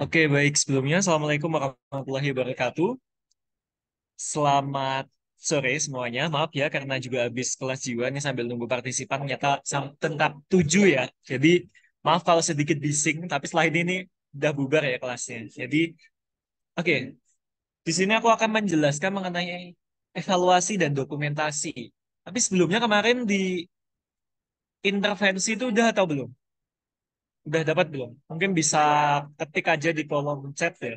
Oke, baik. Sebelumnya, Assalamualaikum warahmatullahi wabarakatuh. Selamat sore semuanya. Maaf ya, karena juga habis kelas jiwa nih sambil nunggu partisipan, ternyata tetap tujuh ya. Jadi, maaf kalau sedikit bising, tapi setelah ini nih udah bubar ya kelasnya. Jadi, oke. Di sini aku akan menjelaskan mengenai evaluasi dan dokumentasi. Tapi sebelumnya kemarin di intervensi itu udah atau belum? Udah dapat belum? Mungkin bisa ketik aja di kolom chat ya.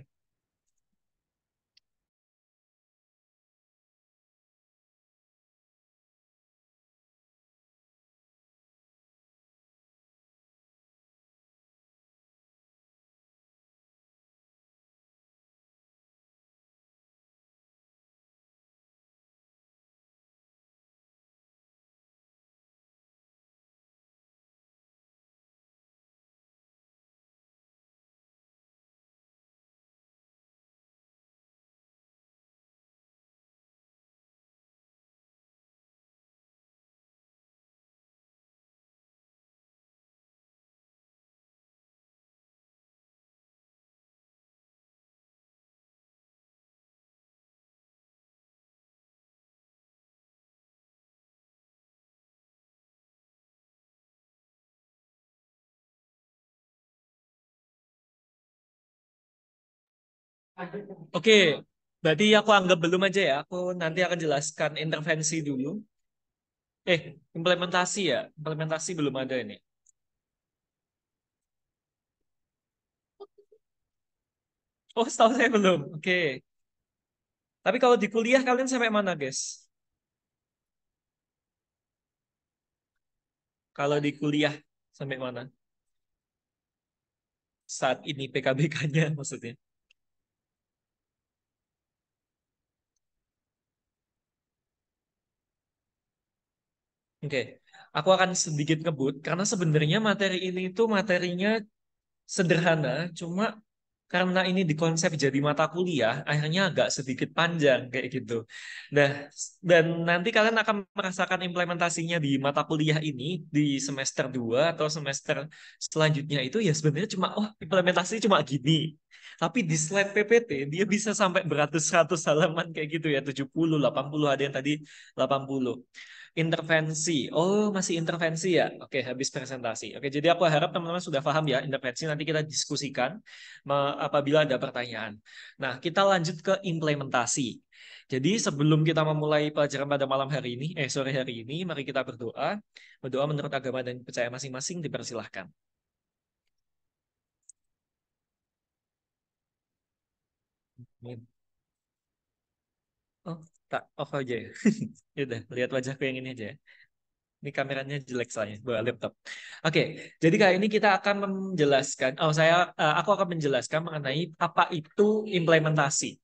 Oke, okay. berarti aku anggap belum aja ya. Aku nanti akan jelaskan intervensi dulu. Eh, implementasi ya. Implementasi belum ada ini. Oh, setahu saya belum. Oke. Okay. Tapi kalau di kuliah kalian sampai mana, guys? Kalau di kuliah sampai mana? Saat ini PKBK-nya maksudnya. Oke, okay. aku akan sedikit ngebut karena sebenarnya materi ini itu materinya sederhana, cuma karena ini dikonsep jadi mata kuliah, akhirnya agak sedikit panjang kayak gitu. Nah, dan nanti kalian akan merasakan implementasinya di mata kuliah ini di semester 2 atau semester selanjutnya itu ya sebenarnya cuma oh implementasi cuma gini. Tapi di slide PPT dia bisa sampai beratus-ratus halaman kayak gitu ya, 70, 80 ada yang tadi 80. Intervensi. Oh, masih intervensi ya? Oke, habis presentasi. Oke, jadi aku harap teman-teman sudah paham ya intervensi. Nanti kita diskusikan apabila ada pertanyaan. Nah, kita lanjut ke implementasi. Jadi sebelum kita memulai pelajaran pada malam hari ini, eh sore hari ini, mari kita berdoa. Berdoa menurut agama dan percaya masing-masing dipersilahkan. Oh, tak oh aja iya. ya. Udah, lihat wajahku yang ini aja ya. Ini kameranya jelek soalnya bawa laptop. Oke, jadi kali ini kita akan menjelaskan, oh saya, eh, aku akan menjelaskan mengenai apa itu implementasi.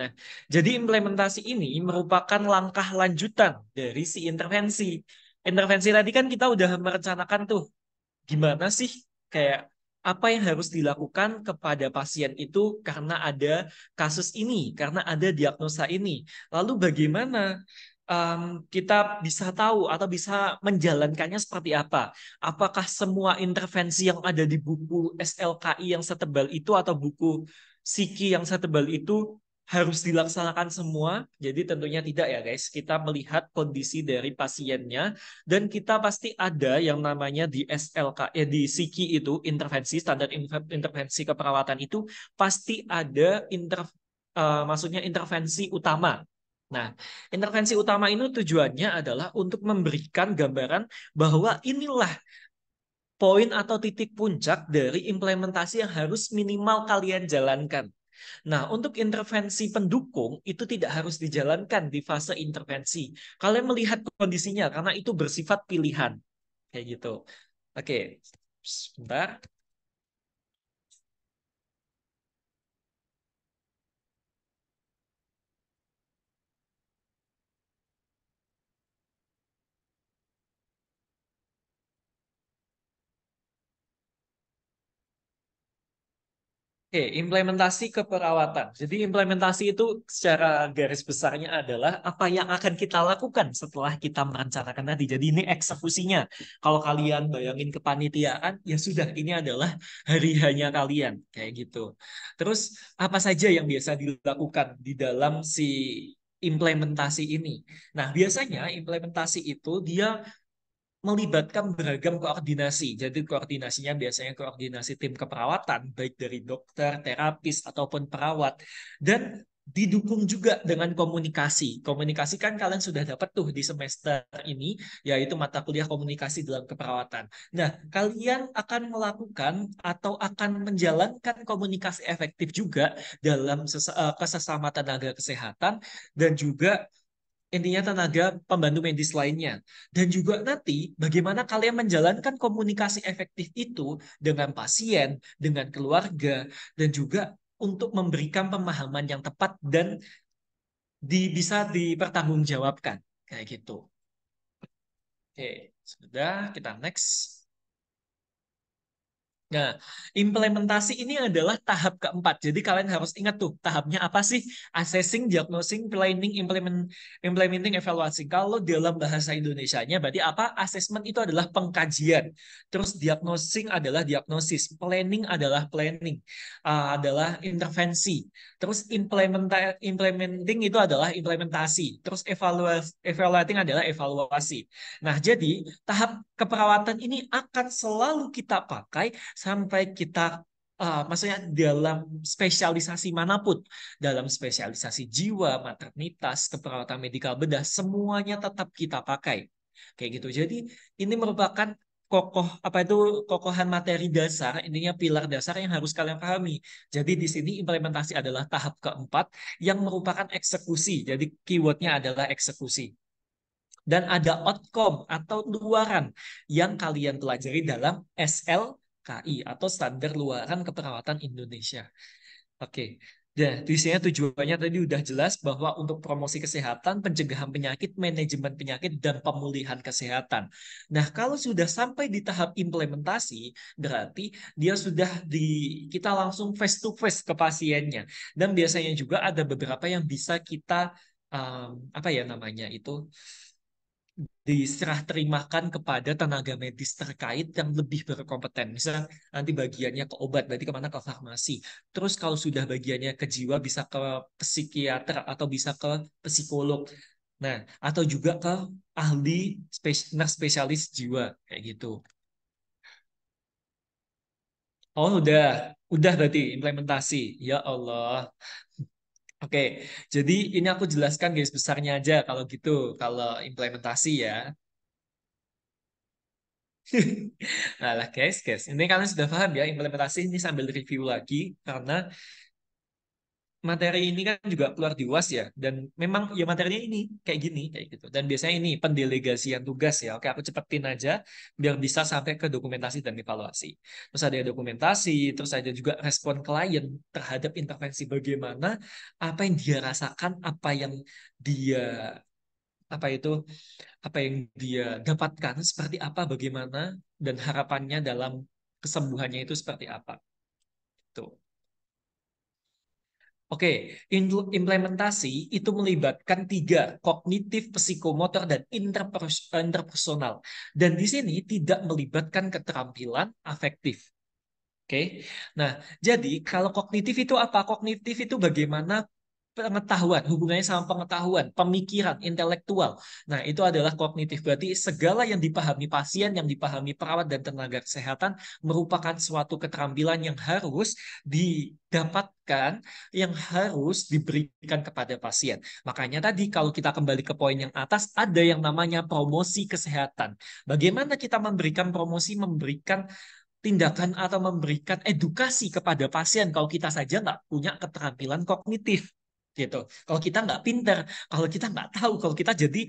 Nah, jadi implementasi ini merupakan langkah lanjutan dari si intervensi. Intervensi tadi kan kita udah merencanakan tuh, gimana sih kayak apa yang harus dilakukan kepada pasien itu karena ada kasus ini, karena ada diagnosa ini. Lalu bagaimana um, kita bisa tahu atau bisa menjalankannya seperti apa? Apakah semua intervensi yang ada di buku SLKI yang setebal itu atau buku Siki yang setebal itu harus dilaksanakan semua. Jadi tentunya tidak ya guys. Kita melihat kondisi dari pasiennya dan kita pasti ada yang namanya di SLK ya eh, di Siki itu intervensi standar intervensi keperawatan itu pasti ada inter uh, maksudnya intervensi utama. Nah, intervensi utama ini tujuannya adalah untuk memberikan gambaran bahwa inilah poin atau titik puncak dari implementasi yang harus minimal kalian jalankan. Nah, untuk intervensi pendukung itu tidak harus dijalankan di fase intervensi. Kalian melihat kondisinya karena itu bersifat pilihan. Kayak gitu. Oke, sebentar. okay, implementasi keperawatan. Jadi implementasi itu secara garis besarnya adalah apa yang akan kita lakukan setelah kita merencanakan tadi. Jadi ini eksekusinya. Kalau kalian bayangin kepanitiaan, ya sudah ini adalah hari hanya kalian kayak gitu. Terus apa saja yang biasa dilakukan di dalam si implementasi ini. Nah, biasanya implementasi itu dia melibatkan beragam koordinasi. Jadi koordinasinya biasanya koordinasi tim keperawatan, baik dari dokter, terapis, ataupun perawat. Dan didukung juga dengan komunikasi. Komunikasi kan kalian sudah dapat tuh di semester ini, yaitu mata kuliah komunikasi dalam keperawatan. Nah, kalian akan melakukan atau akan menjalankan komunikasi efektif juga dalam eh, kesesama tenaga kesehatan dan juga intinya tenaga pembantu medis lainnya. Dan juga nanti bagaimana kalian menjalankan komunikasi efektif itu dengan pasien, dengan keluarga, dan juga untuk memberikan pemahaman yang tepat dan di, bisa dipertanggungjawabkan kayak gitu. Oke, sudah kita next. Nah, implementasi ini adalah tahap keempat. Jadi kalian harus ingat tuh tahapnya apa sih? Assessing, diagnosing, planning, implement, implementing, evaluasi. Kalau dalam bahasa Indonesianya berarti apa? Assessment itu adalah pengkajian. Terus diagnosing adalah diagnosis, planning adalah planning, uh, adalah intervensi. Terus implementa, implementing itu adalah implementasi. Terus evaluasi, evaluating adalah evaluasi. Nah, jadi tahap keperawatan ini akan selalu kita pakai sampai kita uh, maksudnya dalam spesialisasi manapun, dalam spesialisasi jiwa, maternitas, keperawatan medikal bedah, semuanya tetap kita pakai. Kayak gitu. Jadi ini merupakan kokoh apa itu kokohan materi dasar intinya pilar dasar yang harus kalian pahami jadi di sini implementasi adalah tahap keempat yang merupakan eksekusi jadi keywordnya adalah eksekusi dan ada outcome atau luaran yang kalian pelajari dalam SL KI atau Standar Luaran Keperawatan Indonesia. Oke. Nah, di tujuannya tadi udah jelas bahwa untuk promosi kesehatan, pencegahan penyakit, manajemen penyakit, dan pemulihan kesehatan. Nah, kalau sudah sampai di tahap implementasi, berarti dia sudah di kita langsung face to face ke pasiennya. Dan biasanya juga ada beberapa yang bisa kita um, apa ya namanya itu diserah terimakan kepada tenaga medis terkait yang lebih berkompeten. Misalnya nanti bagiannya ke obat, berarti kemana ke farmasi. Terus kalau sudah bagiannya ke jiwa bisa ke psikiater atau bisa ke psikolog. Nah, atau juga ke ahli spes spesialis jiwa kayak gitu. Oh udah, udah berarti implementasi. Ya Allah, Oke, jadi ini aku jelaskan guys besarnya aja kalau gitu, kalau implementasi ya. nah, lah guys, guys. Ini kalian sudah paham ya, implementasi ini sambil review lagi, karena materi ini kan juga keluar di UAS ya dan memang ya materinya ini kayak gini kayak gitu dan biasanya ini pendelegasian tugas ya oke aku cepetin aja biar bisa sampai ke dokumentasi dan evaluasi terus ada dokumentasi terus ada juga respon klien terhadap intervensi bagaimana apa yang dia rasakan apa yang dia apa itu apa yang dia dapatkan seperti apa bagaimana dan harapannya dalam kesembuhannya itu seperti apa tuh Oke, implementasi itu melibatkan tiga, kognitif, psikomotor, dan interpersonal. Dan di sini tidak melibatkan keterampilan afektif. Oke, nah jadi kalau kognitif itu apa? Kognitif itu bagaimana pengetahuan, hubungannya sama pengetahuan, pemikiran, intelektual. Nah, itu adalah kognitif. Berarti segala yang dipahami pasien, yang dipahami perawat dan tenaga kesehatan merupakan suatu keterampilan yang harus didapatkan, yang harus diberikan kepada pasien. Makanya tadi kalau kita kembali ke poin yang atas, ada yang namanya promosi kesehatan. Bagaimana kita memberikan promosi, memberikan tindakan atau memberikan edukasi kepada pasien kalau kita saja nggak punya keterampilan kognitif gitu. Kalau kita nggak pinter, kalau kita nggak tahu, kalau kita jadi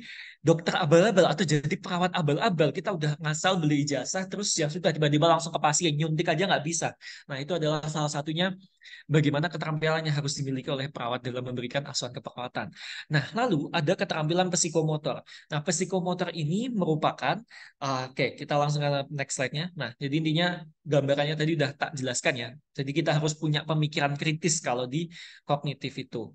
dokter abal-abal atau jadi perawat abal-abal, kita udah ngasal beli ijazah, terus ya sudah tiba-tiba langsung ke pasien nyuntik aja nggak bisa. Nah itu adalah salah satunya bagaimana keterampilannya harus dimiliki oleh perawat dalam memberikan asuhan keperawatan. Nah lalu ada keterampilan psikomotor. Nah psikomotor ini merupakan, uh, oke okay, kita langsung ke next slide-nya. Nah jadi intinya gambarannya tadi udah tak jelaskan ya. Jadi kita harus punya pemikiran kritis kalau di kognitif itu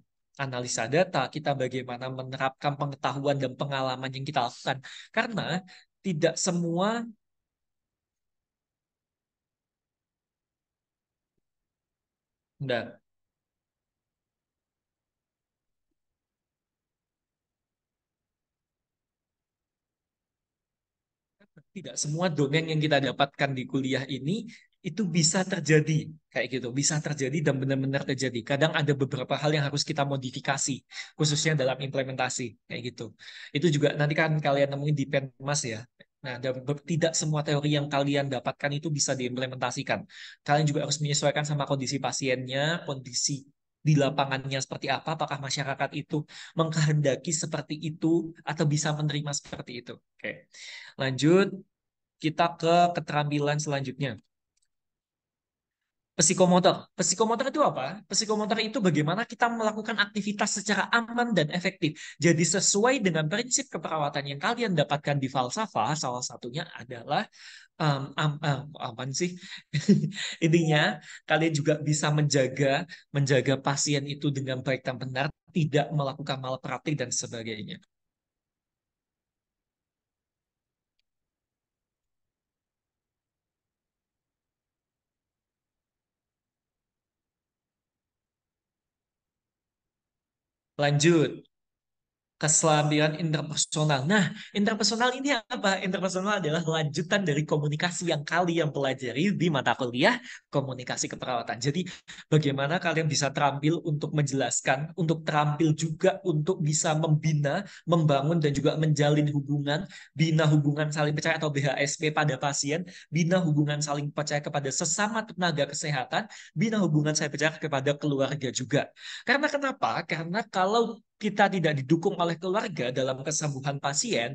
analisa data, kita bagaimana menerapkan pengetahuan dan pengalaman yang kita lakukan. Karena tidak semua tidak semua domain yang kita dapatkan di kuliah ini itu bisa terjadi kayak gitu bisa terjadi dan benar-benar terjadi kadang ada beberapa hal yang harus kita modifikasi khususnya dalam implementasi kayak gitu itu juga nanti kan kalian nemuin di penmas ya Nah, dan tidak semua teori yang kalian dapatkan itu bisa diimplementasikan. Kalian juga harus menyesuaikan sama kondisi pasiennya, kondisi di lapangannya seperti apa, apakah masyarakat itu mengkehendaki seperti itu atau bisa menerima seperti itu. Oke. Lanjut kita ke keterampilan selanjutnya psikomotor. Psikomotor itu apa? Psikomotor itu bagaimana kita melakukan aktivitas secara aman dan efektif. Jadi sesuai dengan prinsip keperawatan yang kalian dapatkan di falsafah, salah satunya adalah um, um, um, apa sih? Intinya kalian juga bisa menjaga menjaga pasien itu dengan baik dan benar, tidak melakukan malpraktik dan sebagainya. Lanjut keselamatan interpersonal. Nah, interpersonal ini apa? Interpersonal adalah lanjutan dari komunikasi yang kalian pelajari di mata kuliah komunikasi keperawatan. Jadi, bagaimana kalian bisa terampil untuk menjelaskan, untuk terampil juga untuk bisa membina, membangun dan juga menjalin hubungan, bina hubungan saling percaya atau BHSP pada pasien, bina hubungan saling percaya kepada sesama tenaga kesehatan, bina hubungan saya percaya kepada keluarga juga. Karena kenapa? Karena kalau kita tidak didukung oleh keluarga dalam kesembuhan pasien,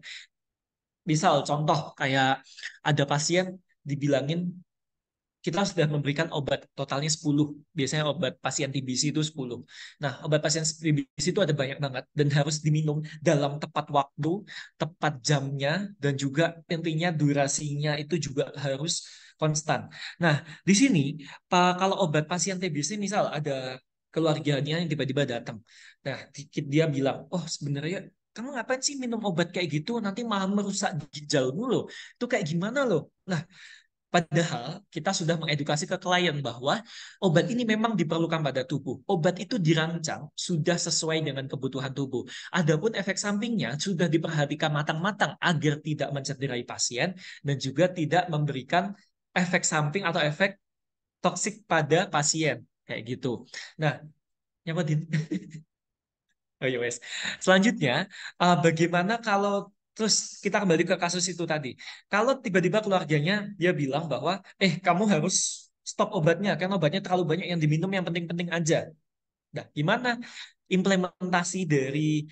misal contoh kayak ada pasien dibilangin kita sudah memberikan obat totalnya 10. Biasanya obat pasien TBC itu 10. Nah, obat pasien TBC itu ada banyak banget dan harus diminum dalam tepat waktu, tepat jamnya dan juga intinya durasinya itu juga harus konstan. Nah, di sini kalau obat pasien TBC misal ada keluarganya yang tiba-tiba datang. Nah, dia bilang, oh sebenarnya kamu ngapain sih minum obat kayak gitu? Nanti malah merusak ginjalmu loh. Itu kayak gimana loh? Nah, Padahal kita sudah mengedukasi ke klien bahwa obat ini memang diperlukan pada tubuh. Obat itu dirancang sudah sesuai dengan kebutuhan tubuh. Adapun efek sampingnya sudah diperhatikan matang-matang agar tidak mencederai pasien dan juga tidak memberikan efek samping atau efek toksik pada pasien kayak gitu. Nah, nyamatin. di Oh, ya, wes. Selanjutnya, uh, bagaimana kalau terus kita kembali ke kasus itu tadi. Kalau tiba-tiba keluarganya dia bilang bahwa, eh kamu harus stop obatnya karena obatnya terlalu banyak yang diminum yang penting-penting aja. Nah, gimana implementasi dari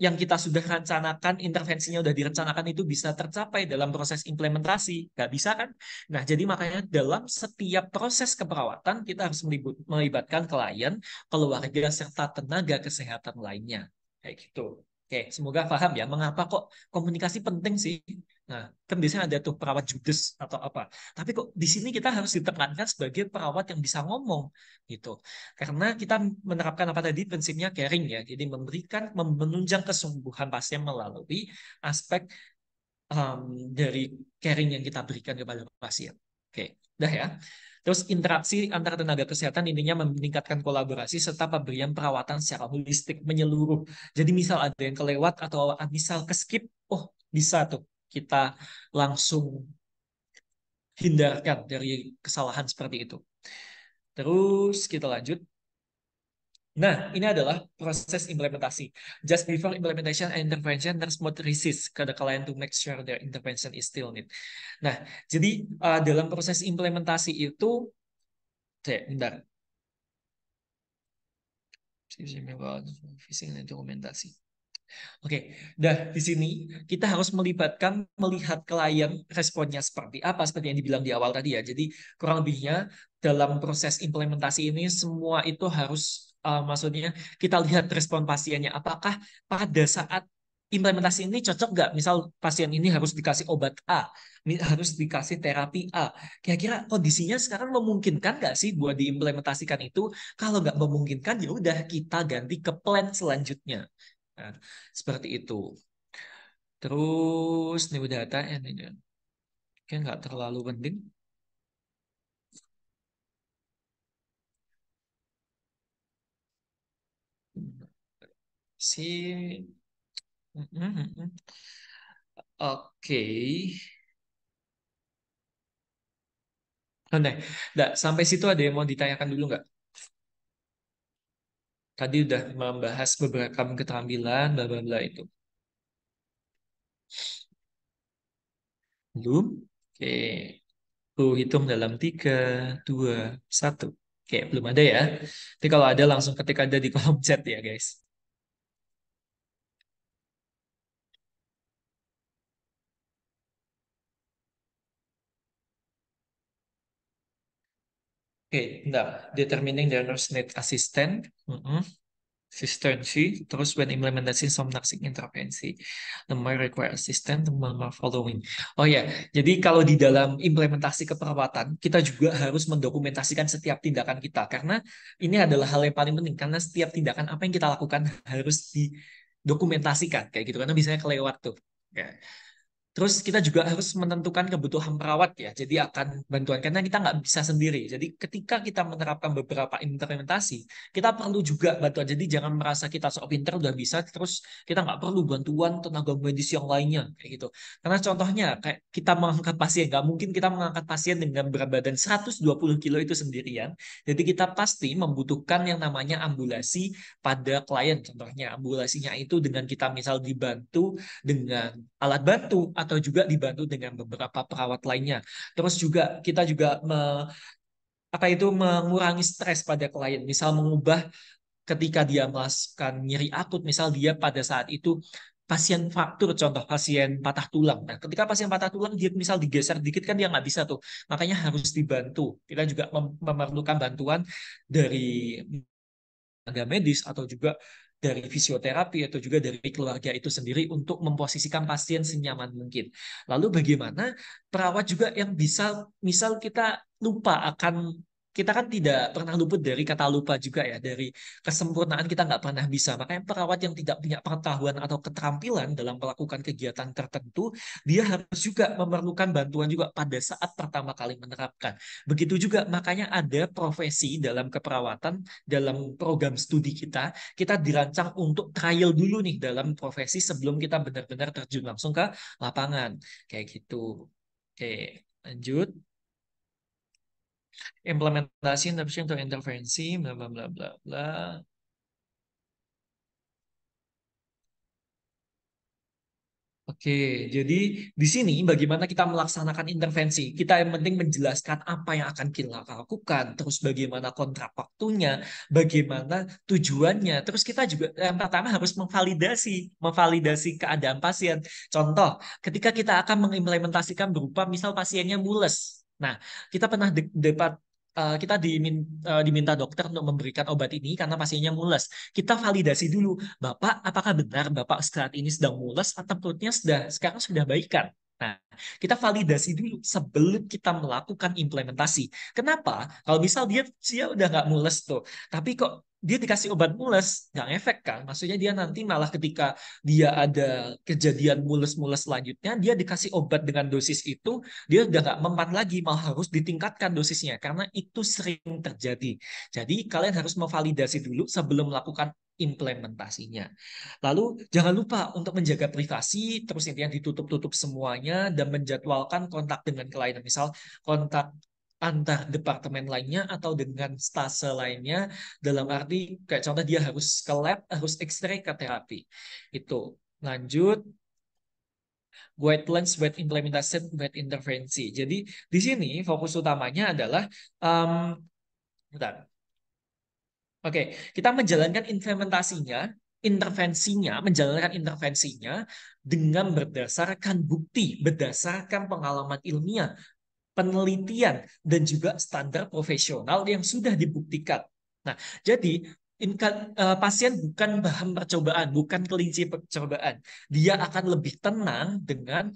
yang kita sudah rencanakan, intervensinya sudah direncanakan itu bisa tercapai dalam proses implementasi. Nggak bisa kan? Nah, jadi makanya dalam setiap proses keperawatan, kita harus melibatkan klien, keluarga, serta tenaga kesehatan lainnya. Kayak gitu. Oke, semoga paham ya mengapa kok komunikasi penting sih Nah, kan biasanya ada tuh perawat judes atau apa. Tapi kok di sini kita harus ditekankan sebagai perawat yang bisa ngomong gitu. Karena kita menerapkan apa tadi prinsipnya caring ya. Jadi memberikan menunjang kesembuhan pasien melalui aspek um, dari caring yang kita berikan kepada pasien. Oke, udah ya. Terus interaksi antara tenaga kesehatan intinya meningkatkan kolaborasi serta pemberian perawatan secara holistik menyeluruh. Jadi misal ada yang kelewat atau misal keskip, oh bisa tuh kita langsung hindarkan dari kesalahan seperti itu. Terus kita lanjut. Nah, ini adalah proses implementasi. Just before implementation and intervention, there's more resist kepada kalian to make sure their intervention is still needed. Nah, jadi uh, dalam proses implementasi itu, saya bentar. Fishing dokumentasi. Oke, dah di sini kita harus melibatkan melihat klien responnya seperti apa seperti yang dibilang di awal tadi ya. Jadi kurang lebihnya dalam proses implementasi ini semua itu harus uh, maksudnya kita lihat respon pasiennya apakah pada saat implementasi ini cocok nggak? Misal pasien ini harus dikasih obat A, harus dikasih terapi A. Kira-kira kondisinya sekarang memungkinkan nggak sih buat diimplementasikan itu? Kalau nggak memungkinkan, ya udah kita ganti ke plan selanjutnya. Nah, seperti itu. Terus new data ini kan nggak terlalu penting. Si oke. Okay. nah, sampai situ ada yang mau ditanyakan dulu nggak? tadi udah membahas beberapa keterampilan bla bla bla itu belum oke tuh hitung dalam tiga dua satu oke belum ada ya nanti kalau ada langsung ketik ada di kolom chat ya guys Oke, nah, Determining the nurse need assistant. Mm -hmm. Assistancy. Terus when implementing some nursing intervensi. The more require assistant, the more following. Oh ya, yeah. jadi kalau di dalam implementasi keperawatan, kita juga harus mendokumentasikan setiap tindakan kita. Karena ini adalah hal yang paling penting. Karena setiap tindakan apa yang kita lakukan harus didokumentasikan. Kayak gitu. Karena bisa kelewat tuh. Ya. Terus kita juga harus menentukan kebutuhan perawat ya, jadi akan bantuan karena kita nggak bisa sendiri. Jadi ketika kita menerapkan beberapa implementasi, kita perlu juga bantuan. Jadi jangan merasa kita sok pinter udah bisa, terus kita nggak perlu bantuan tenaga medis yang lainnya kayak gitu. Karena contohnya kayak kita mengangkat pasien, nggak mungkin kita mengangkat pasien dengan berat badan 120 kilo itu sendirian. Jadi kita pasti membutuhkan yang namanya ambulasi pada klien. Contohnya ambulasinya itu dengan kita misal dibantu dengan alat bantu atau juga dibantu dengan beberapa perawat lainnya. Terus juga kita juga me, apa itu mengurangi stres pada klien, misal mengubah ketika dia melakukan nyeri akut, misal dia pada saat itu pasien faktur contoh pasien patah tulang. Nah, ketika pasien patah tulang dia misal digeser dikit kan dia nggak bisa tuh. Makanya harus dibantu. Kita juga mem memerlukan bantuan dari tenaga medis atau juga dari fisioterapi atau juga dari keluarga itu sendiri untuk memposisikan pasien senyaman mungkin. Lalu bagaimana perawat juga yang bisa misal kita lupa akan kita kan tidak pernah luput dari kata lupa juga ya dari kesempurnaan kita nggak pernah bisa makanya perawat yang tidak punya pengetahuan atau keterampilan dalam melakukan kegiatan tertentu dia harus juga memerlukan bantuan juga pada saat pertama kali menerapkan begitu juga makanya ada profesi dalam keperawatan dalam program studi kita kita dirancang untuk trial dulu nih dalam profesi sebelum kita benar-benar terjun langsung ke lapangan kayak gitu oke lanjut implementasi tapi untuk intervensi bla bla bla bla bla Oke, jadi di sini bagaimana kita melaksanakan intervensi. Kita yang penting menjelaskan apa yang akan kita lakukan, terus bagaimana kontrak waktunya, bagaimana tujuannya. Terus kita juga yang pertama harus memvalidasi, memvalidasi keadaan pasien. Contoh, ketika kita akan mengimplementasikan berupa misal pasiennya mules, Nah, kita pernah de eh, kita dimin uh, diminta dokter untuk memberikan obat ini karena pasiennya mules. Kita validasi dulu, Bapak, apakah benar Bapak saat ini sedang mules atau perutnya sudah sekarang sudah baikkan Nah, kita validasi dulu sebelum kita melakukan implementasi. Kenapa? Kalau misal dia dia udah nggak mules tuh, tapi kok dia dikasih obat mules nggak efek kan maksudnya dia nanti malah ketika dia ada kejadian mules-mules selanjutnya dia dikasih obat dengan dosis itu dia udah nggak mempan lagi malah harus ditingkatkan dosisnya karena itu sering terjadi jadi kalian harus memvalidasi dulu sebelum melakukan implementasinya. Lalu jangan lupa untuk menjaga privasi, terus intinya ditutup-tutup semuanya dan menjadwalkan kontak dengan klien. Misal kontak antar departemen lainnya atau dengan stase lainnya dalam arti kayak contoh dia harus ke lab, harus X-ray ke terapi. Itu. Lanjut guidelines lens, implementation, with intervensi. Jadi di sini fokus utamanya adalah um, bentar. Oke, kita menjalankan implementasinya, intervensinya, menjalankan intervensinya dengan berdasarkan bukti, berdasarkan pengalaman ilmiah, penelitian dan juga standar profesional yang sudah dibuktikan. Nah, jadi eh, pasien bukan bahan percobaan, bukan kelinci percobaan. Dia akan lebih tenang dengan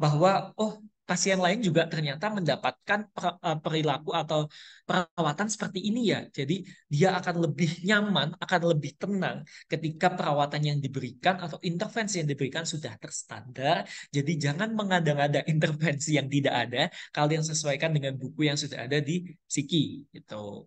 bahwa oh pasien lain juga ternyata mendapatkan e, perilaku atau perawatan seperti ini ya. Jadi dia akan lebih nyaman, akan lebih tenang ketika perawatan yang diberikan atau intervensi yang diberikan sudah terstandar. Jadi jangan mengada-ngada intervensi yang tidak ada, kalian sesuaikan dengan buku yang sudah ada di Siki, gitu.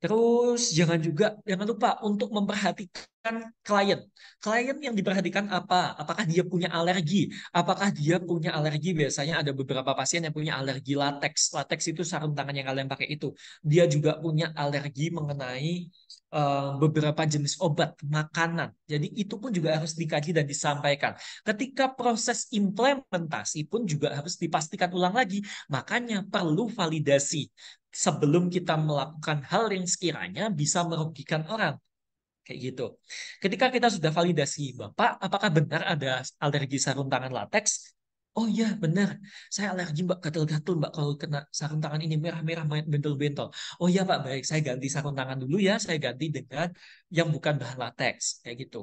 Terus jangan juga jangan lupa untuk memperhatikan klien. Klien yang diperhatikan apa? Apakah dia punya alergi? Apakah dia punya alergi? Biasanya ada beberapa pasien yang punya alergi lateks. Lateks itu sarung tangan yang kalian pakai itu. Dia juga punya alergi mengenai uh, beberapa jenis obat, makanan. Jadi itu pun juga harus dikaji dan disampaikan. Ketika proses implementasi pun juga harus dipastikan ulang lagi. Makanya perlu validasi sebelum kita melakukan hal yang sekiranya bisa merugikan orang. Kayak gitu. Ketika kita sudah validasi, Bapak, apakah benar ada alergi sarung tangan lateks? Oh iya benar, saya alergi mbak gatel-gatel mbak kalau kena sarung tangan ini merah-merah bentol-bentol. Oh iya pak baik, saya ganti sarung tangan dulu ya, saya ganti dengan yang bukan bahan lateks kayak gitu.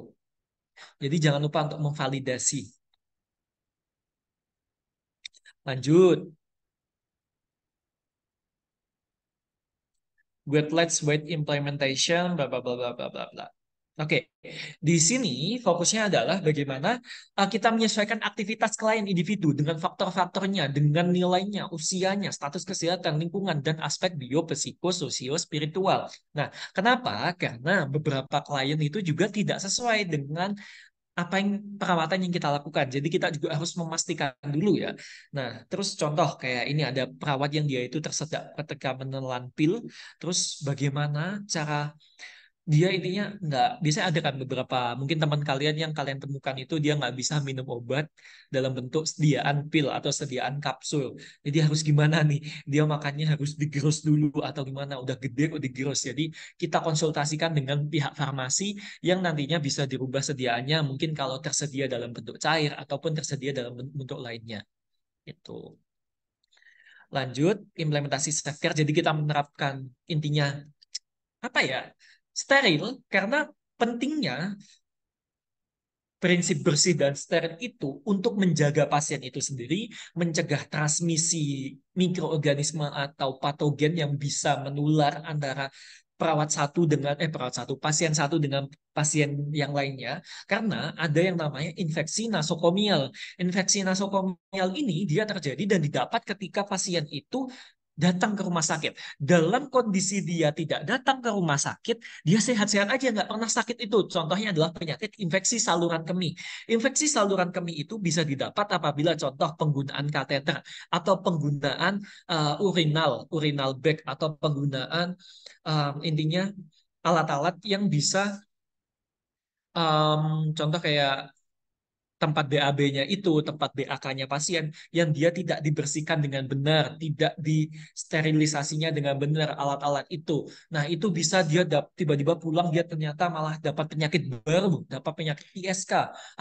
Jadi jangan lupa untuk memvalidasi. Lanjut, good let's wait implementation bla bla bla bla bla bla Oke, okay. di sini fokusnya adalah bagaimana uh, kita menyesuaikan aktivitas klien individu dengan faktor-faktornya, dengan nilainya, usianya, status kesehatan, lingkungan, dan aspek sosio spiritual. Nah, kenapa? Karena beberapa klien itu juga tidak sesuai dengan apa yang perawatan yang kita lakukan. Jadi kita juga harus memastikan dulu ya. Nah, terus contoh kayak ini ada perawat yang dia itu tersedak ketika menelan pil, terus bagaimana cara dia intinya nggak biasanya ada kan beberapa mungkin teman kalian yang kalian temukan itu dia nggak bisa minum obat dalam bentuk sediaan pil atau sediaan kapsul jadi harus gimana nih dia makannya harus digerus dulu atau gimana udah gede udah digerus jadi kita konsultasikan dengan pihak farmasi yang nantinya bisa dirubah sediaannya mungkin kalau tersedia dalam bentuk cair ataupun tersedia dalam bentuk lainnya itu lanjut implementasi self care jadi kita menerapkan intinya apa ya steril karena pentingnya prinsip bersih dan steril itu untuk menjaga pasien itu sendiri, mencegah transmisi mikroorganisme atau patogen yang bisa menular antara perawat satu dengan eh perawat satu pasien satu dengan pasien yang lainnya karena ada yang namanya infeksi nasokomial. Infeksi nasokomial ini dia terjadi dan didapat ketika pasien itu datang ke rumah sakit. Dalam kondisi dia tidak datang ke rumah sakit, dia sehat-sehat aja, nggak pernah sakit itu. Contohnya adalah penyakit infeksi saluran kemih. Infeksi saluran kemih itu bisa didapat apabila contoh penggunaan kateter atau penggunaan uh, urinal, urinal bag atau penggunaan um, intinya alat-alat yang bisa um, contoh kayak tempat BAB-nya itu, tempat BAK-nya pasien yang dia tidak dibersihkan dengan benar, tidak disterilisasinya dengan benar alat-alat itu. Nah, itu bisa dia tiba-tiba pulang dia ternyata malah dapat penyakit baru, dapat penyakit ISK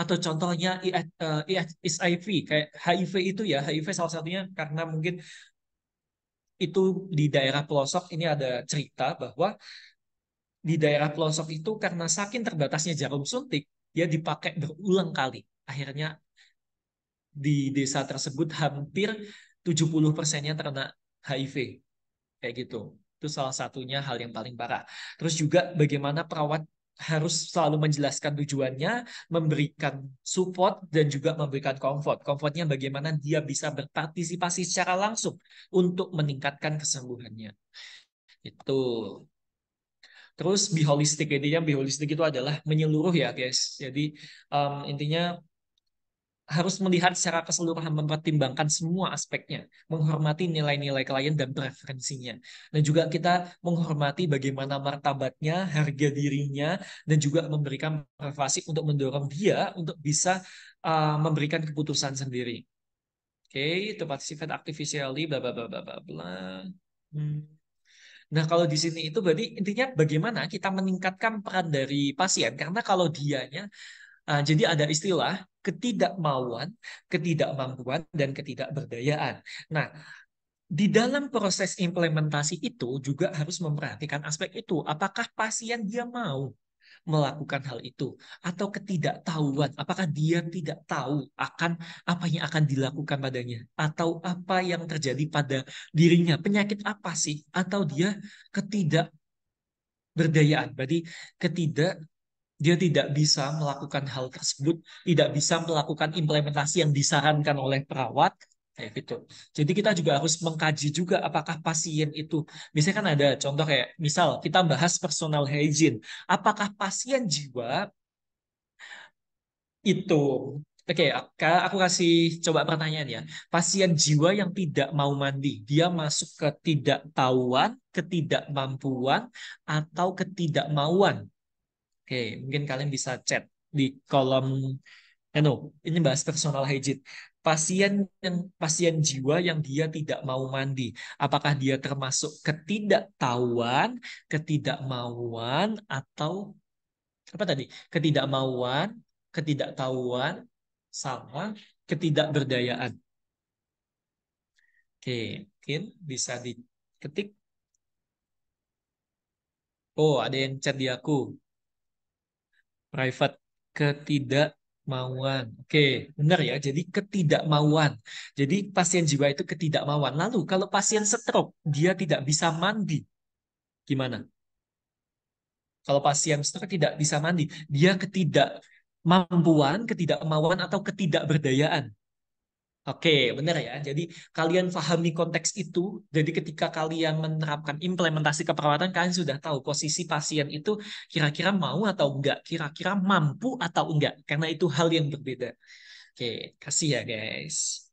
atau contohnya HIV eh, eh, kayak HIV itu ya, HIV salah satunya karena mungkin itu di daerah pelosok ini ada cerita bahwa di daerah pelosok itu karena saking terbatasnya jarum suntik, dia dipakai berulang kali akhirnya di desa tersebut hampir 70 persennya terkena HIV. Kayak gitu. Itu salah satunya hal yang paling parah. Terus juga bagaimana perawat harus selalu menjelaskan tujuannya, memberikan support, dan juga memberikan comfort. Comfortnya bagaimana dia bisa berpartisipasi secara langsung untuk meningkatkan kesembuhannya. Itu. Terus be holistic, intinya be holistic itu adalah menyeluruh ya guys. Jadi um, intinya harus melihat secara keseluruhan mempertimbangkan semua aspeknya, menghormati nilai-nilai klien dan preferensinya. Dan juga kita menghormati bagaimana martabatnya, harga dirinya, dan juga memberikan privasi untuk mendorong dia untuk bisa uh, memberikan keputusan sendiri. Oke, okay, itu participate artificially, bla bla bla bla bla. Hmm. Nah, kalau di sini itu berarti intinya bagaimana kita meningkatkan peran dari pasien karena kalau dianya uh, jadi ada istilah ketidakmauan, ketidakmampuan, dan ketidakberdayaan. Nah, di dalam proses implementasi itu juga harus memperhatikan aspek itu. Apakah pasien dia mau melakukan hal itu atau ketidaktahuan apakah dia tidak tahu akan apa yang akan dilakukan padanya atau apa yang terjadi pada dirinya penyakit apa sih atau dia ketidak berdayaan berarti ketidak dia tidak bisa melakukan hal tersebut, tidak bisa melakukan implementasi yang disarankan oleh perawat, kayak gitu. Jadi kita juga harus mengkaji juga apakah pasien itu, misalkan ada contoh kayak misal kita bahas personal hygiene, apakah pasien jiwa itu Oke, okay, aku kasih coba pertanyaan ya. Pasien jiwa yang tidak mau mandi, dia masuk ke tidaktahuan, ketidakmampuan, atau ketidakmauan Oke, mungkin kalian bisa chat di kolom eh, anu, no, ini bahas personal hygiene. Pasien yang pasien jiwa yang dia tidak mau mandi, apakah dia termasuk ketidaktahuan, ketidakmauan atau apa tadi? Ketidakmauan, ketidaktahuan sama ketidakberdayaan. Oke, mungkin bisa diketik. Oh, ada yang chat di aku private ketidakmauan. Oke, benar ya. Jadi ketidakmauan. Jadi pasien jiwa itu ketidakmauan. Lalu kalau pasien stroke, dia tidak bisa mandi. Gimana? Kalau pasien stroke tidak bisa mandi, dia ketidakmampuan, ketidakmauan atau ketidakberdayaan. Oke, benar ya. Jadi kalian pahami konteks itu. Jadi ketika kalian menerapkan implementasi keperawatan, kalian sudah tahu posisi pasien itu kira-kira mau atau enggak, kira-kira mampu atau enggak. Karena itu hal yang berbeda. Oke, kasih ya guys.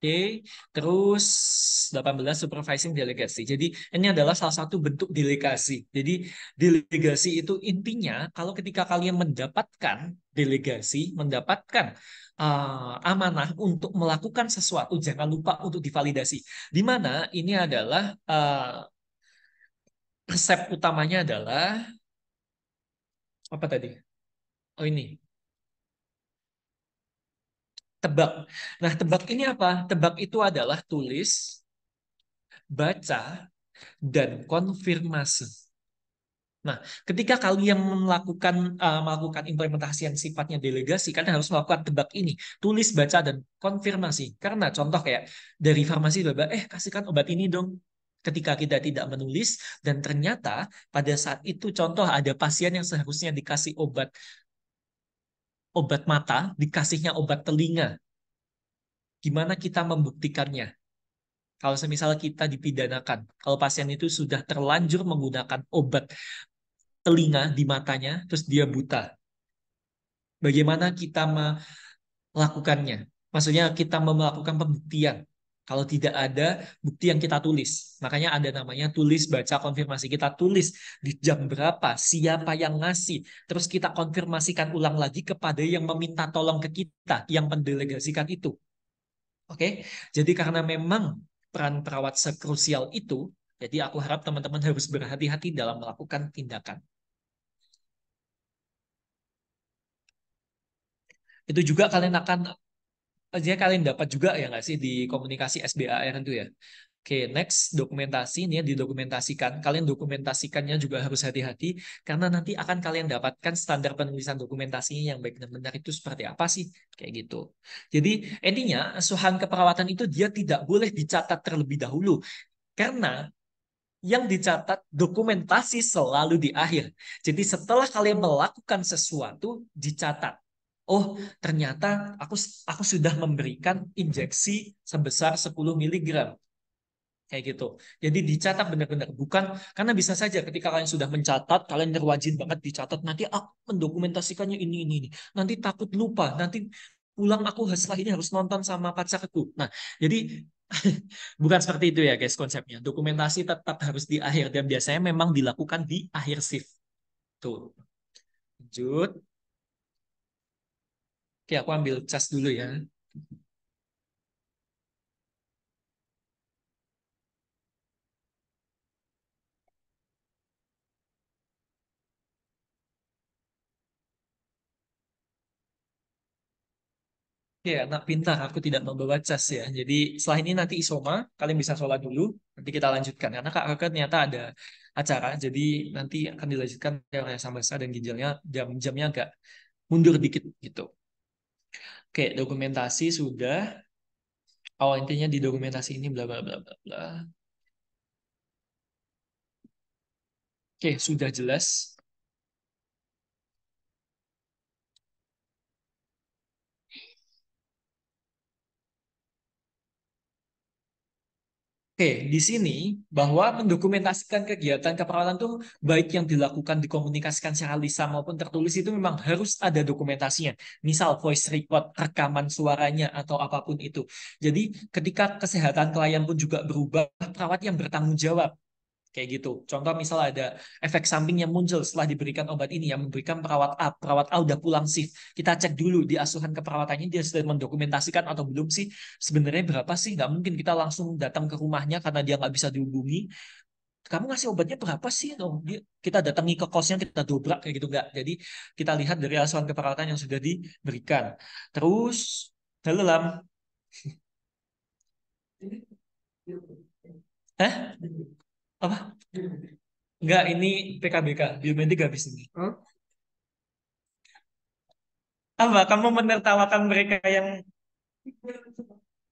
okay. terus 18 supervising delegasi. Jadi ini adalah salah satu bentuk delegasi. Jadi delegasi itu intinya kalau ketika kalian mendapatkan delegasi, mendapatkan uh, amanah untuk melakukan sesuatu, jangan lupa untuk divalidasi. Di mana ini adalah uh, eh, resep utamanya adalah apa tadi? Oh ini tebak. Nah, tebak ini apa? Tebak itu adalah tulis, baca, dan konfirmasi. Nah, ketika kalian melakukan uh, melakukan implementasi yang sifatnya delegasi, kalian harus melakukan tebak ini, tulis, baca, dan konfirmasi. Karena contoh kayak dari farmasi bapak, eh kasihkan obat ini dong. Ketika kita tidak menulis dan ternyata pada saat itu contoh ada pasien yang seharusnya dikasih obat obat mata, dikasihnya obat telinga. Gimana kita membuktikannya? Kalau semisal kita dipidanakan, kalau pasien itu sudah terlanjur menggunakan obat telinga di matanya, terus dia buta. Bagaimana kita melakukannya? Maksudnya kita melakukan pembuktian kalau tidak ada bukti yang kita tulis. Makanya ada namanya tulis baca konfirmasi. Kita tulis di jam berapa, siapa yang ngasih. Terus kita konfirmasikan ulang lagi kepada yang meminta tolong ke kita, yang mendelegasikan itu. Oke, jadi karena memang peran perawat sekrusial itu, jadi aku harap teman-teman harus berhati-hati dalam melakukan tindakan. Itu juga kalian akan Eh, dia kalian dapat juga ya nggak sih di komunikasi SBAR itu ya. Oke, okay, next dokumentasi ini ya didokumentasikan. Kalian dokumentasikannya juga harus hati-hati karena nanti akan kalian dapatkan standar penulisan dokumentasinya yang baik dan benar itu seperti apa sih? Kayak gitu. Jadi intinya asuhan keperawatan itu dia tidak boleh dicatat terlebih dahulu karena yang dicatat dokumentasi selalu di akhir. Jadi setelah kalian melakukan sesuatu dicatat oh ternyata aku aku sudah memberikan injeksi sebesar 10 mg. Kayak gitu. Jadi dicatat benar-benar bukan karena bisa saja ketika kalian sudah mencatat, kalian terwajib banget dicatat nanti aku ah, mendokumentasikannya ini ini ini. Nanti takut lupa, nanti pulang aku setelah ini harus nonton sama pacarku. Nah, jadi bukan seperti itu ya guys konsepnya. Dokumentasi tetap harus di akhir dan biasanya memang dilakukan di akhir shift. Tuh. Lanjut. Oke, aku ambil cas dulu ya. oke anak pintar, aku tidak membawa cas ya. Jadi setelah ini nanti isoma, kalian bisa sholat dulu, nanti kita lanjutkan. Karena Kak Kakak ternyata ada acara, jadi nanti akan dilanjutkan oleh Sambasa dan ginjalnya jam-jamnya agak mundur dikit gitu kayak dokumentasi sudah awal oh, intinya di dokumentasi ini bla bla bla bla bla oke sudah jelas Oke, di sini bahwa mendokumentasikan kegiatan keperawatan itu baik yang dilakukan dikomunikasikan secara lisan maupun tertulis itu memang harus ada dokumentasinya. Misal voice record, rekaman suaranya atau apapun itu. Jadi ketika kesehatan klien pun juga berubah, perawat yang bertanggung jawab Kayak gitu. Contoh misalnya ada efek samping yang muncul setelah diberikan obat ini yang memberikan perawat A. Perawat A udah pulang shift. Kita cek dulu di asuhan keperawatannya dia sudah mendokumentasikan atau belum sih. Sebenarnya berapa sih? Gak mungkin kita langsung datang ke rumahnya karena dia nggak bisa dihubungi. Kamu ngasih obatnya berapa sih? Oh, dia, kita datangi ke kosnya, kita dobrak kayak gitu nggak. Jadi kita lihat dari asuhan keperawatan yang sudah diberikan. Terus, halo Lam. apa Enggak, ini PKBK, gak habis ini. Hmm? Apa, kamu menertawakan mereka yang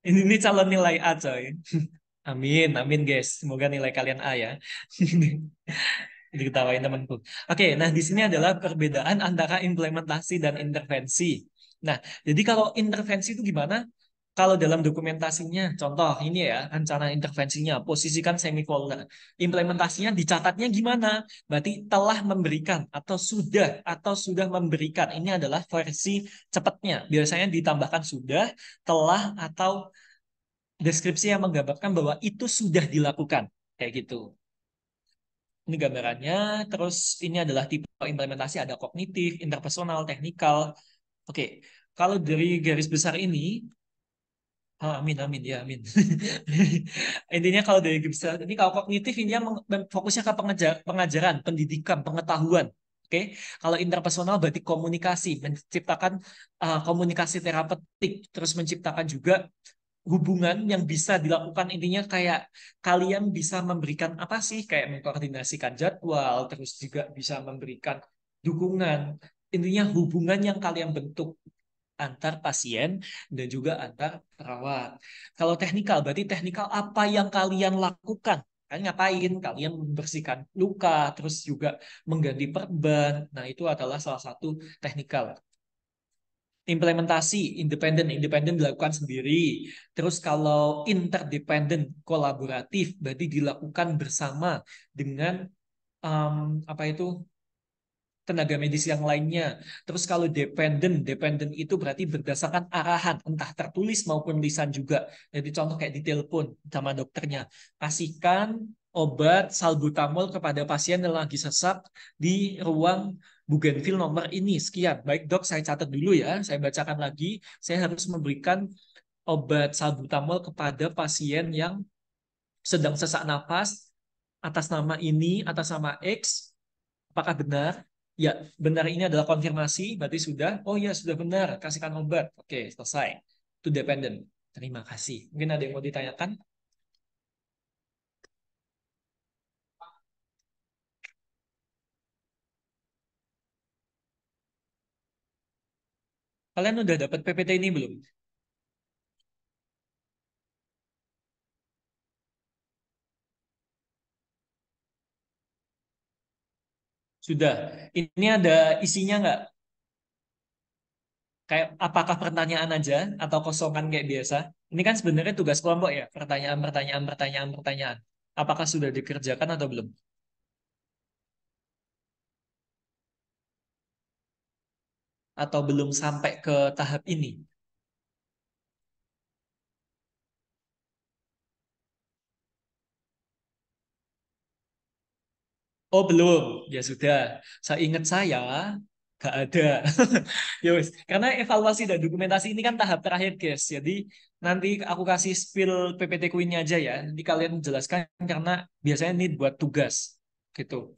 ini, ini calon nilai A coy. Amin, amin guys. Semoga nilai kalian A ya. Diketawain temanku. Oke, nah di sini adalah perbedaan antara implementasi dan intervensi. Nah, jadi kalau intervensi itu gimana? Kalau dalam dokumentasinya, contoh ini ya, rencana intervensinya, posisikan semikolon. Implementasinya dicatatnya gimana? Berarti telah memberikan atau sudah atau sudah memberikan. Ini adalah versi cepatnya. Biasanya ditambahkan sudah, telah atau deskripsi yang menggambarkan bahwa itu sudah dilakukan. Kayak gitu ini gambarannya. Terus ini adalah tipe implementasi ada kognitif, interpersonal, teknikal. Oke, kalau dari garis besar ini Oh, amin, amin, ya amin. intinya kalau dari Gibson, ini kalau kognitif intinya fokusnya ke pengajar, pengajaran, pendidikan, pengetahuan. Oke, okay? kalau interpersonal berarti komunikasi, menciptakan uh, komunikasi terapeutik, terus menciptakan juga hubungan yang bisa dilakukan intinya kayak kalian bisa memberikan apa sih kayak mengkoordinasikan jadwal, terus juga bisa memberikan dukungan, intinya hubungan yang kalian bentuk antar pasien dan juga antar perawat. Kalau teknikal, berarti teknikal apa yang kalian lakukan Kalian ngapain kalian membersihkan luka terus juga mengganti perban nah itu adalah salah satu teknikal implementasi independen independen dilakukan sendiri terus kalau interdependent kolaboratif berarti dilakukan bersama dengan um, apa itu tenaga medis yang lainnya. Terus kalau dependent, dependent itu berarti berdasarkan arahan, entah tertulis maupun lisan juga. Jadi contoh kayak ditelepon sama dokternya, kasihkan obat salbutamol kepada pasien yang lagi sesak di ruang Bougainville nomor ini sekian. Baik dok, saya catat dulu ya. Saya bacakan lagi. Saya harus memberikan obat salbutamol kepada pasien yang sedang sesak nafas atas nama ini, atas nama X. Apakah benar? Ya, benar ini adalah konfirmasi, berarti sudah. Oh ya, sudah benar, kasihkan obat. Oke, selesai. To dependent. Terima kasih. Mungkin ada yang mau ditanyakan? Kalian udah dapat PPT ini belum? Sudah. Ini ada isinya nggak? Kayak apakah pertanyaan aja atau kosongan kayak biasa? Ini kan sebenarnya tugas kelompok ya, pertanyaan, pertanyaan, pertanyaan, pertanyaan. Apakah sudah dikerjakan atau belum? Atau belum sampai ke tahap ini? Oh belum, ya sudah. Saya ingat saya gak ada. Yowis. Ya karena evaluasi dan dokumentasi ini kan tahap terakhir guys. Jadi nanti aku kasih spill PPT ini aja ya. Nanti kalian jelaskan karena biasanya ini buat tugas gitu.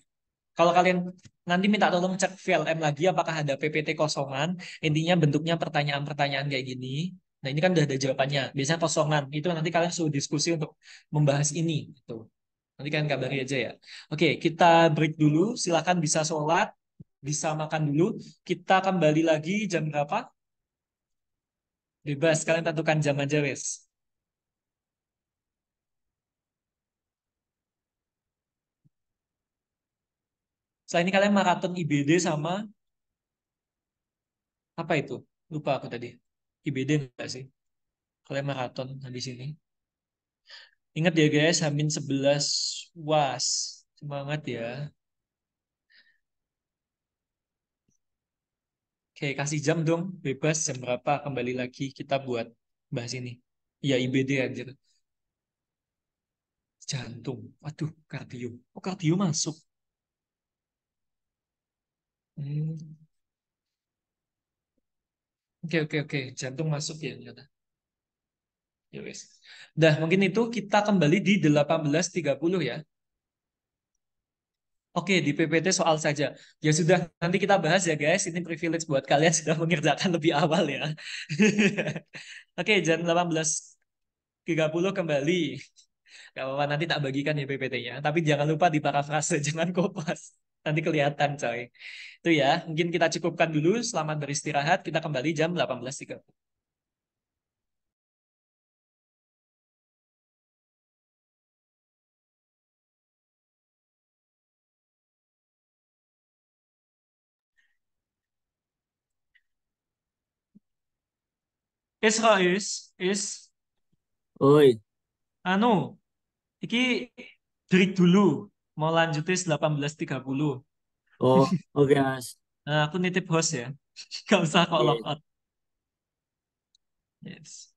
Kalau kalian nanti minta tolong cek VLM lagi apakah ada PPT kosongan. Intinya bentuknya pertanyaan-pertanyaan kayak gini. Nah ini kan udah ada jawabannya. Biasanya kosongan. Itu nanti kalian suruh diskusi untuk membahas ini. Gitu. Nanti kalian kabari aja ya. Oke, kita break dulu. Silahkan bisa sholat, bisa makan dulu. Kita kembali lagi jam berapa? Bebas, kalian tentukan jam aja, wes. Setelah ini kalian maraton IBD sama apa itu? Lupa aku tadi. IBD enggak sih? Kalian maraton di sini. Ingat ya guys, Hamin 11 was Semangat ya. Oke, kasih jam dong. Bebas jam berapa kembali lagi kita buat bahas ini. Ya IBD anjir. Jantung. Waduh, kardio. Oh, kardio masuk. Hmm. Oke, oke, oke. Jantung masuk ya ternyata ya guys, Dah, mungkin itu kita kembali di 18.30 ya. Oke, di PPT soal saja. Ya sudah, nanti kita bahas ya guys. Ini privilege buat kalian sudah mengerjakan lebih awal ya. Oke, jam 18.30 kembali. Gak apa-apa, nanti tak bagikan ya PPT-nya. Tapi jangan lupa di parafrase, jangan kopas. Nanti kelihatan coy. Itu ya, mungkin kita cukupkan dulu. Selamat beristirahat. Kita kembali jam 18.30. Israus is Oi. Anu, iki drik dulu mau lanjutin 18.30. Oh, oke okay, Mas. Nah, aku nitip host ya. Gak usah kok okay. lock out. Yes.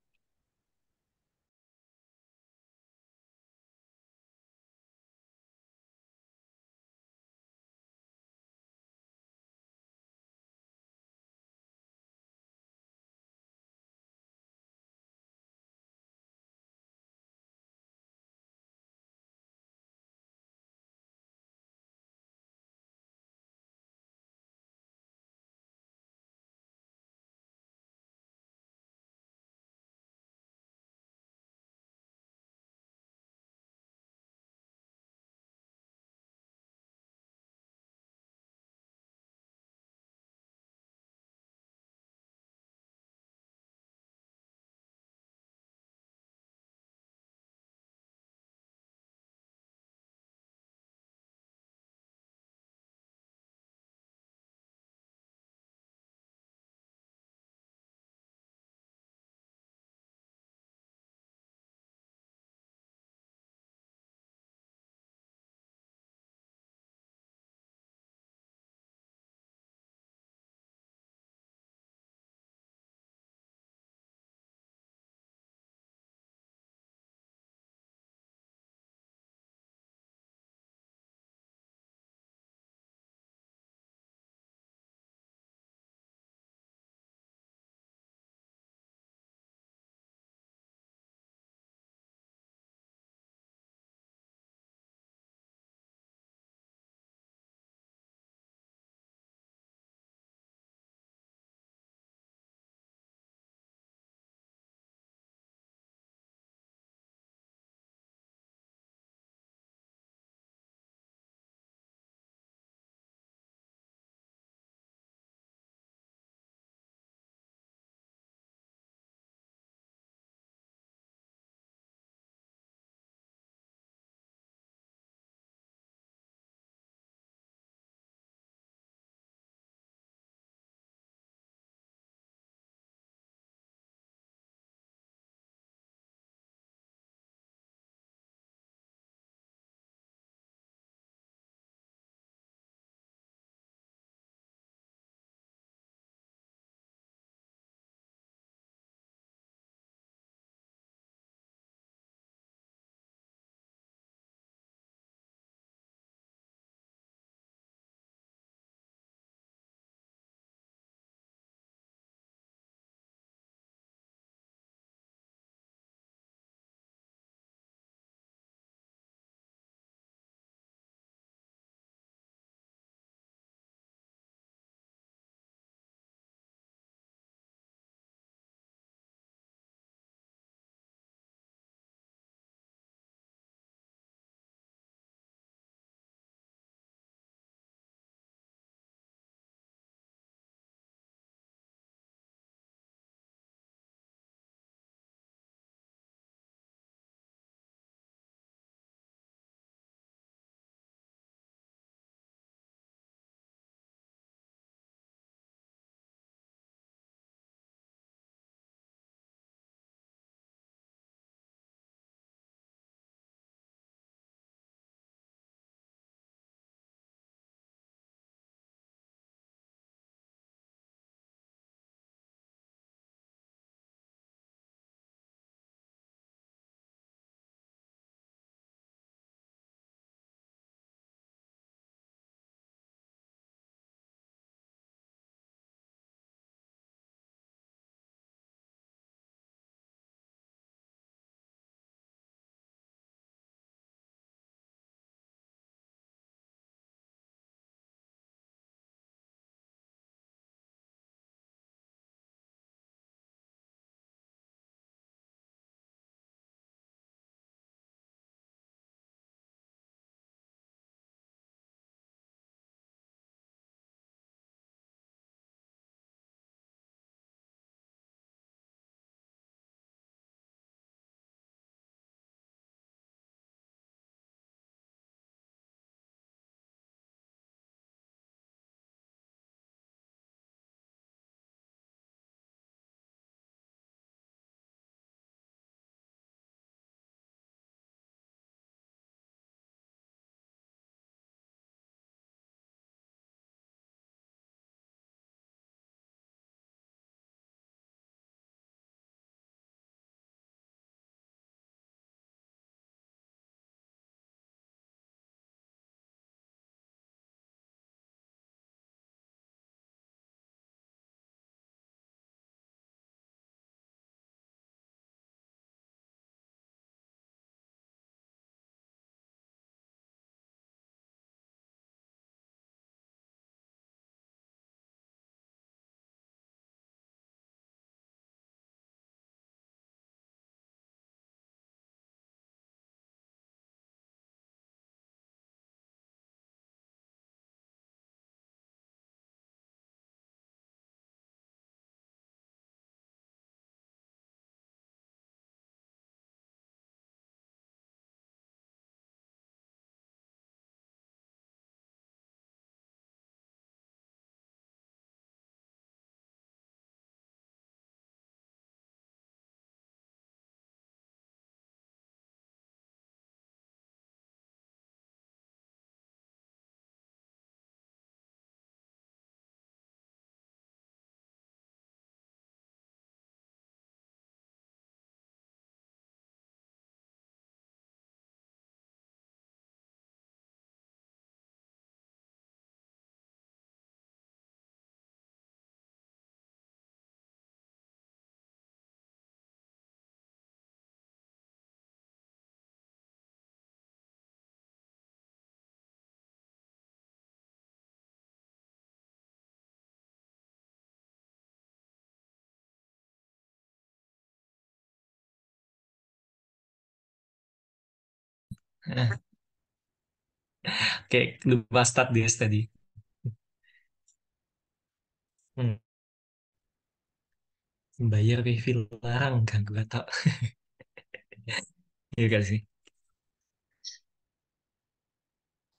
Kayak lupa start dia tadi. Hmm. Bayar wifi larang kan gue tau. Iya gak sih?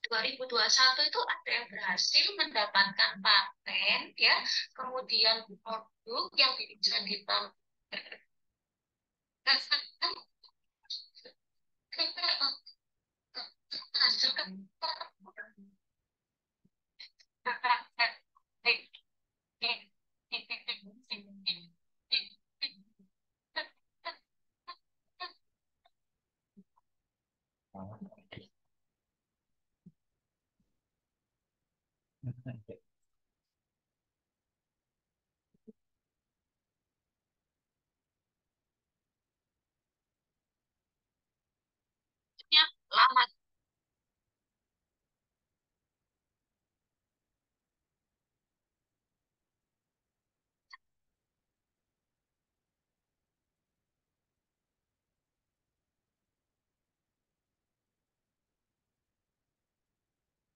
2021 itu ada yang berhasil mendapatkan paten ya, kemudian produk yang dijadikan lama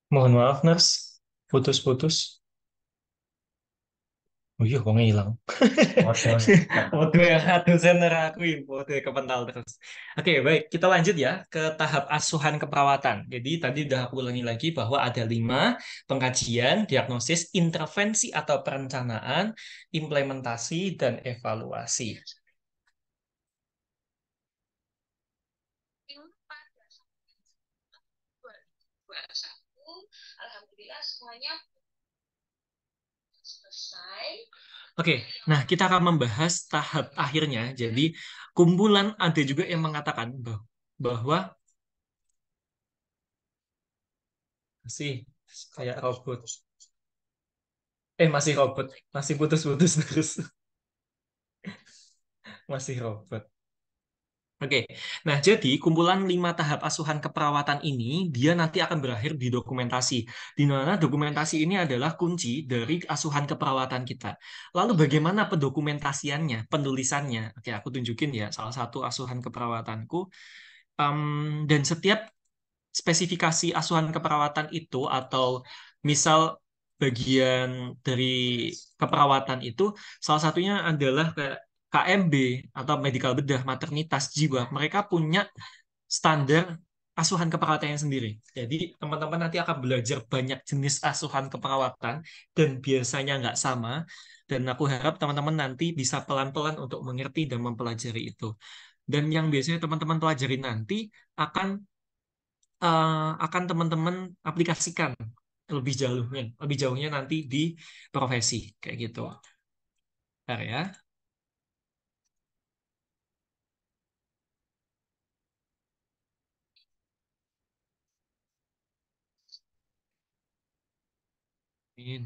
Mohon maaf, Nars. Putus-putus. Oh iya, uangnya hilang. Oh, waktu yang satu saya aku waktu kepental terus. Oke, baik. Kita lanjut ya ke tahap asuhan keperawatan. Jadi tadi udah aku ulangi lagi bahwa ada lima pengkajian, diagnosis, intervensi atau perencanaan, implementasi, dan evaluasi. Oke, okay, nah kita akan membahas tahap akhirnya. Jadi kumpulan ada juga yang mengatakan bahwa, bahwa masih kayak robot. Eh masih robot, masih putus-putus terus. masih robot. Oke, nah jadi kumpulan lima tahap asuhan keperawatan ini dia nanti akan berakhir di dokumentasi, di mana dokumentasi ini adalah kunci dari asuhan keperawatan kita. Lalu bagaimana pendokumentasiannya, penulisannya? Oke, aku tunjukin ya salah satu asuhan keperawatanku. Um, dan setiap spesifikasi asuhan keperawatan itu atau misal bagian dari keperawatan itu salah satunya adalah KMB atau medical bedah, maternitas, jiwa, mereka punya standar asuhan keperawatan yang sendiri. Jadi teman-teman nanti akan belajar banyak jenis asuhan keperawatan dan biasanya nggak sama. Dan aku harap teman-teman nanti bisa pelan-pelan untuk mengerti dan mempelajari itu. Dan yang biasanya teman-teman pelajari nanti akan uh, akan teman-teman aplikasikan lebih jauhnya, lebih jauhnya nanti di profesi kayak gitu. Ntar ya. Amin.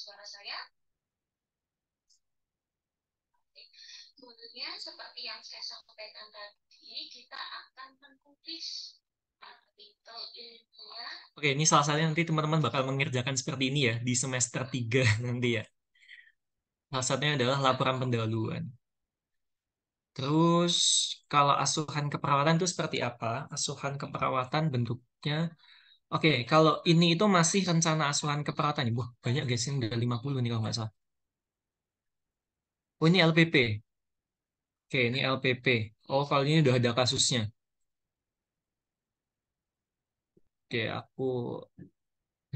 suara saya? Oke, Sebetulnya seperti yang saya sampaikan tadi, kita akan menulis Oke, ini salah satunya nanti teman-teman bakal mengerjakan seperti ini ya di semester 3 nanti ya. Salah satunya adalah laporan pendahuluan. Terus kalau asuhan keperawatan itu seperti apa? Asuhan keperawatan bentuknya Oke, kalau ini itu masih rencana asuhan keperawatan. Wah, banyak guys, ini udah 50 nih kalau nggak salah. Oh, ini LPP. Oke, ini LPP. Oh, kalau ini udah ada kasusnya. Oke, aku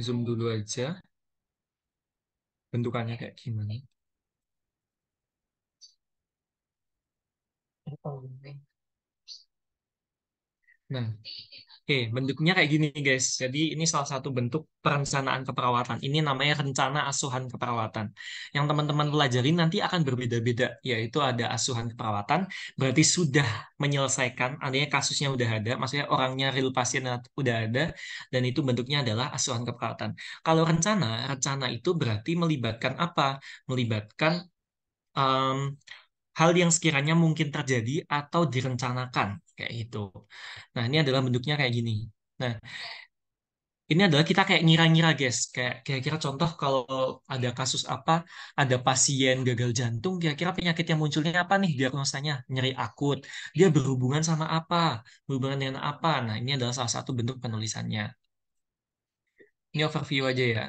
zoom dulu aja. Bentukannya kayak gimana? Nah, Oke, bentuknya kayak gini guys. Jadi ini salah satu bentuk perencanaan keperawatan. Ini namanya rencana asuhan keperawatan. Yang teman-teman pelajari nanti akan berbeda-beda, yaitu ada asuhan keperawatan, berarti sudah menyelesaikan, artinya kasusnya udah ada, maksudnya orangnya real pasien udah ada, dan itu bentuknya adalah asuhan keperawatan. Kalau rencana, rencana itu berarti melibatkan apa? Melibatkan um, hal yang sekiranya mungkin terjadi atau direncanakan kayak gitu. Nah, ini adalah bentuknya kayak gini. Nah, ini adalah kita kayak ngira-ngira guys kayak kira-kira contoh kalau ada kasus apa ada pasien gagal jantung kira-kira penyakit yang munculnya apa nih diagnosanya nyeri akut dia berhubungan sama apa berhubungan dengan apa nah ini adalah salah satu bentuk penulisannya ini overview aja ya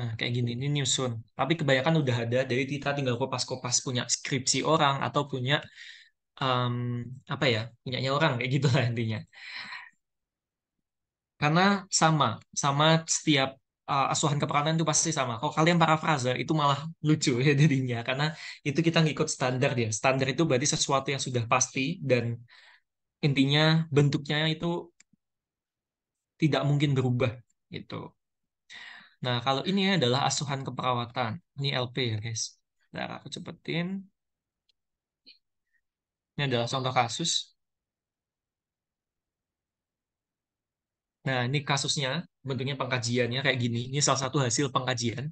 Nah, kayak gini, ini nyusun. Tapi kebanyakan udah ada, jadi kita tinggal kopas-kopas punya skripsi orang atau punya um, apa ya, punyanya orang kayak gitu lah intinya. Karena sama, sama setiap uh, asuhan keperanan itu pasti sama. Kalau kalian para frasa itu malah lucu ya jadinya, karena itu kita ngikut standar ya. Standar itu berarti sesuatu yang sudah pasti dan intinya bentuknya itu tidak mungkin berubah gitu. Nah, kalau ini adalah asuhan keperawatan. Ini LP ya, guys. Bentar, aku cepetin. Ini adalah contoh kasus. Nah, ini kasusnya, bentuknya pengkajiannya kayak gini. Ini salah satu hasil pengkajian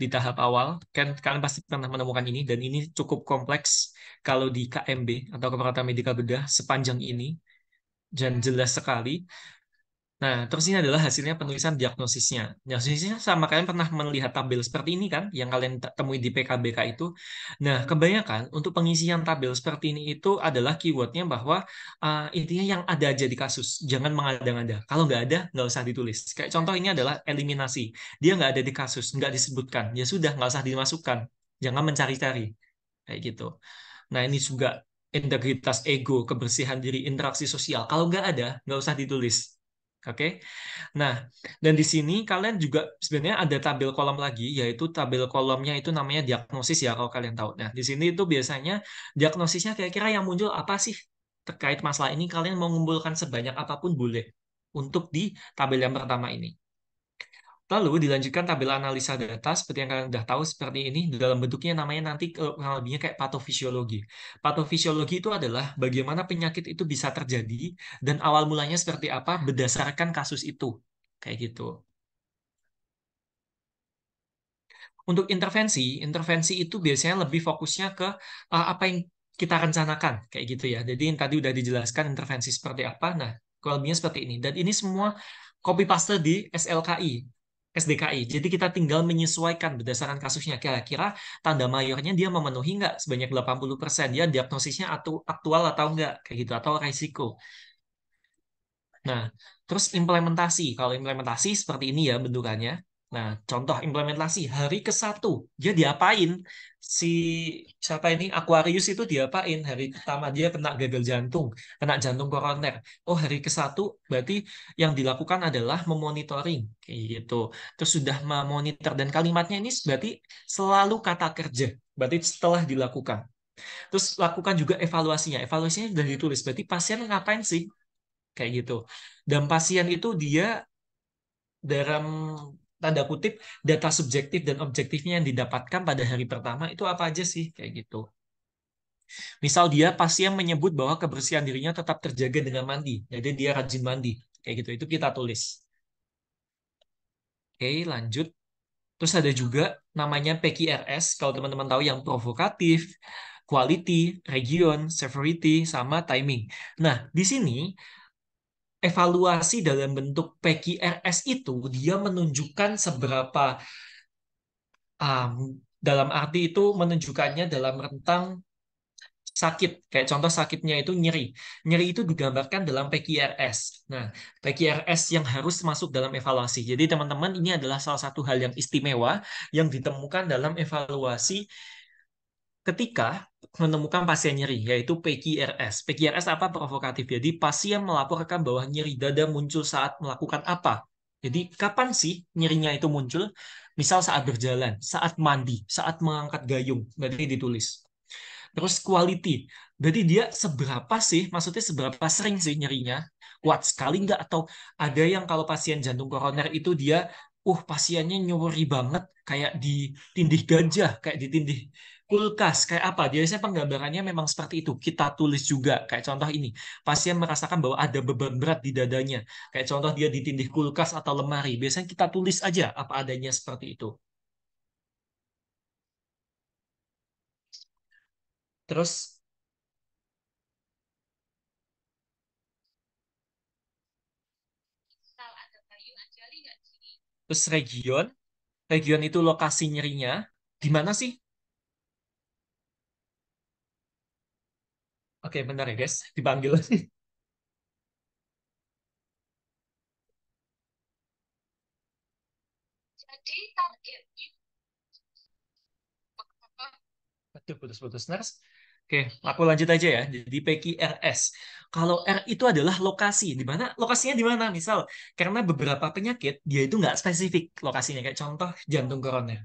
di tahap awal. Kan kalian pasti pernah menemukan ini, dan ini cukup kompleks kalau di KMB atau Keperawatan Medika Bedah sepanjang ini dan jelas sekali Nah, terus ini adalah hasilnya penulisan diagnosisnya. Diagnosisnya sama kalian pernah melihat tabel seperti ini kan, yang kalian temui di PKBK itu. Nah, kebanyakan untuk pengisian tabel seperti ini itu adalah keywordnya bahwa uh, intinya yang ada aja di kasus, jangan mengada ada Kalau nggak ada, nggak usah ditulis. Kayak contoh ini adalah eliminasi. Dia nggak ada di kasus, nggak disebutkan. Ya sudah, nggak usah dimasukkan. Jangan mencari-cari. Kayak gitu. Nah, ini juga integritas ego, kebersihan diri, interaksi sosial. Kalau nggak ada, nggak usah ditulis Oke. Okay? Nah, dan di sini kalian juga sebenarnya ada tabel kolom lagi, yaitu tabel kolomnya itu namanya diagnosis ya kalau kalian tahu. Nah, di sini itu biasanya diagnosisnya kira-kira yang muncul apa sih terkait masalah ini? Kalian mau mengumpulkan sebanyak apapun boleh untuk di tabel yang pertama ini. Lalu dilanjutkan tabel analisa data seperti yang kalian sudah tahu seperti ini dalam bentuknya namanya nanti e, kurang lebihnya kayak patofisiologi. Patofisiologi itu adalah bagaimana penyakit itu bisa terjadi dan awal mulanya seperti apa berdasarkan kasus itu. Kayak gitu. Untuk intervensi, intervensi itu biasanya lebih fokusnya ke uh, apa yang kita rencanakan kayak gitu ya. Jadi yang tadi udah dijelaskan intervensi seperti apa. Nah, kurang lebihnya seperti ini. Dan ini semua copy paste di SLKI SDKI. Jadi kita tinggal menyesuaikan berdasarkan kasusnya. Kira-kira tanda mayornya dia memenuhi nggak sebanyak 80%. Dia diagnosisnya aktual atau nggak, kayak gitu, atau risiko. Nah, terus implementasi. Kalau implementasi seperti ini ya bentukannya. Nah, contoh implementasi hari ke-1 dia diapain? Si siapa ini Aquarius itu diapain? Hari pertama dia kena gagal jantung, kena jantung koroner. Oh, hari ke-1 berarti yang dilakukan adalah memonitoring kayak gitu. Terus sudah memonitor dan kalimatnya ini berarti selalu kata kerja. Berarti setelah dilakukan. Terus lakukan juga evaluasinya. Evaluasinya sudah ditulis. Berarti pasien ngapain sih? Kayak gitu. Dan pasien itu dia dalam tanda kutip data subjektif dan objektifnya yang didapatkan pada hari pertama itu apa aja sih kayak gitu. Misal dia pasti yang menyebut bahwa kebersihan dirinya tetap terjaga dengan mandi, jadi dia rajin mandi kayak gitu. Itu kita tulis. Oke, lanjut. Terus ada juga namanya PQRS kalau teman-teman tahu yang provokatif, quality, region, severity, sama timing. Nah, di sini evaluasi dalam bentuk PQRS itu dia menunjukkan seberapa um, dalam arti itu menunjukkannya dalam rentang sakit. Kayak contoh sakitnya itu nyeri. Nyeri itu digambarkan dalam PQRS. Nah, PQRS yang harus masuk dalam evaluasi. Jadi teman-teman ini adalah salah satu hal yang istimewa yang ditemukan dalam evaluasi ketika menemukan pasien nyeri, yaitu PQRS. PQRS apa? Provokatif. Jadi pasien melaporkan bahwa nyeri dada muncul saat melakukan apa? Jadi kapan sih nyerinya itu muncul? Misal saat berjalan, saat mandi, saat mengangkat gayung. Berarti ditulis. Terus quality. Berarti dia seberapa sih, maksudnya seberapa sering sih nyerinya? Kuat sekali nggak? Atau ada yang kalau pasien jantung koroner itu dia, uh pasiennya nyeri banget, kayak ditindih gajah, kayak ditindih kulkas kayak apa? Biasanya penggambarannya memang seperti itu. Kita tulis juga kayak contoh ini. Pasien merasakan bahwa ada beban berat di dadanya. Kayak contoh dia ditindih kulkas atau lemari. Biasanya kita tulis aja apa adanya seperti itu. Terus Terus region, region itu lokasi nyerinya. Di mana sih Oke, bentar ya guys, dipanggil. Jadi targetnya Aduh, putus-putus nurse. Oke, aku lanjut aja ya. Jadi Peki RS. Kalau R itu adalah lokasi, di mana lokasinya di mana? Misal, karena beberapa penyakit dia itu nggak spesifik lokasinya. Kayak contoh jantung koroner.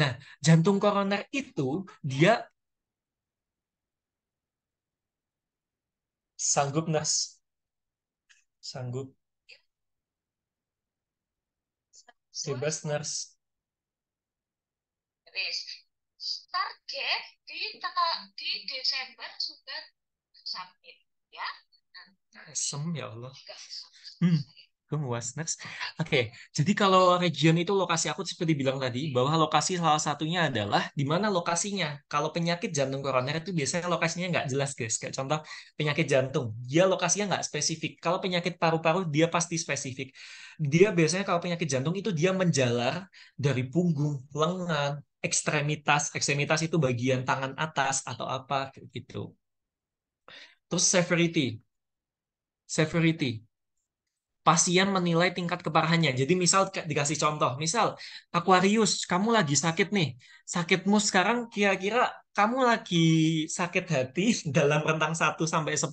Nah, jantung koroner itu dia Sanggup, Nas. Sanggup. Bebas, Nas. Target di, di Desember sudah sampai, ya. Asem, ya Allah. Hmm. Gue Wasners. Oke, okay. jadi kalau region itu lokasi aku seperti bilang tadi, bahwa lokasi salah satunya adalah di mana lokasinya. Kalau penyakit jantung koroner itu biasanya lokasinya nggak jelas, guys. Kayak contoh penyakit jantung, dia lokasinya nggak spesifik. Kalau penyakit paru-paru, dia pasti spesifik. Dia biasanya kalau penyakit jantung itu dia menjalar dari punggung, lengan, ekstremitas. Ekstremitas itu bagian tangan atas atau apa gitu. Terus severity. Severity pasien menilai tingkat keparahannya. Jadi misal dikasih contoh, misal Aquarius, kamu lagi sakit nih. Sakitmu sekarang kira-kira kamu lagi sakit hati dalam rentang 1 sampai 10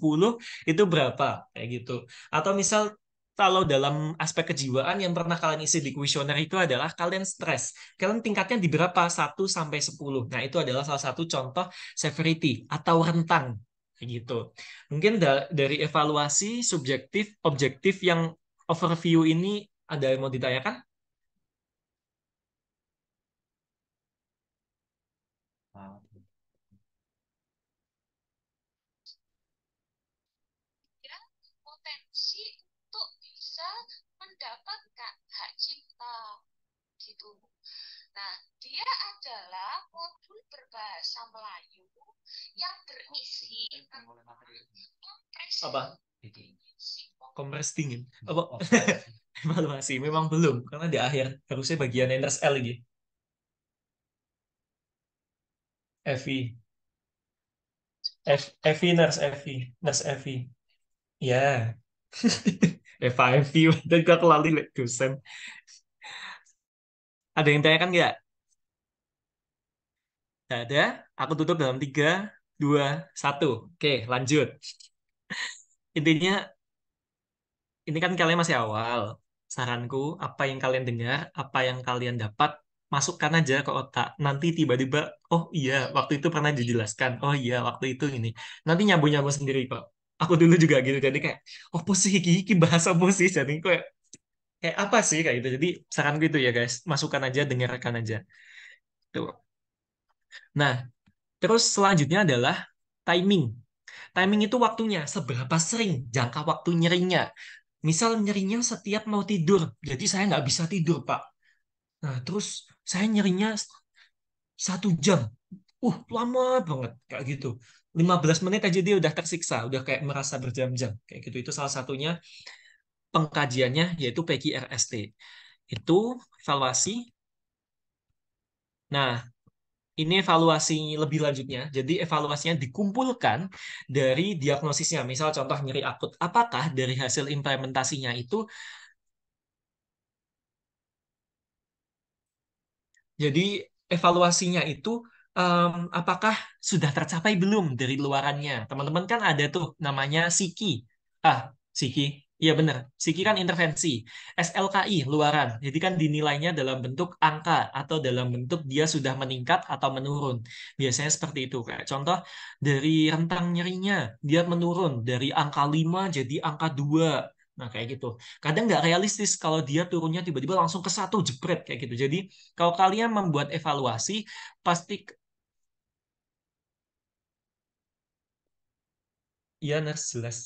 itu berapa? Kayak gitu. Atau misal kalau dalam aspek kejiwaan yang pernah kalian isi di kuesioner itu adalah kalian stres. Kalian tingkatnya di berapa? 1 sampai 10. Nah, itu adalah salah satu contoh severity atau rentang gitu. Mungkin da dari evaluasi subjektif objektif yang overview ini ada yang mau ditanyakan? Ya, potensi untuk bisa mendapatkan hak cipta gitu. Nah, dia adalah modul berbahasa Melayu yang berisi tentang apa? Commerce dingin. Hmm. Apa? Oh, Evaluasi memang belum karena di akhir harusnya bagian Niners L lagi. Evi. Evi nurse Evi, nurse Evi. Ya. Eva Evi dan gak kelali lek dosen. Ada yang tanya kan nggak? Tidak ada. Aku tutup dalam tiga, dua, satu. Oke, lanjut. Intinya ini kan kalian masih awal. Saranku, apa yang kalian dengar, apa yang kalian dapat, masukkan aja ke otak. Nanti tiba-tiba, oh iya, waktu itu pernah dijelaskan. Oh iya, waktu itu ini. Nanti nyambung-nyambung sendiri kok. Aku dulu juga gitu. Jadi kayak, oh posisi ini bahasa posisi. Jadi kayak, kayak apa sih kayak gitu. Jadi saranku itu ya guys, masukkan aja, dengarkan aja. Tuh. Nah, terus selanjutnya adalah timing. Timing itu waktunya, seberapa sering jangka waktu nyerinya misal nyerinya setiap mau tidur, jadi saya nggak bisa tidur pak. Nah terus saya nyerinya satu jam, uh lama banget kayak gitu. 15 menit aja dia udah tersiksa, udah kayak merasa berjam-jam kayak gitu. Itu salah satunya pengkajiannya yaitu PGRST. Itu evaluasi. Nah, ini evaluasi lebih lanjutnya. Jadi evaluasinya dikumpulkan dari diagnosisnya. Misal contoh nyeri akut, apakah dari hasil implementasinya itu Jadi evaluasinya itu um, apakah sudah tercapai belum dari luarannya? Teman-teman kan ada tuh namanya Siki. Ah, Siki. Iya benar, Siki kan intervensi. SLKI luaran. Jadi kan dinilainya dalam bentuk angka atau dalam bentuk dia sudah meningkat atau menurun. Biasanya seperti itu. Kayak contoh dari rentang nyerinya dia menurun dari angka 5 jadi angka 2. Nah, kayak gitu. Kadang nggak realistis kalau dia turunnya tiba-tiba langsung ke satu jebret kayak gitu. Jadi, kalau kalian membuat evaluasi, pasti Iya, nurse jelas.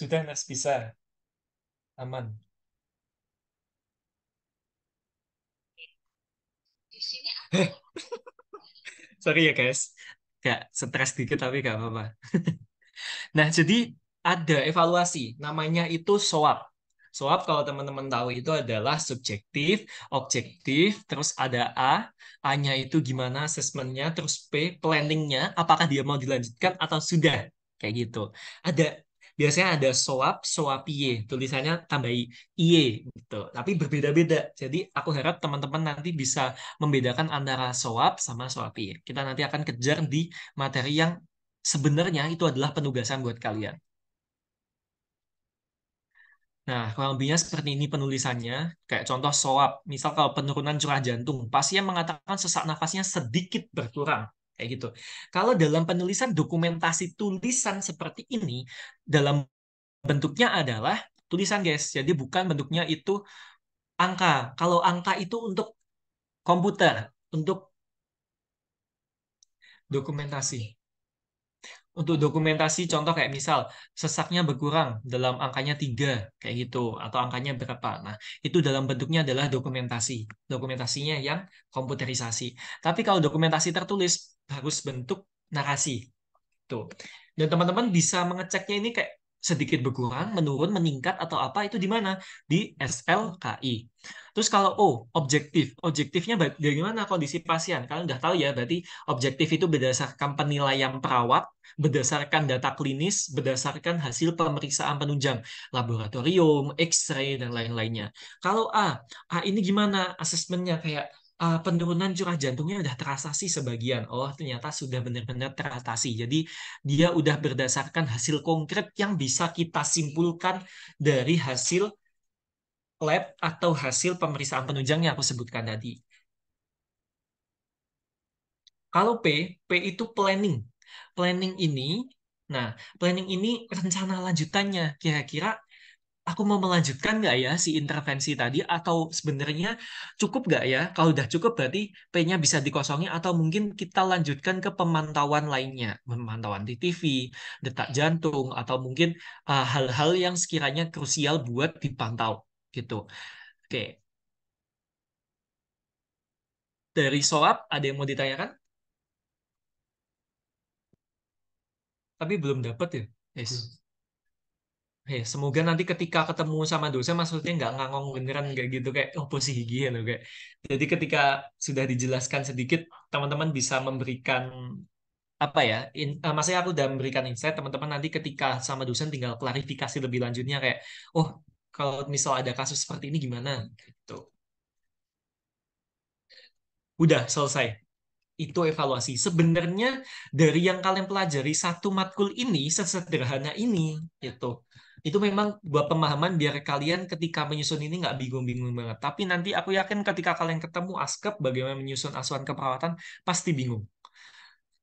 Sudah Nas bisa. Aman. Di sini aku... Sorry ya guys. Gak stres dikit tapi gak apa-apa. nah jadi ada evaluasi. Namanya itu SOAP. SOAP kalau teman-teman tahu itu adalah subjektif, objektif, terus ada A, A-nya itu gimana asesmennya, terus P, planningnya, apakah dia mau dilanjutkan atau sudah, kayak gitu. Ada biasanya ada soap, soapie, tulisannya tambahi iye gitu. Tapi berbeda-beda. Jadi aku harap teman-teman nanti bisa membedakan antara soap sama soapie. Kita nanti akan kejar di materi yang sebenarnya itu adalah penugasan buat kalian. Nah, kurang lebihnya seperti ini penulisannya. Kayak contoh soap, misal kalau penurunan curah jantung, pasien mengatakan sesak nafasnya sedikit berkurang kayak gitu. Kalau dalam penulisan dokumentasi tulisan seperti ini dalam bentuknya adalah tulisan guys. Jadi bukan bentuknya itu angka. Kalau angka itu untuk komputer, untuk dokumentasi. Untuk dokumentasi contoh kayak misal sesaknya berkurang dalam angkanya tiga kayak gitu atau angkanya berapa. Nah, itu dalam bentuknya adalah dokumentasi. Dokumentasinya yang komputerisasi. Tapi kalau dokumentasi tertulis harus bentuk narasi. Tuh. Dan teman-teman bisa mengeceknya ini kayak sedikit berkurang, menurun, meningkat atau apa itu di mana? Di SLKI. Terus kalau O, objektif. Objektifnya bagaimana kondisi pasien? Kalian udah tahu ya, berarti objektif itu berdasarkan penilaian perawat, berdasarkan data klinis, berdasarkan hasil pemeriksaan penunjang, laboratorium, X-ray, dan lain-lainnya. Kalau A, A ini gimana asesmennya? Kayak uh, penurunan curah jantungnya udah teratasi sebagian. Oh, ternyata sudah benar-benar teratasi. Jadi dia udah berdasarkan hasil konkret yang bisa kita simpulkan dari hasil lab atau hasil pemeriksaan penunjang yang aku sebutkan tadi. Kalau P, P itu planning. Planning ini, nah, planning ini rencana lanjutannya. Kira-kira aku mau melanjutkan nggak ya si intervensi tadi atau sebenarnya cukup nggak ya? Kalau udah cukup berarti P-nya bisa dikosongin atau mungkin kita lanjutkan ke pemantauan lainnya, pemantauan di TV, detak jantung atau mungkin eh, hal-hal uh, yang sekiranya krusial buat dipantau gitu. Oke. Dari Soap ada yang mau ditanyakan? Tapi belum dapat ya? Yes. Hmm. Hey, eh, semoga nanti ketika ketemu sama dosen maksudnya nggak ngangong beneran nggak gitu kayak oh posisi gigi gitu loh kayak. Jadi ketika sudah dijelaskan sedikit teman-teman bisa memberikan apa ya? In, uh, maksudnya aku udah memberikan insight teman-teman nanti ketika sama dosen tinggal klarifikasi lebih lanjutnya kayak oh kalau misal ada kasus seperti ini gimana gitu. Udah selesai itu evaluasi. Sebenarnya dari yang kalian pelajari satu matkul ini sesederhana ini gitu itu memang buat pemahaman biar kalian ketika menyusun ini nggak bingung-bingung banget. Tapi nanti aku yakin ketika kalian ketemu askep bagaimana menyusun asuhan keperawatan pasti bingung.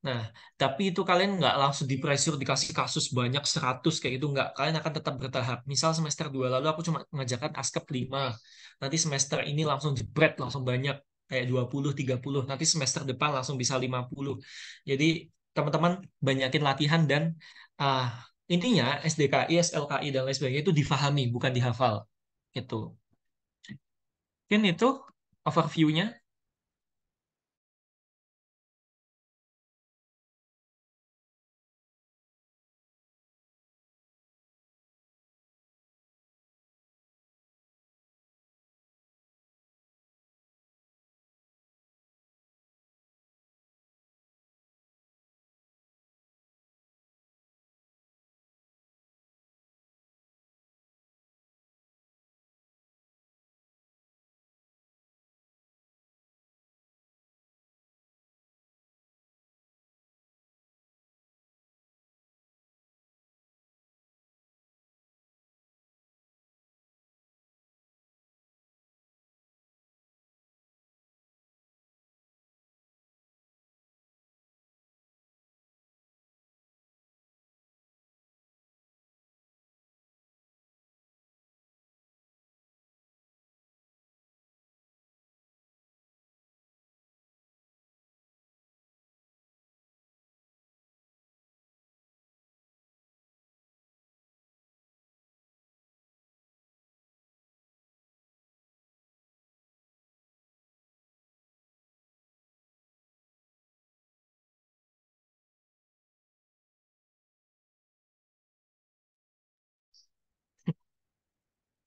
Nah, tapi itu kalian nggak langsung di pressure dikasih kasus banyak 100 kayak gitu nggak. Kalian akan tetap bertahap. Misal semester 2 lalu aku cuma mengajarkan askep 5. Nanti semester ini langsung jebret langsung banyak kayak 20, 30. Nanti semester depan langsung bisa 50. Jadi teman-teman banyakin latihan dan ah intinya SDKI, SLKI dan lain sebagainya itu difahami bukan dihafal gitu. Mungkin itu overview-nya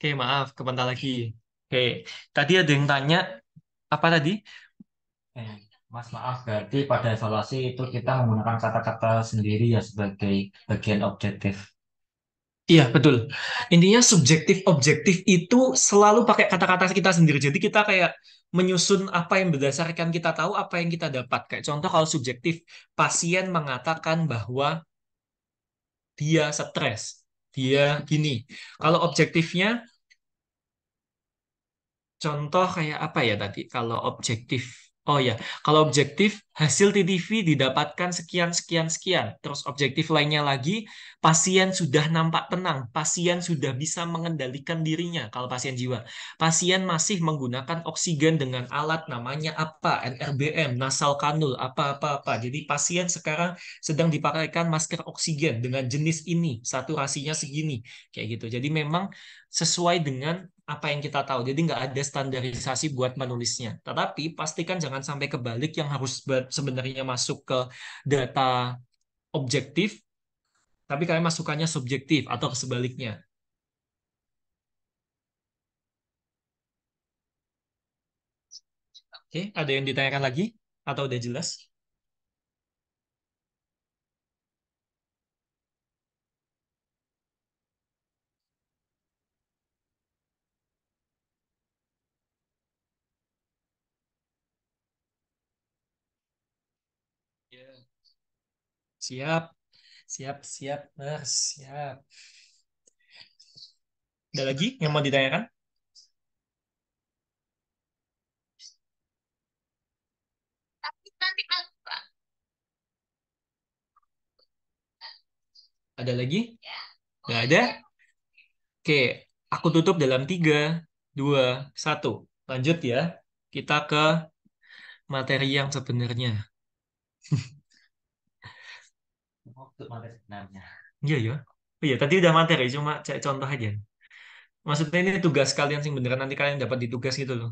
Oke, maaf, kebentar lagi. Oke, tadi ada yang tanya, apa tadi? Eh, Mas, maaf, berarti pada evaluasi itu kita menggunakan kata-kata sendiri ya sebagai bagian objektif. Iya, betul. Intinya subjektif-objektif itu selalu pakai kata-kata kita sendiri. Jadi kita kayak menyusun apa yang berdasarkan kita tahu, apa yang kita dapat. Kayak contoh kalau subjektif, pasien mengatakan bahwa dia stres, dia gini. Kalau objektifnya, Contoh kayak apa ya tadi? Kalau objektif. Oh ya, kalau objektif hasil TTV didapatkan sekian sekian sekian. Terus objektif lainnya lagi, pasien sudah nampak tenang, pasien sudah bisa mengendalikan dirinya kalau pasien jiwa. Pasien masih menggunakan oksigen dengan alat namanya apa? NRBM, nasal kanul, apa-apa-apa. Jadi pasien sekarang sedang dipakaikan masker oksigen dengan jenis ini, saturasinya segini, kayak gitu. Jadi memang sesuai dengan apa yang kita tahu. Jadi nggak ada standarisasi buat menulisnya. Tetapi pastikan jangan sampai kebalik yang harus sebenarnya masuk ke data objektif, tapi kalian masukkannya subjektif atau sebaliknya. Oke, ada yang ditanyakan lagi atau udah jelas? Siap, siap, siap, nurse, siap. Ada lagi yang mau ditanyakan? Ada lagi? Ya. Nggak ada? Oke, aku tutup dalam tiga dua satu Lanjut ya. Kita ke materi yang sebenarnya. untuk materi sebenarnya. Iya ya. Iya tadi udah materi cuma cek contoh aja. Maksudnya ini tugas kalian sih beneran nanti kalian dapat ditugas gitu loh.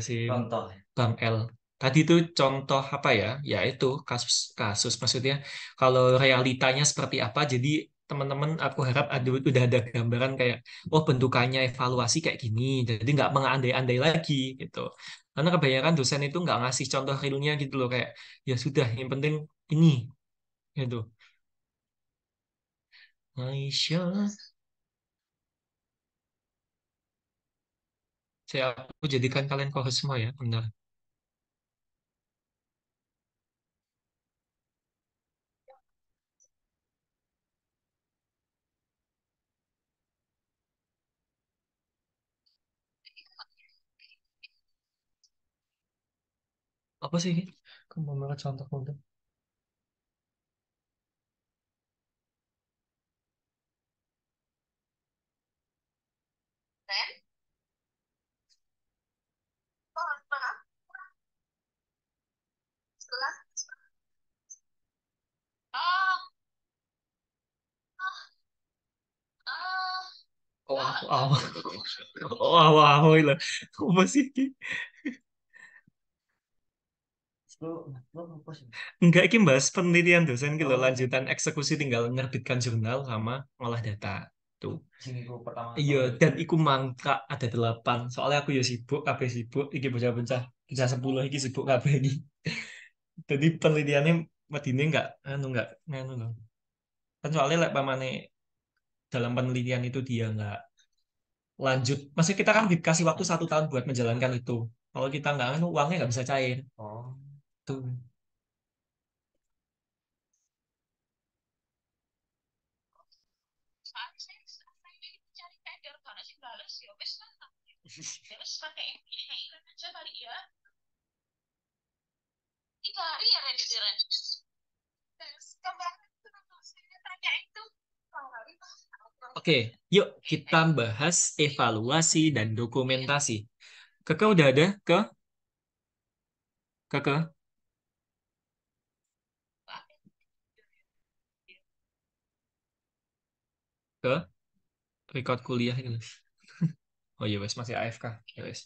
sih contoh. Bang L. Tadi itu contoh apa ya? Ya itu kasus kasus maksudnya kalau realitanya seperti apa jadi teman-teman aku harap ada, udah ada gambaran kayak oh bentukannya evaluasi kayak gini jadi nggak mengandai-andai lagi gitu karena kebanyakan dosen itu nggak ngasih contoh realnya gitu loh kayak ya sudah yang penting ini itu iya, Aisyah saya aku jadikan kalian kohes semua ya benar apa sih kamu mau contoh konten Oh, wow. Oh, wow, lah. Apa sih? Ya? Enggak, ini bahas penelitian dosen gitu oh. lanjutan eksekusi tinggal nerbitkan jurnal sama ngolah data tuh. Iya, dan iku mangka ada delapan. Soalnya aku ya sibuk, kabeh sibuk, iki bocah-bocah, bocah sepuluh iki sibuk kabeh iki. Jadi penelitiannya medine enggak, anu enggak, anu enggak. Kan soalnya lek pamane dalam penelitian itu dia nggak lanjut, maksudnya kita kan dikasih waktu satu tahun buat menjalankan itu. Kalau kita nggak anu, uangnya nggak bisa cair. Oh. Tuh. terus pakai ini saya balik ya tiga hari ya revision terus kemarin itu tanya itu kalau hari Oke, yuk kita bahas evaluasi dan dokumentasi. Keke udah ada? Ke? Keke? Ke? Record kuliah ini. Oh iya, wes masih AFK. Ya, wes.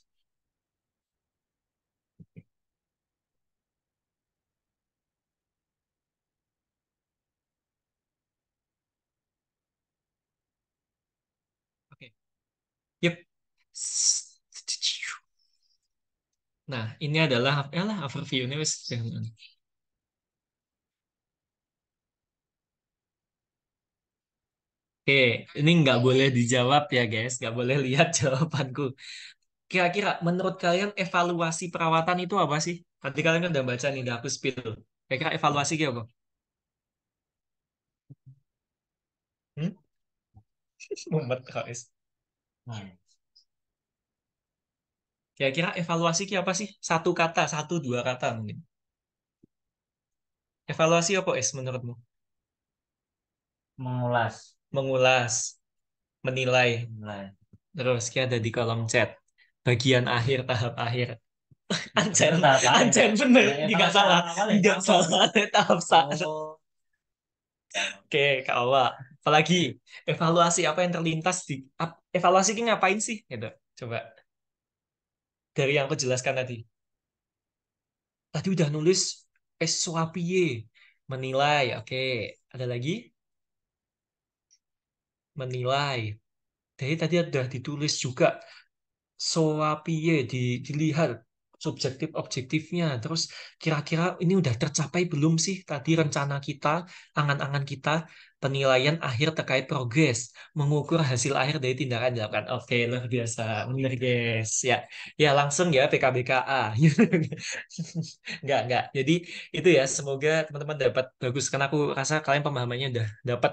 Nah, ini adalah ya lah overview-nya wis jangan. Oke, ini nggak boleh dijawab ya guys, nggak boleh lihat jawabanku. Kira-kira menurut kalian evaluasi perawatan itu apa sih? Tadi kalian kan udah baca nih, udah aku spill. Kira-kira evaluasi kayak apa? Hmm? Mumet guys. Kira-kira evaluasi ki apa sih? Satu kata, satu dua kata mungkin. Evaluasi apa es menurutmu? Mengulas. Mengulas. Menilai. Menilai. Terus dia ada di kolom chat. Bagian akhir, tahap akhir. Ancen, ancen bener, Tidak iya, iya, salah, Tidak salah, tahap oh. salah. Oke, Kak Awa. Apalagi evaluasi apa yang terlintas di evaluasi ini ngapain sih? Gitu. Coba dari yang aku jelaskan tadi. Tadi udah nulis eswapie, menilai, oke. Okay. Ada lagi? Menilai. Jadi tadi sudah ditulis juga soapie, di, dilihat, subjektif objektifnya. Terus kira-kira ini udah tercapai belum sih tadi rencana kita, angan-angan kita, penilaian akhir terkait progres, mengukur hasil akhir dari tindakan dilakukan. Oke, luar biasa. Benar, guys. Ya, ya langsung ya PKBKA. nggak nggak Jadi itu ya, semoga teman-teman dapat bagus karena aku rasa kalian pemahamannya udah dapat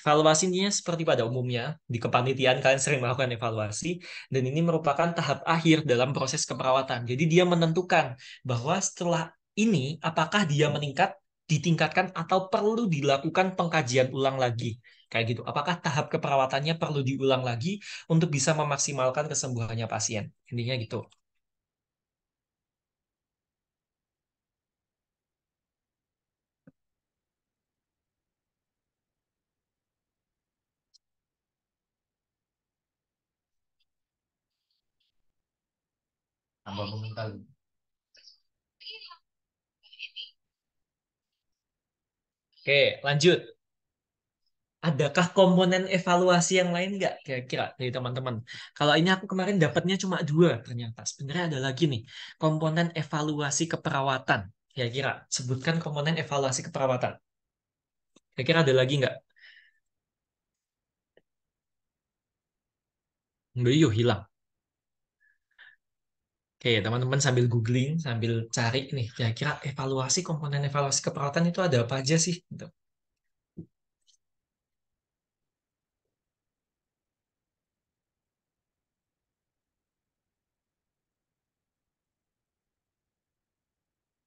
Evaluasinya seperti pada umumnya, di kepanitiaan kalian sering melakukan evaluasi, dan ini merupakan tahap akhir dalam proses keperawatan. Jadi dia menentukan bahwa setelah ini apakah dia meningkat, ditingkatkan, atau perlu dilakukan pengkajian ulang lagi. Kayak gitu. Apakah tahap keperawatannya perlu diulang lagi untuk bisa memaksimalkan kesembuhannya pasien? Intinya gitu. Tambah mengental. Oke, lanjut. Adakah komponen evaluasi yang lain nggak kira-kira dari teman-teman? Kalau ini aku kemarin dapatnya cuma dua ternyata. Sebenarnya ada lagi nih, komponen evaluasi keperawatan. Kira-kira, sebutkan komponen evaluasi keperawatan. Kira-kira ada lagi nggak? Beliau hilang. Oke, teman-teman sambil googling, sambil cari nih, kira-kira evaluasi, komponen evaluasi keperawatan itu ada apa aja sih? Gitu.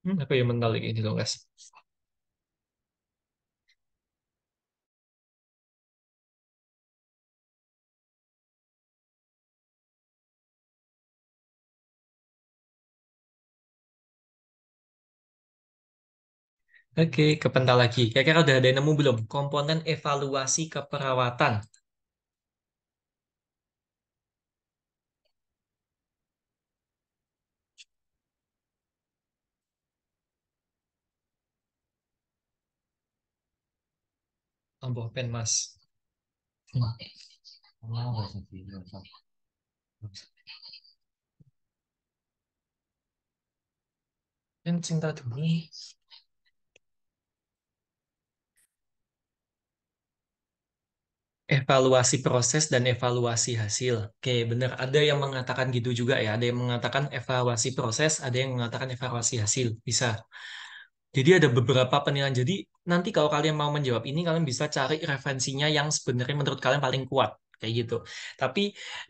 Hmm, apa yang mental ini loh, guys? Oke, kepental lagi. Kira-kira udah ada yang nemu belum? Komponen evaluasi keperawatan. Tambah pen, Mas. Hmm. cinta demi Evaluasi proses dan evaluasi hasil. Oke, benar. Ada yang mengatakan gitu juga ya. Ada yang mengatakan evaluasi proses, ada yang mengatakan evaluasi hasil. Bisa. Jadi ada beberapa penilaian. Jadi nanti kalau kalian mau menjawab ini, kalian bisa cari referensinya yang sebenarnya menurut kalian paling kuat kayak gitu. Tapi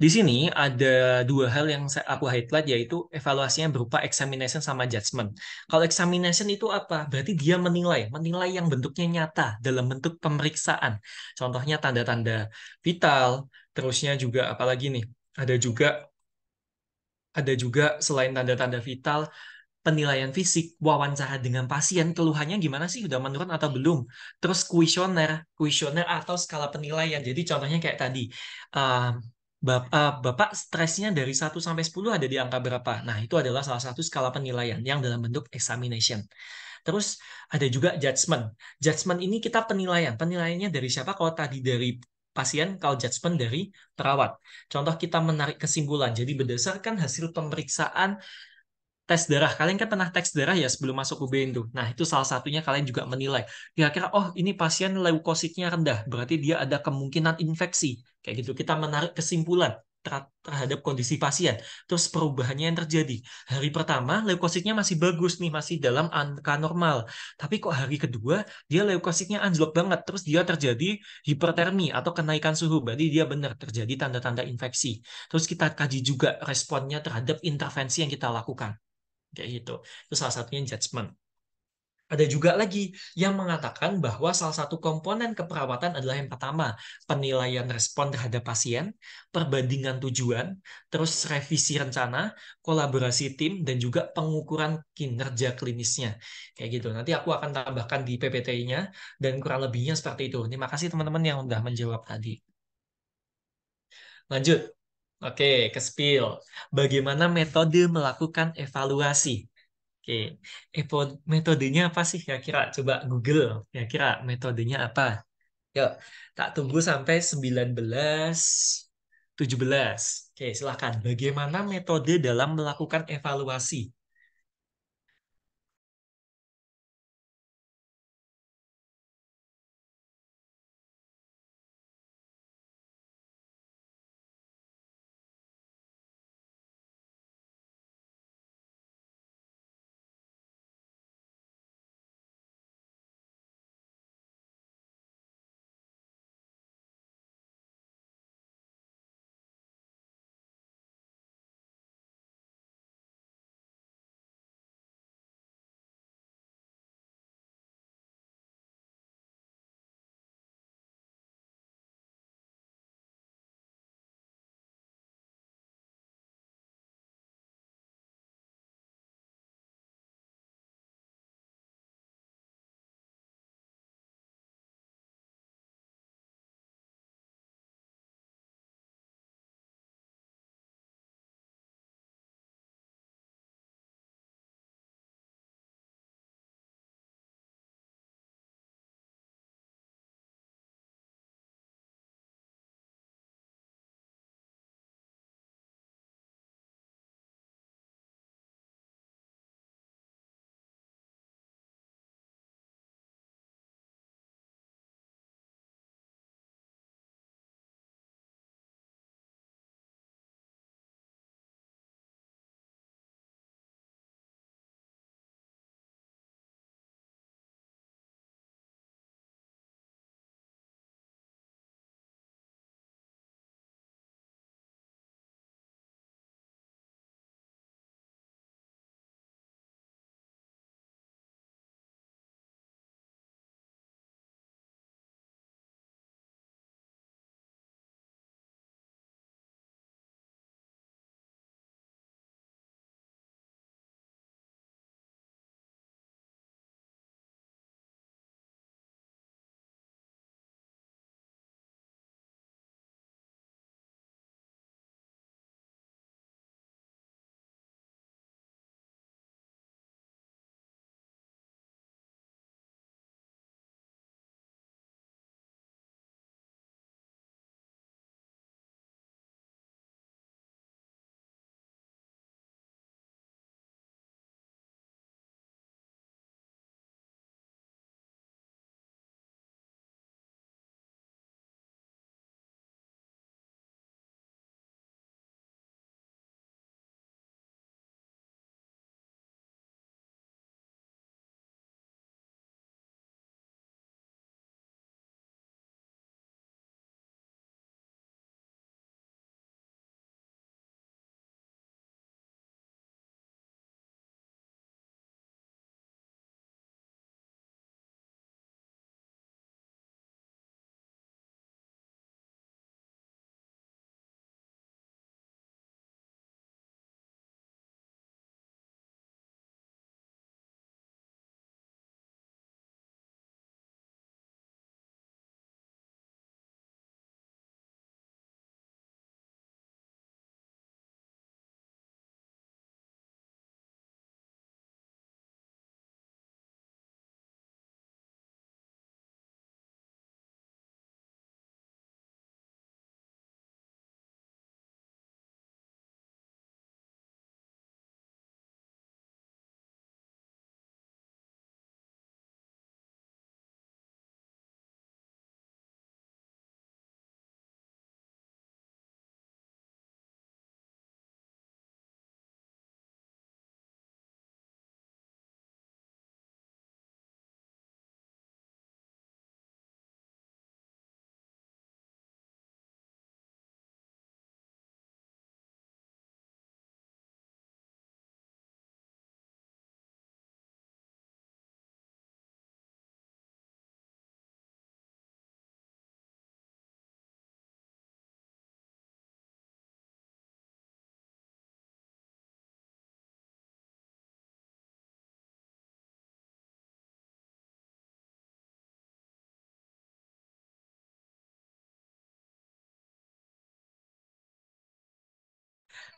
di sini ada dua hal yang aku highlight yaitu evaluasinya berupa examination sama judgement. Kalau examination itu apa? Berarti dia menilai, menilai yang bentuknya nyata dalam bentuk pemeriksaan. Contohnya tanda-tanda vital, terusnya juga apalagi nih? Ada juga ada juga selain tanda-tanda vital penilaian fisik, wawancara dengan pasien, keluhannya gimana sih, udah menurun atau belum. Terus kuesioner, kuesioner atau skala penilaian. Jadi contohnya kayak tadi, uh, eh, Bapak, uh, eh, Bapak stresnya dari 1 sampai 10 ada di angka berapa? Nah, itu adalah salah satu skala penilaian yang dalam bentuk examination. Terus ada juga judgment. Judgment ini kita penilaian. Penilaiannya dari siapa? Kalau tadi dari pasien kalau judgment dari perawat. Contoh kita menarik kesimpulan. Jadi berdasarkan hasil pemeriksaan tes darah. Kalian kan pernah tes darah ya sebelum masuk UB itu. Nah, itu salah satunya kalian juga menilai. Kira-kira, oh ini pasien leukositnya rendah, berarti dia ada kemungkinan infeksi. Kayak gitu, kita menarik kesimpulan terhadap kondisi pasien. Terus perubahannya yang terjadi. Hari pertama leukositnya masih bagus nih, masih dalam angka normal. Tapi kok hari kedua dia leukositnya anjlok banget. Terus dia terjadi hipertermi atau kenaikan suhu. Berarti dia benar terjadi tanda-tanda infeksi. Terus kita kaji juga responnya terhadap intervensi yang kita lakukan kayak gitu itu salah satunya judgement ada juga lagi yang mengatakan bahwa salah satu komponen keperawatan adalah yang pertama, penilaian respon terhadap pasien, perbandingan tujuan, terus revisi rencana, kolaborasi tim, dan juga pengukuran kinerja klinisnya. Kayak gitu. Nanti aku akan tambahkan di PPT-nya, dan kurang lebihnya seperti itu. Terima kasih teman-teman yang sudah menjawab tadi. Lanjut. Oke, ke spill. Bagaimana metode melakukan evaluasi? Oke, Epo, metodenya apa sih kira-kira? Coba Google, kira-kira metodenya apa? Yuk, tak tunggu sampai 19, 17. Oke, silakan. Bagaimana metode dalam melakukan evaluasi?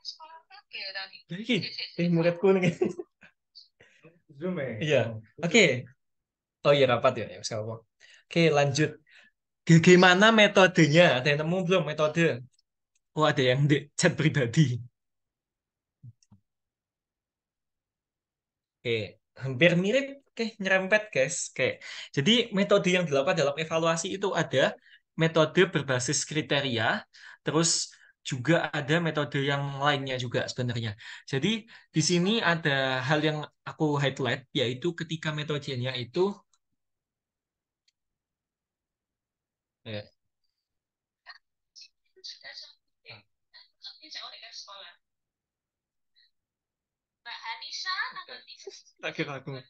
sekolah apa ya, tadi? eh muridku nih. Zoom ya. Iya. Oke. Oh iya rapat ya, ya Oke, okay, lanjut. Bagaimana metodenya? Ada yang nemu belum metode? Oh, ada yang di chat pribadi. Oke, okay. hampir mirip Oke, nyerempet guys. Oke. Jadi metode yang dilakukan dalam evaluasi itu ada metode berbasis kriteria, terus juga ada metode yang lainnya juga sebenarnya. Jadi di sini ada hal yang aku highlight yaitu ketika metodenya itu ya. Eh, yeah.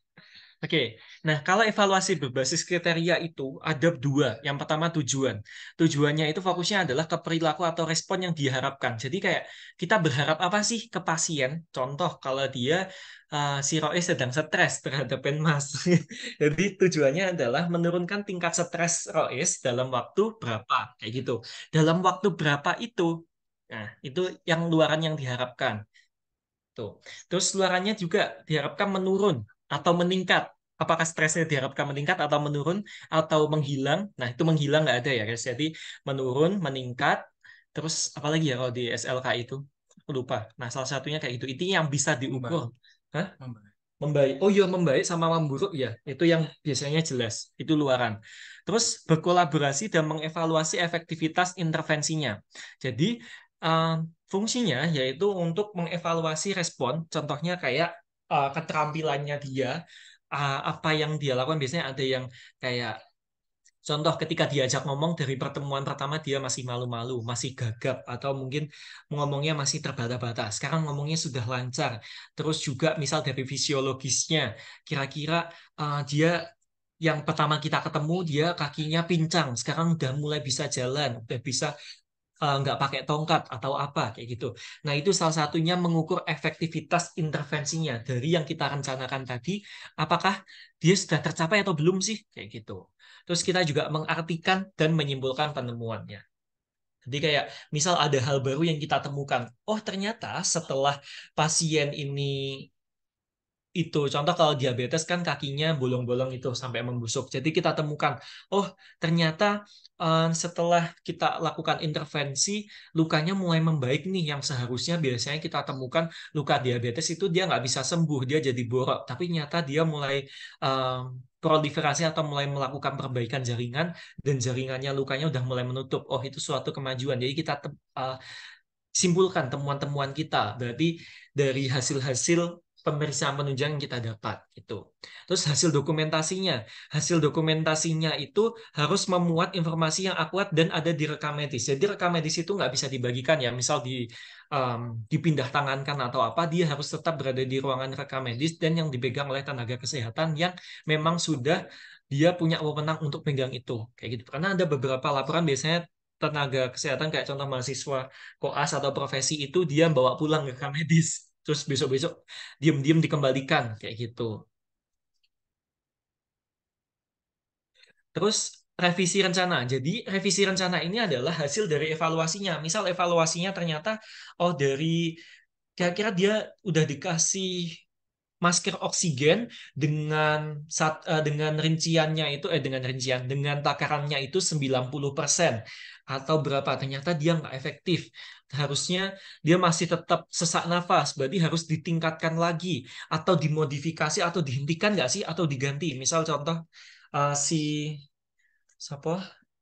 Oke, nah kalau evaluasi berbasis kriteria itu ada dua. Yang pertama tujuan. Tujuannya itu fokusnya adalah ke perilaku atau respon yang diharapkan. Jadi kayak kita berharap apa sih ke pasien? Contoh kalau dia uh, si Roy sedang stres terhadap penmas. Jadi tujuannya adalah menurunkan tingkat stres Rois dalam waktu berapa kayak gitu. Dalam waktu berapa itu? Nah, itu yang luaran yang diharapkan. Tuh. Terus luarannya juga diharapkan menurun atau meningkat apakah stresnya diharapkan meningkat atau menurun atau menghilang. Nah, itu menghilang nggak ada ya, guys. Jadi menurun, meningkat, terus apalagi ya kalau di SLK itu? lupa. Nah, salah satunya kayak gitu. Itu yang bisa diukur. Membaik. membaik. Oh iya, membaik sama memburuk ya. Itu yang biasanya jelas. Itu luaran. Terus berkolaborasi dan mengevaluasi efektivitas intervensinya. Jadi, uh, fungsinya yaitu untuk mengevaluasi respon. Contohnya kayak uh, keterampilannya dia, Ah, apa yang dia lakukan biasanya ada yang kayak Contoh ketika diajak ngomong dari pertemuan pertama dia masih malu-malu, masih gagap, atau mungkin ngomongnya masih terbata-bata. Sekarang ngomongnya sudah lancar. Terus juga misal dari fisiologisnya, kira-kira uh, dia yang pertama kita ketemu dia kakinya pincang, sekarang udah mulai bisa jalan, udah bisa Eh, nggak pakai tongkat atau apa kayak gitu. Nah itu salah satunya mengukur efektivitas intervensinya dari yang kita rencanakan tadi, apakah dia sudah tercapai atau belum sih kayak gitu. Terus kita juga mengartikan dan menyimpulkan penemuannya. Jadi kayak misal ada hal baru yang kita temukan. Oh ternyata setelah pasien ini itu contoh kalau diabetes kan kakinya bolong-bolong itu sampai membusuk jadi kita temukan oh ternyata um, setelah kita lakukan intervensi lukanya mulai membaik nih yang seharusnya biasanya kita temukan luka diabetes itu dia nggak bisa sembuh dia jadi borok tapi nyata dia mulai um, proliferasi atau mulai melakukan perbaikan jaringan dan jaringannya lukanya udah mulai menutup oh itu suatu kemajuan jadi kita uh, simpulkan temuan-temuan kita berarti dari hasil-hasil pemeriksaan penunjang yang kita dapat itu. Terus hasil dokumentasinya, hasil dokumentasinya itu harus memuat informasi yang akurat dan ada di rekam medis. Jadi rekam medis itu nggak bisa dibagikan ya, misal di um, dipindah tangankan atau apa, dia harus tetap berada di ruangan rekam medis dan yang dipegang oleh tenaga kesehatan yang memang sudah dia punya wewenang untuk pegang itu kayak gitu. Karena ada beberapa laporan biasanya tenaga kesehatan kayak contoh mahasiswa koas atau profesi itu dia bawa pulang rekam medis terus besok-besok diam-diam dikembalikan kayak gitu. Terus revisi rencana. Jadi revisi rencana ini adalah hasil dari evaluasinya. Misal evaluasinya ternyata oh dari kira-kira dia udah dikasih masker oksigen dengan sat, uh, dengan rinciannya itu eh dengan rincian dengan takarannya itu 90% atau berapa ternyata dia nggak efektif harusnya dia masih tetap sesak nafas, berarti harus ditingkatkan lagi atau dimodifikasi atau dihentikan nggak sih atau diganti. Misal contoh uh, si siapa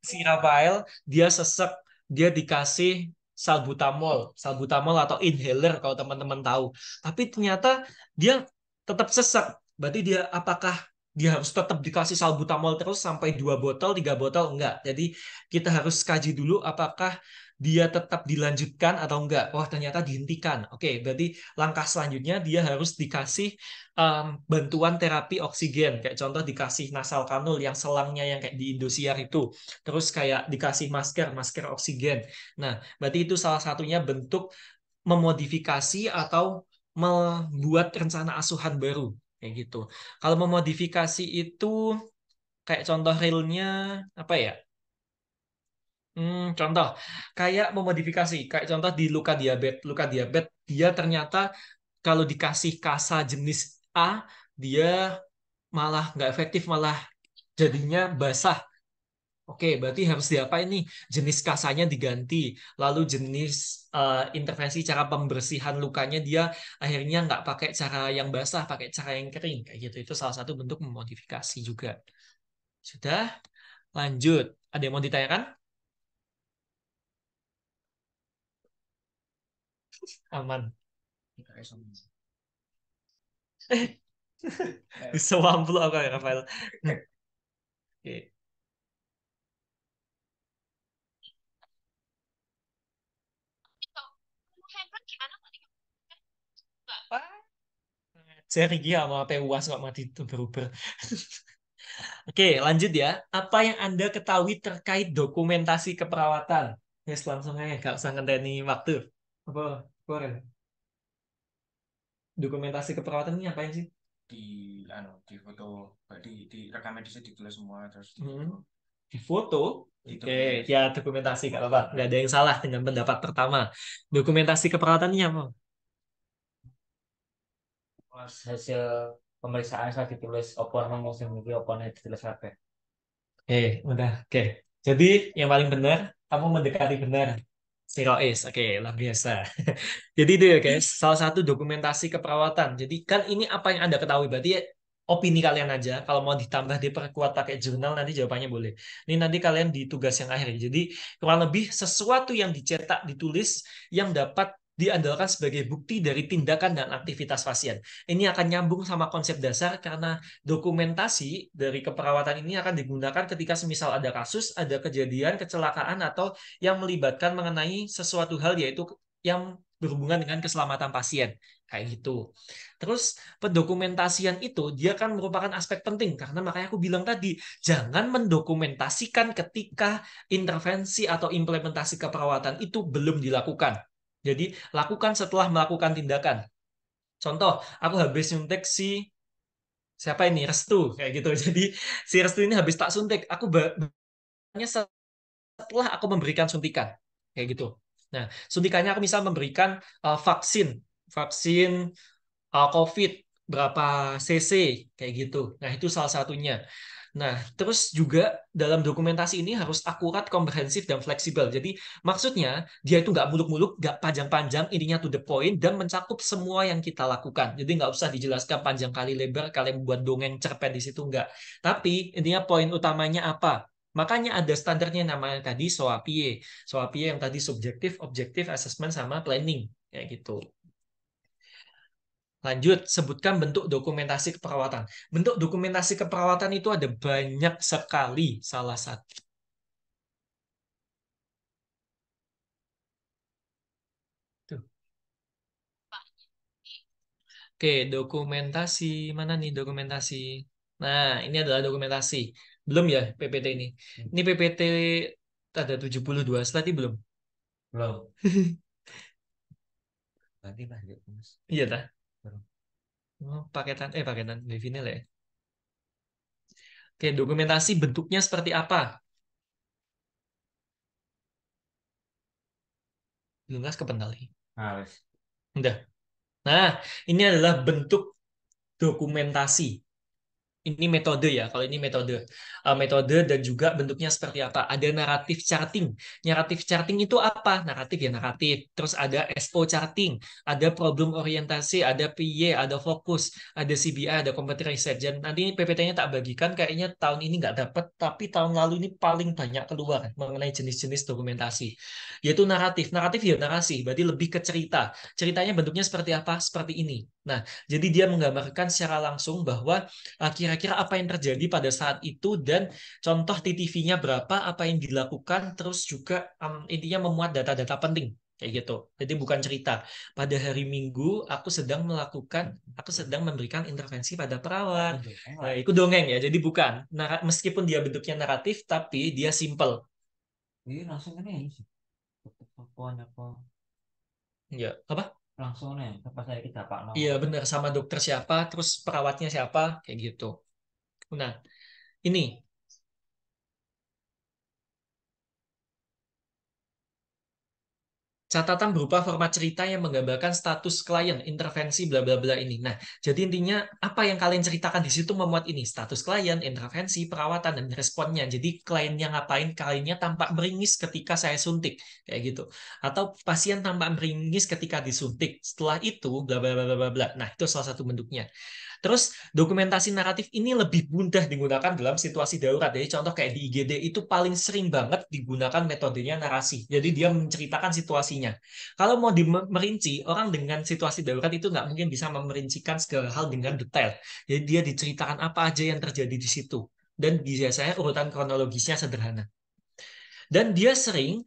si Rafael dia sesek dia dikasih salbutamol, salbutamol atau inhaler kalau teman-teman tahu. Tapi ternyata dia tetap sesek. Berarti dia apakah dia harus tetap dikasih salbutamol terus sampai dua botol, tiga botol enggak. Jadi kita harus kaji dulu apakah dia tetap dilanjutkan atau enggak? Wah, ternyata dihentikan. Oke, berarti langkah selanjutnya dia harus dikasih um, bantuan terapi oksigen. Kayak contoh dikasih nasal kanul yang selangnya yang kayak di Indosiar itu. Terus kayak dikasih masker, masker oksigen. Nah, berarti itu salah satunya bentuk memodifikasi atau membuat rencana asuhan baru kayak gitu. Kalau memodifikasi itu kayak contoh realnya apa ya? Hmm, contoh, kayak memodifikasi, kayak contoh di luka diabetes. Luka diabetes, dia ternyata kalau dikasih kasa jenis A, dia malah nggak efektif, malah jadinya basah. Oke, berarti harus diapa ini Jenis kasanya diganti, lalu jenis uh, intervensi cara pembersihan lukanya dia akhirnya nggak pakai cara yang basah, pakai cara yang kering, kayak gitu. Itu salah satu bentuk memodifikasi juga. Sudah, lanjut. Ada yang mau ditanyakan? aman IKS aman aku ya Rafael. Hmm. Oke. Saya Rigi sama apa uas nggak mati itu beruber. Oke, lanjut ya. Apa yang Anda ketahui terkait dokumentasi keperawatan? Yes, langsung aja, gak usah ngenteni waktu apa Korea ya? dokumentasi keperawatan ini ngapain sih di anu di foto di di rekam medisnya ditulis semua terus di, hmm. di foto Oke, okay. ya dokumentasi nggak apa nggak ada yang salah dengan pendapat pertama. Dokumentasi keperawatannya apa? Hasil pemeriksaan saya ditulis opor mengusung mungkin opornya ditulis apa? eh udah. Oke, okay. jadi yang paling benar, kamu mendekati benar. Tirois, oke okay, luar biasa. Jadi itu ya guys, hmm. salah satu dokumentasi keperawatan. Jadi kan ini apa yang Anda ketahui, berarti ya, opini kalian aja. Kalau mau ditambah diperkuat pakai jurnal nanti jawabannya boleh. Ini nanti kalian di tugas yang akhir. Jadi kurang lebih sesuatu yang dicetak, ditulis yang dapat diandalkan sebagai bukti dari tindakan dan aktivitas pasien. Ini akan nyambung sama konsep dasar karena dokumentasi dari keperawatan ini akan digunakan ketika semisal ada kasus, ada kejadian, kecelakaan, atau yang melibatkan mengenai sesuatu hal yaitu yang berhubungan dengan keselamatan pasien kayak gitu. Terus pendokumentasian itu dia kan merupakan aspek penting karena makanya aku bilang tadi jangan mendokumentasikan ketika intervensi atau implementasi keperawatan itu belum dilakukan. Jadi lakukan setelah melakukan tindakan. Contoh, aku habis nyuntik si siapa ini Restu kayak gitu. Jadi si Restu ini habis tak suntik, aku hanya setelah aku memberikan suntikan kayak gitu. Nah, suntikannya aku misal memberikan uh, vaksin, vaksin uh, COVID berapa cc kayak gitu. Nah, itu salah satunya. Nah, terus juga dalam dokumentasi ini harus akurat, komprehensif, dan fleksibel. Jadi maksudnya dia itu nggak muluk-muluk, nggak panjang-panjang, intinya to the point, dan mencakup semua yang kita lakukan. Jadi nggak usah dijelaskan panjang kali lebar, kalian buat dongeng cerpen di situ nggak. Tapi intinya poin utamanya apa? Makanya ada standarnya namanya tadi SOAPIE. SOAPIE yang tadi subjektif, objektif, assessment, sama planning. Kayak gitu. Lanjut, sebutkan bentuk dokumentasi keperawatan. Bentuk dokumentasi keperawatan itu ada banyak sekali. Salah satu Oke, dokumentasi. Mana nih dokumentasi? Nah, ini adalah dokumentasi. Belum ya PPT ini? Hmm. Ini PPT ada 72 slide belum? Belum. Nanti lanjut, Iya, tak? Oh, paketan eh paketan vinil ya. Oke, dokumentasi bentuknya seperti apa? Lunas kepentali. Harus. Ah, Udah. Nah, ini adalah bentuk dokumentasi ini metode ya, kalau ini metode. Uh, metode dan juga bentuknya seperti apa. Ada naratif charting. Naratif charting itu apa? Naratif ya naratif. Terus ada expo charting, ada problem orientasi, ada PIE, ada fokus, ada CBI, ada competitor research. Dan nanti PPT-nya tak bagikan, kayaknya tahun ini nggak dapat, tapi tahun lalu ini paling banyak keluar mengenai jenis-jenis dokumentasi. Yaitu naratif. Naratif ya narasi, berarti lebih ke cerita. Ceritanya bentuknya seperti apa? Seperti ini. Nah, jadi dia menggambarkan secara langsung bahwa eh, kira-kira uh, apa yang terjadi pada saat itu dan contoh TTV-nya berapa, apa yang dilakukan, terus juga um, intinya memuat data-data penting kayak gitu. Jadi bukan cerita. Pada hari Minggu aku sedang melakukan, aku sedang memberikan intervensi pada perawat. Nah, itu dongeng ya. Jadi bukan. Nara meskipun dia bentuknya naratif, tapi dia simple. Ini langsung ini. Apa? Ya, ya, apa? langsung nih apa saya kita pak iya benar sama dokter siapa terus perawatnya siapa kayak gitu nah ini catatan berupa format cerita yang menggambarkan status klien, intervensi, bla bla bla ini. Nah, jadi intinya apa yang kalian ceritakan di situ memuat ini status klien, intervensi, perawatan dan responnya. Jadi kliennya ngapain? Kliennya tampak meringis ketika saya suntik, kayak gitu. Atau pasien tampak meringis ketika disuntik. Setelah itu, bla bla bla bla bla. Nah, itu salah satu bentuknya. Terus dokumentasi naratif ini lebih mudah digunakan dalam situasi darurat. Jadi contoh kayak di IGD itu paling sering banget digunakan metodenya narasi. Jadi dia menceritakan situasinya. Kalau mau merinci, orang dengan situasi darurat itu nggak mungkin bisa memerincikan segala hal dengan detail. Jadi dia diceritakan apa aja yang terjadi di situ. Dan biasanya urutan kronologisnya sederhana. Dan dia sering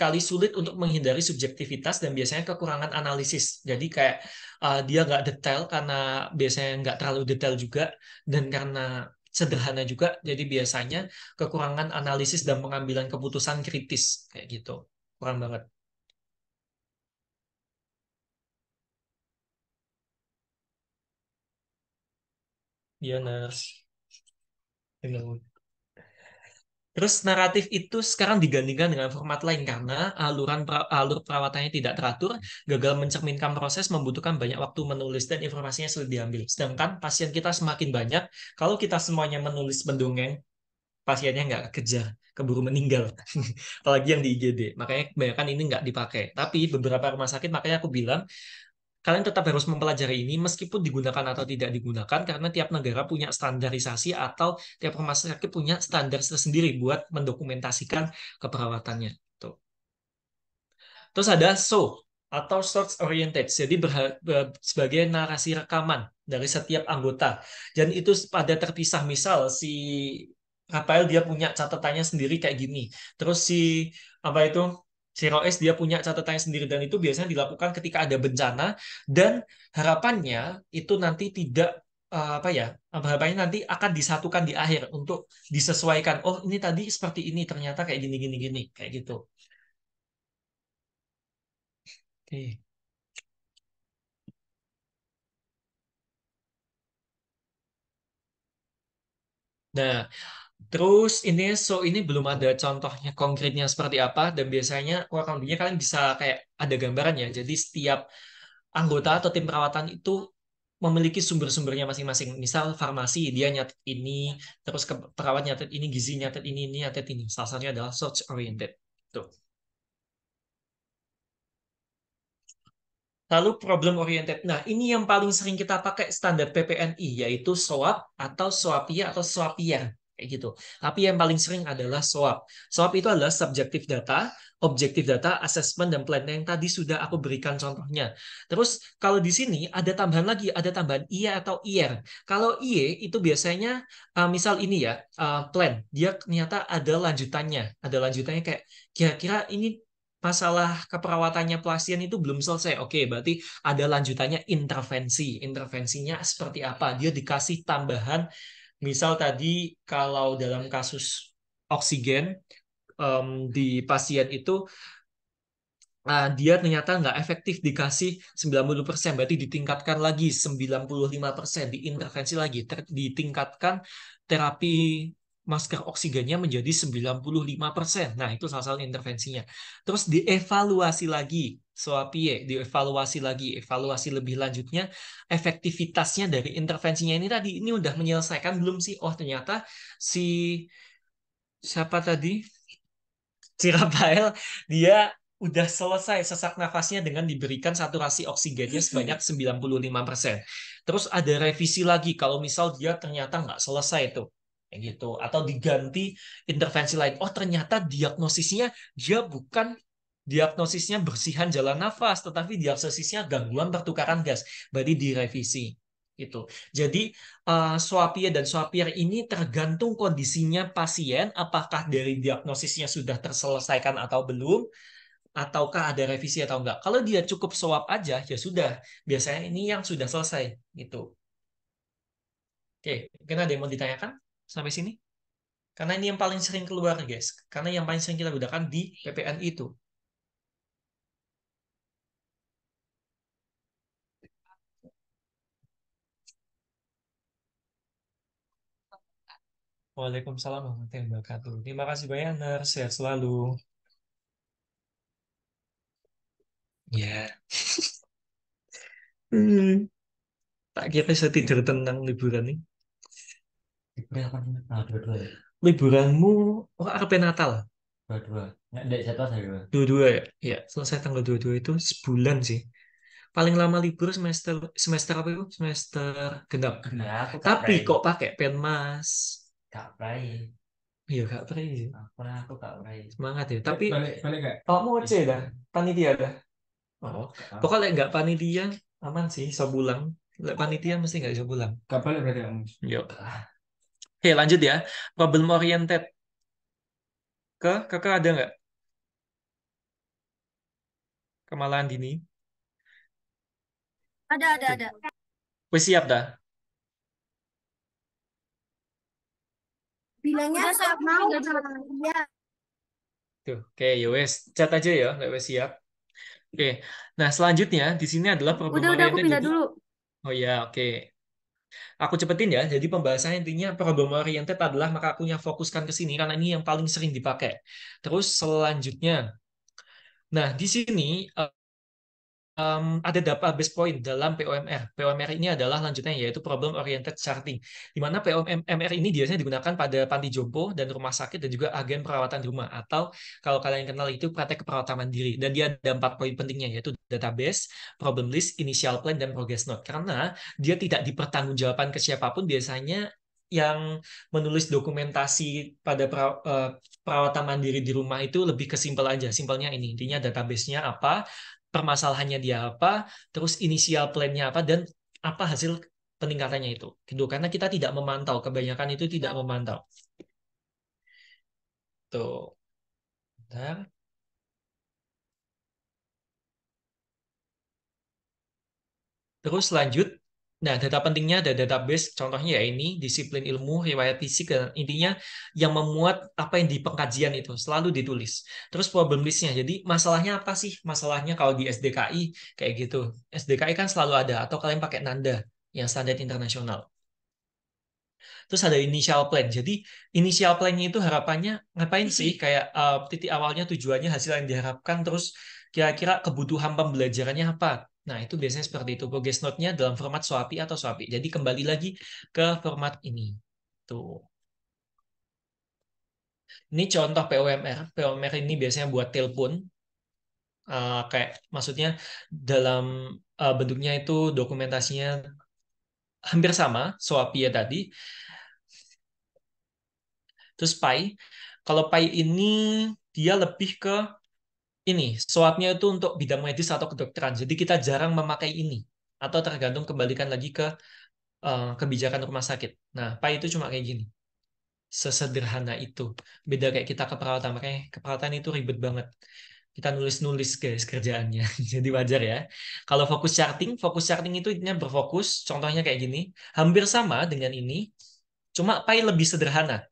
sekali sulit untuk menghindari subjektivitas dan biasanya kekurangan analisis. Jadi kayak uh, dia nggak detail karena biasanya nggak terlalu detail juga dan karena sederhana juga. Jadi biasanya kekurangan analisis dan pengambilan keputusan kritis kayak gitu. Kurang banget. Ya Nars. Benar. Iya, Terus naratif itu sekarang digandingkan dengan format lain karena aluran alur perawatannya tidak teratur, gagal mencerminkan proses, membutuhkan banyak waktu menulis dan informasinya sulit diambil. Sedangkan pasien kita semakin banyak, kalau kita semuanya menulis bendungan, pasiennya nggak kejar, keburu meninggal. Apalagi yang di IGD. Makanya kebanyakan ini nggak dipakai. Tapi beberapa rumah sakit makanya aku bilang kalian tetap harus mempelajari ini meskipun digunakan atau tidak digunakan karena tiap negara punya standarisasi atau tiap rumah sakit punya standar tersendiri buat mendokumentasikan keperawatannya. Tuh. Terus ada so atau source oriented, jadi sebagai narasi rekaman dari setiap anggota. Dan itu pada terpisah misal si Rafael dia punya catatannya sendiri kayak gini. Terus si apa itu CROS dia punya catatan sendiri dan itu biasanya dilakukan ketika ada bencana dan harapannya itu nanti tidak eh, apa ya harapannya nanti akan disatukan di akhir untuk disesuaikan oh ini tadi seperti ini ternyata kayak gini gini gini kayak gitu oke okay. Nah, Terus ini so ini belum ada contohnya konkretnya seperti apa dan biasanya kurang lebihnya kalian bisa kayak ada gambarannya. Jadi setiap anggota atau tim perawatan itu memiliki sumber-sumbernya masing-masing. Misal farmasi dia nyatet ini, terus ke perawat nyatet ini, gizi nyatet ini, ini nyatet ini. Salah satunya adalah search oriented. Tuh. Lalu problem oriented. Nah, ini yang paling sering kita pakai standar PPNI yaitu soap atau SOAPIA atau SWAPIA kayak gitu. Tapi yang paling sering adalah soap. Soap itu adalah subjektif data, objektif data, assessment, dan plan yang tadi sudah aku berikan contohnya. Terus kalau di sini ada tambahan lagi, ada tambahan IE atau IR. Kalau IE itu biasanya uh, misal ini ya, uh, plan. Dia ternyata ada lanjutannya. Ada lanjutannya kayak kira-kira ini masalah keperawatannya pasien itu belum selesai. Oke, berarti ada lanjutannya intervensi. Intervensinya seperti apa? Dia dikasih tambahan Misal tadi kalau dalam kasus oksigen um, di pasien itu uh, dia ternyata nggak efektif dikasih 90%, berarti ditingkatkan lagi 95%, diintervensi lagi, ter ditingkatkan terapi masker oksigennya menjadi 95%. Nah, itu salah satu intervensinya. Terus dievaluasi lagi, soapie, dievaluasi lagi, evaluasi lebih lanjutnya, efektivitasnya dari intervensinya ini tadi, ini udah menyelesaikan belum sih? Oh, ternyata si siapa tadi? Si Rafael, dia udah selesai sesak nafasnya dengan diberikan saturasi oksigennya hmm, hmm. sebanyak 95%. Terus ada revisi lagi kalau misal dia ternyata nggak selesai tuh gitu atau diganti intervensi lain oh ternyata diagnosisnya dia bukan diagnosisnya bersihan jalan nafas tetapi diagnosisnya gangguan pertukaran gas berarti direvisi itu jadi uh, dan swapir ini tergantung kondisinya pasien apakah dari diagnosisnya sudah terselesaikan atau belum ataukah ada revisi atau enggak kalau dia cukup suap aja ya sudah biasanya ini yang sudah selesai gitu oke mungkin ada yang mau ditanyakan sampai sini? Karena ini yang paling sering keluar, guys. Karena yang paling sering kita gunakan di PPN itu. Waalaikumsalam warahmatullahi wabarakatuh. Terima kasih banyak, Ner. Sehat selalu. Ya. Yeah. hmm. Tak kira saya tidur tenang liburan nih. April apa Natal ah, dua-dua ya. Liburanmu oh, apa Natal. Dua-dua. Nggak, ada jadwal dua-dua. Dua-dua ya. Iya, selesai tanggal dua-dua itu sebulan sih. Paling lama libur semester semester apa itu? Semester genap. Genap. Tapi pray. kok pakai penmas? Gak pray. Iya gak pray. Aku aku gak pray. Semangat ya. Tapi eh, balik balik gak? Kalau mau cek dah, panitia dah. Oh, pokoknya oh, nggak panitia aman sih, sebulan. Lek panitia mesti nggak bisa pulang. Gak balik berarti kamu? Iya. Oke, lanjut ya. Problem oriented. Ke kakak ada nggak? Kemalahan dini. Ada, ada, ada. Wes siap dah. Bilangnya saya mau. Ya. Tuh, oke, okay, ya yowes, cat aja ya, nggak wes siap. Oke, nah selanjutnya di sini adalah problem udah, oriented. Udah, udah, aku pindah dulu. Oh ya, oke. Okay. Aku cepetin ya, jadi pembahasan intinya problem oriented adalah maka aku yang fokuskan ke sini karena ini yang paling sering dipakai. Terus selanjutnya, nah di sini eh, um, ada database point dalam POMR. POMR ini adalah lanjutannya yaitu problem oriented charting. Di mana POMR ini biasanya digunakan pada panti jompo dan rumah sakit dan juga agen perawatan di rumah atau kalau kalian kenal itu praktek keperawatan mandiri. Dan dia ada empat poin pentingnya yaitu database, problem list, initial plan dan progress note. Karena dia tidak dipertanggungjawabkan ke siapapun biasanya yang menulis dokumentasi pada eh, perawatan mandiri di rumah itu lebih kesimpel aja. Simpelnya ini, intinya database-nya apa, permasalahannya dia apa, terus inisial plan nya apa, dan apa hasil peningkatannya itu. Gitu. Karena kita tidak memantau, kebanyakan itu tidak memantau. Tuh. Bentar. Terus lanjut, Nah, data pentingnya ada database, contohnya ya ini, disiplin ilmu, riwayat fisik, dan intinya yang memuat apa yang di pengkajian itu, selalu ditulis. Terus problem listnya, jadi masalahnya apa sih? Masalahnya kalau di SDKI, kayak gitu. SDKI kan selalu ada, atau kalian pakai NANDA, yang standar internasional. Terus ada initial plan. Jadi initial plan-nya itu harapannya ngapain sih? Mm-hmm. Kayak uh, titik awalnya tujuannya hasil yang diharapkan terus kira-kira kebutuhan pembelajarannya apa? Nah, itu biasanya seperti itu. Progress note-nya dalam format SWAPI atau SWAPI. Jadi kembali lagi ke format ini. Tuh. Ini contoh POMR. POMR ini biasanya buat telepon. Uh, kayak maksudnya dalam uh, bentuknya itu dokumentasinya hampir sama SWAPI ya tadi. Terus pai Kalau pai ini dia lebih ke ini swabnya itu untuk bidang medis atau kedokteran. Jadi kita jarang memakai ini atau tergantung kembalikan lagi ke uh, kebijakan rumah sakit. Nah, PAI itu cuma kayak gini. Sesederhana itu. Beda kayak kita keperawatan. Makanya keperawatan itu ribet banget. Kita nulis-nulis guys kerjaannya. Jadi wajar ya. Kalau fokus charting, fokus charting itu intinya berfokus. Contohnya kayak gini. Hampir sama dengan ini. Cuma PAI lebih sederhana.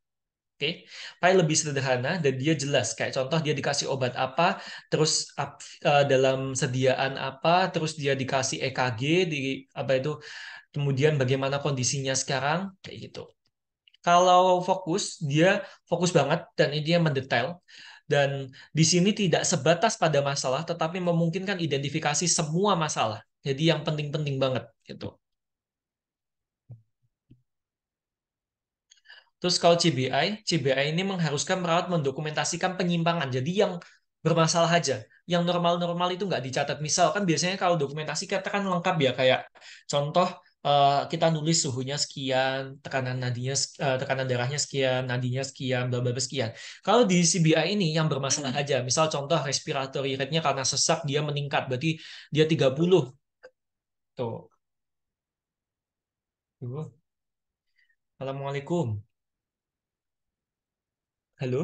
Oke, okay? lebih sederhana dan dia jelas. Kayak contoh dia dikasih obat apa, terus uh, dalam sediaan apa, terus dia dikasih EKG di apa itu, kemudian bagaimana kondisinya sekarang, kayak gitu. Kalau fokus, dia fokus banget dan ini dia mendetail. Dan di sini tidak sebatas pada masalah, tetapi memungkinkan identifikasi semua masalah. Jadi yang penting-penting banget gitu. Terus kalau CBI, CBI ini mengharuskan perawat mendokumentasikan penyimpangan. Jadi yang bermasalah aja, yang normal-normal itu nggak dicatat. Misal kan biasanya kalau dokumentasi kita kan lengkap ya, kayak contoh eh, kita nulis suhunya sekian, tekanan nadinya, eh, tekanan darahnya sekian, nadinya sekian, bla bla sekian. Kalau di CBI ini yang bermasalah hmm. aja, misal contoh respiratory rate-nya karena sesak dia meningkat, berarti dia 30. Tuh. Tuh. Assalamualaikum halo.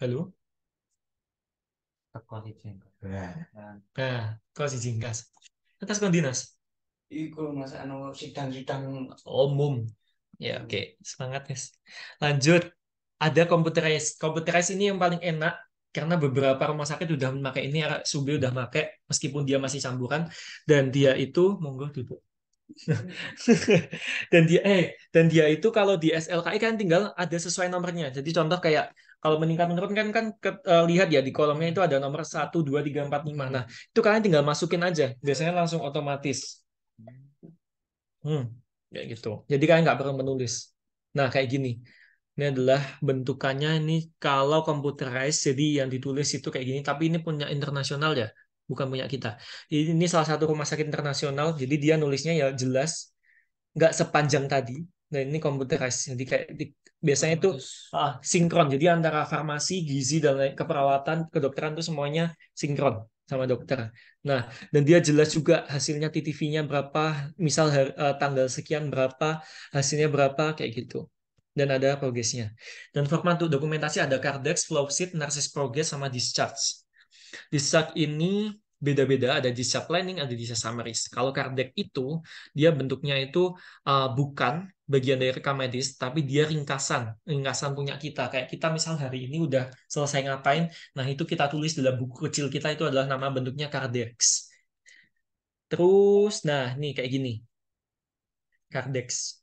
Hello teko siji nah eh, kau si jingkas atas kondinas. iku mas anu sidang-sidang umum ya hmm. oke semangat guys lanjut ada computerize computerize ini yang paling enak karena beberapa rumah sakit sudah memakai ini RSUB sudah memakai hmm. meskipun dia masih campuran dan dia itu monggo duduk dan dia eh dan dia itu kalau di SLKI kan tinggal ada sesuai nomornya. Jadi contoh kayak kalau meningkat menurun kan kan ke, uh, lihat ya di kolomnya itu ada nomor 1 2 3 4 5. Nah, itu kalian tinggal masukin aja. Biasanya langsung otomatis. Hmm, kayak gitu. Jadi kalian nggak perlu menulis. Nah, kayak gini. Ini adalah bentukannya ini kalau computerized jadi yang ditulis itu kayak gini tapi ini punya internasional ya bukan punya kita. Ini salah satu rumah sakit internasional, jadi dia nulisnya ya jelas, nggak sepanjang tadi. Nah ini guys, jadi kayak di, biasanya itu ah, sinkron. Jadi antara farmasi, gizi dan keperawatan, kedokteran itu semuanya sinkron sama dokter. Nah, dan dia jelas juga hasilnya TTV-nya berapa, misal uh, tanggal sekian berapa, hasilnya berapa kayak gitu dan ada progresnya. Dan format untuk dokumentasi ada Cardex, sheet, Narsis Progress, sama Discharge. Disak ini beda-beda, ada DISA planning, ada DISA summaries. Kalau kardek itu, dia bentuknya itu uh, bukan bagian dari rekam medis, tapi dia ringkasan, ringkasan punya kita. Kayak kita misal hari ini udah selesai ngapain, nah itu kita tulis dalam buku kecil kita, itu adalah nama bentuknya Kardex. Terus, nah nih kayak gini. Kardex.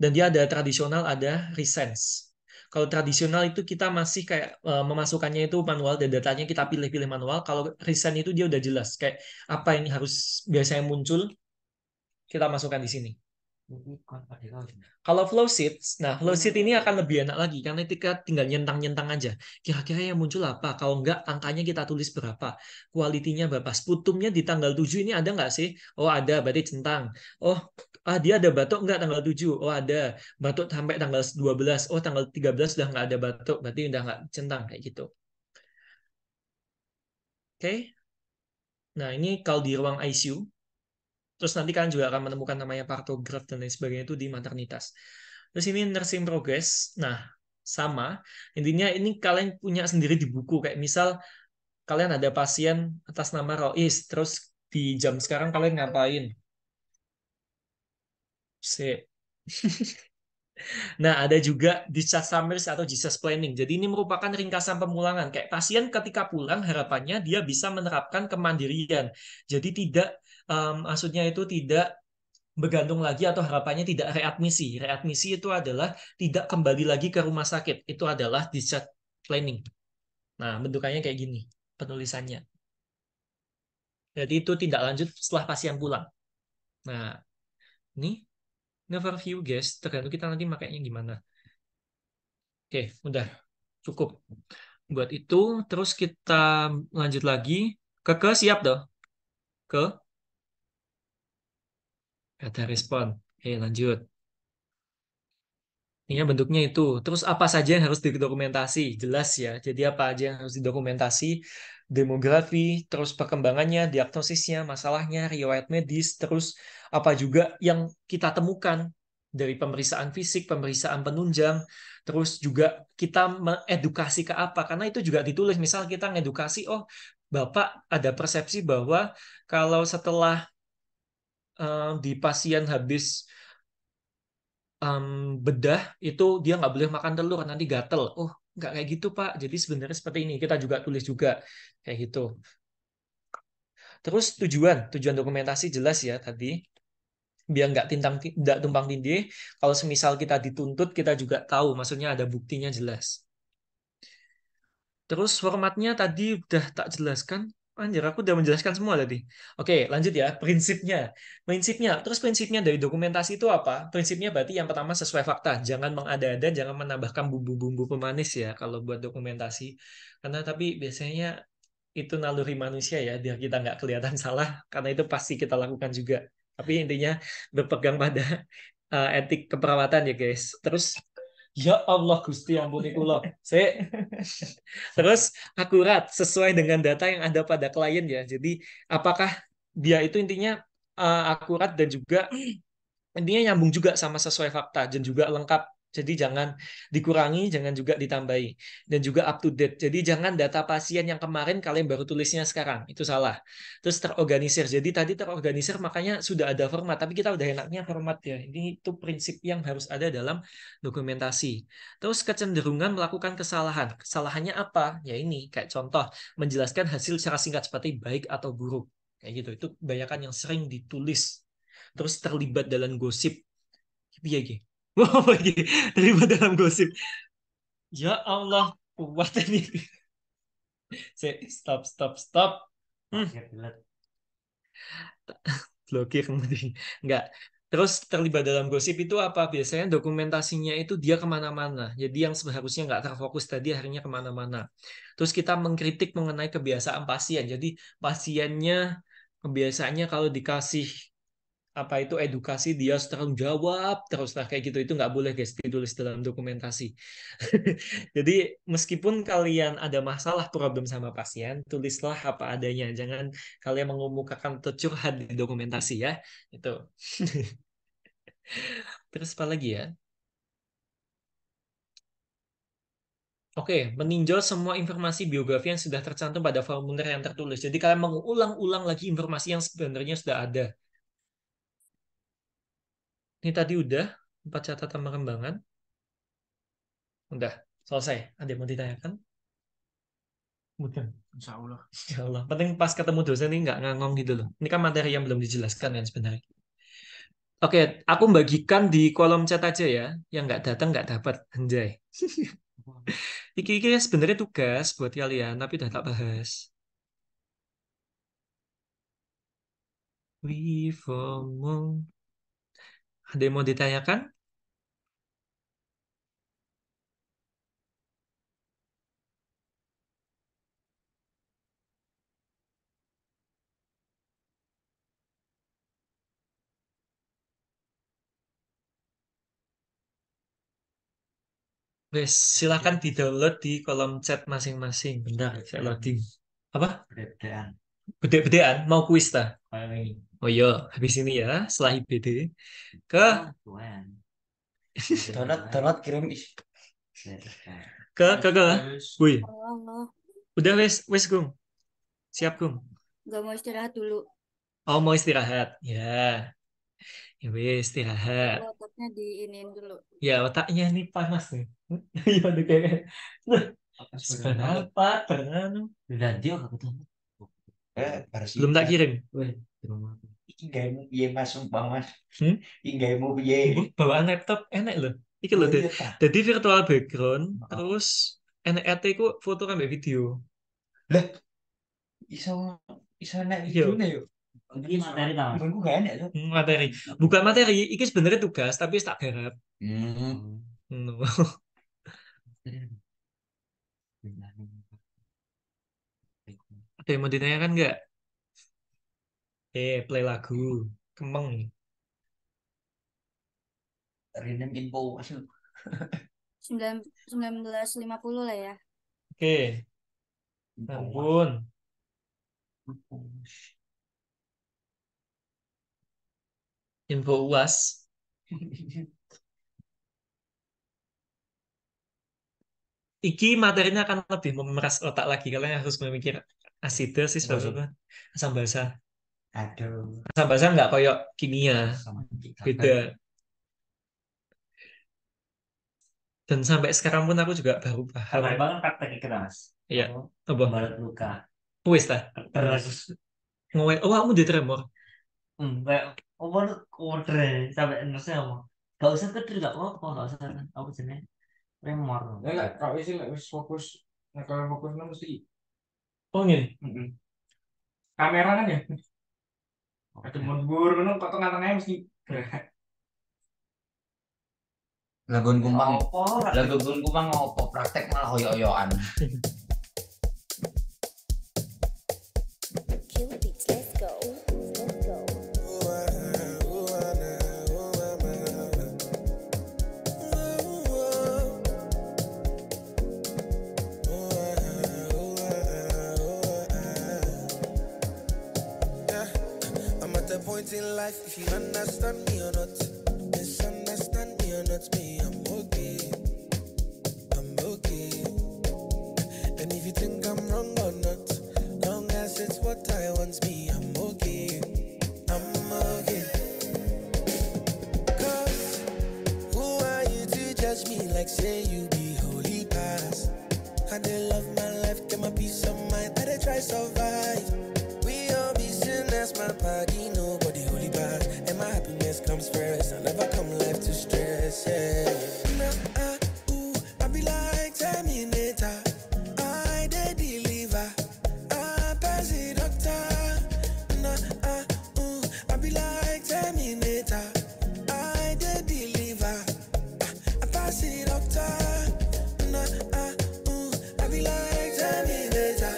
Dan dia ada tradisional, ada resense. Kalau tradisional itu kita masih kayak uh, memasukkannya itu manual dan datanya kita pilih-pilih manual. Kalau recent itu dia udah jelas kayak apa yang harus biasanya muncul kita masukkan di sini. Kalau flow sheet, nah flow hmm. sheet ini akan lebih enak lagi karena ketika tinggal nyentang-nyentang aja. Kira-kira yang muncul apa? Kalau enggak, angkanya kita tulis berapa? Kualitinya berapa? Sputumnya di tanggal 7 ini ada enggak sih? Oh ada, berarti centang. Oh ah dia ada batuk enggak tanggal 7? Oh ada. Batuk sampai tanggal 12. Oh tanggal 13 sudah enggak ada batuk, berarti udah enggak centang kayak gitu. Oke. Okay. Nah, ini kalau di ruang ICU, Terus nanti kalian juga akan menemukan namanya partograf dan lain sebagainya itu di maternitas. Terus ini nursing progress. Nah, sama. Intinya ini kalian punya sendiri di buku. Kayak misal kalian ada pasien atas nama Rois, terus di jam sekarang kalian ngapain? C. nah, ada juga discharge summaries atau discharge planning. Jadi ini merupakan ringkasan pemulangan. Kayak pasien ketika pulang harapannya dia bisa menerapkan kemandirian. Jadi tidak um, maksudnya itu tidak bergantung lagi atau harapannya tidak readmisi. Readmisi itu adalah tidak kembali lagi ke rumah sakit. Itu adalah discharge planning. Nah, bentukannya kayak gini penulisannya. Jadi itu tidak lanjut setelah pasien pulang. Nah, ini never view guys, tergantung kita nanti makainya gimana. Oke, udah cukup. Buat itu, terus kita lanjut lagi. Keke siap dong? Ke? ada respon eh lanjut ini bentuknya itu. Terus apa saja yang harus didokumentasi? Jelas ya. Jadi apa aja yang harus didokumentasi? Demografi, terus perkembangannya, diagnosisnya, masalahnya, riwayat medis, terus apa juga yang kita temukan dari pemeriksaan fisik, pemeriksaan penunjang, terus juga kita mengedukasi ke apa? Karena itu juga ditulis. Misal kita mengedukasi, oh Bapak ada persepsi bahwa kalau setelah Eh, di pasien habis um, bedah itu dia nggak boleh makan telur nanti gatel. Oh nggak kayak gitu pak. Jadi sebenarnya seperti ini kita juga tulis juga kayak gitu. Terus tujuan tujuan dokumentasi jelas ya tadi biar nggak tintang tidak tumpang tindih. Kalau semisal kita dituntut kita juga tahu maksudnya ada buktinya jelas. Terus formatnya tadi udah tak jelaskan. Anjir, aku udah menjelaskan semua tadi. Oke, lanjut ya. Prinsipnya. Prinsipnya. Terus prinsipnya dari dokumentasi itu apa? Prinsipnya berarti yang pertama sesuai fakta. Jangan mengada-ada, jangan menambahkan bumbu-bumbu pemanis ya kalau buat dokumentasi. Karena tapi biasanya itu naluri manusia ya, biar kita nggak kelihatan salah, karena itu pasti kita lakukan juga. Tapi intinya berpegang pada uh, etik keperawatan ya guys. Terus Ya Allah Gusti ampuni kula. Saya terus akurat sesuai dengan data yang ada pada klien ya. Jadi apakah dia itu intinya uh, akurat dan juga intinya nyambung juga sama sesuai fakta dan juga lengkap jadi jangan dikurangi, jangan juga ditambahi. Dan juga up to date. Jadi jangan data pasien yang kemarin kalian baru tulisnya sekarang. Itu salah. Terus terorganisir. Jadi tadi terorganisir makanya sudah ada format. Tapi kita udah enaknya format ya. Ini itu prinsip yang harus ada dalam dokumentasi. Terus kecenderungan melakukan kesalahan. Kesalahannya apa? Ya ini. Kayak contoh, menjelaskan hasil secara singkat seperti baik atau buruk. Kayak gitu. Itu banyakan yang sering ditulis. Terus terlibat dalam gosip. Iya, gitu Wah lagi terlibat dalam gosip. Ya Allah, kuat ini. Saya stop, stop, stop. Hmm. Blokir Enggak. Terus terlibat dalam gosip itu apa? Biasanya dokumentasinya itu dia kemana-mana. Jadi yang seharusnya nggak terfokus tadi akhirnya kemana-mana. Terus kita mengkritik mengenai kebiasaan pasien. Jadi pasiennya kebiasaannya kalau dikasih apa itu edukasi dia harus jawab terus lah kayak gitu itu nggak boleh guys ditulis dalam dokumentasi jadi meskipun kalian ada masalah problem sama pasien tulislah apa adanya jangan kalian mengemukakan tercurhat di dokumentasi ya itu terus apa lagi ya Oke, okay, meninjau semua informasi biografi yang sudah tercantum pada formulir yang tertulis. Jadi kalian mengulang-ulang lagi informasi yang sebenarnya sudah ada ini tadi udah empat catatan pengembangan. Udah selesai. Ada yang mau ditanyakan? Mungkin, Insya Allah. Insya Allah. Penting pas ketemu dosen ini nggak ngangong gitu loh. Ini kan materi yang belum dijelaskan kan sebenarnya. Oke, aku bagikan di kolom chat aja ya. Yang nggak datang nggak dapat. Anjay. Iki-iki sebenarnya tugas buat kalian, tapi udah tak bahas. We form ada yang mau ditanyakan? Wes, silakan di-download di kolom chat masing-masing. Bentar, saya loading. Apa? bedean Bede-bedean, mau kuis ta? Ini. Oh iya, habis ini ya, setelah IBD ke donat ah, donat kirim ih. Ke ke ke. Wih. Oh, oh. Udah wes wes Gung. Siap Gung. Gak mau istirahat dulu. Oh mau istirahat, ya. Yeah. Ya wes istirahat. Otaknya diinin dulu. Ya otaknya nih panas nih. Iya udah kayak. Kenapa? Kenapa? Dan dia gak ketemu. Eh, iya, belum tak kirim Inggaimu piye mas sumpah mas hmm? Inggaimu piye bawaan laptop enak loh Iki loh jadi iya, iya, virtual background terus enak ku foto kan video lah iso iso enak video nih ini materi tau. Bukan gak enak tuh. Hmm, materi. Bukan materi, iki sebenarnya tugas tapi tak garap. Hmm. No. Hmm. Ada yang mau ditanyakan nggak? Eh, play lagu. Kemeng. Random info masuk. 1950 lah ya. Oke. Okay. Ampun. Info UAS. Iki materinya akan lebih memeras otak lagi. Kalian harus memikir asida sih sebenarnya apa? Asam basa. Aduh. Asam basa nggak koyok kimia. Beda. Dan sampai sekarang pun aku juga baru paham. Kemarin kan banget praktek keras. Iya. Apa? Barat luka. Wis lah Terus. Ngowe. Oh, hmm, kamu oh, di tremor. Enggak. over kode sampai nurse ngomong. Gak usah kecil, gak apa-apa, gak usah. Apa jenis? Tremor. enggak kalau sih isi, fokus. Nah, kalau fokusnya mesti Oh ini, mm hmm Kamera kan ya. Ada mundur, kan kau tengah-tengahnya mesti Lagun kumpang, lagun kumpang ngopo praktek malah hoyo-hoyoan. life if you understand me or not. Misunderstand me or not me, I'm okay. I'm okay. And if you think I'm wrong or not, long as it's what I want, me, I'm okay. I'm okay. Cause who are you to judge me like say you be holy pass I they love my life, get my peace of mind, I did try survive. We all be sinners, my body, nobody comes first. I never come left to stress. Yeah. Nah, I, uh, ooh, I be like ten I deliver. I pass the doctor. Nah, I, uh, ooh, I be like ten I deliver. I, pass the doctor. Nah, I, uh, ooh, I be like ten I deliver.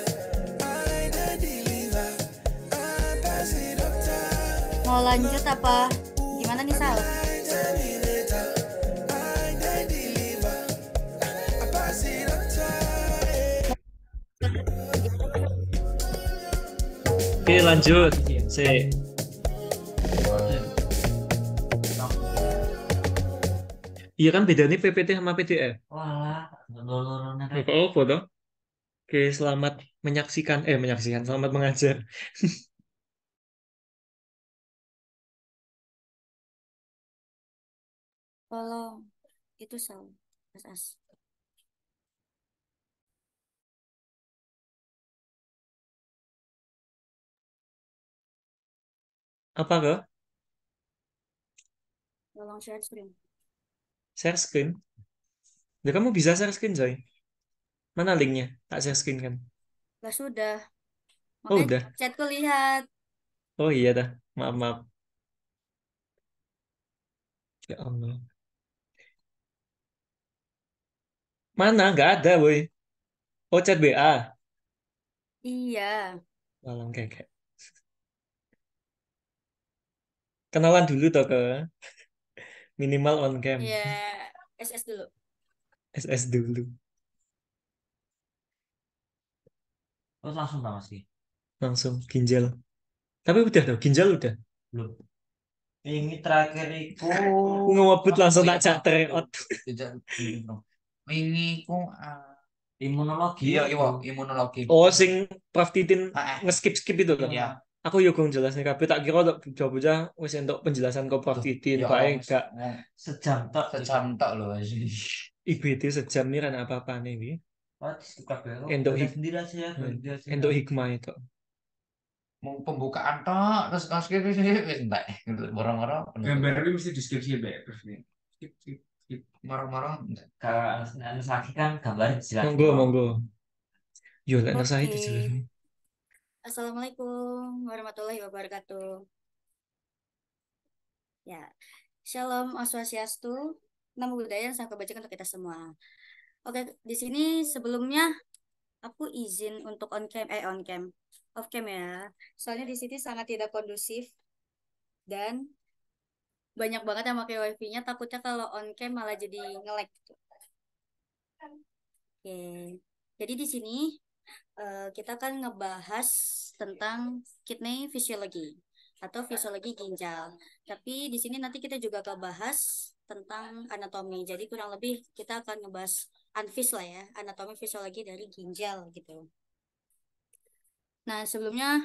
I pass the doctor. Mau lanjut apa? Oke lanjut. C. Iya kan beda nih PPT sama PDF. E. Walah, Oh, foto. Oke, selamat menyaksikan eh menyaksikan, selamat mengajar. Tolong, itu salah. Mas As. Apa ke? Tolong share screen. Share screen? Udah kamu bisa share screen, Joy? Mana linknya? Tak share screen kan? Nah, sudah. Oh, Makanya oh, udah. chatku lihat. Oh iya dah. Maaf, maaf. Ya Allah. Mana? Gak ada, boy. Oh, chat BA. Iya. malam kayak. kenalan dulu toh ke minimal on cam. Iya, yeah, SS dulu. SS dulu. Terus langsung tak sih? Langsung ginjal. Tapi udah dong, ginjal udah. Belum. Ini terakhir aku ngomobut langsung tak jak tereot. Ini ku ah, imunologi ya, iya, imunologi. Iya, oh, sing Prof Titin ah, eh. ngeskip-skip itu kan? Iya aku yuk ya gong jelasnya tapi tak kira untuk bocah-bocah wis untuk penjelasan kau Prof Didin enggak ya gak e, eh, sejam tak sejam loh sih IBT sejam nih kan apa-apa nih iki Endok hikmah ya. Hmm. hikmah itu. Mau pembukaan tak? terus terus wis wis enggak orang-orang. Gambar ini mesti deskripsi ya, bae Marah-marah Kalau Narsaki kan gambar jelas. Monggo monggo. Yuk, lek Narsaki dijelaskan. Assalamualaikum warahmatullahi wabarakatuh. Ya, Shalom, aswasiastu, Nama budaya yang saya Kebajikan untuk kita semua. Oke, di sini sebelumnya aku izin untuk on cam, eh on cam, off cam ya. Soalnya di sini sangat tidak kondusif dan banyak banget yang pakai wifi-nya. Takutnya kalau on cam malah jadi ngelek. Oke, jadi di sini Eh, kita kan ngebahas tentang kidney fisiologi atau fisiologi ginjal. Tapi di sini nanti kita juga akan bahas tentang anatomi. Jadi kurang lebih kita akan ngebahas anfis lah ya, anatomi fisiologi dari ginjal gitu. Nah, sebelumnya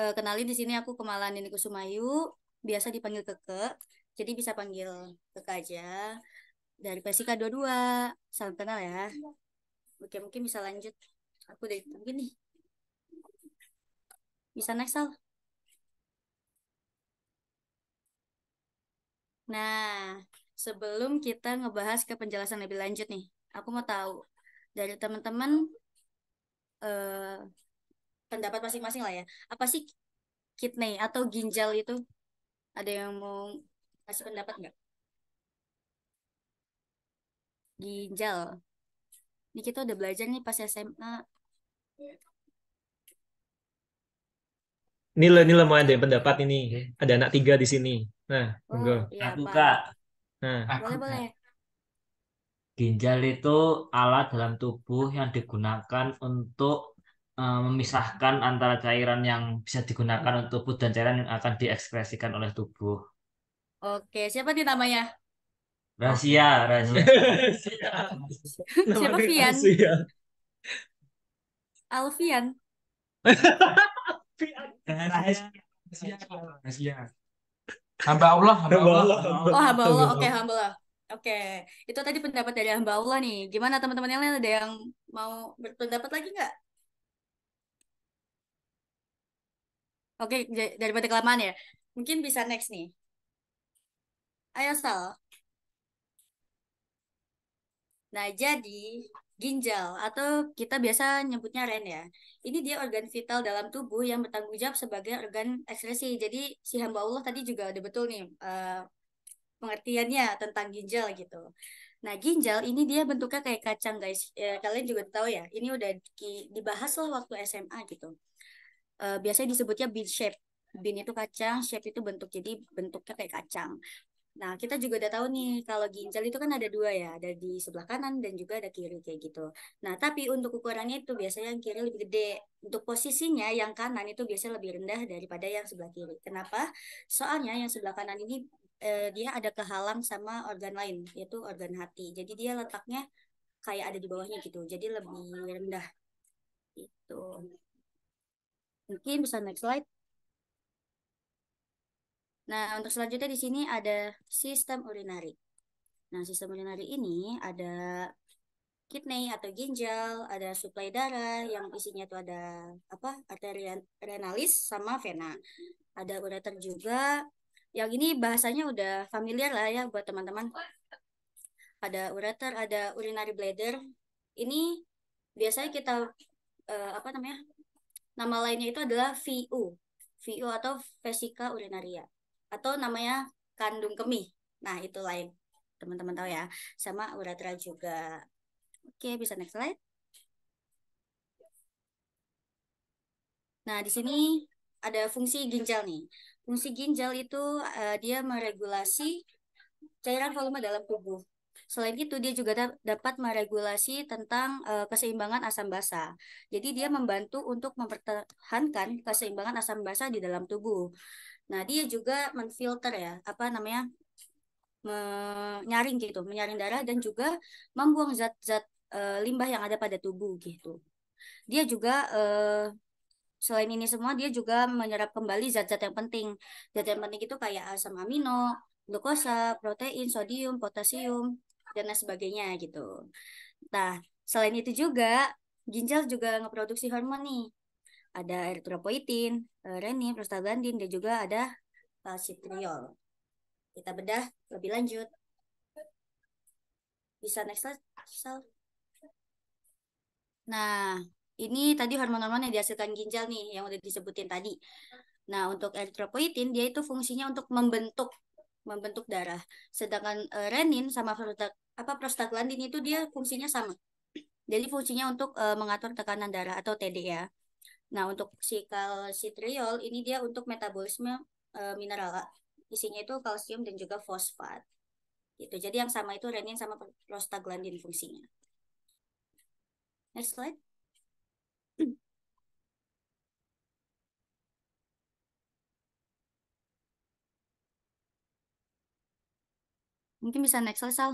eh, kenalin di sini aku Kemala Nini Kusumayu, biasa dipanggil Keke. Jadi bisa panggil Keke aja. Dari Pesika 22. Salam kenal ya. Iya. Oke, mungkin bisa lanjut aku udah hitam gini bisa next Sal. nah sebelum kita ngebahas ke penjelasan lebih lanjut nih aku mau tahu dari teman-teman eh, pendapat masing-masing lah ya apa sih kidney atau ginjal itu ada yang mau kasih pendapat nggak ginjal ini kita udah belajar nih pas SMA nilai-nilai mau ada yang pendapat ini. Ada anak tiga di sini. Nah, oh, Iya, aku kak. Nah. Aku, boleh, boleh. Ginjal itu alat dalam tubuh yang digunakan untuk uh, memisahkan antara cairan yang bisa digunakan untuk tubuh dan cairan yang akan diekspresikan oleh tubuh. Oke, siapa nih namanya? Rahasia, rahasia. Siapa Fian? Alfian. Rahasia. Hamba Allah, hamba Allah. Oh, hamba Allah. Oke, okay, hamba Allah. Oke, okay. itu tadi pendapat dari hamba Allah nih. Gimana teman-teman yang lain ada yang mau berpendapat lagi nggak? Oke, okay, daripada kelamaan ya. Mungkin bisa next nih. Ayo, Sal. Nah, jadi Ginjal atau kita biasa nyebutnya ren ya. Ini dia organ vital dalam tubuh yang bertanggung jawab sebagai organ ekskresi. Jadi si hamba Allah tadi juga ada betul nih uh, pengertiannya tentang ginjal gitu. Nah ginjal ini dia bentuknya kayak kacang guys. Ya, kalian juga tahu ya. Ini udah dibahas lah waktu SMA gitu. Uh, biasanya disebutnya bean shape. Bean itu kacang, shape itu bentuk. Jadi bentuknya kayak kacang. Nah, kita juga udah tahu nih kalau ginjal itu kan ada dua ya, ada di sebelah kanan dan juga ada kiri kayak gitu. Nah, tapi untuk ukurannya itu biasanya yang kiri lebih gede. Untuk posisinya yang kanan itu biasanya lebih rendah daripada yang sebelah kiri. Kenapa? Soalnya yang sebelah kanan ini eh, dia ada kehalang sama organ lain, yaitu organ hati. Jadi dia letaknya kayak ada di bawahnya gitu. Jadi lebih rendah. Itu. Mungkin bisa next slide. Nah, untuk selanjutnya di sini ada sistem urinari. Nah, sistem urinari ini ada kidney atau ginjal, ada suplai darah yang isinya itu ada apa? arteri renalis sama vena. Ada ureter juga. Yang ini bahasanya udah familiar lah ya buat teman-teman. Ada ureter, ada urinary bladder. Ini biasanya kita uh, apa namanya? Nama lainnya itu adalah VU, VU atau vesica urinaria atau namanya kandung kemih. Nah, itu lain teman-teman tahu ya. Sama uretra juga. Oke, bisa next slide. Nah, di sini ada fungsi ginjal nih. Fungsi ginjal itu uh, dia meregulasi cairan volume dalam tubuh. Selain itu, dia juga da dapat meregulasi tentang uh, keseimbangan asam basa. Jadi, dia membantu untuk mempertahankan keseimbangan asam basa di dalam tubuh. Nah, dia juga menfilter ya, apa namanya? menyaring gitu, menyaring darah dan juga membuang zat-zat e, limbah yang ada pada tubuh gitu. Dia juga e, selain ini semua dia juga menyerap kembali zat-zat yang penting. Zat yang penting itu kayak asam amino, glukosa, protein, sodium, potasium dan lain sebagainya gitu. Nah, selain itu juga ginjal juga ngeproduksi hormon nih ada eritropoietin, eh, renin, prostaglandin, dan juga ada kalsitriol. Eh, Kita bedah lebih lanjut. Bisa next slide, Sal. Nah, ini tadi hormon-hormon yang dihasilkan ginjal nih yang udah disebutin tadi. Nah, untuk eritropoietin dia itu fungsinya untuk membentuk membentuk darah. Sedangkan uh, renin sama prostag apa prostaglandin itu dia fungsinya sama. Jadi fungsinya untuk uh, mengatur tekanan darah atau TD Nah, untuk si kalsitriol ini dia untuk metabolisme e, mineral. Isinya itu kalsium dan juga fosfat. Gitu. Jadi yang sama itu renin sama prostaglandin fungsinya. Next slide. Mungkin bisa next slide, Sal.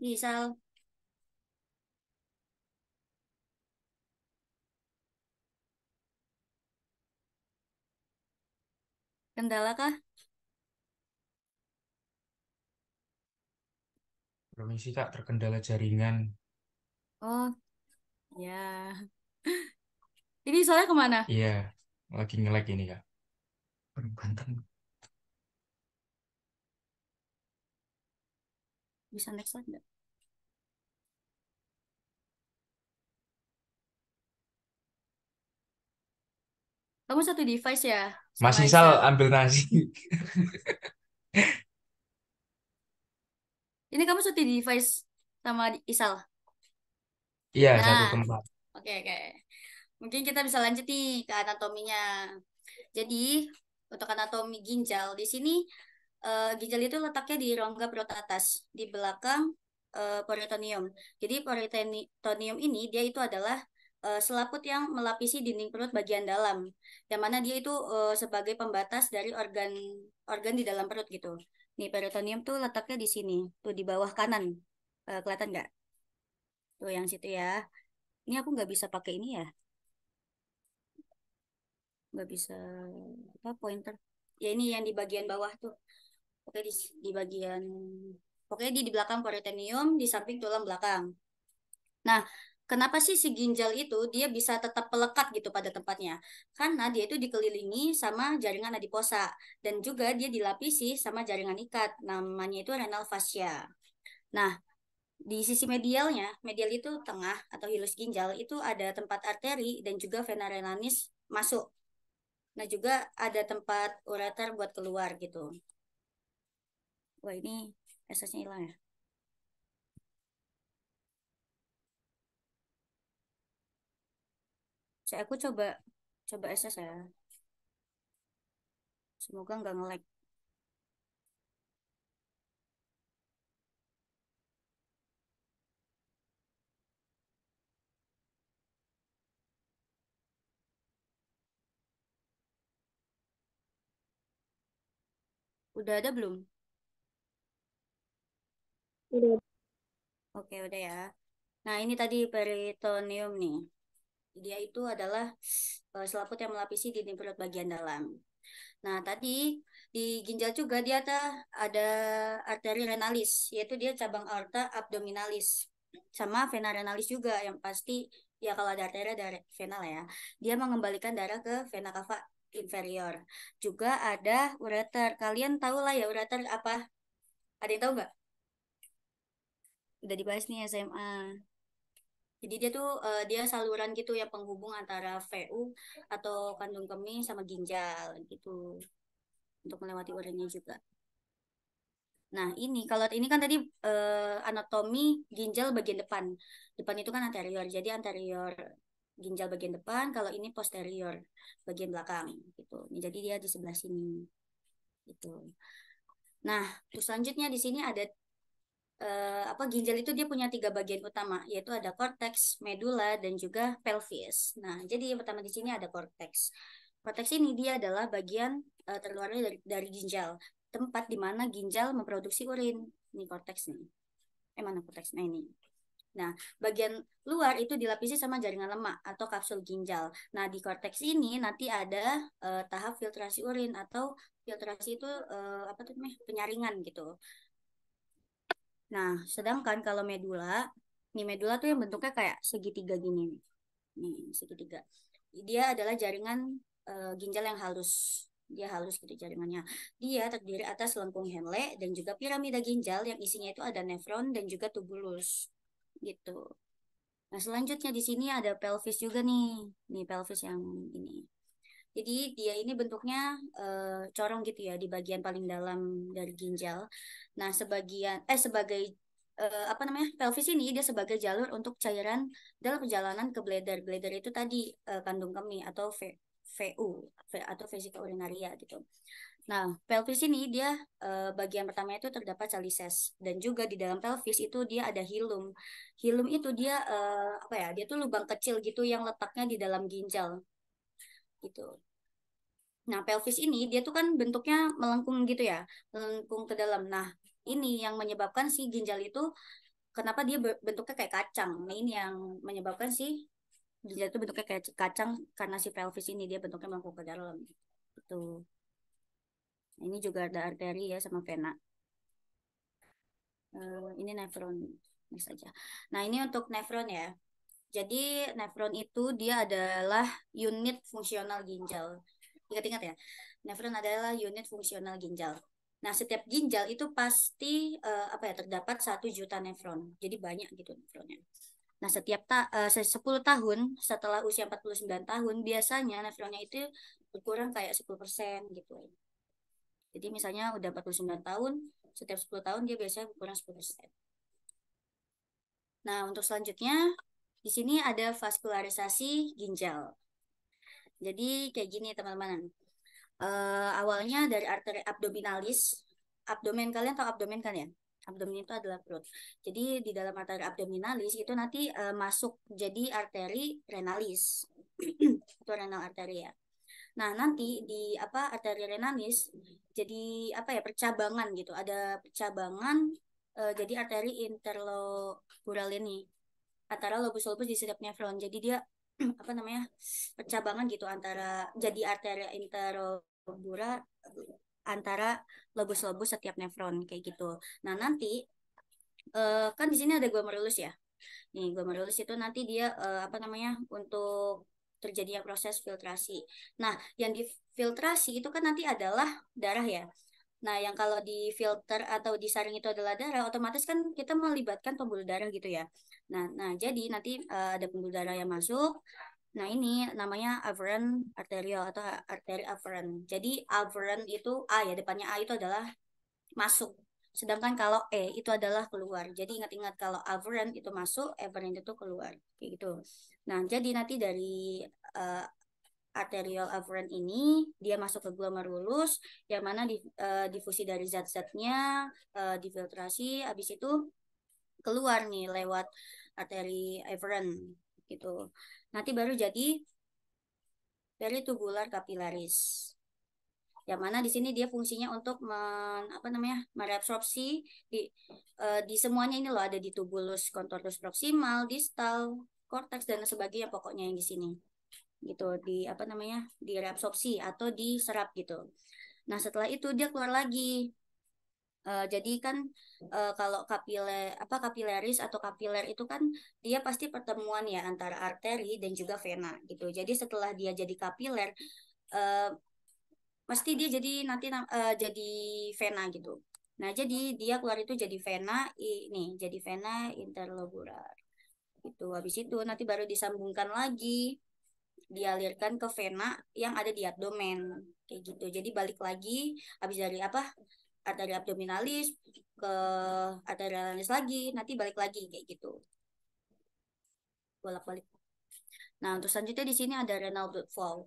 Vì sao? Kendala kah? Permisi Kak, terkendala jaringan. Oh, ya. Ini soalnya kemana? Iya, lagi ngelag ini Kak. Banten. Bisa next slide nggak? Kamu satu device ya? Sama Mas Isal ambil nasi. Ini kamu satu device sama Isal. Iya, nah, satu tempat. Oke, okay, oke. Okay. Mungkin kita bisa lanjut nih ke anatominya. Jadi, untuk anatomi ginjal di sini uh, ginjal itu letaknya di rongga perut atas, di belakang uh, eh, peritoneum. Jadi peritoneum ini dia itu adalah uh, selaput yang melapisi dinding perut bagian dalam, yang mana dia itu uh, sebagai pembatas dari organ organ di dalam perut gitu. Nih peritoneum tuh letaknya di sini, tuh di bawah kanan, uh, kelihatan nggak? Tuh yang situ ya. Ini aku nggak bisa pakai ini ya, nggak bisa apa pointer. Ya ini yang di bagian bawah tuh. Oke di, di bagian, oke di di belakang peritoneum, di samping tulang belakang. Nah, kenapa sih si ginjal itu dia bisa tetap pelekat gitu pada tempatnya? Karena dia itu dikelilingi sama jaringan adiposa dan juga dia dilapisi sama jaringan ikat, namanya itu renal fascia. Nah, di sisi medialnya, medial itu tengah atau hilus ginjal itu ada tempat arteri dan juga vena renalis masuk. Nah, juga ada tempat ureter buat keluar gitu. Wah, ini esoknya hilang ya. saya aku coba coba SS ya semoga nggak ngelag Udah ada belum? Udah. Oke, udah ya. Nah, ini tadi peritoneum nih. Dia itu adalah uh, eh, selaput yang melapisi dinding perut bagian dalam. Nah, tadi di ginjal juga dia ada, ada arteri renalis, yaitu dia cabang aorta abdominalis. Sama vena renalis juga yang pasti ya kalau ada arteri ada vena lah ya. Dia mengembalikan darah ke vena kava inferior. Juga ada ureter. Kalian tahu lah ya ureter apa? Ada yang tahu nggak? Udah dibahas nih SMA. Jadi dia tuh uh, dia saluran gitu ya penghubung antara VU atau kandung kemih sama ginjal gitu untuk melewati urinnya juga. Nah ini kalau ini kan tadi uh, anatomi ginjal bagian depan. Depan itu kan anterior. Jadi anterior ginjal bagian depan. Kalau ini posterior bagian belakang gitu. Nah, jadi dia di sebelah sini gitu. Nah terus selanjutnya di sini ada eh, apa ginjal itu dia punya tiga bagian utama yaitu ada korteks, medula dan juga pelvis. Nah, jadi yang pertama di sini ada korteks. Korteks ini dia adalah bagian eh, terluarnya dari, dari ginjal, tempat di mana ginjal memproduksi urin. Ini korteks nih. Eh mana korteks? Nah ini. Nah, bagian luar itu dilapisi sama jaringan lemak atau kapsul ginjal. Nah, di korteks ini nanti ada uh, tahap filtrasi urin atau filtrasi itu uh, apa tuh namanya penyaringan gitu. Nah, sedangkan kalau medula, nih medula tuh yang bentuknya kayak segitiga gini nih. Nih, segitiga. Dia adalah jaringan e, ginjal yang halus. Dia halus gitu jaringannya. Dia terdiri atas lengkung Henle dan juga piramida ginjal yang isinya itu ada nefron dan juga tubulus. Gitu. Nah, selanjutnya di sini ada pelvis juga nih. Nih pelvis yang ini. Jadi dia ini bentuknya uh, corong gitu ya di bagian paling dalam dari ginjal. Nah, sebagian eh sebagai uh, apa namanya? pelvis ini dia sebagai jalur untuk cairan dalam perjalanan ke bladder. Bladder itu tadi uh, kandung kemih atau v, VU atau vesika urinaria gitu. Nah, pelvis ini dia eh, bagian pertama itu terdapat calices dan juga di dalam pelvis itu dia ada hilum. Hilum itu dia eh, apa ya? Dia tuh lubang kecil gitu yang letaknya di dalam ginjal gitu. Nah, pelvis ini dia tuh kan bentuknya melengkung gitu ya, melengkung ke dalam. Nah, ini yang menyebabkan si ginjal itu kenapa dia bentuknya kayak kacang. Nah, ini yang menyebabkan si ginjal itu bentuknya kayak kacang karena si pelvis ini dia bentuknya melengkung ke dalam. Itu. Nah, ini juga ada arteri ya sama vena. Uh, ini nefron saja. Nah, ini untuk nefron ya. Jadi nefron itu dia adalah unit fungsional ginjal. Ingat-ingat ya. Nefron adalah unit fungsional ginjal. Nah, setiap ginjal itu pasti uh, apa ya terdapat satu juta nefron. Jadi banyak gitu nefronnya. Nah, setiap ta eh, uh, 10 tahun setelah usia 49 tahun biasanya nefronnya itu berkurang kayak 10% gitu. Jadi misalnya udah 49 tahun, setiap 10 tahun dia biasanya berkurang 10%. Nah, untuk selanjutnya di sini ada vaskularisasi ginjal. Jadi kayak gini teman-teman. Uh, awalnya dari arteri abdominalis. Abdomen kalian atau abdomen kalian? Ya? Abdomen itu adalah perut. Jadi di dalam arteri abdominalis itu nanti uh, masuk jadi arteri renalis. itu renal arteri ya. Nah, nanti di apa arteri renalis jadi apa ya percabangan gitu. Ada percabangan uh, jadi arteri interlokural ini antara lobus-lobus di setiap nefron. Jadi dia apa namanya percabangan gitu antara jadi arteria interobura antara lobus-lobus setiap nefron kayak gitu. Nah nanti uh, kan di sini ada glomerulus ya. Nih glomerulus itu nanti dia uh, apa namanya untuk terjadinya proses filtrasi. Nah yang difiltrasi itu kan nanti adalah darah ya. Nah, yang kalau di filter atau disaring itu adalah darah, otomatis kan kita melibatkan pembuluh darah gitu ya. Nah, nah jadi nanti uh, ada pembuluh darah yang masuk. Nah, ini namanya afferent arterial atau arteri afferent. Jadi afferent itu A ya, depannya A itu adalah masuk. Sedangkan kalau E itu adalah keluar. Jadi ingat-ingat kalau afferent itu masuk, afferent itu keluar. Kayak gitu. Nah, jadi nanti dari uh, arterial afferent ini dia masuk ke glomerulus yang mana di, uh, difusi dari zat-zatnya uh, difiltrasi habis itu keluar nih lewat arteri efferen gitu. Nanti baru jadi peritubular kapilaris. Yang mana di sini dia fungsinya untuk men, apa namanya? mereabsorpsi di uh, di semuanya ini loh ada di tubulus contortus proximal, distal, korteks dan sebagainya pokoknya yang di sini. Gitu di apa namanya? di direabsorpsi atau diserap gitu. Nah, setelah itu dia keluar lagi Eh, jadi kan uh, kalau kapiler apa kapileris atau kapiler itu kan dia pasti pertemuan ya antara arteri dan juga vena gitu. Jadi setelah dia jadi kapiler uh, eh, pasti dia jadi nanti uh, jadi vena gitu. Nah, jadi dia keluar itu jadi vena ini, jadi vena interlobular. Itu habis itu nanti baru disambungkan lagi dialirkan ke vena yang ada di abdomen kayak gitu jadi balik lagi habis dari apa arteri abdominalis ke arteri analis lagi nanti balik lagi kayak gitu bolak-balik nah untuk selanjutnya di sini ada renal blood flow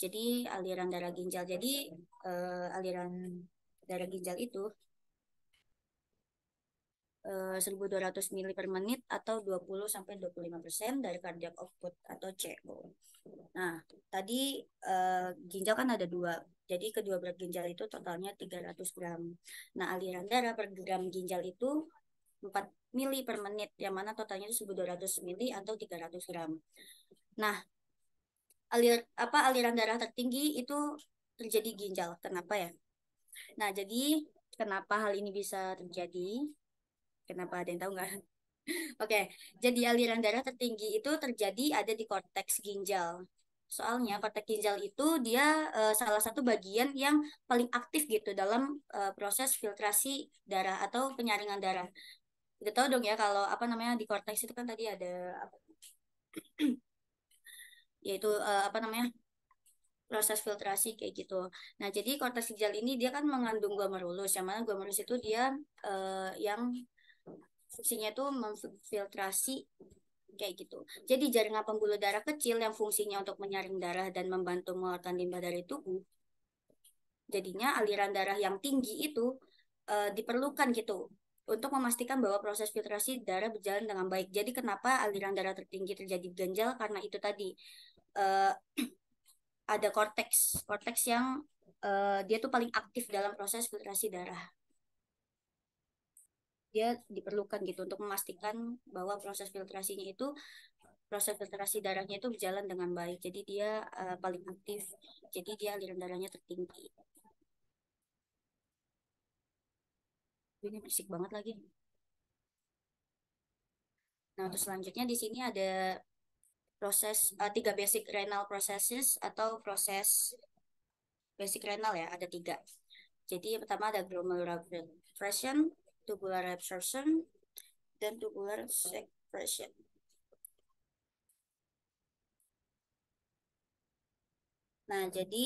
jadi aliran darah ginjal jadi uh, aliran darah ginjal itu uh, eh, 1200 mili per menit atau 20 sampai 25 persen dari cardiac output atau CO. Nah, tadi uh, ginjal kan ada dua, jadi kedua berat ginjal itu totalnya 300 gram. Nah, aliran darah per gram ginjal itu 4 mili per menit, yang mana totalnya itu 1200 mili atau 300 gram. Nah, alir apa aliran darah tertinggi itu terjadi ginjal. Kenapa ya? Nah, jadi kenapa hal ini bisa terjadi? Kenapa ada yang tahu nggak? Oke, okay. jadi aliran darah tertinggi itu terjadi ada di korteks ginjal. Soalnya korteks ginjal itu dia uh, salah satu bagian yang paling aktif gitu dalam uh, proses filtrasi darah atau penyaringan darah. Kita tahu dong ya kalau apa namanya di korteks itu kan tadi ada apa, yaitu uh, apa namanya proses filtrasi kayak gitu. Nah, jadi korteks ginjal ini dia kan mengandung glomerulus. Yang mana glomerulus itu dia uh, yang fungsinya itu memfiltrasi kayak gitu. Jadi jaringan pembuluh darah kecil yang fungsinya untuk menyaring darah dan membantu mengeluarkan limbah dari tubuh. Jadinya aliran darah yang tinggi itu e, diperlukan gitu untuk memastikan bahwa proses filtrasi darah berjalan dengan baik. Jadi kenapa aliran darah tertinggi terjadi ganjal karena itu tadi e, ada korteks, korteks yang e, dia tuh paling aktif dalam proses filtrasi darah dia diperlukan gitu untuk memastikan bahwa proses filtrasinya itu proses filtrasi darahnya itu berjalan dengan baik. Jadi dia uh, paling aktif. Jadi dia aliran darahnya tertinggi. Ini berisik banget lagi. Nah, untuk selanjutnya di sini ada proses uh, tiga basic renal processes atau proses basic renal ya, ada tiga. Jadi yang pertama ada glomerular filtration, tubular absorption, dan tubular secretion. Nah, jadi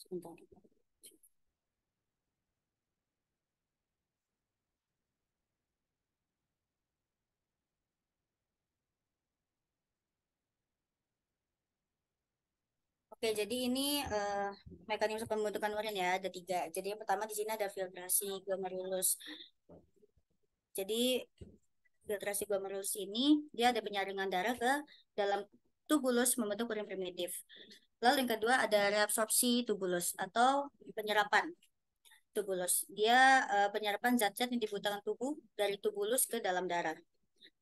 sebentar. Oke, jadi ini uh, mekanisme pembentukan urin ya, ada tiga. Jadi yang pertama di sini ada filtrasi glomerulus. Jadi filtrasi glomerulus ini dia ada penyaringan darah ke dalam tubulus membentuk urin primitif. Lalu yang kedua ada reabsorpsi tubulus atau penyerapan tubulus. Dia uh, penyerapan zat-zat yang dibutuhkan tubuh dari tubulus ke dalam darah.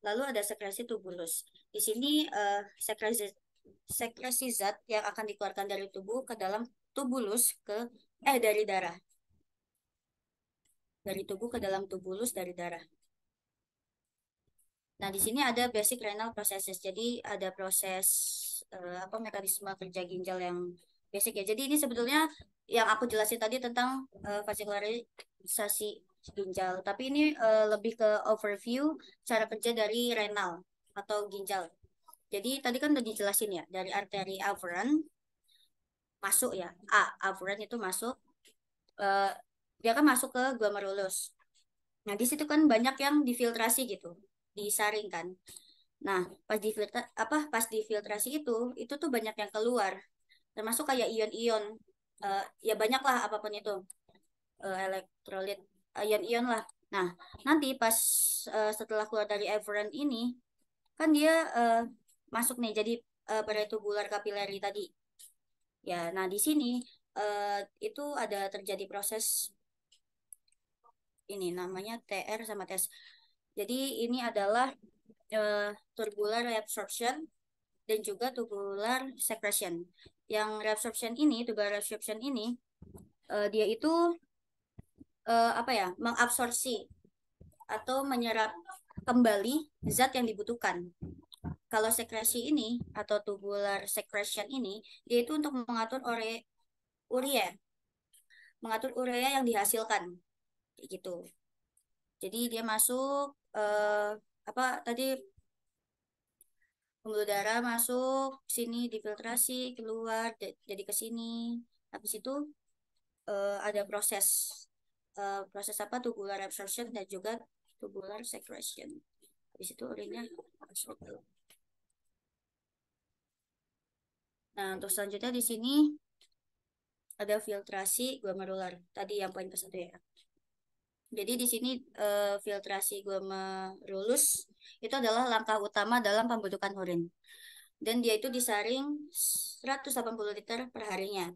Lalu ada sekresi tubulus. Di sini uh, sekresi sekresi zat yang akan dikeluarkan dari tubuh ke dalam tubulus ke eh dari darah. Dari tubuh ke dalam tubulus dari darah. Nah, di sini ada basic renal processes. Jadi ada proses eh, apa mekanisme kerja ginjal yang basic ya. Jadi ini sebetulnya yang aku jelasin tadi tentang eh, vaskularisasi ginjal, tapi ini eh, lebih ke overview cara kerja dari renal atau ginjal. Jadi tadi kan udah dijelasin ya dari arteri afferent masuk ya A afferent itu masuk uh, dia kan masuk ke glomerulus. Nah di situ kan banyak yang difiltrasi gitu, disaring kan. Nah pas difilter apa pas difiltrasi itu itu tuh banyak yang keluar termasuk kayak ion-ion uh, ya banyak lah apapun itu uh, elektrolit ion-ion lah. Nah nanti pas uh, setelah keluar dari afferent ini kan dia uh, masuk nih jadi uh, tubular kapileri tadi. Ya, nah di sini uh, itu ada terjadi proses ini namanya TR sama tes Jadi ini adalah uh, tubular reabsorption dan juga tubular secretion. Yang reabsorption ini, tubular reabsorption ini uh, dia itu uh, apa ya? mengabsorpsi atau menyerap kembali zat yang dibutuhkan kalau sekresi ini atau tubular secretion ini dia itu untuk mengatur ore urea mengatur urea yang dihasilkan kayak gitu jadi dia masuk eh, apa tadi pembuluh darah masuk sini difiltrasi keluar jadi ke sini habis itu eh, ada proses eh, proses apa tubular absorption dan juga tubular secretion habis itu urinnya masuk Nah, untuk selanjutnya di sini ada filtrasi glomerular. Tadi yang poin ke satu ya. Jadi di sini filtrasi eh, filtrasi glomerulus itu adalah langkah utama dalam pembentukan urin. Dan dia itu disaring 180 liter per harinya.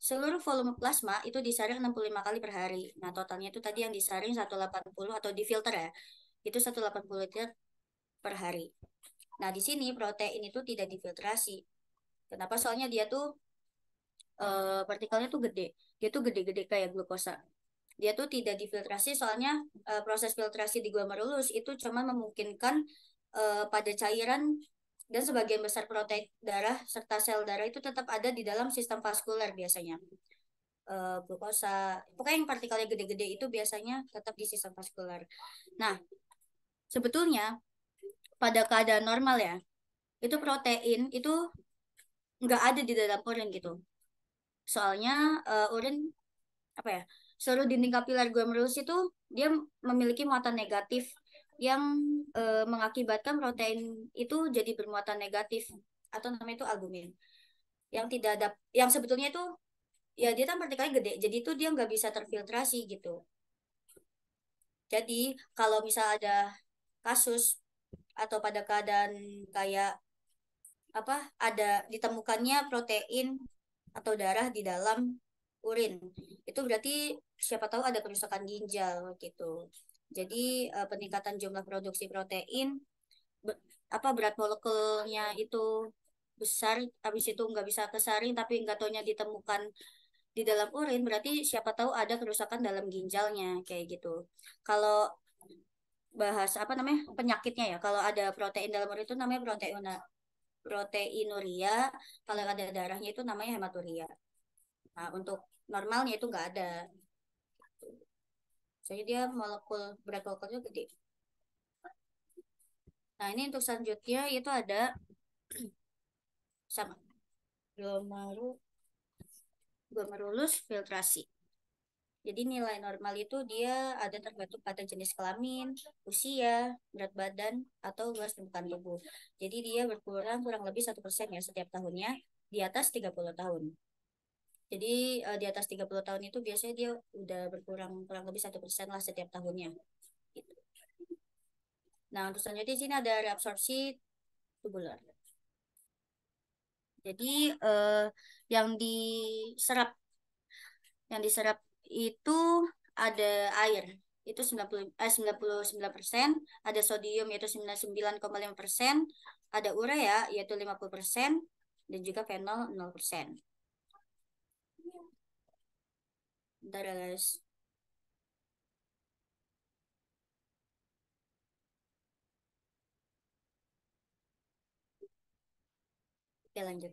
Seluruh volume plasma itu disaring 65 kali per hari. Nah, totalnya itu tadi yang disaring 180 atau difilter ya. Itu 180 liter per hari. Nah, di sini protein itu tidak difiltrasi. Kenapa? Soalnya dia tuh uh, partikelnya tuh gede. Dia tuh gede-gede kayak glukosa. Dia tuh tidak difiltrasi soalnya uh, proses filtrasi di glomerulus itu cuma memungkinkan uh, pada cairan dan sebagian besar protein darah serta sel darah itu tetap ada di dalam sistem vaskuler biasanya. Uh, glukosa, pokoknya yang partikelnya gede-gede itu biasanya tetap di sistem vaskuler. Nah, sebetulnya pada keadaan normal ya, itu protein itu nggak ada di dalam urin gitu soalnya uh, urin apa ya seluruh dinding kapiler glomerulus itu dia memiliki muatan negatif yang e, mengakibatkan protein itu jadi bermuatan negatif atau namanya itu albumin yang tidak ada yang sebetulnya itu ya dia kan partikelnya gede jadi itu dia nggak bisa terfiltrasi gitu jadi kalau misal ada kasus atau pada keadaan kayak apa ada ditemukannya protein atau darah di dalam urin. Itu berarti siapa tahu ada kerusakan ginjal gitu. Jadi uh, peningkatan jumlah produksi protein be, apa berat molekulnya itu besar habis itu nggak bisa kesaring tapi nggak taunya ditemukan di dalam urin berarti siapa tahu ada kerusakan dalam ginjalnya kayak gitu. Kalau bahas apa namanya penyakitnya ya kalau ada protein dalam urin itu namanya protein proteinuria, kalau ada darahnya itu namanya hematuria. Nah, untuk normalnya itu nggak ada. Jadi dia molekul berat molekulnya gede. Nah, ini untuk selanjutnya itu ada sama glomerulus filtrasi. Jadi nilai normal itu dia ada tergantung pada jenis kelamin, usia, berat badan, atau luas tumpukan tubuh. Jadi dia berkurang kurang lebih satu persen ya setiap tahunnya di atas 30 tahun. Jadi uh, di atas 30 tahun itu biasanya dia udah berkurang kurang lebih satu persen lah setiap tahunnya. Gitu. Nah untuk selanjutnya di sini ada reabsorpsi tubular. Jadi eh, yang diserap yang diserap itu ada air itu 90 eh, 99 persen, ada sodium yaitu 99,5 persen, ada urea yaitu 50 persen, dan juga fenol 0 persen. ya guys. Oke lanjut.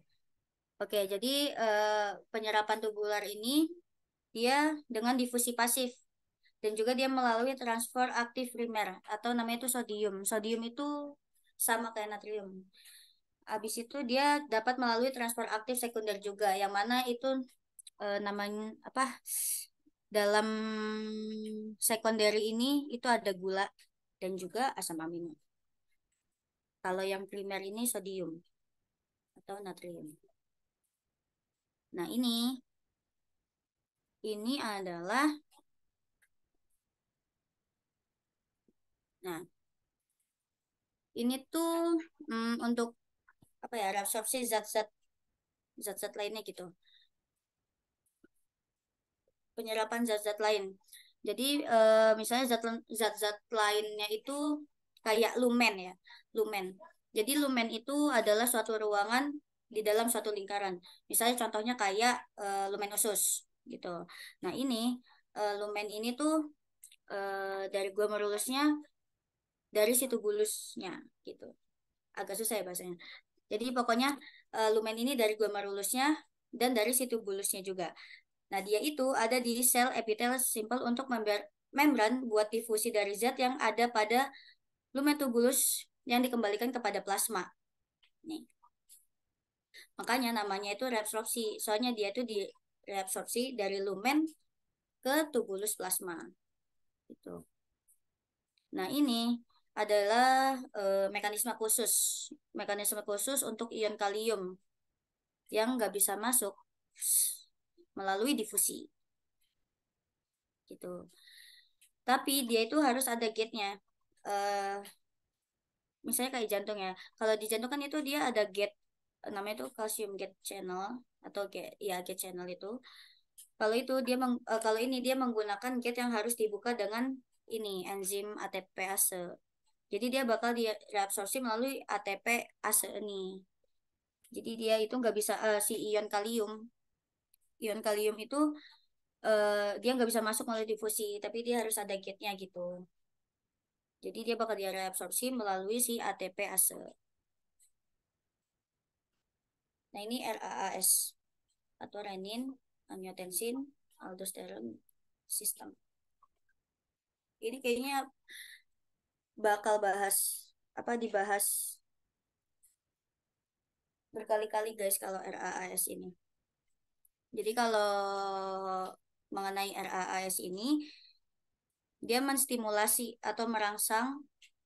Oke, jadi eh, penyerapan tubular ini dia dengan difusi pasif dan juga dia melalui transfer aktif primer atau namanya itu sodium. Sodium itu sama kayak natrium. Habis itu dia dapat melalui transfer aktif sekunder juga yang mana itu e, namanya apa? Dalam secondary ini itu ada gula dan juga asam amino. Kalau yang primer ini sodium atau natrium. Nah, ini ini adalah nah ini tuh mm, untuk apa ya reabsorpsi zat-zat zat-zat lainnya gitu penyerapan zat-zat lain jadi e, misalnya zat-zat lainnya itu kayak lumen ya lumen jadi lumen itu adalah suatu ruangan di dalam suatu lingkaran misalnya contohnya kayak e, eh, lumen usus gitu. Nah ini uh, lumen ini tuh uh, dari gua merulusnya dari situ bulusnya gitu. Agak susah ya bahasanya. Jadi pokoknya uh, lumen ini dari gua merulusnya dan dari situ bulusnya juga. Nah dia itu ada di sel epitel simple untuk member membran buat difusi dari zat yang ada pada lumen tubulus yang dikembalikan kepada plasma. Nih. Makanya namanya itu reabsorpsi, soalnya dia itu di reabsorpsi dari lumen ke tubulus plasma. Gitu. Nah, ini adalah e, mekanisme khusus, mekanisme khusus untuk ion kalium yang nggak bisa masuk melalui difusi. Gitu. Tapi dia itu harus ada gate-nya. E, misalnya kayak jantung ya. Kalau di jantung kan itu dia ada gate namanya itu calcium gate channel atau kayak ya get channel itu kalau itu dia meng, uh, kalau ini dia menggunakan get yang harus dibuka dengan ini enzim ATPase jadi dia bakal diabsorpsi melalui ATP ase ini jadi dia itu nggak bisa uh, si ion kalium ion kalium itu uh, dia nggak bisa masuk melalui difusi tapi dia harus ada gate-nya gitu jadi dia bakal diabsorpsi melalui si ATP ase Nah ini RAAS atau renin angiotensin aldosteron system. Ini kayaknya bakal bahas apa dibahas berkali-kali guys kalau RAAS ini. Jadi kalau mengenai RAAS ini dia menstimulasi atau merangsang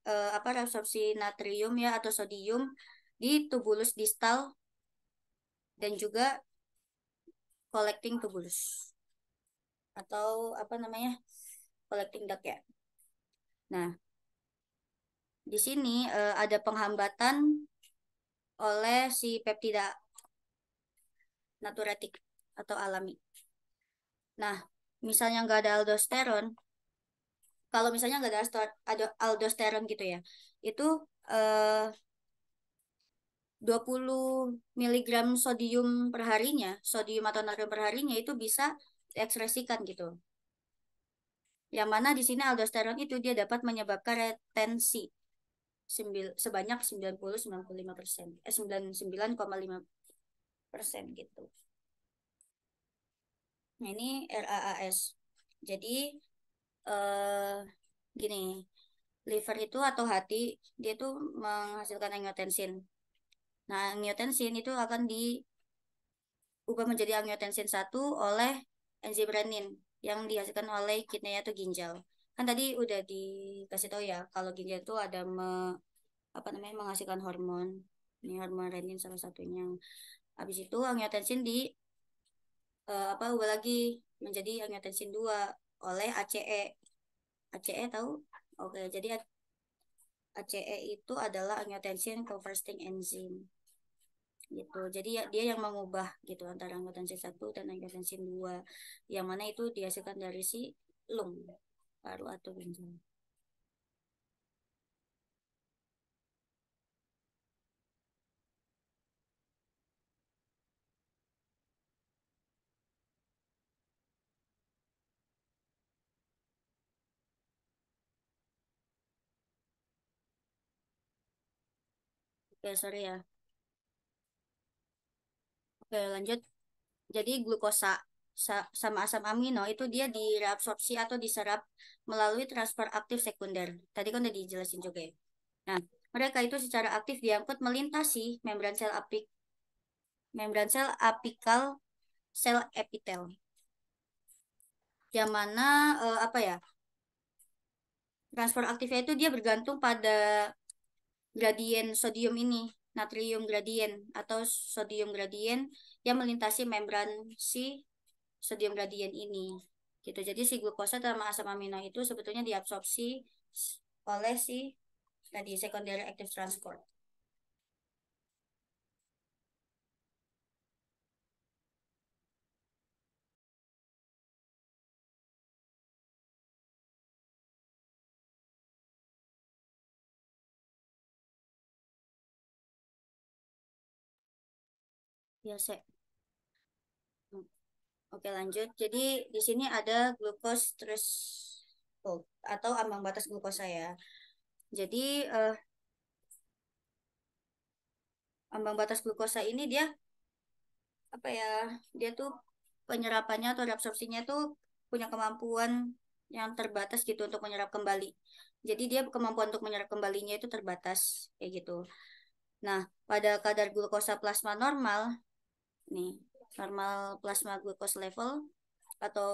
eh, apa resorpsi natrium ya atau sodium di tubulus distal dan juga collecting tubulus atau apa namanya collecting duct ya. Nah, di sini uh, ada penghambatan oleh si peptida naturatik atau alami. Nah, misalnya nggak ada aldosteron, kalau misalnya nggak ada, aldosteron gitu ya, itu eh, 20 mg sodium perharinya, sodium atau natrium perharinya itu bisa diekspresikan gitu. Yang mana di sini aldosteron itu dia dapat menyebabkan retensi sebanyak 90-95 persen, eh 99,5 persen gitu. Nah ini RAAS. Jadi eh, gini, liver itu atau hati dia tuh menghasilkan angiotensin Nah, angiotensin itu akan diubah menjadi angiotensin 1 oleh enzim renin yang dihasilkan oleh kidney atau ginjal. Kan tadi udah dikasih tahu ya kalau ginjal itu ada me, apa namanya menghasilkan hormon. Ini hormon renin salah satunya. Habis itu angiotensin di uh, apa ubah lagi menjadi angiotensin 2 oleh ACE. ACE tahu? Oke, jadi ACE itu adalah angiotensin converting enzyme gitu jadi ya, dia yang mengubah gitu antara angiotensin satu dan angiotensin dua yang mana itu dihasilkan dari si lung paru atau ginjal Oke, sorry ya. Oke, lanjut. Jadi glukosa sama asam amino itu dia direabsorpsi atau diserap melalui transfer aktif sekunder. Tadi kan udah dijelasin juga ya. Nah, mereka itu secara aktif diangkut melintasi membran sel apik membran sel apikal sel epitel. Yang mana uh, apa ya? Transfer aktifnya itu dia bergantung pada gradien sodium ini, natrium gradien atau sodium gradien yang melintasi membran si sodium gradien ini. Gitu. Jadi si glukosa sama asam amino itu sebetulnya diabsorpsi oleh si tadi secondary active transport. Ya, Sek. Oke, lanjut. Jadi di sini ada glukos terus oh, atau ambang batas glukosa ya. Jadi eh, ambang batas glukosa ini dia apa ya? Dia tuh penyerapannya atau reabsorpsinya tuh punya kemampuan yang terbatas gitu untuk menyerap kembali. Jadi dia kemampuan untuk menyerap kembalinya itu terbatas kayak gitu. Nah, pada kadar glukosa plasma normal, nih normal plasma glucose level atau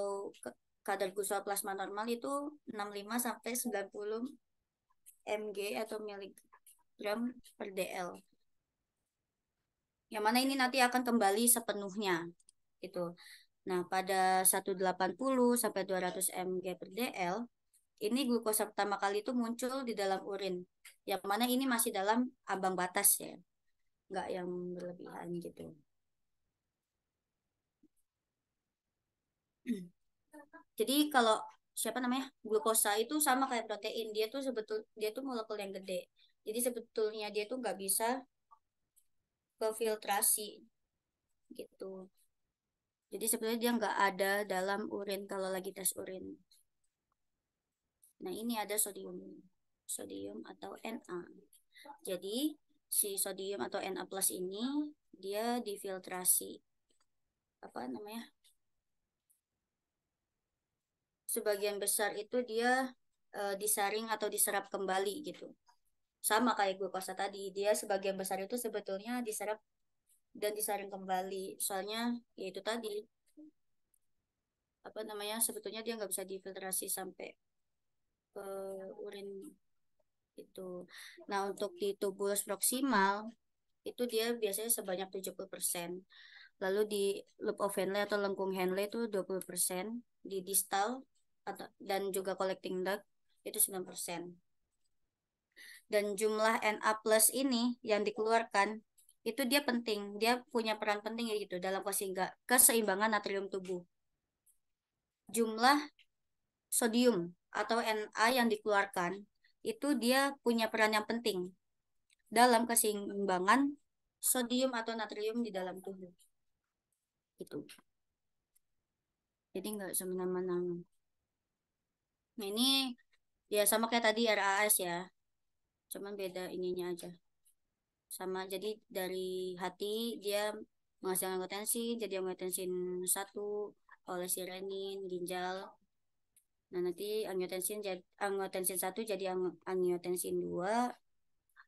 kadar glukosa plasma normal itu 65 sampai 90 mg atau miligram per dl. Yang mana ini nanti akan kembali sepenuhnya gitu. Nah, pada 180 sampai 200 mg per dl ini glukosa pertama kali itu muncul di dalam urin. Yang mana ini masih dalam ambang batas ya. nggak yang berlebihan gitu. Jadi kalau siapa namanya glukosa itu sama kayak protein dia tuh sebetul dia tuh molekul yang gede. Jadi sebetulnya dia tuh nggak bisa kefiltrasi gitu. Jadi sebetulnya dia nggak ada dalam urin kalau lagi tes urin. Nah ini ada sodium, sodium atau Na. Jadi si sodium atau Na plus ini dia difiltrasi apa namanya sebagian besar itu dia uh, disaring atau diserap kembali gitu. Sama kayak glukosa tadi, dia sebagian besar itu sebetulnya diserap dan disaring kembali. Soalnya yaitu tadi apa namanya sebetulnya dia nggak bisa difiltrasi sampai ke urin itu. Nah, untuk di tubulus proximal itu dia biasanya sebanyak 70%. Lalu di loop of Henle atau lengkung Henle itu 20%, di distal dan juga collecting debt itu 9%. Dan jumlah NA plus ini yang dikeluarkan itu dia penting, dia punya peran penting ya gitu dalam keseimbangan natrium tubuh. Jumlah sodium atau Na yang dikeluarkan itu dia punya peran yang penting dalam keseimbangan sodium atau natrium di dalam tubuh. itu Jadi nggak semena-mena. Nah, ini ya sama kayak tadi RAS ya. Cuman beda ininya aja. Sama jadi dari hati dia menghasilkan angiotensin, jadi angiotensin satu oleh sirenin, ginjal. Nah nanti angiotensin angiotensin satu jadi angiotensin dua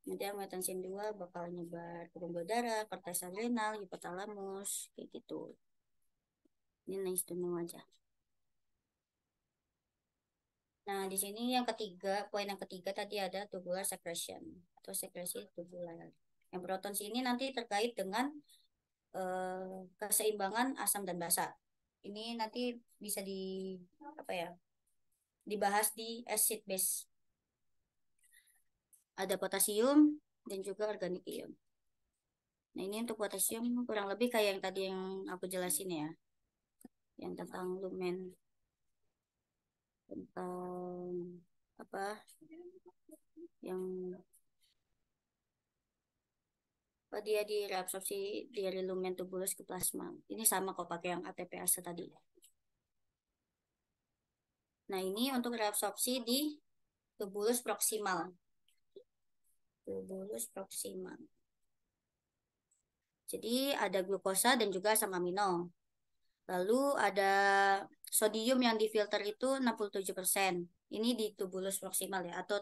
nanti angiotensin dua bakal nyebar ke pembuluh darah, kertas adrenal, hipotalamus, kayak gitu. Ini nice to know aja. Nah, di sini yang ketiga, poin yang ketiga tadi ada tubular secretion atau sekresi tubular. Yang proton sini nanti terkait dengan eh, keseimbangan asam dan basa. Ini nanti bisa di apa ya? dibahas di acid base. Ada potasium dan juga organik ion. Nah, ini untuk potasium kurang lebih kayak yang tadi yang aku jelasin ya. Yang tentang lumen tentang apa yang apa dia direabsorpsi dari lumen tubulus ke plasma. Ini sama kok pakai yang ATPase tadi. Nah, ini untuk reabsorpsi di tubulus proksimal. Tubulus proksimal. Jadi ada glukosa dan juga asam amino. Lalu ada sodium yang difilter itu 67%. Ini di tubulus proximal ya atau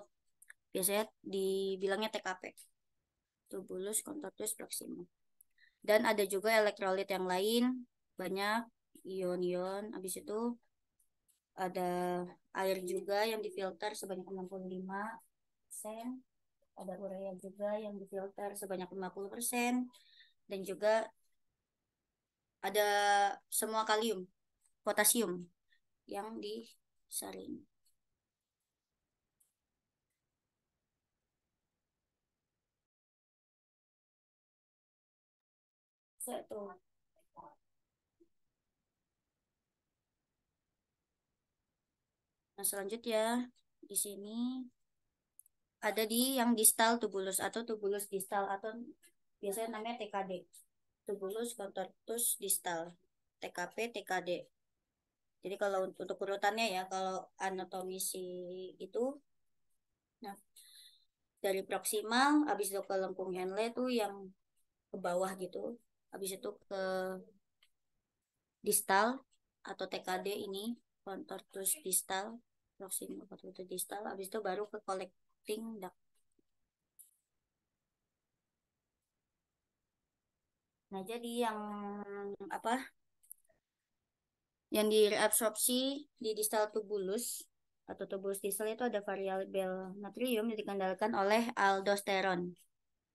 biasanya dibilangnya TKP. Tubulus contortus proximal. Dan ada juga elektrolit yang lain banyak ion-ion habis itu ada air juga yang difilter sebanyak 65 persen, ada urea juga yang difilter sebanyak 50 persen dan juga ada semua kalium potasium yang disaring. Satu. Nah, selanjutnya di sini ada di yang distal tubulus atau tubulus distal atau biasanya namanya TKD. Tubulus contortus distal, TKP, TKD. Jadi kalau untuk urutannya ya, kalau anatomi si itu, nah dari proksimal, habis itu ke lengkung Henle itu yang ke bawah gitu, habis itu ke distal atau TKD ini, kontortus distal, proksimal kontortus distal, habis itu baru ke collecting duct. Nah, jadi yang apa yang direabsorpsi di distal tubulus atau tubulus distal itu ada variabel natrium yang dikendalikan oleh aldosteron,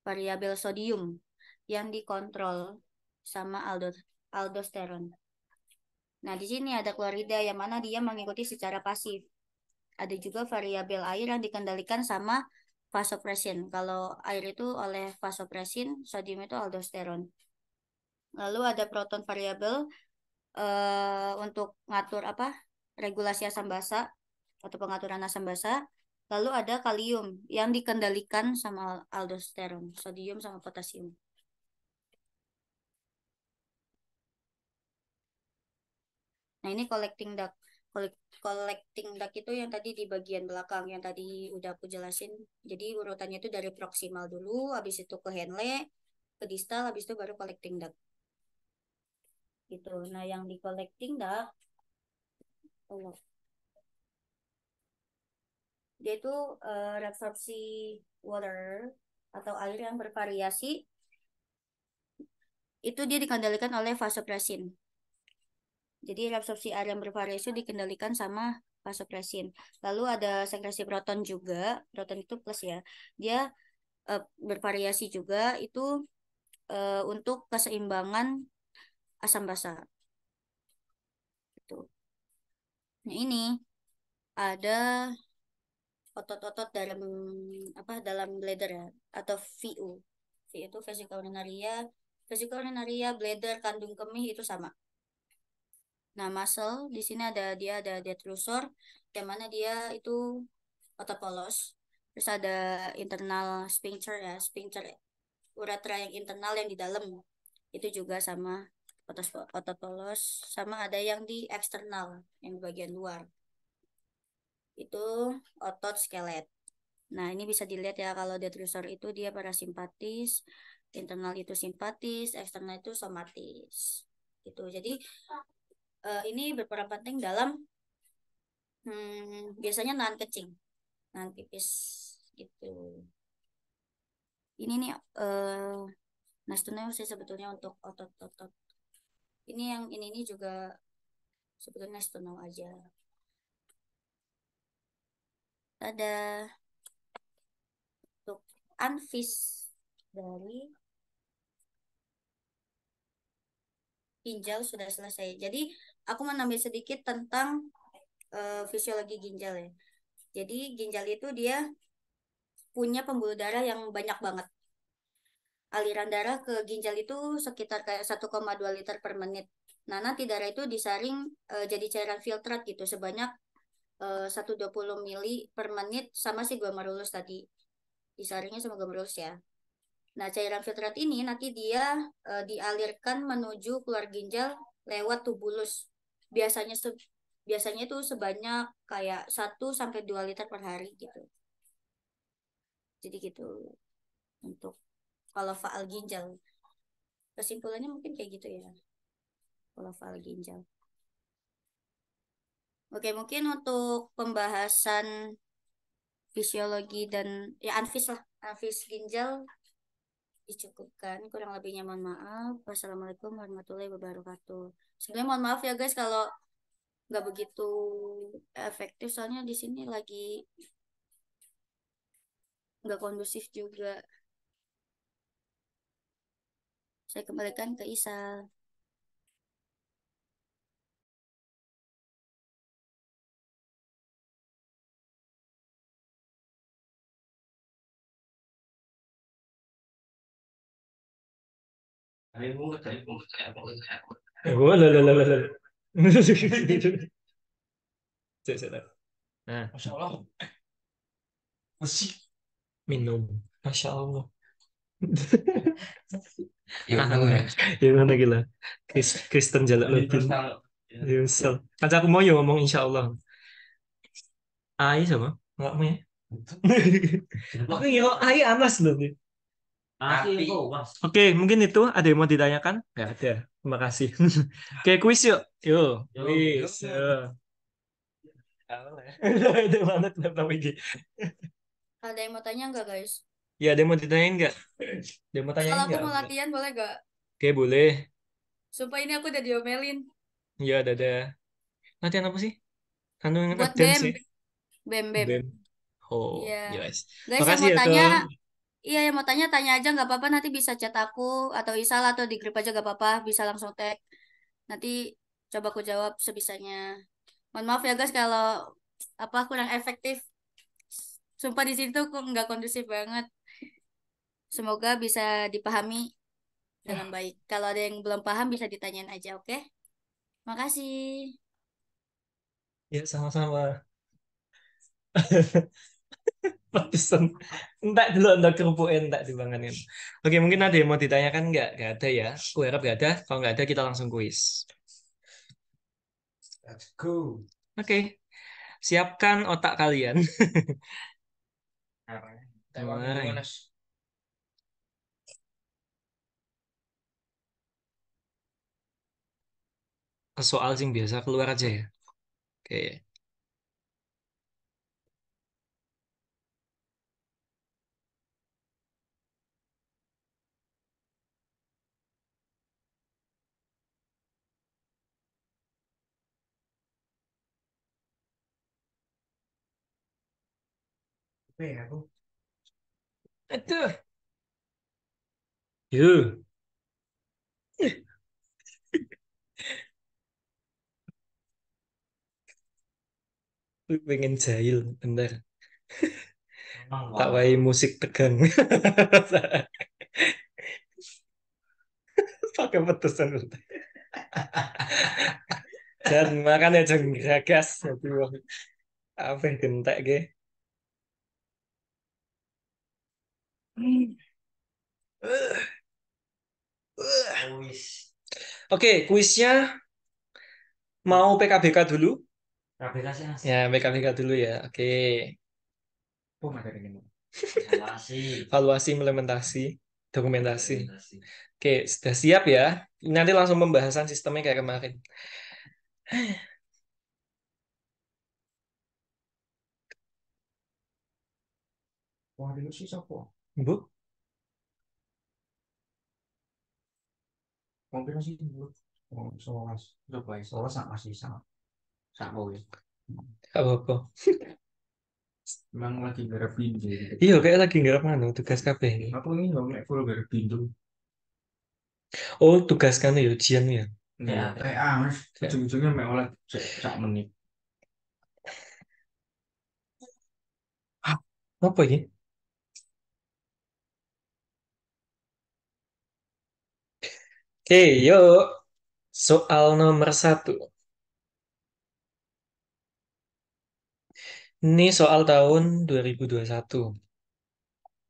variabel sodium yang dikontrol sama aldosteron. Nah, di sini ada klorida yang mana dia mengikuti secara pasif. Ada juga variabel air yang dikendalikan sama vasopresin. Kalau air itu oleh vasopresin, sodium itu aldosteron. Lalu ada proton variabel uh, untuk ngatur apa regulasi asam basa atau pengaturan asam basa. Lalu ada kalium yang dikendalikan sama aldosteron, sodium sama potasium. Nah, ini collecting duct. Collecting duct itu yang tadi di bagian belakang yang tadi udah aku jelasin. Jadi urutannya itu dari proximal dulu, habis itu ke Henle, ke distal, habis itu baru collecting duct gitu nah yang di collecting dah dia itu uh, reabsorpsi water atau air yang bervariasi itu dia dikendalikan oleh vasopresin jadi reabsorpsi air yang bervariasi dikendalikan sama vasopresin lalu ada sekresi proton juga proton itu plus ya dia uh, bervariasi juga itu uh, untuk keseimbangan asam basa. Gitu. Nah ini ada otot-otot dalam apa dalam bladder ya atau VU. VU itu vesica urinaria, urinaria, bladder, kandung kemih itu sama. Nah, muscle di sini ada dia ada detrusor yang mana dia itu otot polos. Terus ada internal sphincter ya, sphincter uretra yang internal yang di dalam itu juga sama otot otot polos sama ada yang di eksternal yang di bagian luar itu otot skelet nah ini bisa dilihat ya kalau detrusor itu dia simpatis internal itu simpatis eksternal itu somatis gitu jadi uh, ini berperan penting dalam hmm, biasanya nahan kecing nahan pipis gitu ini nih uh, Nah, sebetulnya untuk otot-otot ini yang ini ini juga sebetulnya nice aja ada untuk anvis dari ginjal sudah selesai. Jadi aku menambah sedikit tentang uh, fisiologi ginjal ya. Jadi ginjal itu dia punya pembuluh darah yang banyak banget aliran darah ke ginjal itu sekitar kayak 1,2 liter per menit. Nah, nanti darah itu disaring e, jadi cairan filtrat gitu sebanyak e, eh, 120 mili per menit sama si glomerulus tadi. Disaringnya sama glomerulus ya. Nah, cairan filtrat ini nanti dia e, dialirkan menuju keluar ginjal lewat tubulus. Biasanya se biasanya itu sebanyak kayak 1 sampai 2 liter per hari gitu. Jadi gitu untuk kalau faal ginjal. Kesimpulannya mungkin kayak gitu ya. Kalau faal ginjal. Oke, mungkin untuk pembahasan fisiologi dan ya anfis lah, anfis ginjal dicukupkan kurang lebihnya mohon maaf wassalamualaikum warahmatullahi wabarakatuh sebenarnya mohon maaf ya guys kalau nggak begitu efektif soalnya di sini lagi nggak kondusif juga saya kembalikan ke Isal. lah lah lah lah. Cek cek Nah. Masya Allah. Eh. Masih minum. Masya Allah gimana aku ya. Anu Kristen jalan lebih. Yusel. Kaca aku mau ngomong insya Allah. Ai sama? Enggak mau ya? Aku ngira Ai Anas loh nih. Oh, Oke, mungkin itu ada yang mau ditanyakan? Ya ada. Terima kasih. Oke, kuis yuk. Yuk, kuis. Ada yang mau tanya enggak guys? Ya, dia mau ditanyain nggak? Dia mau tanya Kalau aku mau latihan, boleh nggak? Oke, boleh. Sumpah ini aku udah diomelin. ya, dadah. Latihan apa sih? Kandungan Buat BEM. sih. BEM, BEM. BEM. Oh, yeah. yes. Iya, guys, Makasih yang mau ya, tanya, iya yang mau tanya, tanya aja nggak apa-apa. Nanti bisa chat aku atau Isal atau di grup aja nggak apa-apa. Bisa langsung tag. Nanti coba aku jawab sebisanya. Mohon maaf ya guys kalau apa kurang efektif. Sumpah di situ aku nggak kondusif banget. Semoga bisa dipahami ya. dengan baik. Kalau ada yang belum paham bisa ditanyain aja, oke? Okay? Makasih. Ya, sama-sama. Pesan. Entak dulu, entak kerupuin, entak dibanganin. Oke, mungkin ada yang mau ditanyakan enggak? Enggak ada ya. Aku harap enggak ada. Kalau enggak ada, kita langsung kuis. Let's go. Oke. Siapkan otak kalian. soal sing biasa keluar aja ya. Oke. Apa ya aku? Aduh. Yuh. pengen jahil bener tak wai musik tegang pakai petusan dan ya jangan geragas tapi apa gentek ge hmm. Oke, okay, kuisnya mau PKBK dulu. KBK sih mas. Ya dulu ya. Oke. Okay. Oh materi ini. Evaluasi. Evaluasi implementasi dokumentasi. Oke, Oke sudah siap ya. Nanti langsung pembahasan sistemnya kayak kemarin. Wah, dulu sih siapa? Bu? Mungkin masih dulu. Oh, mas. baik. sama masih sama. Sako ya. apa-apa. Emang lagi garap pintu Iya, kayak lagi garap mana tugas ini Aku ini nggak mek full garap pintu Oh, tugas kan ya, ujian ya. Ya, kayak ah, mas, ujung-ujungnya mau oleh cak menit. Ah, apa ini? Oke, yuk. Soal nomor satu. Ini soal tahun 2021.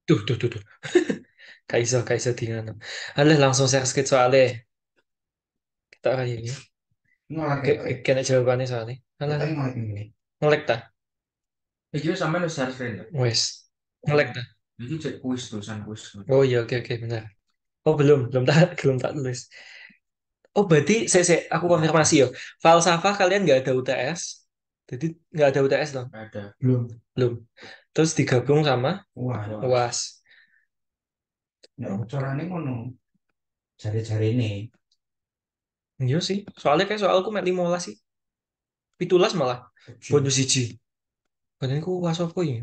Duh, duh, duh, duh. Kak iso, Kak iso dingano. Alah, langsung share sedikit soalnya. Kita kayak ini. Ngelak Oke. Kena jawabannya soalnya. Alah. ngelek ngelak ini. Ngelak ta? Iki wis lo share Wes. Ngelak ta? cek kuis tulisan kuis. Oh iya, oke oke benar. Oh belum, belum tak belum tak tulis. Oh berarti saya, saya aku konfirmasi yo. Falsafah kalian nggak ada UTS, jadi nggak ada UTS dong? Ada. Belum. Belum. Terus digabung sama UAS. UAS. Ya, caranya ngono. Jari-jari ini. Iya sih. Soalnya kayak soalku mek 15 sih. Pitulas malah. Bonus siji. Padahal ku UAS apa ya?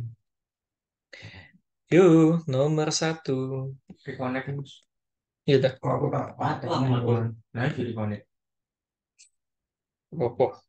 Yo, nomor satu. Reconnect. Iya dah. Kok aku tak patah. Nah, jadi reconnect. Apa-apa.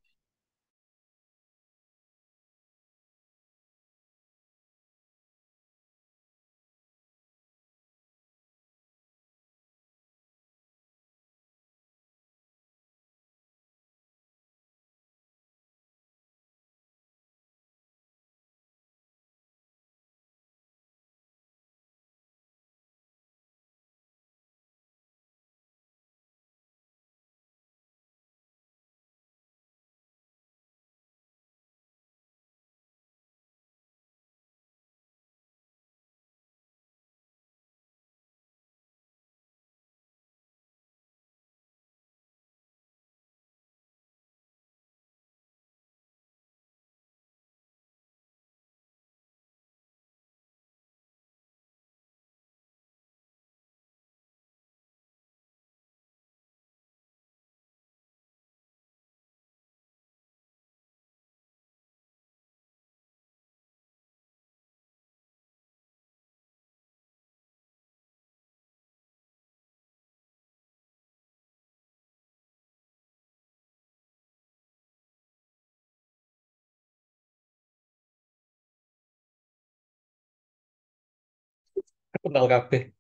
Kenal kafe.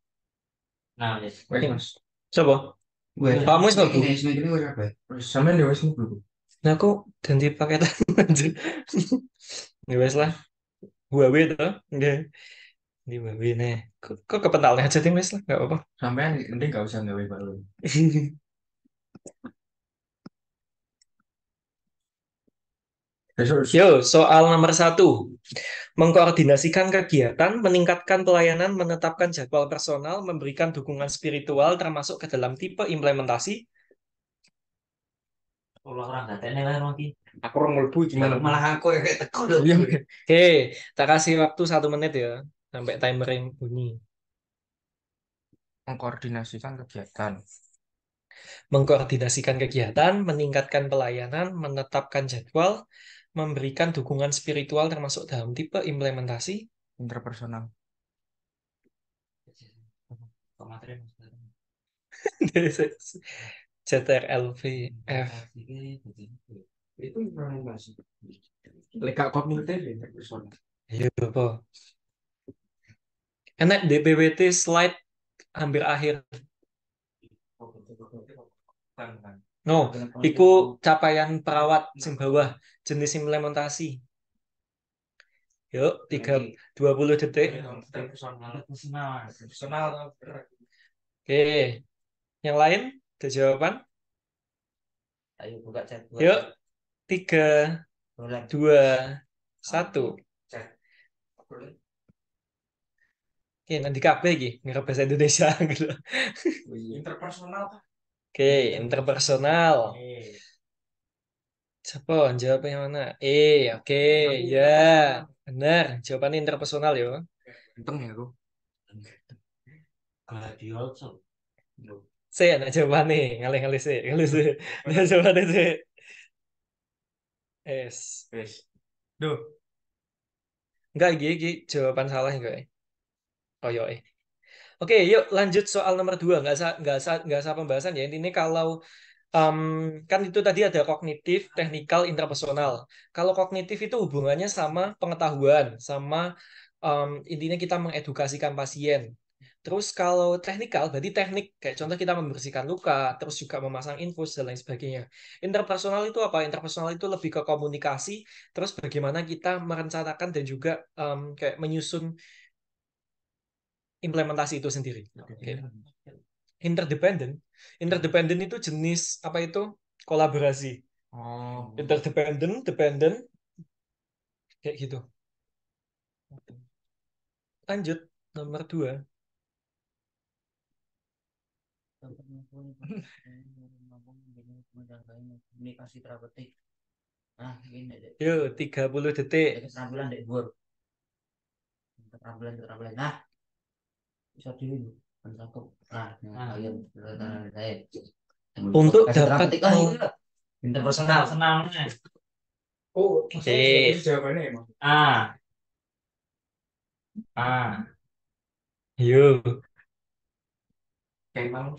Nah, wis. Kowe iya, Mas. Sapa? Gue. Iya. Kamu wis mlebu. istirahat mlebu Sama kabeh. Ya? Sampeyan ya wis istirahat Nah, aku ganti paketan anjir. Ya wis lah. Huawei tuh, Nggih. Di Huawei nih. Kok, kok kepentalnya aja tim wis lah, nggak apa-apa. Sampai nanti nggak usah nggak baru. Yo, soal nomor satu. Mengkoordinasikan kegiatan, meningkatkan pelayanan, menetapkan jadwal personal, memberikan dukungan spiritual termasuk ke dalam tipe implementasi. Olahraga tenang lah Aku orang melbu gimana? Malah aku yang kayak teko dong. Iya. Oke, tak kasih waktu satu menit ya sampai timer yang bunyi. Mengkoordinasikan kegiatan mengkoordinasikan kegiatan, meningkatkan pelayanan, menetapkan jadwal, memberikan dukungan spiritual termasuk dalam tipe implementasi interpersonal. Ctrlv F. Itu implementasi. Lekak kognitif ya, interpersonal. Iya, Pak. Enak DBWT slide hampir akhir. No, iku capaian perawat sing bawah jenis implementasi. Yuk, tiga dua puluh detik. Oke, yang lain ada jawaban? Ayo buka chat. Yuk, tiga, dua, satu. Oke, nanti kabeh iki nggak bahasa Indonesia gitu. Interpersonal. Oke, interpersonal. Siapa? Jawabnya yang mana? Eh, oke, ya. Benar. Jawabannya interpersonal ya. Ganteng ya aku. Gladioso. Saya nak coba nih, ngalih-ngalih sih, ngalih sih. Nak coba deh sih. Es. Es. Duh. Enggak, gigi jawaban salah enggak. Eh? Oh, yo, eh. Oke, yuk lanjut soal nomor dua. enggak usah, enggak usah, enggak usah pembahasan ya. Intinya kalau um, kan itu tadi ada kognitif, teknikal, intrapersonal. Kalau kognitif itu hubungannya sama pengetahuan, sama um, intinya kita mengedukasikan pasien. Terus kalau teknikal, berarti teknik kayak contoh kita membersihkan luka, terus juga memasang infus dan lain sebagainya. Interpersonal itu apa? Interpersonal itu lebih ke komunikasi, terus bagaimana kita merencanakan dan juga um, kayak menyusun implementasi itu sendiri. Okay interdependent. Interdependent itu jenis apa itu? Kolaborasi. Oh. Interdependent, dependent, kayak gitu. Lanjut nomor dua. komunikasi terapeutik. Ah, ini Yo, 30 detik. Keterampilan dek Keterampilan keterampilan. Nah. Bisa dulu. Nah, nah. Nah, iya, iya. untuk dapat ah, oh. iya. interpersonal senang oh si jawabannya emang ya, ah ah yuk kayak mau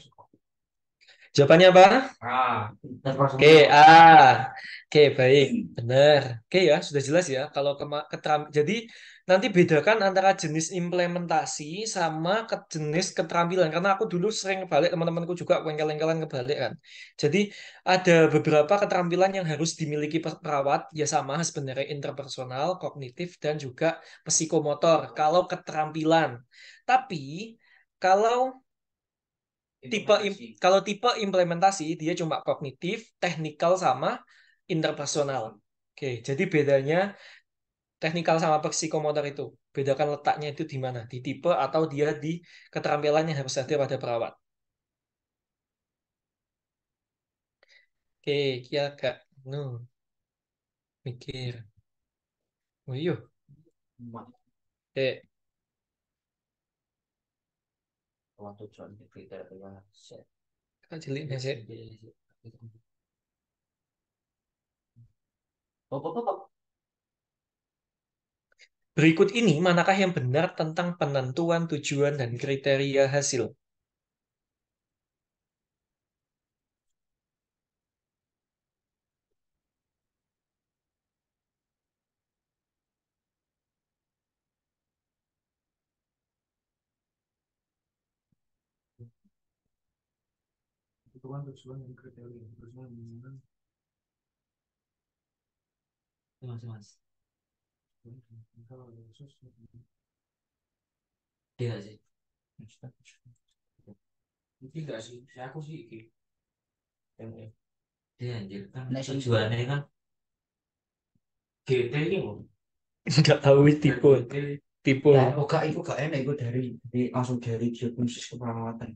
Jawabannya apa? Ah, A. Oke, okay, A. Ah. Oke, baik. Benar. Oke ya, sudah jelas ya. Kalau ke, ke jadi nanti bedakan antara jenis implementasi sama ke jenis keterampilan. Karena aku dulu sering kebalik, teman-temanku juga wengkel-wengkelan kebalik kan. Jadi ada beberapa keterampilan yang harus dimiliki perawat, ya sama sebenarnya interpersonal, kognitif, dan juga psikomotor. Kalau keterampilan. Tapi kalau tipe im, kalau tipe implementasi dia cuma kognitif, teknikal sama interpersonal. Oke, jadi bedanya teknikal sama psikomotor itu. Bedakan letaknya itu di mana? Di tipe atau dia di keterampilannya yang harus ada pada perawat. Oke, ya Kak. No. Mikir. Oh, iyo. Oke. Kalau tujuan di Twitter itu ya. Kan jeliknya sih. Bapak-bapak. Berikut ini manakah yang benar tentang penentuan tujuan dan kriteria hasil? penentuan tujuan dan kriteria tujuan menentukan ya, mas ya, mas kalau khusus tidak ya, sih tidak sih saya aku sih iki Iya anjir kan tujuannya kan GT ini Enggak tahu wis tipe. Tipe. Nah, kok iku gak enak iku dari langsung dari sih keperawatan.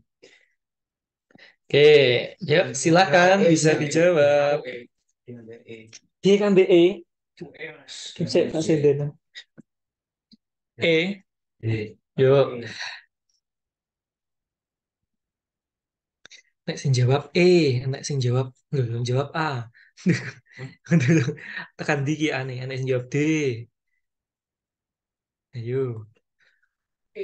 Oke, yuk ya, silakan bisa dijawab. D kan B E. Bisa kasih D. E. Yuk. Nek sing jawab E, nek sing jawab belum jawab A. Tekan digi aneh, nek sing jawab D. Ayo. E.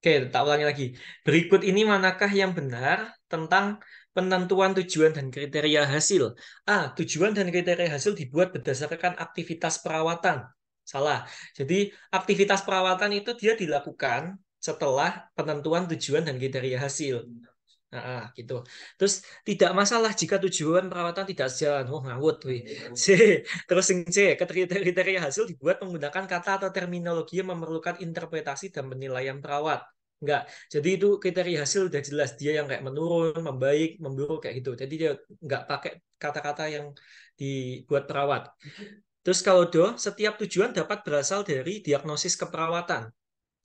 Oke, tak ulangi lagi. Berikut ini manakah yang benar tentang penentuan tujuan dan kriteria hasil? A. Tujuan dan kriteria hasil dibuat berdasarkan aktivitas perawatan. Salah. Jadi, aktivitas perawatan itu dia dilakukan setelah penentuan tujuan dan kriteria hasil. Nah, gitu. Terus tidak masalah jika tujuan perawatan tidak sejalan. Oh, ngawut. Wih. C. Hmm. Terus yang C, kriteria hasil dibuat menggunakan kata atau terminologi yang memerlukan interpretasi dan penilaian perawat. Enggak. Jadi itu kriteria hasil udah jelas dia yang kayak menurun, membaik, memburuk kayak gitu. Jadi dia enggak pakai kata-kata yang dibuat perawat. Terus kalau do, setiap tujuan dapat berasal dari diagnosis keperawatan.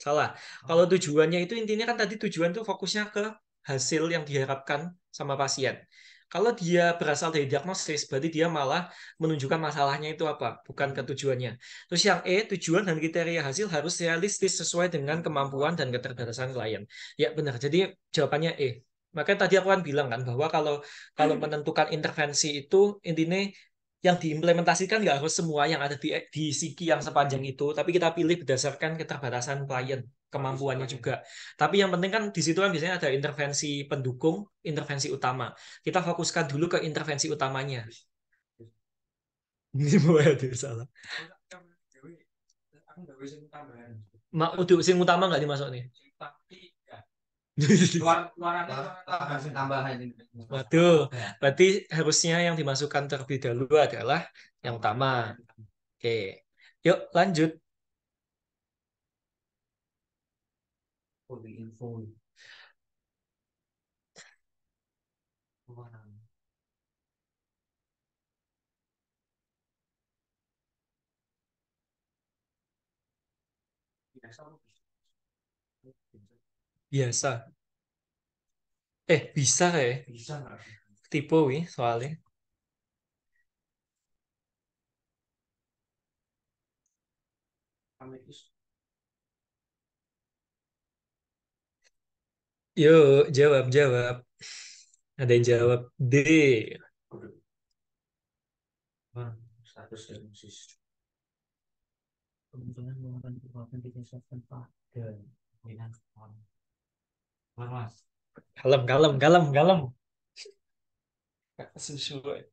Salah. Kalau oh. tujuannya itu intinya kan tadi tujuan tuh fokusnya ke hasil yang diharapkan sama pasien. Kalau dia berasal dari diagnosis, berarti dia malah menunjukkan masalahnya itu apa, bukan ketujuannya. Terus yang E, tujuan dan kriteria hasil harus realistis sesuai dengan kemampuan dan keterbatasan klien. Ya benar, jadi jawabannya E. Makanya tadi aku kan bilang kan bahwa kalau kalau hmm. menentukan intervensi itu intinya yang diimplementasikan nggak harus semua yang ada di, di siki yang sepanjang itu, tapi kita pilih berdasarkan keterbatasan klien kemampuannya juga. Tapi yang penting kan di situ kan biasanya ada intervensi pendukung, intervensi utama. Kita fokuskan dulu ke intervensi utamanya. Ini ada salah. Mak udah sing utama nggak dimasuk nih? Ya. luar luar tambahan waduh berarti harusnya yang dimasukkan terlebih dahulu adalah yang utama oke yuk lanjut for the info. Wow. Biasa. Biasa. Eh, bisa ya? Bisa nggak? Tipe wi soalnya. Amerika Yuk, jawab, jawab. Ada yang jawab D. Status diagnosis. Kebetulan melakukan perbuatan didasarkan pada kemungkinan Mas. Kalem, kalem, kalem, kalem. Gak sesuai.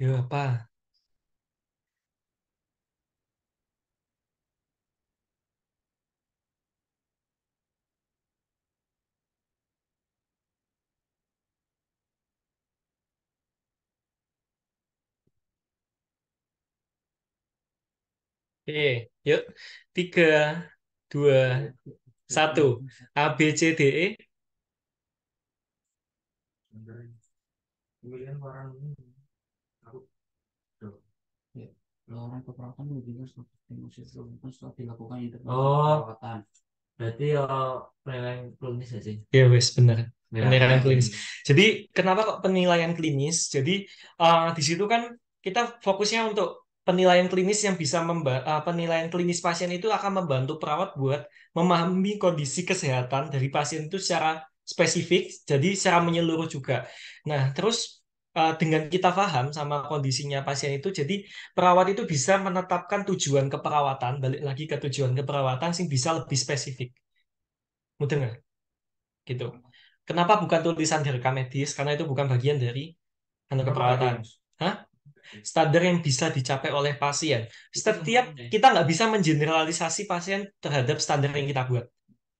Ya apa? Oke, yuk. Tiga, dua, satu. A, B, C, D, E. Oh, Berarti ya penilaian klinis ya Iya wes benar. Iya. Penilaian klinis. Hmm. Jadi kenapa kok penilaian klinis? Jadi uh, di situ kan kita fokusnya untuk penilaian klinis yang bisa memba eh, penilaian klinis pasien itu akan membantu perawat buat memahami kondisi kesehatan dari pasien itu secara spesifik, jadi secara menyeluruh juga. Nah, terus eh, dengan kita paham sama kondisinya pasien itu, jadi perawat itu bisa menetapkan tujuan keperawatan, balik lagi ke tujuan keperawatan, sih bisa lebih spesifik. Mudah nggak? Gitu. Kenapa bukan tulisan di rekam medis? Karena itu bukan bagian dari anu keperawatan. Hah? standar yang bisa dicapai oleh pasien. Setiap kita nggak bisa mengeneralisasi pasien terhadap standar yang kita buat.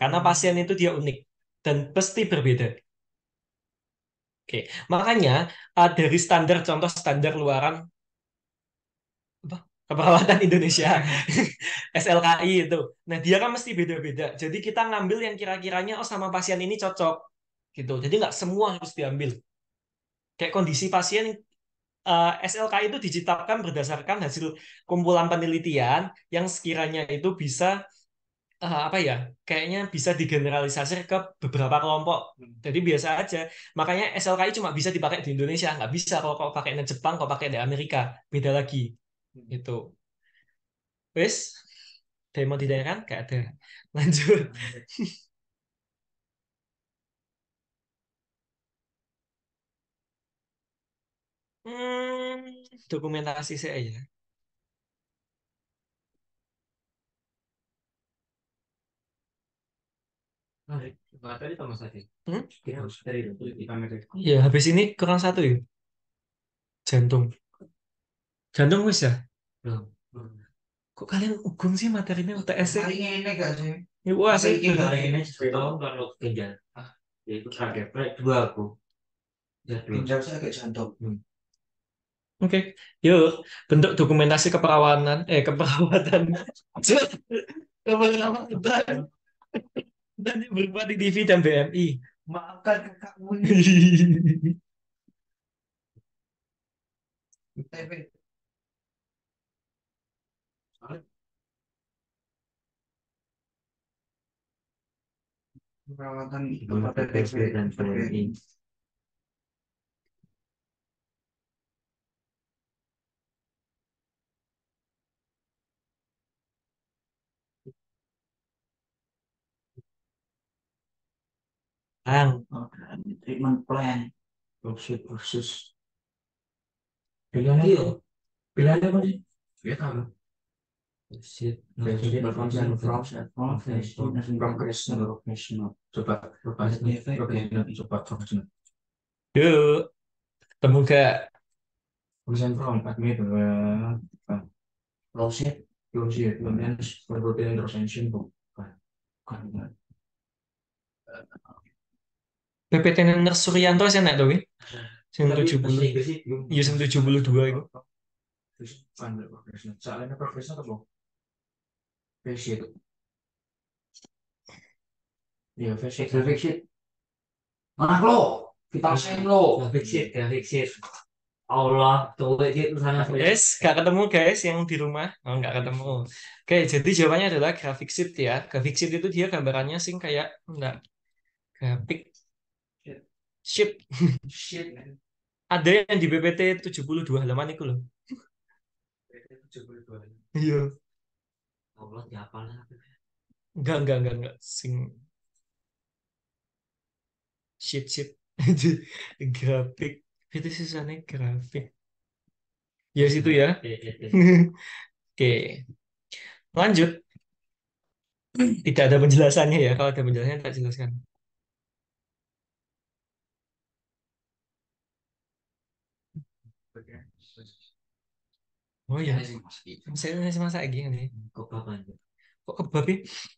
Karena hmm. pasien itu dia unik dan pasti berbeda. Oke, makanya dari standar contoh standar luaran keperawatan Indonesia SLKI itu. Nah, dia kan mesti beda-beda. Jadi kita ngambil yang kira-kiranya oh sama pasien ini cocok gitu. Jadi nggak semua harus diambil. Kayak kondisi pasien uh, eh, SLK itu diciptakan berdasarkan hasil kumpulan penelitian yang sekiranya itu bisa uh, apa ya kayaknya bisa digeneralisasi ke beberapa kelompok hmm. jadi biasa aja makanya SLKI cuma bisa dipakai di Indonesia nggak bisa kalau kau pakai di Jepang kau pakai di Amerika beda lagi hmm. itu. wes demo tidak kan nggak ada lanjut Hmm, dokumentasi saya ya. Hmm? Ya, habis ini kurang satu ya. Jantung. Jantung wis ya? Belum. Kok kalian ugung sih materinya UTS ya? Hari ini gak sih? Ya, wah sih. Hari ini cerita kan lo ginjal. Ya ah, itu target dua aku. Ya, ginjal saya ke jantung. Hmm. Oke, okay. yuk bentuk dokumentasi keperawanan, eh keperawatan, keperawatan dan berbuat di TV dan BMI. Maafkan kakakmu. TV. Perawatan tempat TV dan BMI. bank oh, kan, program treatment plan opsi khusus. pilihan itu. Iya. pilihan apa sih ya tahu Coba, coba, BPT Nener Suryanto sih enak tuh sing 70 iya sing 72 itu. Oh, oh, oh. soalnya profesional apa Fashion itu Iya fashion mana lo kita sen lo Fiksi, fiksi. Allah, tuh itu sana. Yes, gak ketemu guys yang di rumah. Oh, gak ketemu. Oke, jadi jawabannya adalah graphic sheet ya. Graphic sheet itu dia gambarannya sing kayak enggak Graphic Ship. Shit, man. Ada yang di BPT 72 halaman itu loh. BPT 72 halaman. Iya. Allah dihafal lah. Enggak, enggak, enggak, enggak. Sing shit shit. grafik. Itu sisanya grafik. Ya yes, situ ya. Oke. Lanjut. Tidak ada penjelasannya ya. Kalau ada penjelasannya tak jelaskan. oh iya Saya ini sama saya gini nih kok kapan kok kebab ya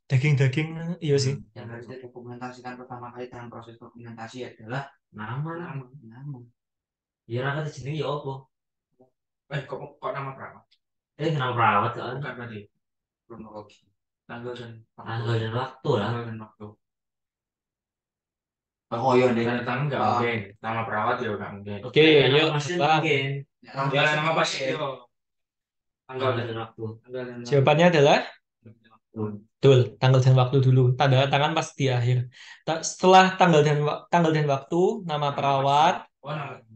daging-daging eh, iya sih hmm, yang harus didokumentasikan pertama kali dalam proses dokumentasi adalah nama nama nama ya raka jenenge ya apa eh kok kok nama perawat eh nama perawat kan bukan berarti kronologi tanggal dan waktu tanggal dan waktu lah tanggal dan waktu Oh iya deh. Tanda tangan nggak ah. mungkin. Nama perawat ya nggak mungkin. Oke, yuk. Masih mungkin. Nama pasien. Nama pasien tanggal ah. dan waktu. Tanggal dan waktu. Jawabannya adalah Betul, tanggal dan waktu dulu. Tanda tangan pas di akhir. Ta setelah tanggal dan tanggal dan waktu, nama perawat,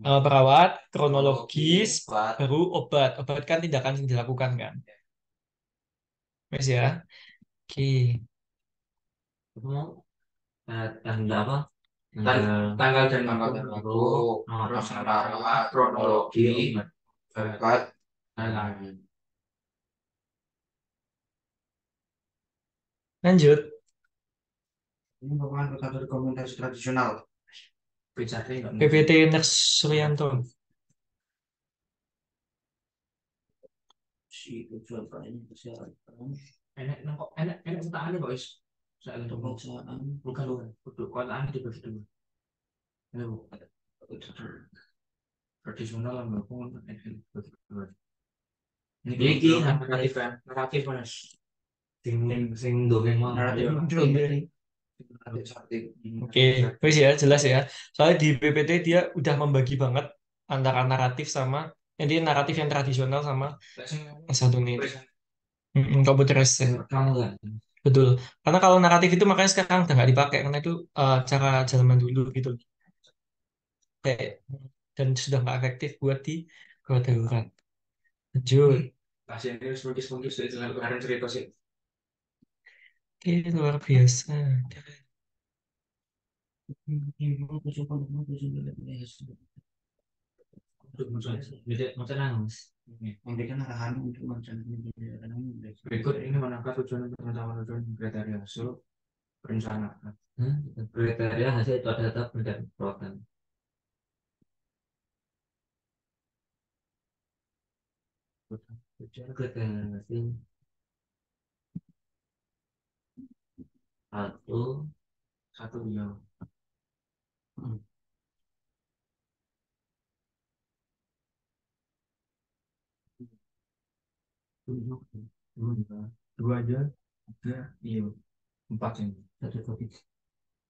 nama perawat, kronologis, baru obat. Obat kan tindakan yang dilakukan kan. Mas ya. ya. Oke. Eh, tanda apa? Tanggal, tanggal dan waktu, nama perawat, kronologi, obat, dan lain Lanjut. Ini merupakan metode dokumentasi tradisional. PPT Next Suryanto. Si tujuan ini persyaratan. Enak enak kok enak enak kita kok guys Saya untuk pengusahaan bukan bukan untuk kotaan di bagi dulu. Ini tradisional lah maupun enak bagi dua. Ini kan, naratif kan naratif mas sing sing mau iya. naratif iya. Gitu. Iya. Oke, okay. ya jelas ya. Soalnya di PPT dia udah membagi banget antara naratif sama jadi naratif yang tradisional sama satu nih komputer Betul. Karena kalau naratif itu makanya sekarang udah nggak dipakai karena itu uh, cara zaman dulu gitu. Kayak dan sudah nggak efektif buat di kota darurat. Lanjut. Pasien itu mengkis-mengkis sudah jalan cerita sih. Oke, luar biasa. Keren. Berikut ini manakah tujuan pengetahuan tujuan kriteria hasil perencanaan? Kriteria hasil itu ada tetap berdasarkan Tujuan kriteria hasil satu satu jam dua dua dua aja tiga iya empat ini satu dua tiga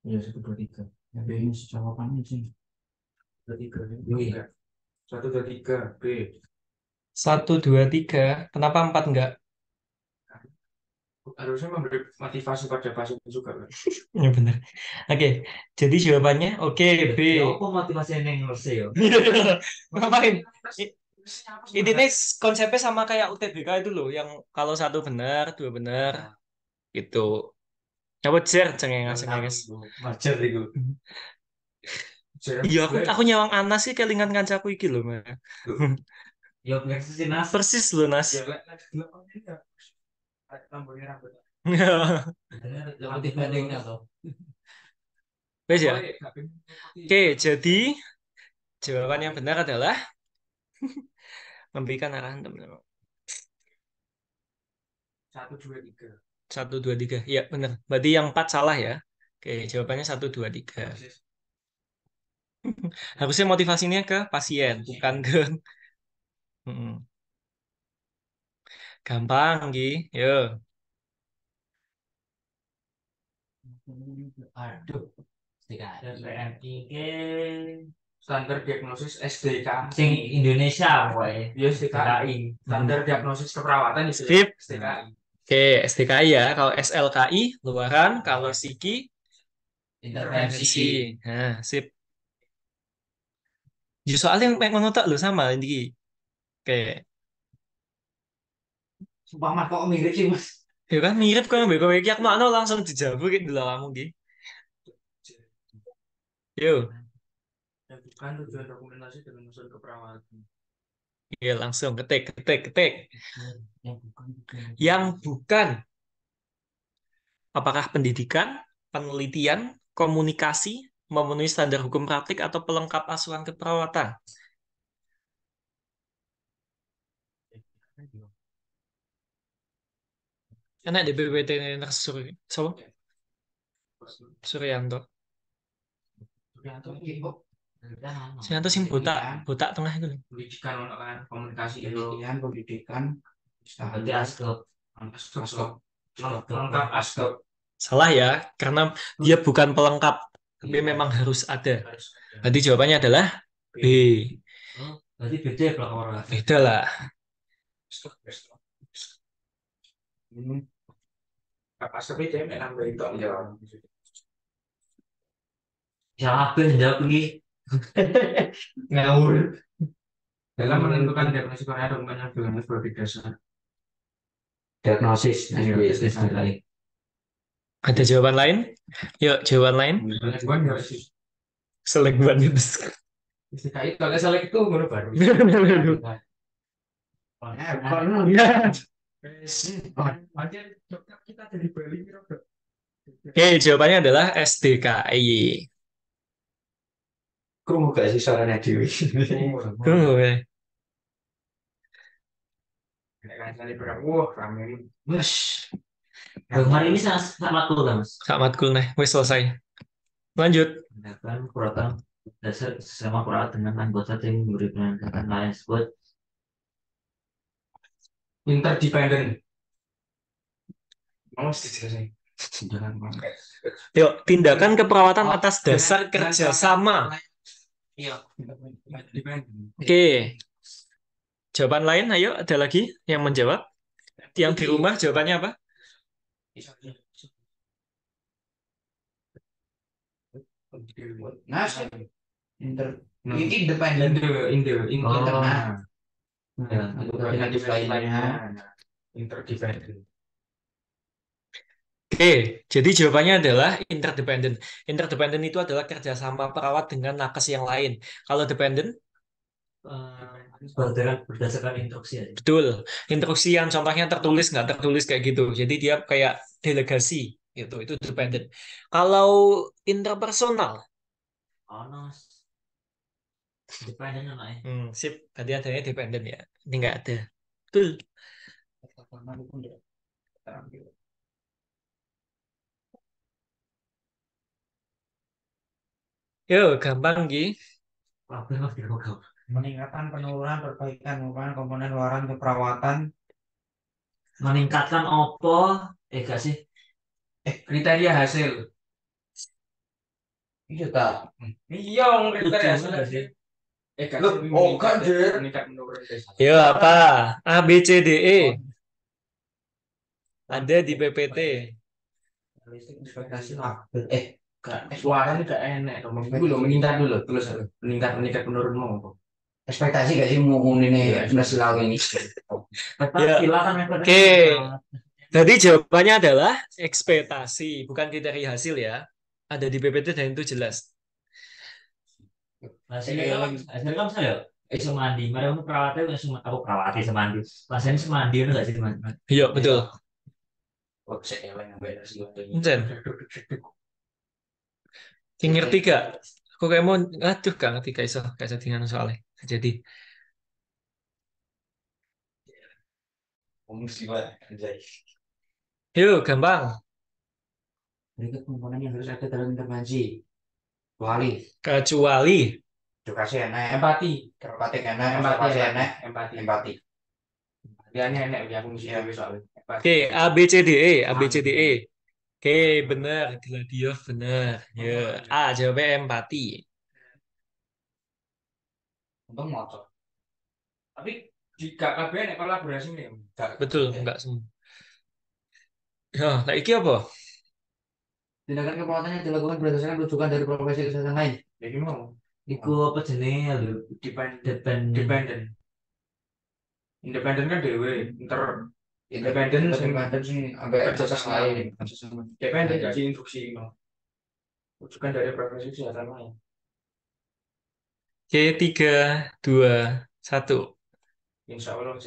iya satu dua tiga ya bingung jawabannya sih dua tiga ya. oh, iya. satu dua tiga b satu dua tiga kenapa empat enggak harusnya memberi motivasi pada pasien juga kan. Ya benar. Oke, okay. jadi jawabannya oke okay, B. Ya, apa motivasi yang ngerti ya? Iya, ngapain? Ini nih konsepnya sama kayak UTBK itu loh, yang kalau satu benar, dua benar, nah. gitu. Coba share cengengas cengengas. Macer itu. Iya aku aku nyawang Anas sih kelingan kancaku iki loh mah. Iya persis sih Nas. Persis loh Nas. Ya, lampu ya. Oh, iya, Oke, jadi jawaban yang benar adalah memberikan arahan teman-teman. Satu dua tiga. Satu dua tiga, ya benar. Berarti yang empat salah ya. Oke, jawabannya satu dua tiga. Harusnya motivasinya ke pasien, bukan ke. Hmm. Gampang, Gi. Yo. Aduh. DKI. standar diagnosis SDK sing Indonesia pokoknya. Yo iya, SDKI. Standar diagnosis keperawatan itu SDKI. Oke, SDKI ya. Kalau SLKI luaran, kalau Siki intervensi. Nah, sip. Justru iya, soal yang pengen ngono lu sama ini. Oke. Sumpah mas kok mirip sih mas. Ya kan mirip yang beko bego aku mana langsung gitu lah kamu gitu. Yo. Ya, bukan tujuan dokumentasi dengan unsur keperawatan. Iya langsung ketik ketik ketik. Yang ya, bukan. Yang bukan. Apakah pendidikan, penelitian, komunikasi, memenuhi standar hukum praktik atau pelengkap asuhan keperawatan? Enak di BPT Naksur. Siapa? Suryanto. Suryanto nah, nah. sih buta buta tengah itu. Pendidikan kan komunikasi pendidikan pendidikan. Berarti askop. Askop. pelengkap askop. Salah ya, karena dia bukan pelengkap, tapi iya. memang harus ada. jadi jawabannya adalah B. jadi oh, beda ya pelakor. Beda lah. stop. Tapi dia menang berita menjawab. Siapa yang jawab lagi? Ngawur. Dalam menentukan diagnosis korea dokumennya bilangnya sebagai dasar. Diagnosis, diagnosis tadi. Ada jawaban lain? Yuk, jawaban lain. Selekban ya sih. Selekban itu. Kalau selek itu baru baru. Oke, jawabannya adalah SDKI. Krungu gak sih soalnya Dewi? Krungu ya. Wah, rame. Mas. Hari ini sangat matkul lah Mas? Sangat matkul nih, wis selesai. Lanjut. Tindakan kurang dasar sesama kurang dengan anggota tim murid dengan lain sebut interdependent Mama sih Yuk, tindakan keperawatan ah, atas dasar kerjasama. Iya, Oke. Jawaban lain, ayo ada lagi yang menjawab? Yang di rumah jawabannya apa? Nah, Independent. Oh. Nah, Oke, okay, jadi jawabannya adalah interdependent. Interdependent itu adalah kerjasama perawat dengan nakes yang lain. Kalau dependent berdasarkan instruksi Betul. Instruksi yang contohnya tertulis nggak tertulis kayak gitu. Jadi dia kayak delegasi gitu. Itu dependent. Kalau interpersonal? Honest Dependen lah ya. Hmm, sip. Tadi adanya dependen ya. Ini nggak ada. Betul. Yo, gampang Gi. Ya, Meningkatkan penurunan perbaikan merupakan komponen luaran keperawatan. Meningkatkan opo, eh gak sih? Eh, kriteria hasil. Iya, tak. Hmm. Iya, kriteria hasil. Eh, kan Loh, oh kan, Jer. Yo, apa? A, B, C, D, E. Ada di PPT. Eh, eh, eh, suara suaranya gak enak. Gue lo meningkat dulu. Terus eh, meningkat meningkat menurun mau. kok Ekspektasi gak sih mau ini iya. sudah silau ini. Ya. Oke. Jadi jawabannya adalah ekspektasi, bukan kriteria hasil ya. Ada di PPT dan itu jelas hasilnya kan hasilnya kan misalnya Eh semandi, mereka mau perawatnya kan aku perawati semandi. mandi. semandi itu sih teman? Iya betul. Kok saya eleng yang beda sih Encen. Sing ngerti gak? Aku kayak mau ngaduh gak ngerti gak iso gak dengan soalnya. Jadi Yuk, gampang. Berikut komponen yang harus ada dalam intervensi. Kecuali. Kecuali edukasi enak empati empati enak empati enak empati empati dia ini enak ya aku ya. soalnya oke A B C D E A B C D E oke benar Gladiof benar ya A jawabnya empati untung motor tapi jika kabeh nek kolaborasi nih enggak betul enggak eh. semua ya nah iki apa tindakan kepelatannya dilakukan berdasarkan rujukan dari profesi kesehatan lain ya gimana Iku oh. apa jenisnya lho? Dependent. Dependent. Independen kan dewe, inter independen sih. independen sih. ambek kerja sama lain. Dependen iya. jadi instruksi no. Rujukan dari profesi kesehatan lain. C tiga dua satu. Insya Allah C.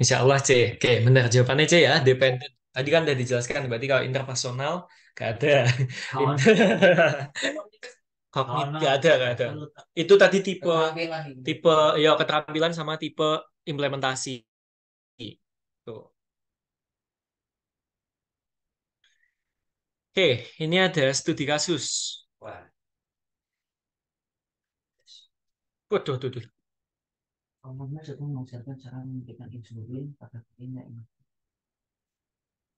Insya Allah C. Oke, benar jawabannya C ya. Dependen. Tadi kan udah dijelaskan, berarti kalau interpersonal gak ada. Oh. Kognit nggak ya ada nggak ada. Itu tadi tipe ketampilan. tipe ya keterampilan sama tipe implementasi. Tuh. Oke, ini ada studi kasus. Wah. Waduh, tuh, tuh. Umumnya sedang mengajarkan cara memberikan insulin pada kliennya ini.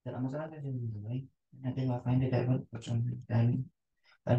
Dalam masalah yang dimulai, ada yang tidak berkesan dan dan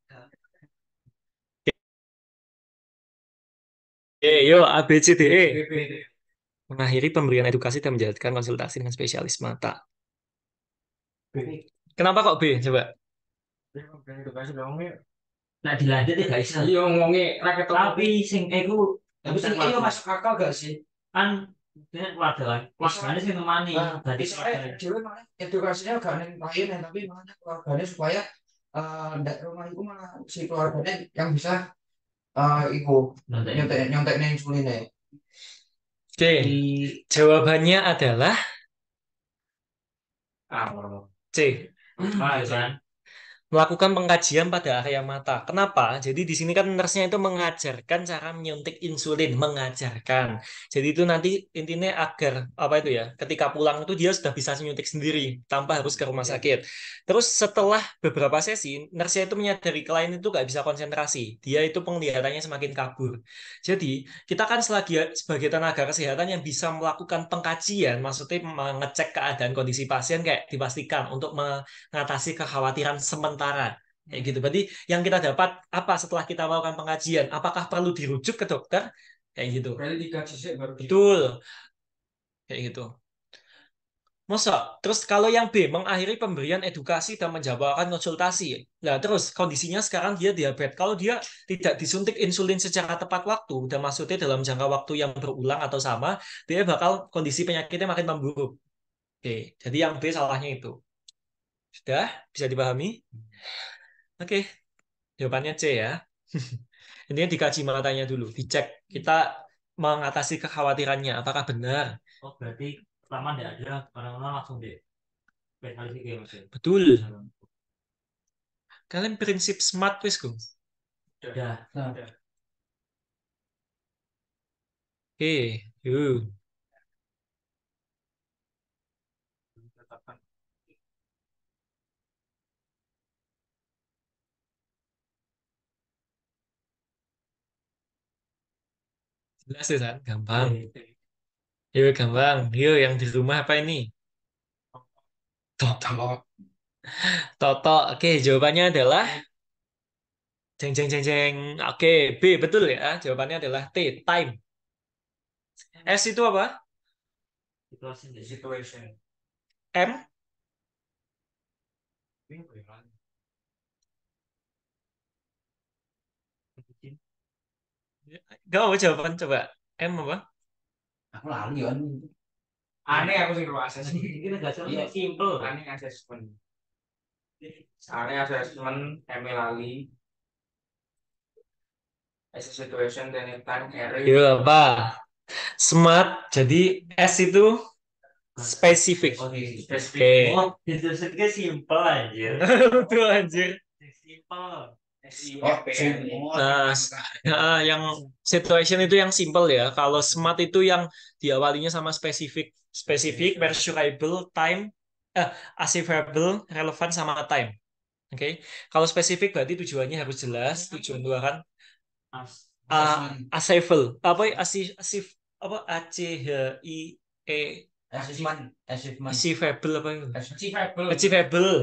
E, yo, A, B, C, D, E. Mengakhiri pemberian edukasi dan menjalankan konsultasi dengan spesialis mata. B. Kenapa kok B? Coba. Edukasi ngomongnya. Nah, dilanjut ya guys. Iya ngomongnya rakyat tapi sing ego tapi sing ego masuk akal gak sih? Kan Maksudnya keluarga Mas keluarganya sih temani. Tadi soalnya dewe edukasinya gak neng lain, eh, tapi mana keluarganya supaya uh, rumah itu malah si keluarganya yang bisa ah iku nyontek nyontek neng insulinnya. Oke, jawabannya adalah Ah, C. Ah, iya, kan? melakukan pengkajian pada area mata. Kenapa? Jadi di sini kan nurse-nya itu mengajarkan cara menyuntik insulin, mengajarkan. Jadi itu nanti intinya agar apa itu ya, ketika pulang itu dia sudah bisa menyuntik sendiri tanpa harus ke rumah iya. sakit. Terus setelah beberapa sesi, nurse-nya itu menyadari klien itu nggak bisa konsentrasi. Dia itu penglihatannya semakin kabur. Jadi kita kan selagi sebagai tenaga kesehatan yang bisa melakukan pengkajian, maksudnya mengecek keadaan kondisi pasien kayak dipastikan untuk mengatasi kekhawatiran sementara sementara kayak hmm. gitu. Berarti yang kita dapat apa setelah kita melakukan pengajian? Apakah perlu dirujuk ke dokter? Kayak gitu. dikaji Betul. Kayak gitu. Masa? Terus kalau yang B, mengakhiri pemberian edukasi dan menjawabkan konsultasi. Nah, terus kondisinya sekarang dia diabetes. Kalau dia tidak disuntik insulin secara tepat waktu, dan maksudnya dalam jangka waktu yang berulang atau sama, dia bakal kondisi penyakitnya makin memburuk. Oke, jadi yang B salahnya itu. Sudah? Bisa dipahami? Oke, okay. jawabannya C ya. Intinya dikaji matanya dulu, dicek. Kita mengatasi kekhawatirannya, apakah benar? Oh, berarti pertama tidak ada orang-orang langsung di Betul. Kalian prinsip smart wis, Gung? Sudah. Oke, okay. yuk. Jelas sih, ya, San. Gampang. Yo, iya, iya. iya, gampang. Yo, yang di rumah apa ini? toto, toto, Oke, jawabannya adalah jeng jeng jeng jeng. Oke, B betul ya. Jawabannya adalah T, time. S itu apa? Situation. M? Gak mau jawaban coba. M apa? Aku lalu ya Aneh aku sih kalau assessment. Ini dasarnya simple. Aneh assessment. Aneh assessment, M lali. As a situation, then it time, error. Iya, apa? Smart. Jadi S itu spesifik. Oh, iya, iya. Spesifik. Oh, itu sedikit itu simple anjir. itu anjir. Simple. Iya, oh, nah, yang situation itu yang simple ya. Kalau smart itu yang diawalinya sama spesifik, spesifik, measurable, time, eh, achievable, relevan sama time. Oke. Okay? Kalau spesifik berarti tujuannya harus jelas, tujuan dua kan uh, achievable. Apa ya? apa A C H I E achievement achievement achievable apa itu? Achievable. Achievable.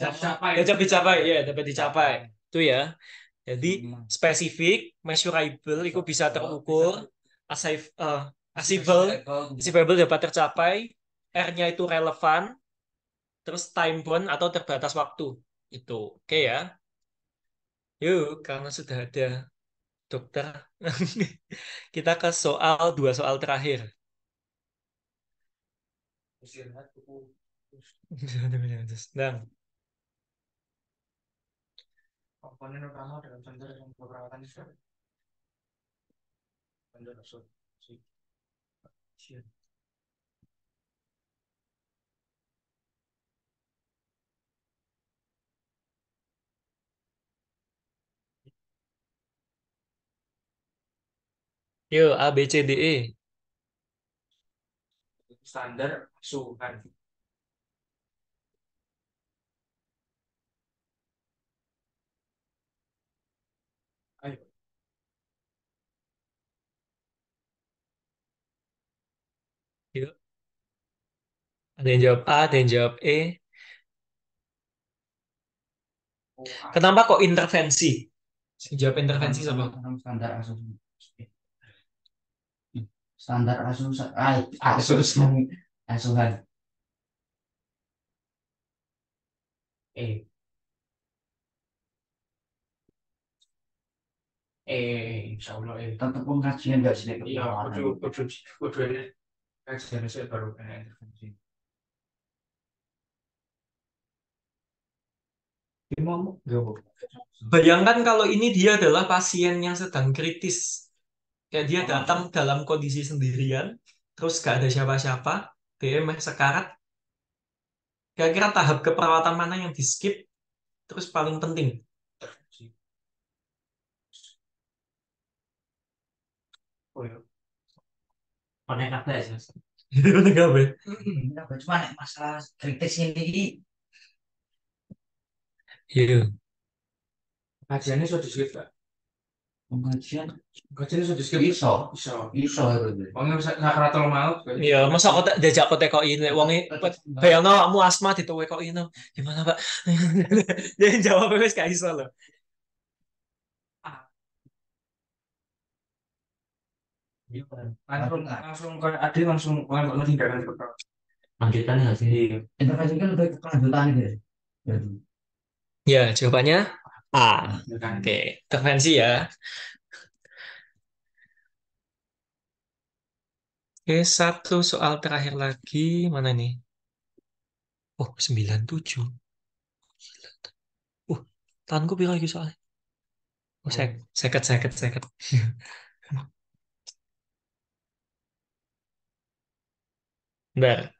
Dapat ya, dicapai. Ya, dapat dicapai itu ya jadi hmm, hmm. spesifik measurable itu bisa terukur asif uh, eh, hmm. achievable dapat tercapai R-nya itu relevan terus time bound atau terbatas waktu itu oke okay, ya yuk karena sudah ada dokter kita ke soal dua soal terakhir Nah, komponen utama dalam sensor yang keperawatan listrik. Sensor absorpsi. Yo, A, B, C, D, E. Standar suhu, asuhan. Ada yang jawab A, ada yang jawab E. Oh, Kenapa kok intervensi? Jawab intervensi sama Standar asus. Standar asus. Asus. Asuhan. E. Eh, insya Allah eh. Tetap kajian nggak sih? Iya, kudu kudu kudu ini kajian saya baru kena intervensi. Bayangkan kalau ini dia adalah pasien yang sedang kritis. Ya, dia hmm. datang dalam kondisi sendirian, terus gak ada siapa-siapa, DM sekarat. Kira-kira tahap keperawatan mana yang di skip, terus paling penting? Oh iya. ya. Konek kabeh. Konek kabeh. Cuma masalah kritis ini Iya. Pengajiannya sudah di skip, Pak. Pengajian. Pengajiannya sudah di skip. Iso. Iso. Iso itu. Wong sakaratul maut. Iya, masa kok jajak kok tekoi nek wong bayangno kamu asma dituwe kok ino. Gimana, Pak? Jadi jawabnya wis gak iso loh. Iya, langsung langsung kayak ada langsung melakukan tindakan lanjutannya sih iya. intervensi kan untuk kelanjutan gitu ya iya, Ya, jawabannya A. Oke, intervensi ya. Oke, satu soal terakhir lagi. Mana nih? Oh, 97. Gila. Uh, tanganku biru lagi soalnya. Oh, sek, hmm. seket, seket, seket. Bentar.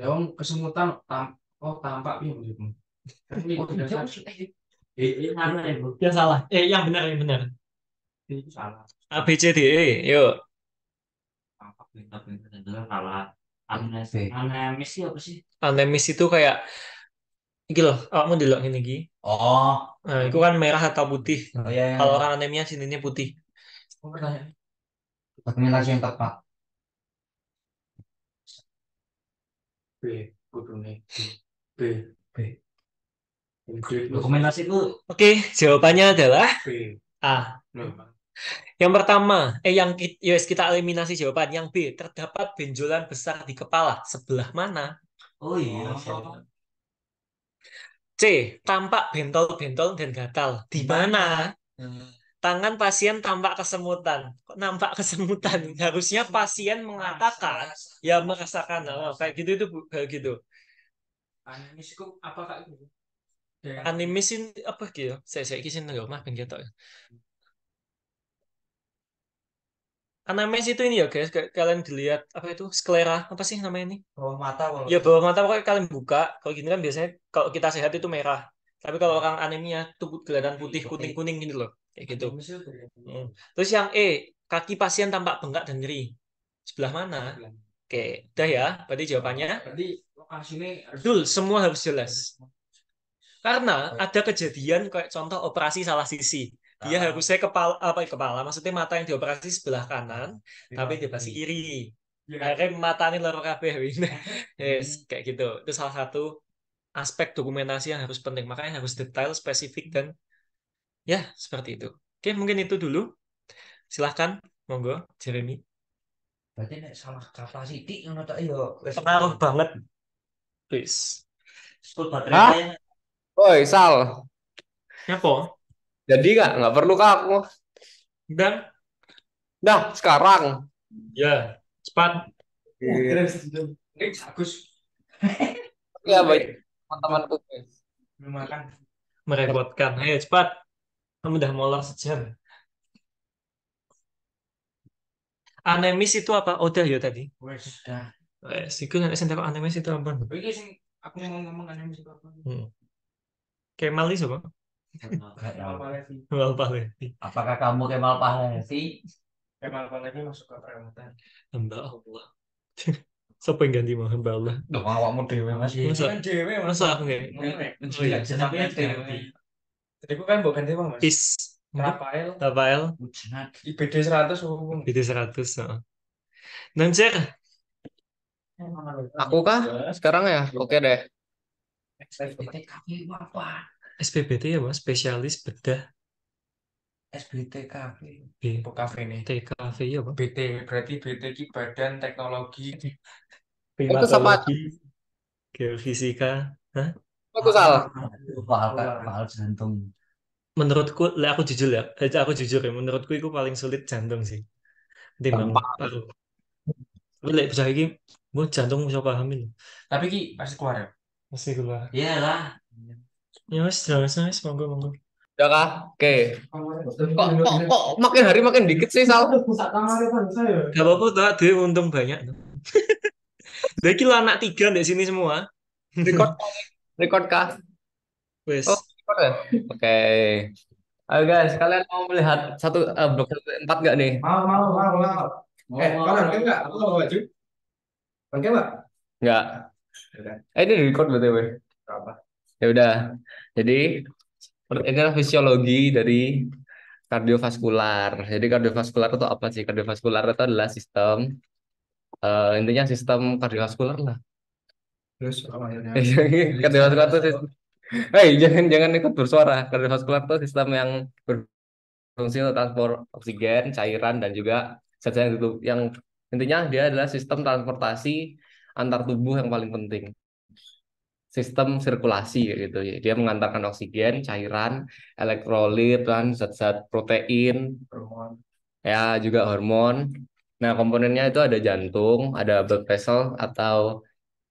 Yang kesemutan tam oh tampak ya begitu. Yang salah. Eh, yang benar, yang benar. Iya, salah. A B C D E, yuk. Pinter-pinter adalah kan kalah anemis. sih apa sih? Anemis itu kayak Iki loh, awakmu delok ngene iki. Oh. Nah, itu kan merah atau putih. Oh, iya, iya. Kalau orang anemia sininya putih. Oh, pertanyaan. lagi yang tepat. B, kudune. B, B. Dokumentasi itu. Oke, jawabannya adalah B. A. Yang pertama, eh yang US ya, kita eliminasi jawaban yang B, terdapat benjolan besar di kepala sebelah mana? Oh iya. Oh. C, tampak bentol-bentol dan gatal. Di mana? Hmm. Tangan pasien tampak kesemutan. Kok nampak kesemutan? Harusnya pasien mengatakan, ya merasakan. Oh, kayak gitu itu kayak gitu. Animis itu apa kak? Animis apa gitu? Ya? Saya saya kisin nggak mah pengen karena itu ini ya guys kalian dilihat apa itu sklera apa sih namanya ini bawah mata kalau ya bawah mata pokoknya kalian buka kalau gini kan biasanya kalau kita sehat itu merah tapi kalau orang anemia tuh kelihatan iya, putih kuning iya. kuning gitu loh kayak gitu, gitu. Hmm. terus yang E kaki pasien tampak bengkak dan nyeri sebelah mana oke udah ya berarti jawabannya berarti betul semua harus jelas karena ada kejadian kayak contoh operasi salah sisi dia harusnya kepala apa kepala maksudnya mata yang dioperasi sebelah kanan uh, tapi iya. dioperasi kiri yeah. akhirnya matanya loro kabeh yes ya, hmm. kayak gitu itu salah satu aspek dokumentasi yang harus penting makanya harus detail spesifik dan ya seperti itu oke mungkin itu dulu silahkan monggo Jeremy berarti nek salah kata sidik yang nonton yo pengaruh banget please Sebut baterai. Oi, Sal. Siapa? Jadi nggak nggak perlu kak aku. Dan nah sekarang. Ya, cepat. Iya, iya. Bagus. Ya baik teman-temanku. Belum makan. Merepotkan. Ayo cepat. Kamu udah molor sejam. Anemis itu apa? Oh, ya tadi. Wes, sudah. Wes, iku nek sing anemis itu apa? Iki sih aku yang ngomong anemis itu apa? Hmm. Kemal iso, Pak. Kemal Palesi. Apakah kamu Kemal Palesi? Kemal masuk ke peremutan. Hamba Allah. Siapa yang ganti mau hamba Allah? Duh, awakmu dewe Mas. Masa kan dewe Mas. Masa aku nggih. dewe. Jadi aku kan bukan dewe Mas. Is. Rafael. Rafael. IBD seratus. umum. seratus. 100, Aku kah sekarang ya? Oke deh. Kaki apa? SPBT ya mas spesialis bedah SBTKV BKV nih TKV ya pak BT berarti BT ki Badan Teknologi Itu sama Geofisika Hah? aku salah mahal mahal jantung menurutku lah aku jujur ya eh, aku jujur ya menurutku itu paling sulit jantung sih timbang paru tapi lek bisa lagi mau jantung bisa pahamin tapi ki pasti keluar ya pasti keluar iyalah Ya wes jelasin wes monggo monggo. Ya kah? Oke. Kok kok kok makin hari makin dikit sih Sal. Gak apa-apa tuh, duit untung banyak. Dari kilo anak tiga di sini semua. Record record kah? Wes. Oh, ya? Oke. Ayo guys, kalian mau melihat satu uh, blok satu empat gak nih? Mau mau mau mau. Eh, kalian kan gak Aku mau baju. Kan gak enggak Eh, ini record btw. Apa? Ya udah. Jadi ini adalah fisiologi dari kardiovaskular. Jadi kardiovaskular itu apa sih? Kardiovaskular itu adalah sistem uh, intinya sistem kardiovaskular lah. Terus akhirnya kardiovaskular itu sistem Hei, jangan jangan ikut bersuara. Kardiovaskular itu sistem yang berfungsi untuk transport oksigen, cairan dan juga sesuatu yang yang intinya dia adalah sistem transportasi antar tubuh yang paling penting sistem sirkulasi gitu ya. Dia mengantarkan oksigen, cairan, elektrolit dan zat-zat protein, hormon. Ya, juga hormon. Nah, komponennya itu ada jantung, ada blood vessel atau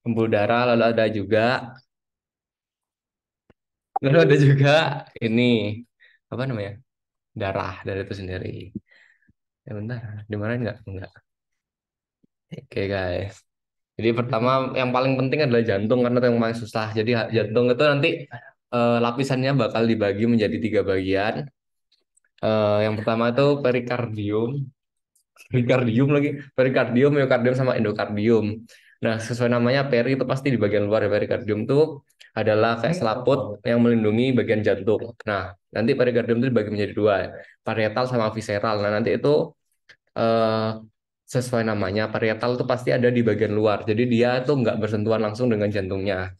pembuluh darah, lalu ada juga lalu ada juga ini apa namanya? darah, dari itu sendiri. Ya bentar, dimarahin nggak? Enggak. Oke, okay, guys. Jadi pertama yang paling penting adalah jantung karena itu yang paling susah. Jadi jantung itu nanti uh, lapisannya bakal dibagi menjadi tiga bagian. Uh, yang pertama itu perikardium, perikardium lagi, perikardium, miokardium sama endokardium. Nah sesuai namanya peri itu pasti di bagian luar ya perikardium itu adalah kayak selaput yang melindungi bagian jantung. Nah nanti perikardium itu dibagi menjadi dua, parietal sama visceral. Nah nanti itu uh, sesuai namanya parietal tuh pasti ada di bagian luar. Jadi dia tuh nggak bersentuhan langsung dengan jantungnya.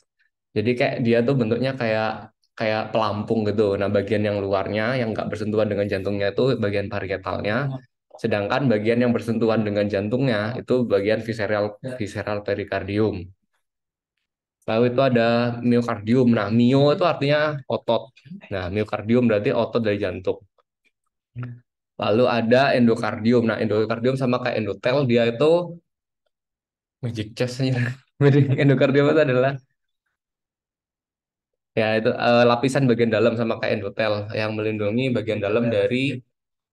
Jadi kayak dia tuh bentuknya kayak kayak pelampung gitu. Nah bagian yang luarnya yang nggak bersentuhan dengan jantungnya itu bagian parietalnya. Ya. Sedangkan bagian yang bersentuhan dengan jantungnya itu bagian visceral ya. visceral perikardium. Lalu itu ada miokardium. Nah, mio itu artinya otot. Nah, miokardium berarti otot dari jantung. Ya. Lalu ada endokardium. Nah, endokardium sama kayak endotel, dia itu magic chestnya. endokardium itu adalah ya itu uh, lapisan bagian dalam sama kayak endotel yang melindungi bagian dalam ya, dari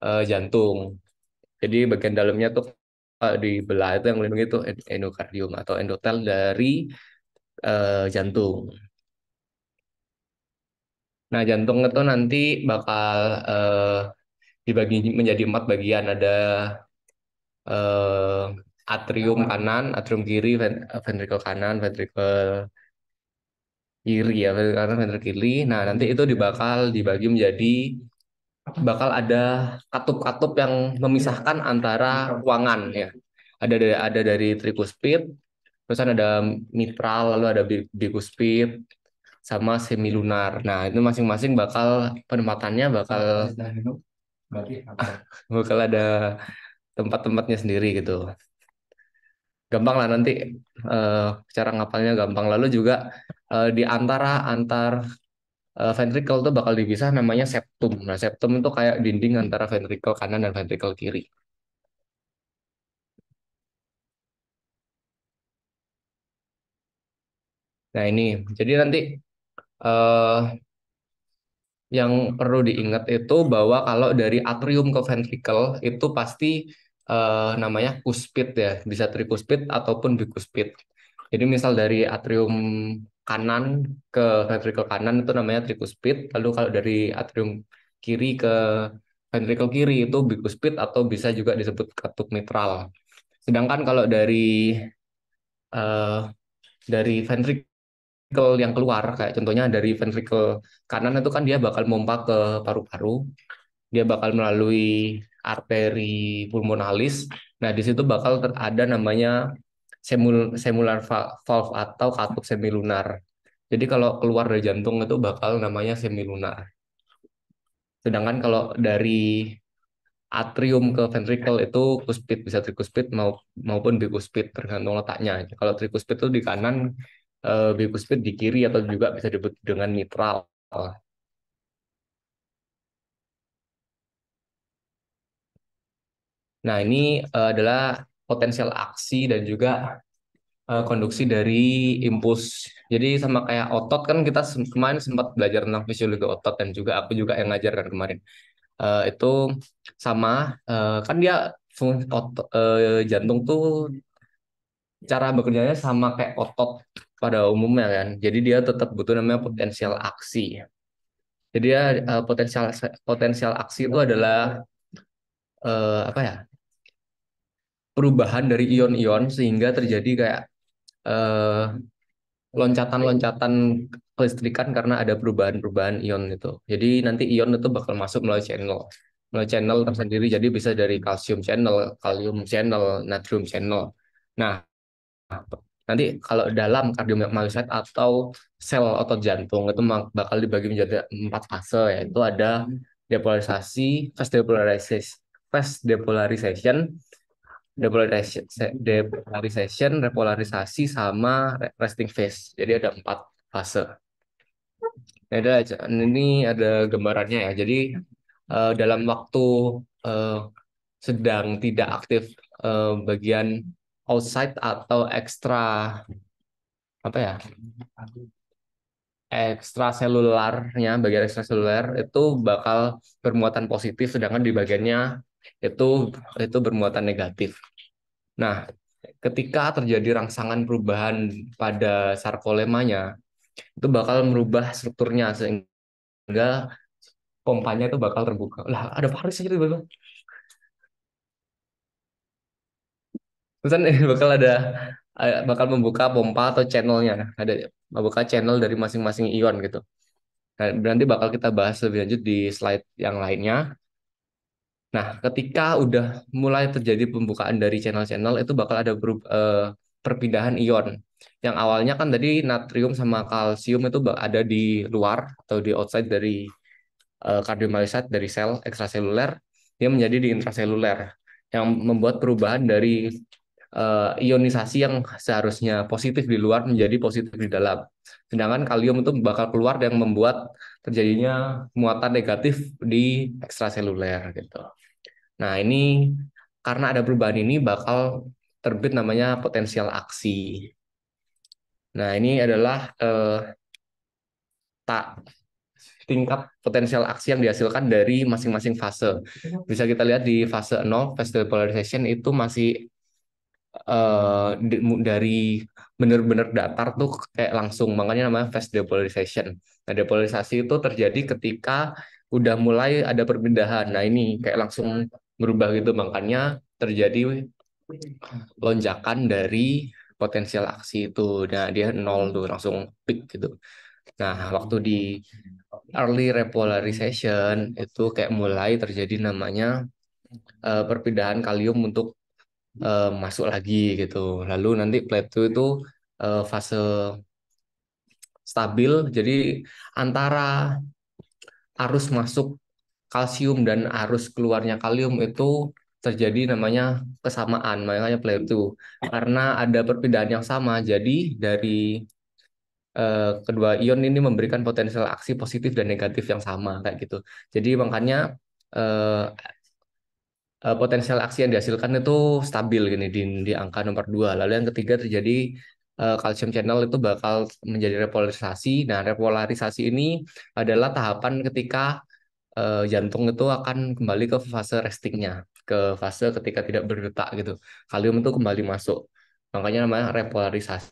uh, jantung. Jadi bagian dalamnya tuh uh, eh, belah itu yang melindungi itu endokardium atau endotel dari uh, jantung. Nah, jantung itu nanti bakal uh, dibagi menjadi empat bagian ada uh, atrium kanan, atrium kiri, eh, ventrikel kanan, ventrikel kiri ya, ventrikel kanan, ventrikel kiri. Nah nanti itu dibakal dibagi menjadi bakal ada katup-katup yang memisahkan antara ruangan ya. Ada dari ada dari trikuspid, terus kan ada mitral, lalu ada bikuspid, sama semilunar. Nah, itu masing-masing bakal penempatannya bakal berarti bakal ada tempat-tempatnya sendiri gitu gampang lah nanti uh, cara ngapalnya gampang lalu juga uh, di antara antar uh, ventricle tuh bakal dipisah namanya septum nah septum itu kayak dinding antara ventricle kanan dan ventricle kiri nah ini jadi nanti uh, yang perlu diingat itu bahwa kalau dari atrium ke ventricle itu pasti uh, namanya cuspid ya, bisa tricuspid ataupun bicuspid. Jadi misal dari atrium kanan ke ventricle kanan itu namanya tricuspid, lalu kalau dari atrium kiri ke ventricle kiri itu bicuspid atau bisa juga disebut katup mitral. Sedangkan kalau dari uh, dari ventricle ventricle yang keluar kayak contohnya dari ventricle kanan itu kan dia bakal memompa ke paru-paru dia bakal melalui arteri pulmonalis nah di situ bakal ada namanya semul semular valve atau katup semilunar jadi kalau keluar dari jantung itu bakal namanya semilunar sedangkan kalau dari atrium ke ventricle itu cuspid bisa tricuspid maupun bicuspid tergantung letaknya kalau tricuspid itu di kanan Eh, Bicuspid di kiri atau juga bisa disebut dengan mitral. Nah, ini eh, adalah potensial aksi dan juga eh, konduksi dari impuls. Jadi sama kayak otot kan kita kemarin sempat belajar tentang fisiologi otot dan juga aku juga yang ngajarkan kemarin. Uh, itu sama uh, kan dia otot, uh, jantung tuh cara bekerjanya sama kayak otot pada umumnya kan. Jadi dia tetap butuh namanya potensial aksi. Jadi ya uh, potensial potensial aksi itu adalah uh, apa ya? perubahan dari ion-ion sehingga terjadi kayak eh, loncatan-loncatan uh, kelistrikan karena ada perubahan-perubahan ion itu. Jadi nanti ion itu bakal masuk melalui channel. Melalui channel tersendiri jadi bisa dari kalsium channel, kalium channel, natrium channel. Nah, Nanti kalau dalam kardiomyosit atau sel otot jantung itu bakal dibagi menjadi empat fase yaitu ada depolarisasi, fast depolarisasi, fast depolarization, depolarization, depolarization, repolarisasi sama resting phase. Jadi ada empat fase. Nah, ada ini ada gambarannya ya. Jadi eh, dalam waktu eh, sedang tidak aktif eh, bagian outside atau ekstra apa ya Ekstra selularnya bagian ekstra seluler itu bakal bermuatan positif sedangkan di bagiannya itu itu bermuatan negatif. Nah, ketika terjadi rangsangan perubahan pada sarkolemanya itu bakal merubah strukturnya sehingga pompanya itu bakal terbuka. Lah, ada paris aja tiba-tiba. ini bakal ada eh, bakal membuka pompa atau channelnya ada membuka channel dari masing-masing ion gitu. Nah, berarti bakal kita bahas lebih lanjut di slide yang lainnya. Nah, ketika udah mulai terjadi pembukaan dari channel-channel itu bakal ada berub, eh, perpindahan ion. Yang awalnya kan tadi natrium sama kalsium itu ada di luar atau di outside dari eh, dari sel ekstraseluler, dia menjadi di intraseluler yang membuat perubahan dari uh, ionisasi yang seharusnya positif di luar menjadi positif di dalam. Sedangkan kalium itu bakal keluar dan membuat terjadinya muatan negatif di ekstraseluler gitu. Nah, ini karena ada perubahan ini bakal terbit namanya potensial aksi. Nah, ini adalah eh, tak tingkat potensial aksi yang dihasilkan dari masing-masing fase. Iya. Bisa kita lihat di fase 0, fase polarization itu masih uh, dari benar-benar datar tuh kayak langsung makanya namanya fast depolarization. Nah, depolarisasi itu terjadi ketika udah mulai ada perpindahan. Nah, ini kayak langsung berubah gitu makanya terjadi lonjakan dari potensial aksi itu. Nah, dia nol tuh langsung peak gitu. Nah, waktu di early repolarization itu kayak mulai terjadi namanya uh, perpindahan kalium untuk uh, masuk lagi gitu. Lalu nanti plateau itu uh, fase stabil. Jadi antara arus masuk kalsium dan arus keluarnya kalium itu terjadi namanya kesamaan, makanya plateau. Karena ada perpindahan yang sama, jadi dari eh, kedua ion ini memberikan potensial aksi positif dan negatif yang sama kayak gitu. Jadi makanya Eh, potensial aksi yang dihasilkan itu stabil gini di, di angka nomor dua. Lalu yang ketiga terjadi uh, channel itu bakal menjadi repolarisasi. Nah, repolarisasi ini adalah tahapan ketika uh, jantung itu akan kembali ke fase restingnya, ke fase ketika tidak berdetak gitu. Kalium itu kembali masuk. Makanya namanya repolarisasi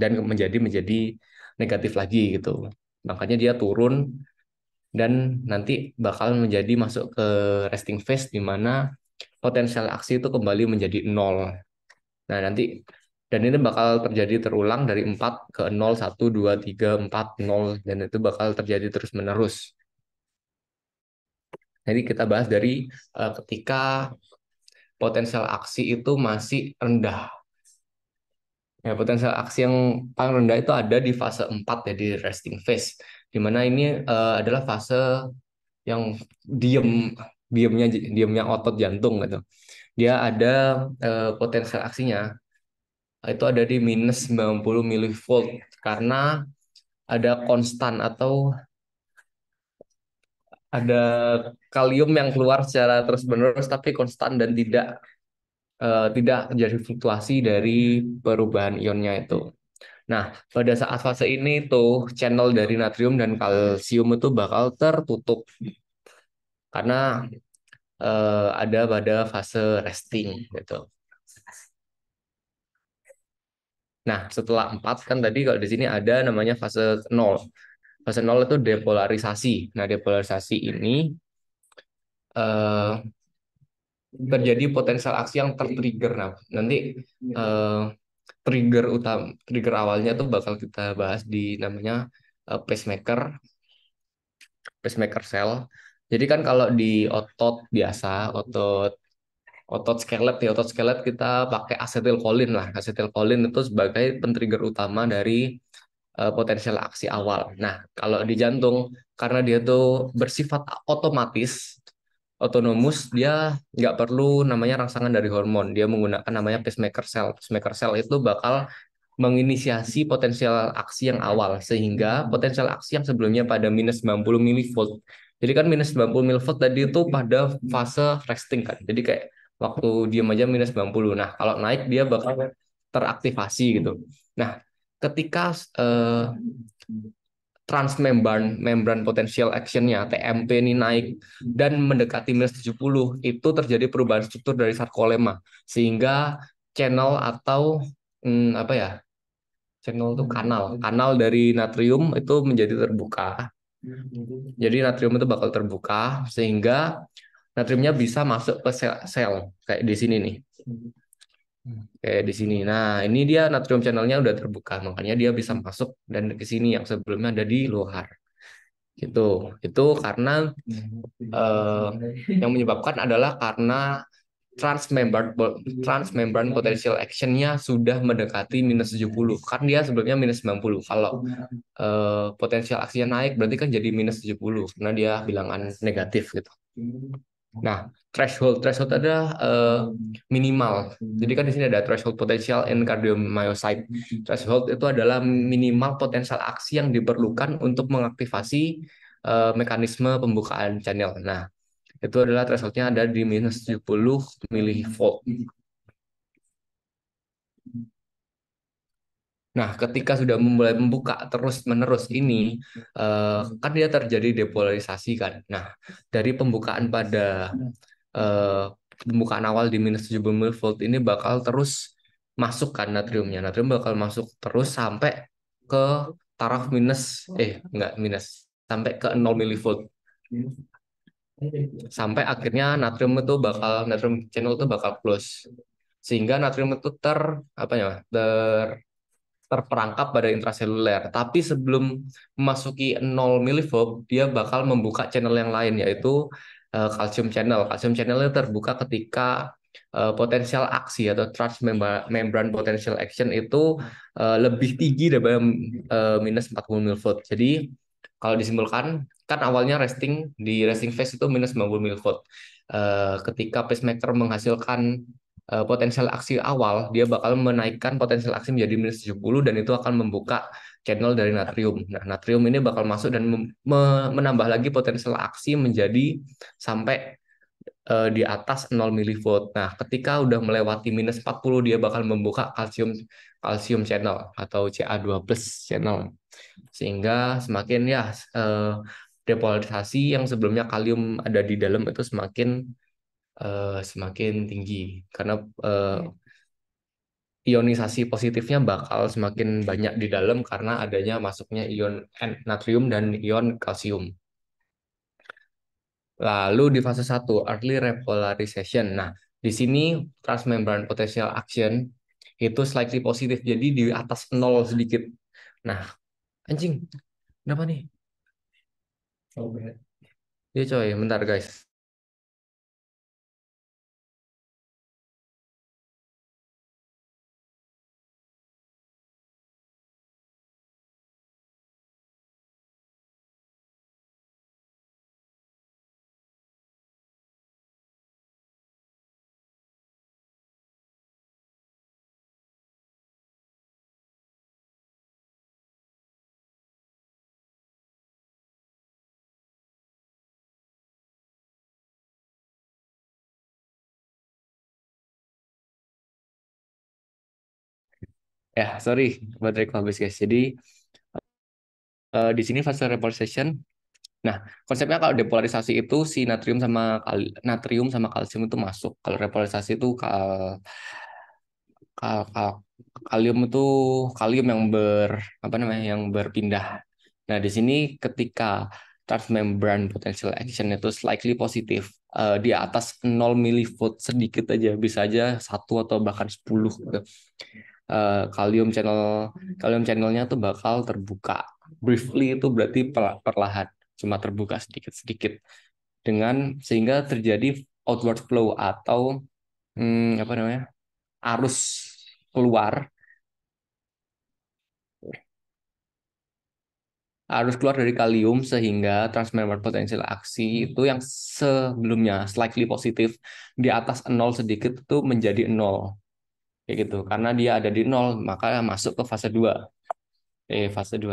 dan menjadi menjadi negatif lagi gitu. Makanya dia turun dan nanti bakal menjadi masuk ke resting phase di mana potensial aksi itu kembali menjadi nol. Nah, nanti dan ini bakal terjadi terulang dari 4 ke 0 1 2 3 4 0 dan itu bakal terjadi terus-menerus. Jadi kita bahas dari uh, ketika potensial aksi itu masih rendah. Ya, potensial aksi yang paling rendah itu ada di fase 4 jadi resting phase di mana ini uh, adalah fase yang diem diemnya diemnya otot jantung gitu dia ada uh, potensial aksinya itu ada di minus 90 milivolt karena ada konstan atau ada kalium yang keluar secara terus menerus tapi konstan dan tidak uh, tidak terjadi fluktuasi dari perubahan ionnya itu Nah, pada saat fase ini tuh channel dari natrium dan kalsium itu bakal tertutup karena eh, ada pada fase resting gitu. Nah, setelah 4 kan tadi kalau di sini ada namanya fase 0. Fase 0 itu depolarisasi. Nah, depolarisasi ini eh, terjadi potensial aksi yang tertrigger. Nah, nanti eh, trigger utam, trigger awalnya tuh bakal kita bahas di namanya uh, pacemaker pacemaker cell jadi kan kalau di otot biasa otot otot skelet ya otot skelet kita pakai asetilkolin lah asetilkolin itu sebagai pentrigger utama dari uh, potensial aksi awal nah kalau di jantung karena dia tuh bersifat otomatis otonomus dia nggak perlu namanya rangsangan dari hormon dia menggunakan namanya pacemaker cell pacemaker cell itu bakal menginisiasi potensial aksi yang awal sehingga potensial aksi yang sebelumnya pada minus 90 milivolt jadi kan minus 90 milivolt tadi itu pada fase resting kan jadi kayak waktu diam aja minus 90 nah kalau naik dia bakal teraktivasi gitu nah ketika eh, transmembran membran potensial actionnya TMP ini naik dan mendekati minus 70 itu terjadi perubahan struktur dari sarkolema sehingga channel atau hmm, apa ya channel itu kanal kanal dari natrium itu menjadi terbuka jadi natrium itu bakal terbuka sehingga natriumnya bisa masuk ke sel, sel kayak di sini nih kayak di sini. Nah, ini dia natrium channelnya udah terbuka, makanya dia bisa masuk dan ke sini yang sebelumnya ada di luar. Gitu. Itu karena eh, yang menyebabkan adalah karena transmembrane transmembran potential actionnya sudah mendekati minus 70 kan dia sebelumnya minus 90 kalau uh, eh, potensial aksinya naik berarti kan jadi minus 70 karena dia bilangan negatif gitu Oh. Nah, threshold threshold adalah uh, minimal. Jadi kan di sini ada threshold potensial and cardiomyocyte. Hmm. Threshold itu adalah minimal potensial aksi yang diperlukan untuk mengaktifasi uh, mekanisme pembukaan channel. Nah, itu adalah thresholdnya ada di minus 70 milivolt. Hmm. Nah, ketika sudah mulai membuka terus-menerus ini, eh, kan dia terjadi depolarisasi kan. Nah, dari pembukaan pada eh, pembukaan awal di minus 70 volt ini bakal terus masuk kan natriumnya. Natrium bakal masuk terus sampai ke taraf minus, eh enggak minus, sampai ke 0 milivolt. Sampai akhirnya natrium itu bakal, natrium channel itu bakal close. Sehingga natrium itu ter, apa ya, ter terperangkap pada intraseluler. Tapi sebelum memasuki 0 milivolt, dia bakal membuka channel yang lain yaitu uh, channel. Kalsium channelnya terbuka ketika uh, potensial aksi atau trans membran potential action itu uh, lebih tinggi daripada uh, minus 40 milivolt. Jadi kalau disimpulkan kan awalnya resting di resting phase itu minus 90 milivolt. Uh, ketika pacemaker menghasilkan uh, potensial aksi awal dia bakal menaikkan potensial aksi menjadi minus 70 dan itu akan membuka channel dari natrium. Nah, natrium ini bakal masuk dan menambah lagi potensial aksi menjadi sampai uh, di atas 0 milivolt. Nah, ketika udah melewati minus 40 dia bakal membuka kalsium kalsium channel atau Ca2+ channel. Sehingga semakin ya uh, depolarisasi yang sebelumnya kalium ada di dalam itu semakin uh, semakin tinggi karena uh, ionisasi positifnya bakal semakin banyak di dalam karena adanya masuknya ion natrium dan ion kalsium. Lalu di fase 1 early repolarization. Nah, di sini transmembrane potential action itu slightly positif jadi di atas nol sedikit. Nah, anjing. Kenapa nih? Oh, ya coy, bentar guys. Ya, sorry, baterai habis guys. Jadi uh, di sini fase repolarization. Nah, konsepnya kalau depolarisasi itu si natrium sama kal natrium sama kalsium itu masuk. Kalau repolarisasi itu kal kal kal kalium itu kalium yang ber apa namanya yang berpindah. Nah, di sini ketika transmembrane potential action itu slightly positif uh, di atas 0 milivolt sedikit aja bisa aja satu atau bahkan 10 Eh, kalium channel kalium channelnya tuh bakal terbuka briefly itu berarti perlahan cuma terbuka sedikit-sedikit dengan sehingga terjadi outward flow atau hmm, apa namanya arus keluar arus keluar dari kalium sehingga transmembrane potensial aksi itu yang sebelumnya slightly positif di atas nol sedikit itu menjadi nol kayak gitu hmm. karena dia ada di nol maka masuk ke fase 2 eh fase 2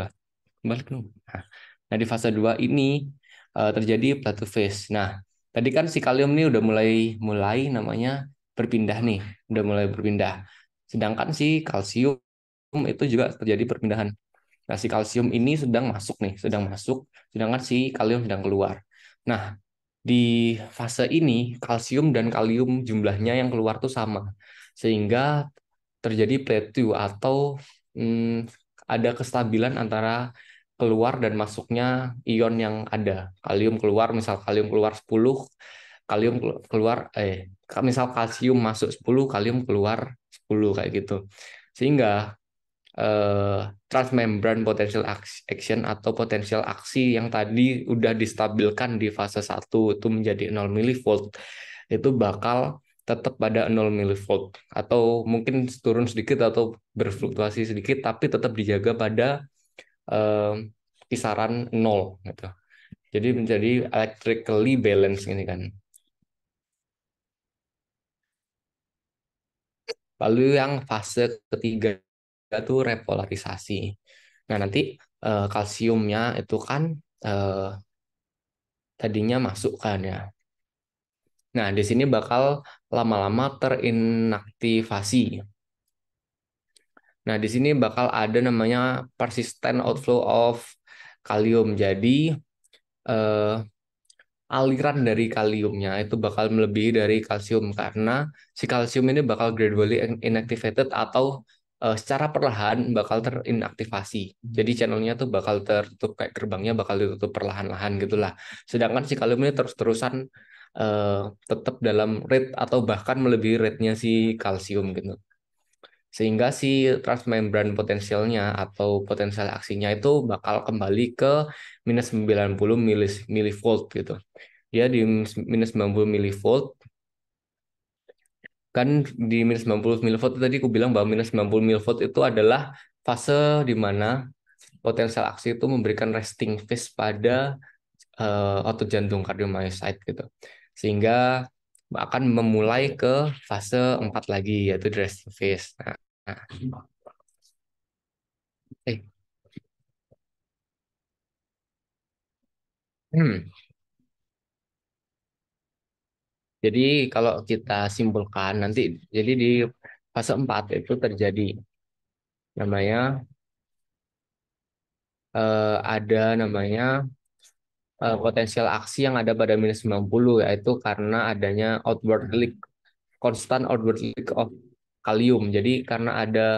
balik dong nah, nah di fase 2 ini uh, terjadi plateau phase nah tadi kan si kalium ini udah mulai mulai namanya berpindah nih udah mulai berpindah sedangkan si kalsium itu juga terjadi perpindahan nah si kalsium ini sedang masuk nih sedang masuk sedangkan si kalium sedang keluar nah di fase ini kalsium dan kalium jumlahnya yang keluar tuh sama sehingga terjadi plateau atau hmm, ada kestabilan antara keluar dan masuknya ion yang ada. Kalium keluar, misal kalium keluar 10, kalium keluar eh misal kalsium masuk 10, kalium keluar 10 kayak gitu. Sehingga eh, transmembran potensial action atau potensial aksi yang tadi udah distabilkan di fase 1 itu menjadi 0 milivolt itu bakal tetap pada 0 milivolt atau mungkin turun sedikit atau berfluktuasi sedikit tapi tetap dijaga pada uh, kisaran 0 gitu. Jadi menjadi electrically balanced ini kan. Lalu yang fase ketiga itu repolarisasi. Nah, nanti uh, kalsiumnya itu kan uh, tadinya masuk kan ya. Nah, di sini bakal lama-lama terinaktivasi. Nah, di sini bakal ada namanya persistent outflow of kalium. Jadi, eh, aliran dari kaliumnya itu bakal melebihi dari kalsium karena si kalsium ini bakal gradually inactivated atau eh, secara perlahan bakal terinaktivasi. Jadi channelnya tuh bakal tertutup kayak gerbangnya bakal ditutup perlahan-lahan gitulah. Sedangkan si kalium ini terus-terusan uh, eh, tetap dalam rate atau bahkan melebihi rate-nya si kalsium gitu. Sehingga si transmembran potensialnya atau potensial aksinya itu bakal kembali ke minus 90 milis, milivolt gitu. Dia ya, di minus 90 milivolt kan di minus 90 milivolt tadi aku bilang bahwa minus 90 milivolt itu adalah fase di mana potensial aksi itu memberikan resting phase pada uh, otot jantung kardiomyosit gitu. Sehingga akan memulai iya. ke fase 4 lagi yaitu the rest phase. Nah, nah. Eh. Hmm. Jadi kalau kita simpulkan nanti jadi di fase 4 itu terjadi namanya eh, ada namanya uh, potensial aksi yang ada pada minus 90 yaitu karena adanya outward hmm. leak constant outward leak of kalium. Jadi karena ada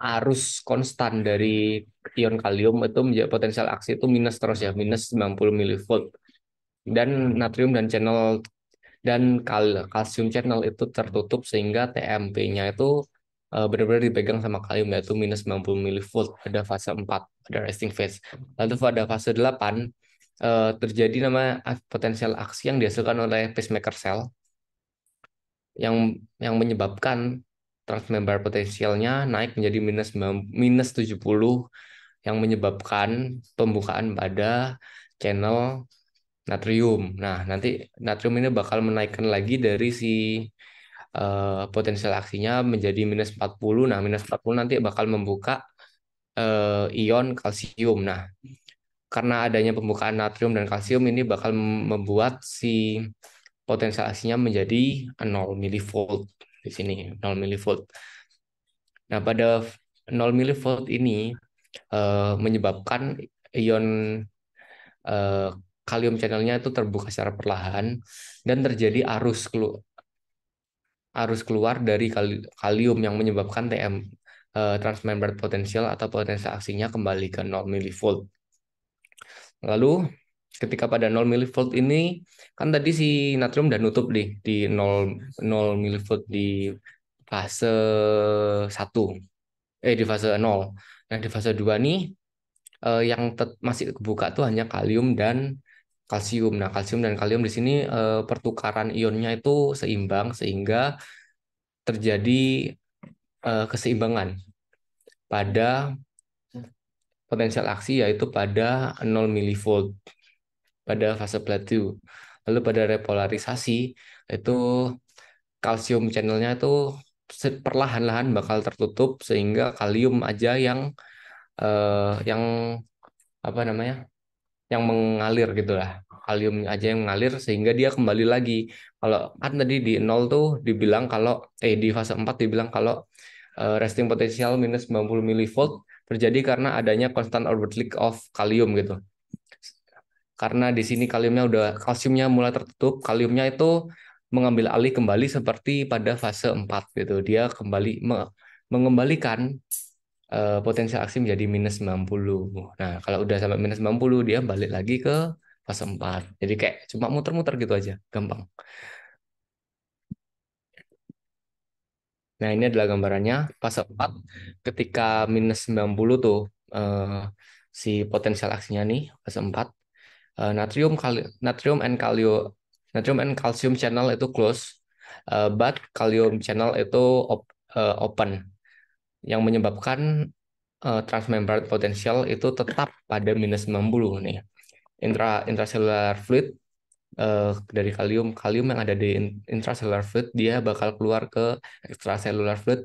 arus konstan dari ion kalium itu menjadi potensial aksi itu minus terus ya, minus 90 milivolt. Dan natrium dan channel dan kal kalsium channel itu tertutup sehingga TMP-nya itu eh, benar-benar dipegang sama kalium yaitu minus 90 milivolt pada fase 4 pada resting phase. Lalu pada fase 8 uh, terjadi nama potensial aksi yang dihasilkan oleh pacemaker cell yang yang menyebabkan transmember potensialnya naik menjadi minus minus 70 yang menyebabkan pembukaan pada channel natrium. Nah, nanti natrium ini bakal menaikkan lagi dari si uh, potensial aksinya menjadi minus 40. Nah, minus 40 nanti bakal membuka uh, ion kalsium. Nah, karena adanya pembukaan natrium dan kalsium ini bakal membuat si potensial ac menjadi 0 milivolt di sini 0 milivolt. Nah, pada 0 milivolt ini eh, menyebabkan ion eh, kalium channelnya itu terbuka secara perlahan dan terjadi arus kelu arus keluar dari kalium yang menyebabkan TM uh, eh, transmembrane potensial atau potensial aksinya kembali ke 0 milivolt. Lalu ketika pada 0 millivolt ini kan tadi si natrium udah nutup di di 0 0 millivolt di fase 1 eh di fase 0. Nah, di fase 2 nih eh, yang masih kebuka tuh hanya kalium dan kalsium. Nah, kalsium dan kalium di sini eh, pertukaran ionnya itu seimbang sehingga terjadi eh, keseimbangan pada potensial aksi yaitu pada 0 milivolt pada fase plateau. Lalu pada repolarisasi itu kalsium channelnya itu perlahan-lahan bakal tertutup sehingga kalium aja yang eh, yang apa namanya yang mengalir gitulah kalium aja yang mengalir sehingga dia kembali lagi kalau kan tadi di nol tuh dibilang kalau eh di fase 4 dibilang kalau eh, resting potensial minus 90 milivolt terjadi karena adanya constant leak of kalium gitu. Karena di sini kaliumnya udah kalsiumnya mulai tertutup, kaliumnya itu mengambil alih kembali seperti pada fase 4 gitu. Dia kembali me mengembalikan uh, eh, potensial aksi menjadi minus 90. Nah, kalau udah sampai minus 90 dia balik lagi ke fase 4. Jadi kayak cuma muter-muter gitu aja, gampang. Nah, ini adalah gambarannya pas 4 ketika minus 90 tuh eh, si potensial aksinya nih pas 4. Eh, natrium kali natrium and kalio natrium and calcium channel itu close, eh, but kalium channel itu op, eh, open. Yang menyebabkan eh, transmembrane potensial itu tetap pada minus 90 nih. Intra intracellular fluid uh, dari kalium kalium yang ada di intracellular fluid dia bakal keluar ke extracellular fluid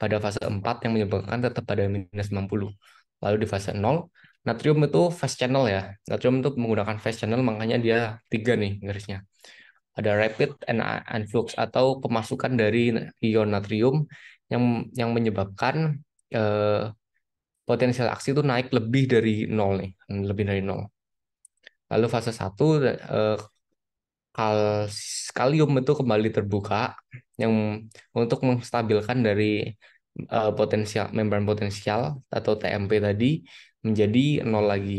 pada fase 4 yang menyebabkan tetap pada minus 90 lalu di fase 0 natrium itu fast channel ya natrium itu menggunakan fast channel makanya dia tiga nih garisnya ada rapid and influx atau pemasukan dari ion natrium yang yang menyebabkan eh, potensial aksi itu naik lebih dari nol nih lebih dari nol Lalu fase 1 eh, kalium itu kembali terbuka yang untuk menstabilkan dari eh, potensial membran potensial atau TMP tadi menjadi nol lagi.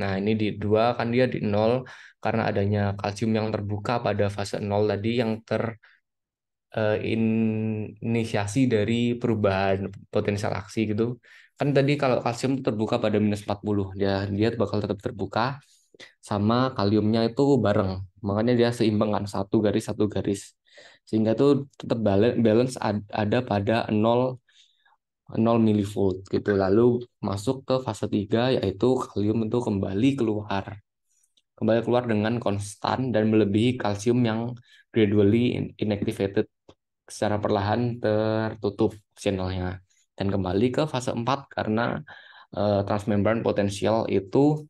Nah, ini di dua kan dia di nol karena adanya kalsium yang terbuka pada fase nol tadi yang ter eh, inisiasi dari perubahan potensial aksi gitu. Kan tadi kalau kalsium terbuka pada minus 40, dia ya, dia bakal tetap terbuka sama kaliumnya itu bareng. Makanya dia seimbang kan satu garis satu garis. Sehingga tuh tetap balance ada pada 0 0 milivolt gitu. Lalu masuk ke fase 3 yaitu kalium itu kembali keluar. Kembali keluar dengan konstan dan melebihi kalsium yang gradually inactivated secara perlahan tertutup channelnya. Dan kembali ke fase 4 karena uh, eh, transmembran potensial itu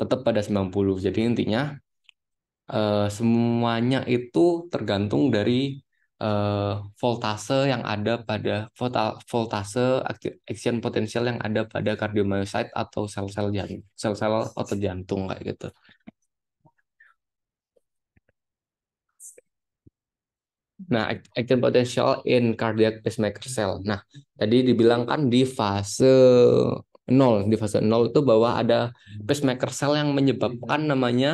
tetap pada 90. Jadi intinya uh, semuanya itu tergantung dari uh, voltase yang ada pada voltase action potensial yang ada pada cardiomyocyte atau sel-sel jantung, sel-sel otot jantung kayak gitu. Nah, action potential in cardiac pacemaker cell. Nah, tadi dibilangkan di fase nol di fase nol itu bahwa ada hmm. pacemaker sel yang menyebabkan hmm. namanya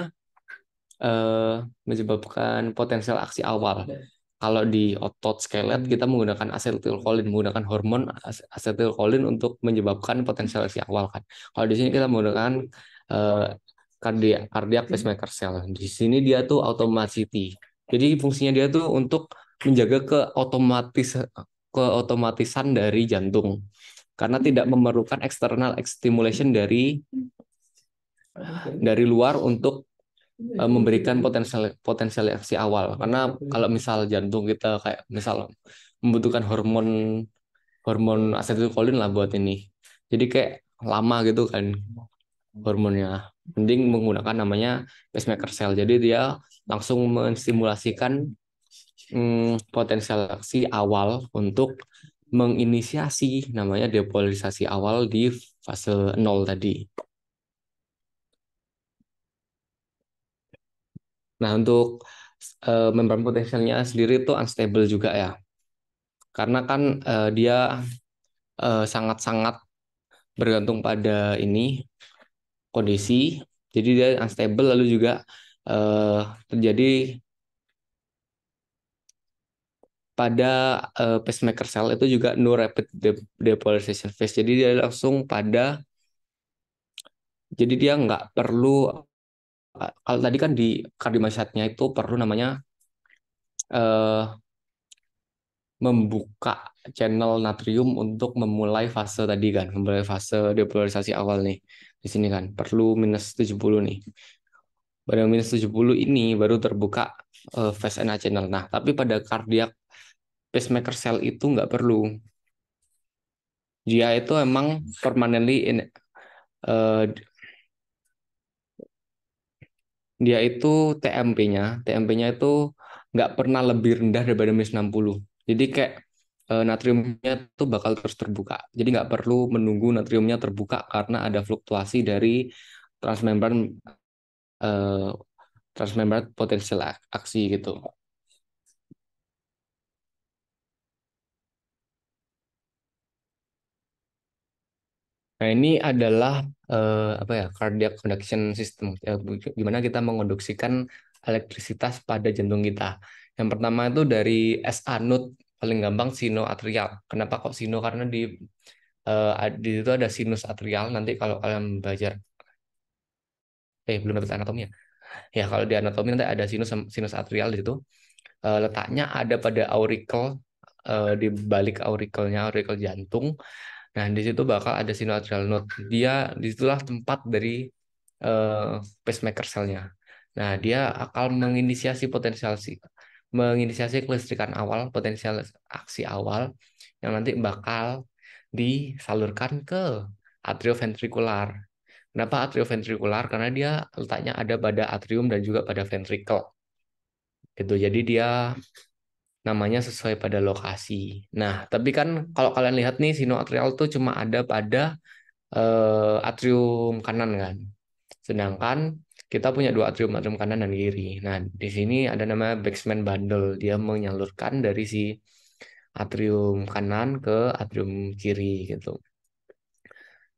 uh, menyebabkan potensial aksi awal. Ya. Kalau di otot skelet hmm. kita menggunakan asetilkolin, menggunakan hormon asetilkolin untuk menyebabkan potensial aksi awal kan. Kalau di sini kita menggunakan uh, eh, kardiak kardiak pacemaker sel. Di sini dia tuh automaticity. Jadi fungsinya dia tuh untuk menjaga ke otomatis dari jantung karena tidak memerlukan external stimulation dari dari luar untuk e, memberikan potensial potensial aksi awal karena kalau misal jantung kita kayak misal membutuhkan hormon hormon asetilkolin lah buat ini jadi kayak lama gitu kan hormonnya mending menggunakan namanya pacemaker cell jadi dia langsung menstimulasikan hmm, potensial aksi awal untuk menginisiasi namanya depolarisasi awal di fase 0 tadi. Nah, untuk uh, membran potensialnya sendiri itu unstable juga ya. Karena kan uh, dia eh, sangat-sangat uh, bergantung pada ini kondisi. Jadi dia unstable lalu juga uh, terjadi pada uh, pacemaker cell itu juga no rapid depolarization phase. Jadi dia langsung pada jadi dia nggak perlu eh, kalau tadi kan di kardiomyositnya itu perlu namanya uh, membuka channel natrium untuk memulai fase tadi kan, memulai fase depolarisasi awal nih. Di sini kan perlu minus 70 nih. Pada minus 70 ini baru terbuka uh, phase NA channel. Nah, tapi pada kardiak pacemaker cell itu nggak perlu. Dia itu emang permanently in, uh, dia itu TMP-nya, TMP-nya itu nggak pernah lebih rendah daripada minus 60. Jadi kayak uh, natriumnya tuh bakal terus terbuka. Jadi nggak perlu menunggu natriumnya terbuka karena ada fluktuasi dari transmembran uh, transmembran potensial aksi gitu. Nah, ini adalah uh, apa ya? cardiac conduction system. Ya, gimana kita mengonduksikan elektrisitas pada jantung kita. Yang pertama itu dari SA node paling gampang sino atrial. Kenapa kok sino? Karena di uh, di itu ada sinus atrial. Nanti kalau kalian belajar eh belum dapat anatomi Ya, ya kalau di anatomi nanti ada sinus sinus atrial di situ. Uh, letaknya ada pada auricle uh, di balik aurikelnya auricle jantung Nah, di situ bakal ada sinoatrial node. Dia di disitulah tempat dari uh, pacemaker selnya. Nah, dia akan menginisiasi potensial menginisiasi kelistrikan awal, potensial aksi awal yang nanti bakal disalurkan ke atrioventrikular. Kenapa atrioventrikular? Karena dia letaknya ada pada atrium dan juga pada ventrikel. Gitu. Jadi dia namanya sesuai pada lokasi. Nah, tapi kan kalau kalian lihat nih sinoatrial tuh cuma ada pada uh, atrium kanan kan. Sedangkan kita punya dua atrium, atrium kanan dan kiri. Nah, di sini ada nama Baxman bundle. Dia menyalurkan dari si atrium kanan ke atrium kiri gitu.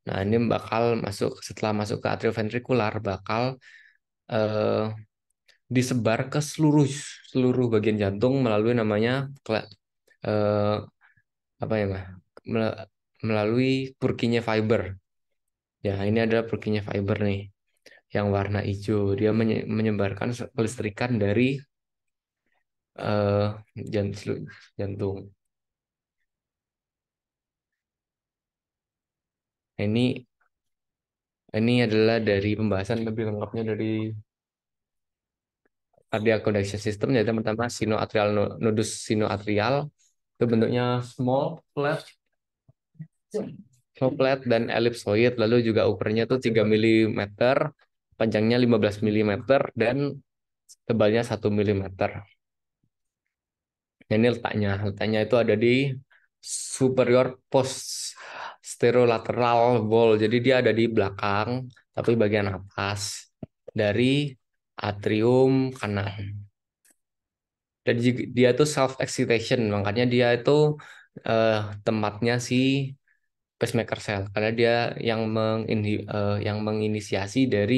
Nah, ini bakal masuk setelah masuk ke atrioventrikular bakal eh, disebar ke seluruh seluruh bagian jantung melalui namanya uh, apa ya mah melalui purkinya fiber. Ya, ini adalah purkinya fiber nih yang warna hijau. Dia menyebarkan kelistrikan dari uh, jantung. Ini ini adalah dari pembahasan lebih lengkapnya dari cardiac conduction system yaitu pertama sinoatrial nodus sinoatrial itu bentuknya small flat small flat dan elipsoid lalu juga ukurannya tuh 3 mm panjangnya 15 mm dan tebalnya 1 mm ini letaknya letaknya itu ada di superior post sterolateral wall jadi dia ada di belakang tapi bagian atas dari atrium kanan dan dia itu self excitation makanya dia itu uh, tempatnya si pacemaker cell karena dia yang meng uh, eh, yang menginisiasi dari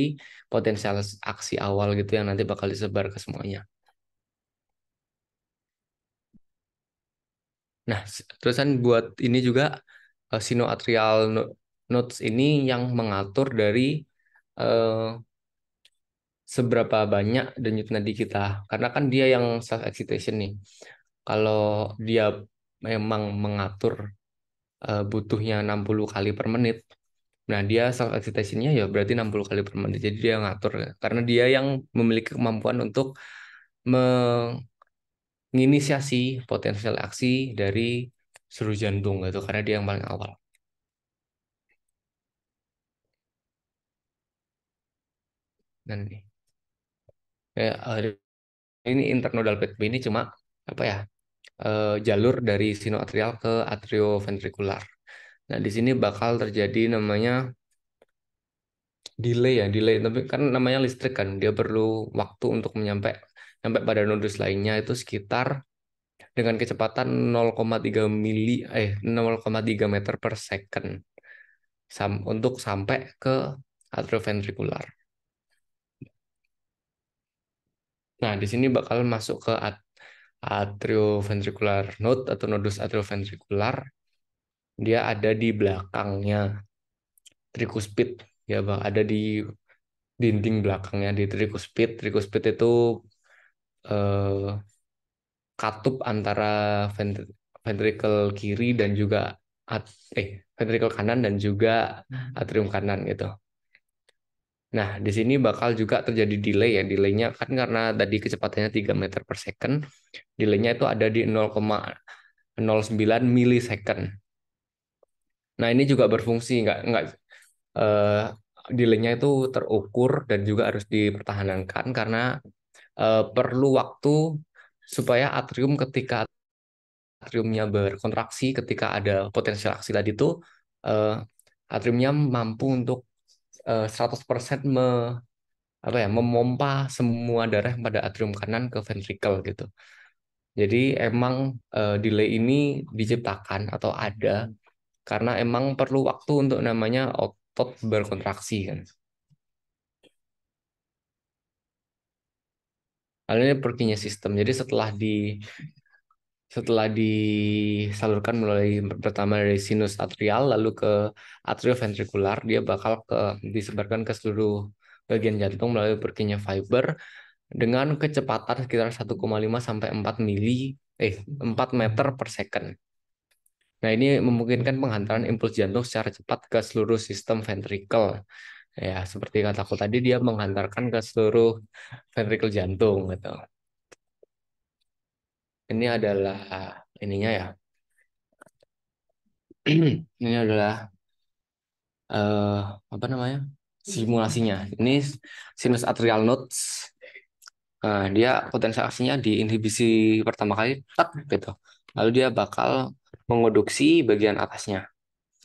potensial aksi awal gitu yang nanti bakal disebar ke semuanya. Nah, terusan buat ini juga uh, sinoatrial nodes ini yang mengatur dari uh, seberapa banyak denyut nadi kita karena kan dia yang self excitation nih kalau dia memang mengatur uh, butuhnya 60 kali per menit nah dia self excitationnya ya berarti 60 kali per menit jadi dia ngatur ya. karena dia yang memiliki kemampuan untuk menginisiasi potensial aksi dari seluruh jantung gitu karena dia yang paling awal dan nih ya, ini internodal pathway ini cuma apa ya e, jalur dari sinoatrial ke atrioventrikular. Nah di sini bakal terjadi namanya delay ya delay tapi kan namanya listrik kan dia perlu waktu untuk menyampe sampai pada nodus lainnya itu sekitar dengan kecepatan 0,3 mili eh 0,3 meter per second untuk sampai ke atrioventrikular. Nah, di sini bakal masuk ke at atrioventricular node atau nodus atrioventricular. Dia ada di belakangnya tricuspid ya, Bang. Ada di dinding belakangnya di tricuspid. Tricuspid itu eh, katup antara ventricle ventrikel kiri dan juga at eh ventrikel kanan dan juga hmm. atrium kanan gitu. Nah, di sini bakal juga terjadi delay ya. Delaynya kan karena tadi kecepatannya 3 meter per second, delaynya itu ada di 0,09 milisecond. Nah, ini juga berfungsi nggak nggak delay eh, delaynya itu terukur dan juga harus dipertahankan karena uh, perlu waktu supaya atrium ketika atriumnya berkontraksi ketika ada potensial aksi tadi itu uh, eh, atriumnya mampu untuk 100% eh, me apa ya memompa semua darah pada atrium kanan ke ventrikel gitu. Jadi emang uh, delay ini diciptakan atau ada karena emang perlu waktu untuk namanya otot berkontraksi kan. Hal ini perginya sistem. Jadi setelah di setelah disalurkan melalui pertama dari sinus atrial lalu ke atrioventrikular dia bakal ke disebarkan ke seluruh bagian jantung melalui perkinya fiber dengan kecepatan sekitar 1,5 sampai 4 mili eh 4 meter per second. Nah, ini memungkinkan penghantaran impuls jantung secara cepat ke seluruh sistem ventrikel. Ya, seperti kataku tadi dia menghantarkan ke seluruh ventrikel jantung gitu ini adalah ininya ya ini adalah uh, apa namanya simulasinya ini sinus atrial nodes nah, dia potensi aksinya di inhibisi pertama kali tak gitu lalu dia bakal mengoduksi bagian atasnya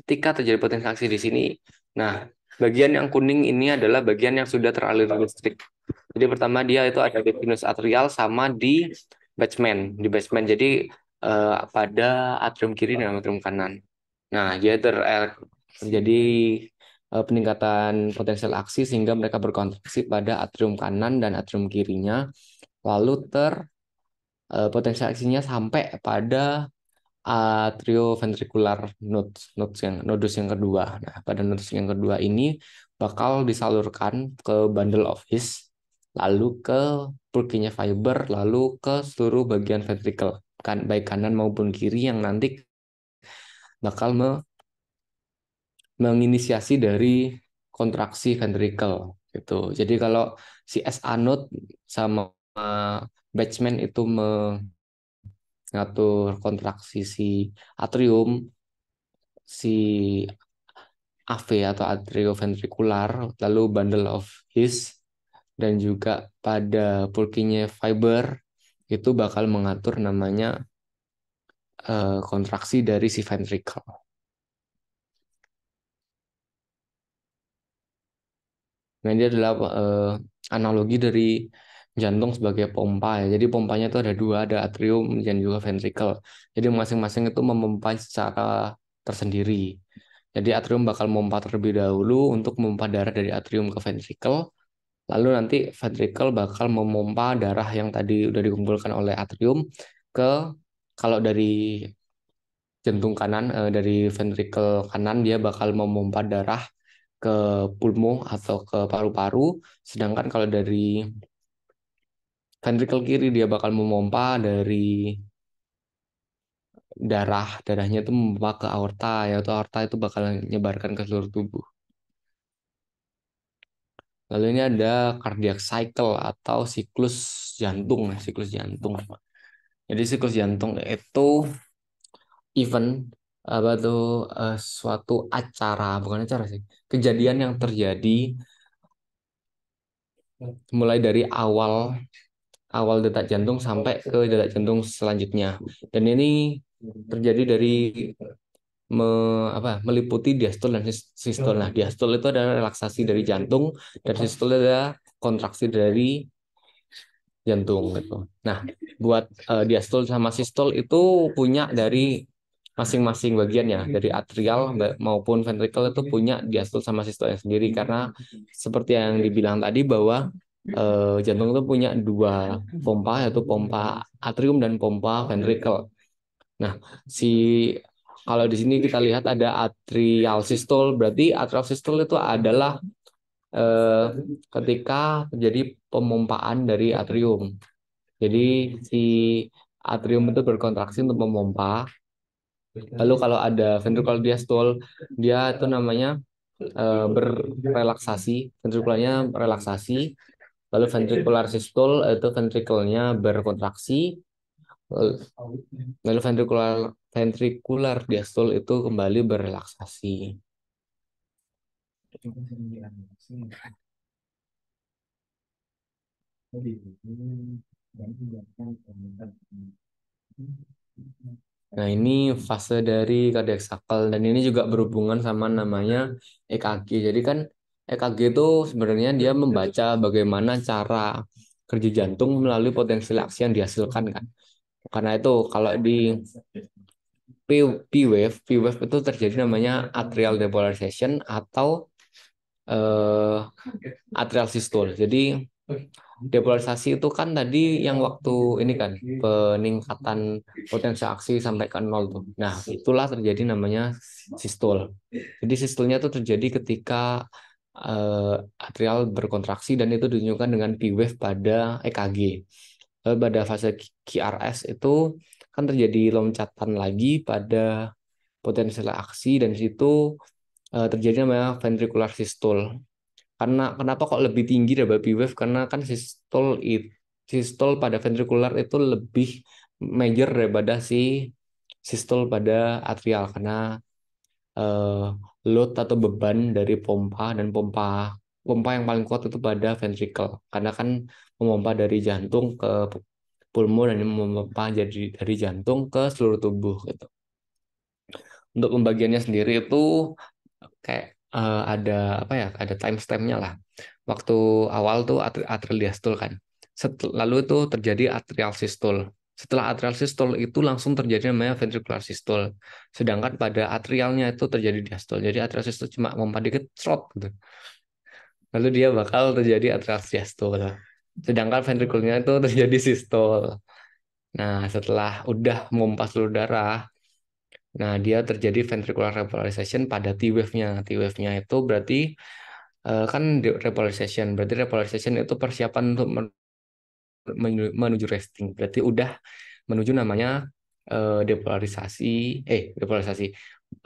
ketika terjadi potensi aksi di sini nah bagian yang kuning ini adalah bagian yang sudah teralir listrik jadi pertama dia itu ada di sinus atrial sama di basement di basement jadi uh, pada atrium kiri dan atrium kanan nah dia ter eh, terjadi uh, peningkatan potensial aksi sehingga mereka berkontraksi pada atrium kanan dan atrium kirinya lalu ter uh, potensial aksinya sampai pada atrioventricular nodes nodes yang nodus yang kedua nah pada nodus yang kedua ini bakal disalurkan ke bundle office lalu ke perkinya fiber, lalu ke seluruh bagian ventrikel kan, baik kanan maupun kiri yang nanti bakal me menginisiasi dari kontraksi ventrikel gitu. Jadi kalau si S anode sama Batchman itu mengatur kontraksi si atrium, si AV atau atrioventrikular lalu bundle of His dan juga pada pulkinya fiber itu bakal mengatur namanya eh, kontraksi dari si ventricle. Nah, ini adalah eh, analogi dari jantung sebagai pompa ya. Jadi pompanya itu ada dua, ada atrium dan juga ventricle. Jadi masing-masing itu memompa secara tersendiri. Jadi atrium bakal memompa terlebih dahulu untuk memompa darah dari atrium ke ventricle lalu nanti ventricle bakal memompa darah yang tadi udah dikumpulkan oleh atrium ke kalau dari jantung kanan eh, dari ventricle kanan dia bakal memompa darah ke pulmo atau ke paru-paru sedangkan kalau dari ventrikel kiri dia bakal memompa dari darah darahnya itu memompa ke aorta yaitu aorta itu bakal menyebarkan ke seluruh tubuh Lalu ini ada cardiac cycle atau siklus jantung, ya, siklus jantung. Jadi siklus jantung itu event apa tuh uh, suatu acara, bukan acara sih, kejadian yang terjadi mulai dari awal awal detak jantung sampai ke detak jantung selanjutnya. Dan ini terjadi dari me, apa meliputi diastol dan sistol. Nah, diastol itu adalah relaksasi dari jantung dan sistol adalah kontraksi dari jantung gitu. Nah, buat uh, diastol sama sistol itu punya dari masing-masing bagiannya dari atrial maupun ventrikel itu punya diastol sama sistolnya sendiri karena seperti yang dibilang tadi bahwa eh, jantung itu punya dua pompa yaitu pompa atrium dan pompa ventrikel. Nah, si kalau di sini kita lihat ada atrial sistol, berarti atrial sistol itu adalah eh, ketika terjadi pemompaan dari atrium. Jadi si atrium itu berkontraksi untuk memompa. Lalu kalau ada ventricular diastol, dia itu namanya eh, berrelaksasi, ventrikulanya relaksasi. Lalu ventricular sistol itu ventrikulnya berkontraksi, lalu ventricular ventricular diastol itu kembali berrelaksasi. Nah, ini fase dari cardiac cycle dan ini juga berhubungan sama namanya EKG. Jadi kan EKG itu sebenarnya dia membaca bagaimana cara kerja jantung melalui potensi aksi yang dihasilkan kan. Karena itu kalau di P-wave, P-wave itu terjadi namanya atrial depolarization atau uh, atrial systole Jadi depolarisasi itu kan tadi yang waktu ini kan peningkatan potensi aksi sampai ke nol tuh. Nah itulah terjadi namanya sistol. Jadi sistolnya itu terjadi ketika uh, atrial berkontraksi dan itu ditunjukkan dengan P-wave pada EKG. Eh, pada fase QRS itu kan terjadi loncatan lagi pada potensial aksi dan situ uh, terjadi namanya ventricular systole. Karena kenapa kok lebih tinggi dari baby wave? Karena kan sistol itu sistol pada ventricular itu lebih major daripada si sistol pada atrial karena uh, load atau beban dari pompa dan pompa pompa yang paling kuat itu pada ventricle karena kan memompa dari jantung ke pulmo dan memompa jadi dari jantung ke seluruh tubuh gitu. Untuk pembagiannya sendiri itu kayak uh, ada apa ya ada timestampnya lah. Waktu awal tuh atrial diastol kan. Setel, lalu itu terjadi atrial sistol. Setelah atrial sistol itu langsung terjadi namanya ventricular sistol. Sedangkan pada atrialnya itu terjadi diastol. Jadi atrial sistol cuma memompa dikit, gitu. Lalu dia bakal terjadi atrial diastol sedangkan ventrikulnya itu terjadi sistol. Nah, setelah udah mengumpas seluruh darah, nah dia terjadi ventricular repolarization pada T-wave-nya. T-wave-nya itu berarti eh, kan repolarization, berarti repolarization itu persiapan untuk menuju resting. Berarti udah menuju namanya eh, depolarisasi, eh depolarisasi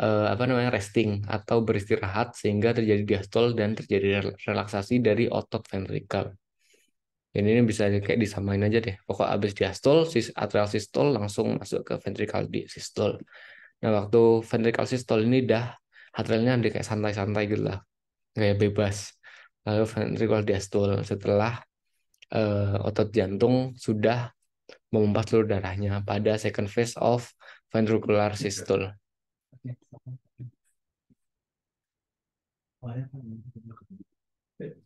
eh, apa namanya resting atau beristirahat sehingga terjadi diastol dan terjadi relaksasi dari otot ventrikel ini bisa kayak disamain aja deh pokok abis diastol sis atrial sistol langsung masuk ke ventrikal sistol nah waktu ventrikal sistol ini dah atrialnya udah kayak santai-santai gitu lah kayak bebas lalu ventrikal diastol setelah uh, otot jantung sudah memompa seluruh darahnya pada second phase of ventricular sistol. Thank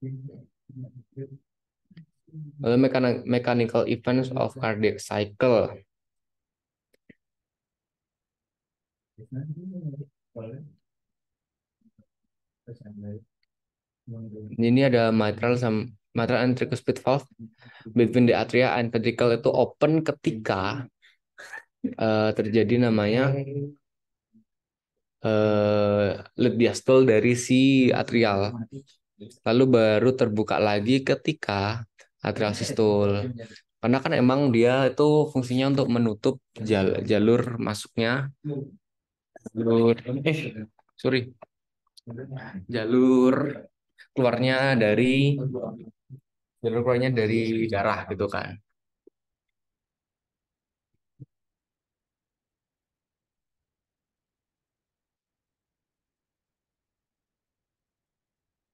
you. Lalu mechanical events of cardiac cycle. Ini ada mitral sama mitral and tricuspid valve between the atria and ventricle itu open ketika uh, terjadi namanya uh, lead diastol dari si atrial lalu baru terbuka lagi ketika atrial sistol. Karena kan emang dia itu fungsinya untuk menutup jal jalur masuknya jalur eh sorry jalur keluarnya dari jalur keluarnya dari darah gitu kan.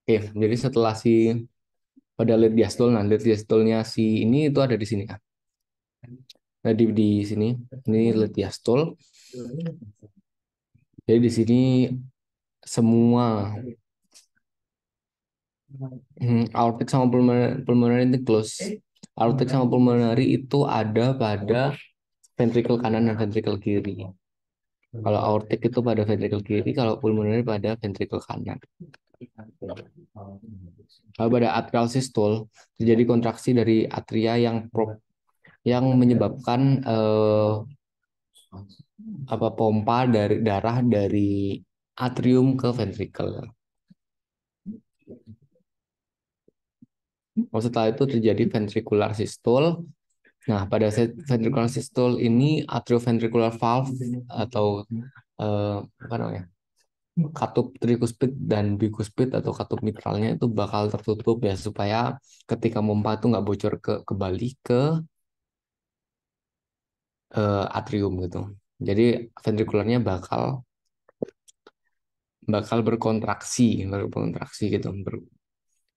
Oke, Jadi setelah si pada diastol, nah diastolnya si ini itu ada di sini kan. Nah di, di sini ini diastol. Jadi di sini semua hmm, aortik sama pulmonari, pulmonari itu close. Aortik sama pulmonari itu ada pada ventrikel kanan dan ventrikel kiri. Kalau aortik itu pada ventrikel kiri, kalau pulmonari pada ventrikel kanan. Kalau pada atrial sistol terjadi kontraksi dari atria yang pro, yang menyebabkan eh, apa pompa dari darah dari atrium ke ventrikel. Setelah itu terjadi ventricular systole. Nah, pada ventricular systole ini atrioventricular valve atau eh, apa namanya? katup trikuspid dan bikuspid atau katup mitralnya itu bakal tertutup ya supaya ketika pompa itu nggak bocor ke kembali ke uh, atrium gitu. Jadi ventrikulernya bakal bakal berkontraksi, berkontraksi gitu, ber,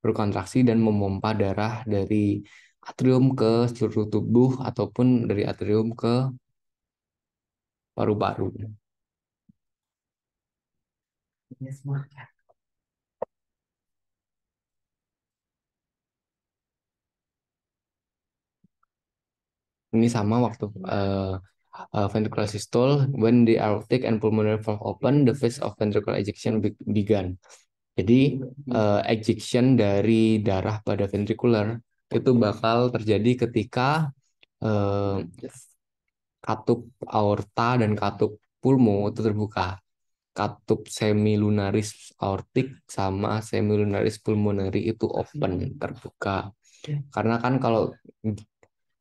berkontraksi dan memompa darah dari atrium ke seluruh tubuh ataupun dari atrium ke paru-paru. Iya, Ini sama waktu uh, uh, ventricular systole when the aortic and pulmonary valve open, the phase of ventricular ejection began. Jadi uh, ejection dari darah pada ventricular itu bakal terjadi ketika uh, katup aorta dan katup pulmo itu terbuka katup semi lunaris aortik sama semi lunaris pulmoneri itu open hmm. terbuka karena kan kalau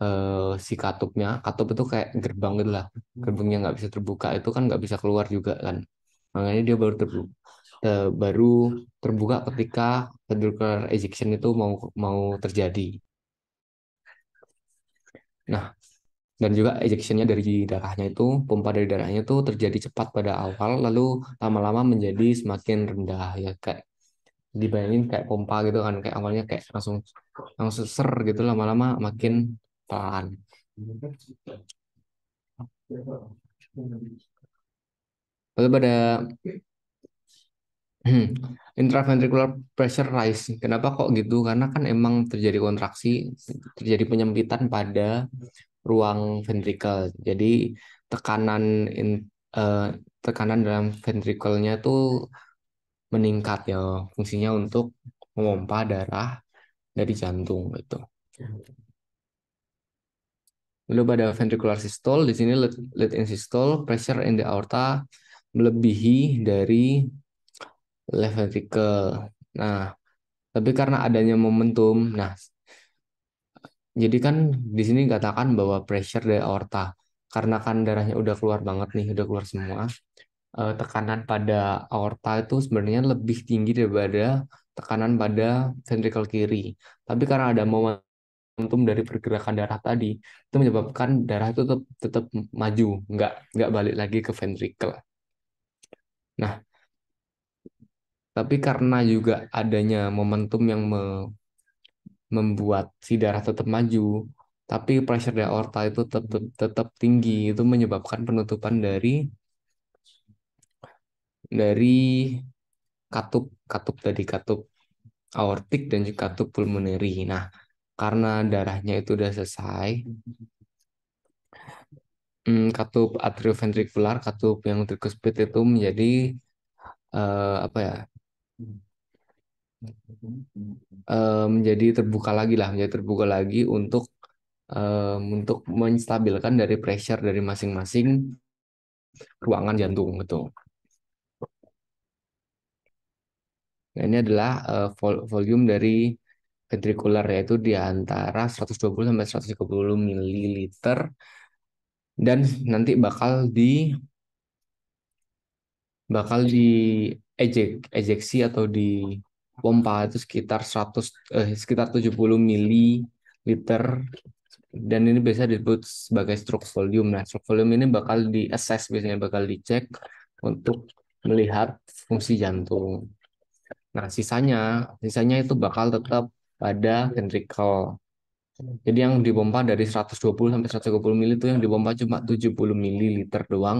eh, si katupnya katup itu kayak gerbang gitu lah hmm. gerbangnya nggak bisa terbuka itu kan nggak bisa keluar juga kan makanya dia baru terbuka eh, baru terbuka ketika ventricular ejection itu mau mau terjadi nah dan juga ejectionnya dari darahnya itu pompa dari darahnya itu terjadi cepat pada awal lalu lama-lama menjadi semakin rendah ya kayak dibayangin kayak pompa gitu kan kayak awalnya kayak langsung langsung ser gitu lama-lama makin pelan lalu pada intraventricular pressure rise. Kenapa kok gitu? Karena kan emang terjadi kontraksi, terjadi penyempitan pada ruang ventrikel. Jadi tekanan in, uh, tekanan dalam ventrikelnya tuh meningkat ya fungsinya untuk memompa darah dari jantung gitu. Lalu pada ventricular systole di sini lead, lead in systole pressure in the aorta melebihi dari left ventricle. Nah, tapi karena adanya momentum, nah jadi kan di sini katakan bahwa pressure dari aorta karena kan darahnya udah keluar banget nih, udah keluar semua. Eh, tekanan pada aorta itu sebenarnya lebih tinggi daripada tekanan pada ventrikel kiri. Tapi karena ada momentum dari pergerakan darah tadi, itu menyebabkan darah itu tetap, tetap maju, nggak nggak balik lagi ke ventrikel. Nah, tapi karena juga adanya momentum yang me membuat si darah tetap maju, tapi pressure di aorta itu tetap tetap tinggi, itu menyebabkan penutupan dari dari katup katup tadi katup aortik dan juga katup pulmoneri. Nah, karena darahnya itu sudah selesai, hmm, katup atrioventrikular, katup yang tricuspid itu menjadi uh, apa ya? menjadi menjadi terbuka lagi lah, menjadi terbuka lagi untuk um, untuk menstabilkan dari pressure dari masing-masing ruangan jantung gitu. Nah, ini adalah uh, vol volume dari ventricular yaitu di antara 120 sampai 130 ml dan nanti bakal di bakal di ejek ejeksi atau di pompa itu sekitar 100 eh, sekitar 70 mili liter dan ini biasa disebut sebagai stroke volume. Nah, stroke volume ini bakal di assess biasanya bakal dicek untuk melihat fungsi jantung. Nah, sisanya sisanya itu bakal tetap pada ventricle. Jadi yang dipompa dari 120 sampai 130 ml itu yang dipompa cuma 70 ml doang.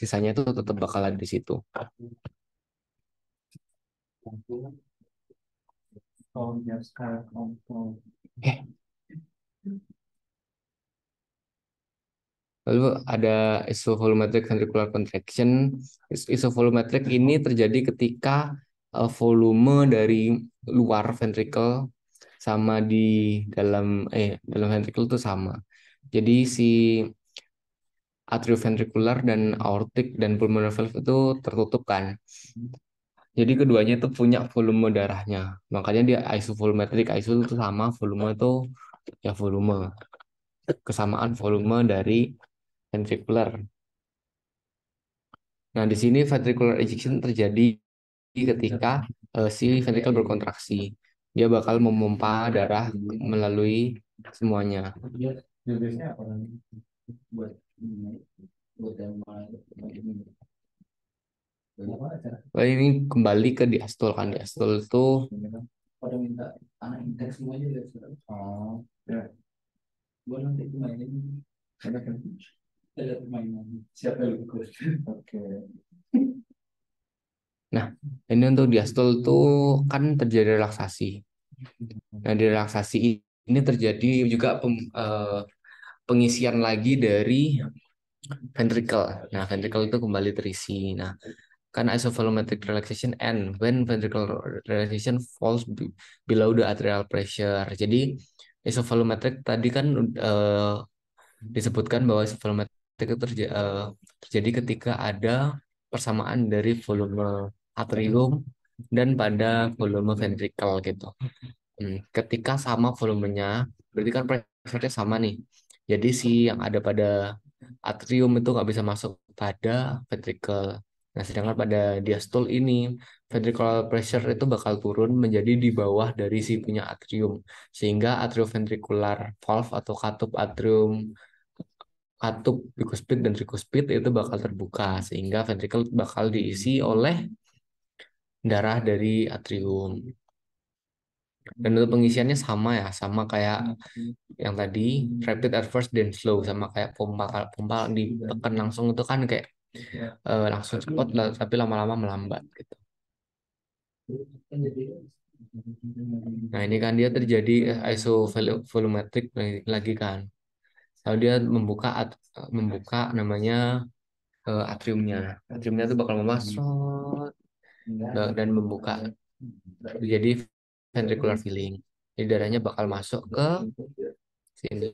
Sisanya itu tetap bakal ada di situ. Lalu ada isovolumetric ventricular contraction. Isovolumetric ini terjadi ketika uh, volume dari luar ventricle sama di dalam eh dalam ventricle itu sama. Jadi si atrioventricular dan aortic dan pulmonary valve itu tertutup kan. Jadi keduanya itu punya volume darahnya. Makanya dia isovolumetric. Iso itu sama, volume itu ya volume. Kesamaan volume dari ventricular. Nah, di sini ventricular ejection terjadi ketika uh, si ventricle berkontraksi. Dia bakal memompa darah melalui semuanya. Buat buat ini kembali ke diastol kan diastol itu pada minta anak indeks semuanya ya oh ya gua nanti mainin karena kan ada permainan siapa yang kuat oke Nah, ini untuk diastol tuh kan terjadi relaksasi. Nah, di relaksasi ini terjadi juga pem, eh, pengisian lagi dari ventricle. Nah, ventricle itu kembali terisi. Nah, kan isovolumetric relaxation and when ventricular relaxation falls below the arterial pressure. Jadi isovolumetric tadi kan uh, disebutkan bahwa isovolumetric itu terja, uh, terjadi ketika ada persamaan dari volume atrium dan pada volume ventrikel gitu. Hmm. Ketika sama volumenya, berarti kan pressure-nya sama nih. Jadi si yang ada pada atrium itu nggak bisa masuk pada ventrikel. Nah, sedangkan pada diastol ini, ventricular pressure itu bakal turun menjadi di bawah dari si punya atrium, sehingga atrioventricular valve atau katup atrium katup bicuspid dan tricuspid itu bakal terbuka sehingga ventricle bakal diisi oleh darah dari atrium. Dan untuk pengisiannya sama ya, sama kayak yang tadi rapid at first dan slow sama kayak pompa pompa ditekan langsung itu kan kayak uh, langsung cepat tapi lama-lama melambat gitu. Nah ini kan dia terjadi eh, iso lagi kan. Lalu dia membuka at, membuka namanya uh, atriumnya. Atriumnya itu bakal uh, dan membuka jadi ventricular filling. Jadi darahnya bakal masuk ke hmm. sini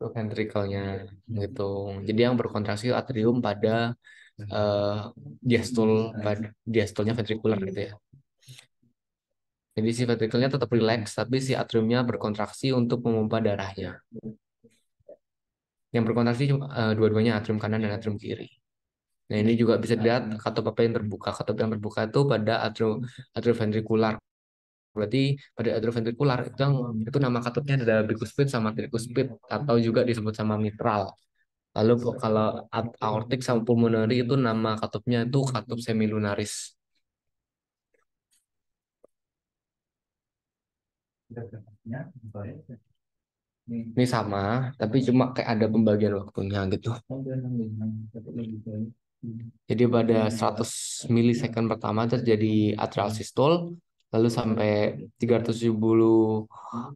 ke ventrikelnya iya. gitu. Jadi yang berkontraksi atrium pada uh, eh, diastol pada diastolnya ventrikular gitu ya. Jadi si ventrikelnya tetap rileks tapi si atriumnya berkontraksi untuk memompa darahnya. Yang berkontraksi uh, dua-duanya atrium kanan dan atrium kiri. Nah, ini juga bisa dilihat iya. apa yang terbuka. katup yang terbuka itu pada atrium atrium ventrikular berarti pada adroventrikular itu itu nama katupnya adalah bicuspid sama tricuspid atau juga disebut sama mitral lalu kalau aortik sama pulmonari itu nama katupnya itu katup semilunaris ini sama tapi cuma kayak ada pembagian waktunya gitu jadi pada 100 milisecond pertama terjadi atrial sistol lalu sampai 370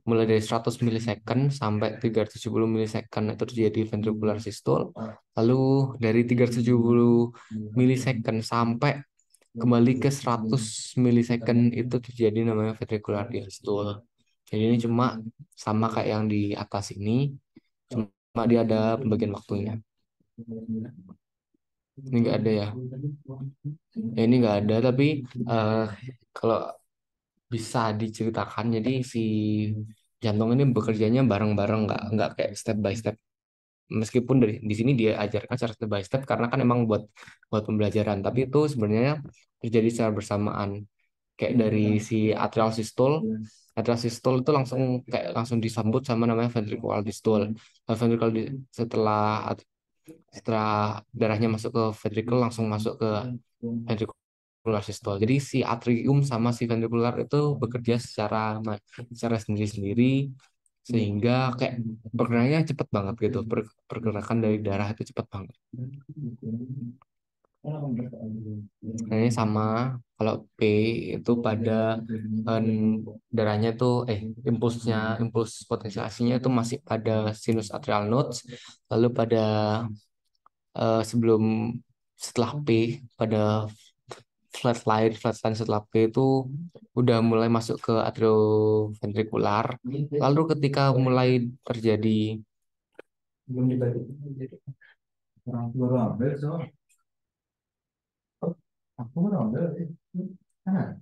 mulai dari 100 milisecond sampai 370 milisecond itu terjadi ventricular systole lalu dari 370 milisecond sampai kembali ke 100 milisecond itu terjadi namanya ventricular diastole jadi ini cuma sama kayak yang di atas ini cuma dia ada pembagian waktunya ini nggak ada ya, ya ini nggak ada tapi uh, kalau bisa diceritakan jadi si jantung ini bekerjanya bareng-bareng nggak nggak kayak step by step meskipun dari di sini dia ajarkan secara step by step karena kan emang buat buat pembelajaran tapi itu sebenarnya terjadi secara bersamaan kayak hmm, dari ya. si atrial sistol atrial sistol itu langsung kayak langsung disambut sama namanya ventricular distal ventricular setelah setelah darahnya masuk ke ventricle langsung masuk ke ventricle hmm ventricular systole. Jadi si atrium sama si ventricular itu bekerja secara secara sendiri-sendiri sehingga kayak pergerakannya cepat banget gitu. pergerakan dari darah itu cepat banget. Ini sama kalau P itu pada um, darahnya itu eh impulsnya impuls potensiasinya itu masih pada sinus atrial nodes lalu pada uh, sebelum setelah P pada flat lain setelah P itu udah mulai masuk ke atrioventrikular lalu ketika mulai terjadi eh. ah,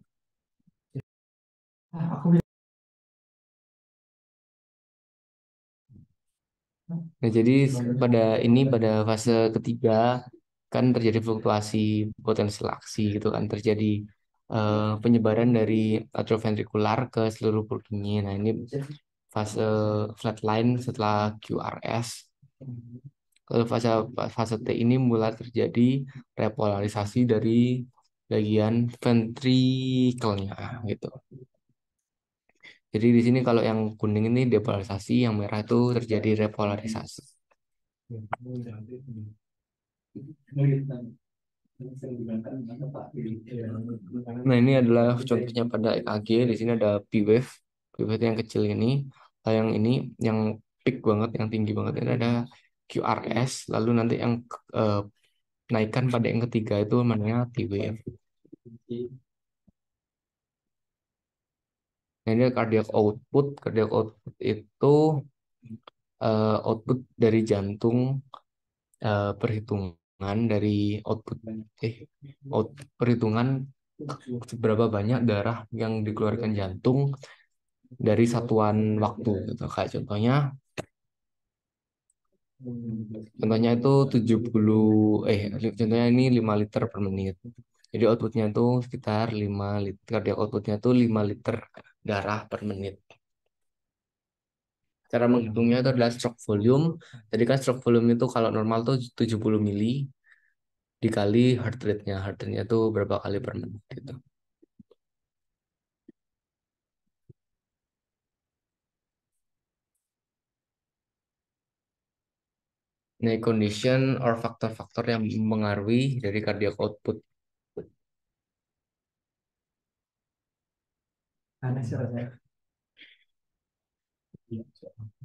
Nah, jadi pada ini pada fase ketiga kan terjadi fluktuasi potensial aksi gitu kan terjadi uh, penyebaran dari atrioventrikular ke seluruh purkinya nah ini fase flatline setelah QRS kalau fase fase T ini mulai terjadi repolarisasi dari bagian ventrikelnya gitu jadi di sini kalau yang kuning ini depolarisasi yang merah itu terjadi repolarisasi Nah ini adalah contohnya pada EKG. Di sini ada P wave, P wave yang kecil ini, yang ini yang peak banget, yang tinggi banget. Ini ada QRS, lalu nanti yang eh, naikkan pada yang ketiga itu namanya T wave. Nah, ini cardiac output. Cardiac output itu uh, output dari jantung uh, perhitungan perhitungan dari output eh out, perhitungan seberapa banyak darah yang dikeluarkan jantung dari satuan waktu gitu. Kayak contohnya Contohnya itu 70 eh contohnya ini 5 liter per menit. Jadi outputnya itu sekitar 5 liter, cardiac outputnya itu 5 liter darah per menit. Cara iya. menghitungnya itu adalah stroke volume. Jadi kan stroke volume itu kalau normal tuh 70 mili dikali heart rate-nya. Heart rate-nya itu berapa kali per menit gitu. Nah, condition or faktor-faktor yang mengaruhi dari cardiac output. Aneh sih rasanya. 理解啊。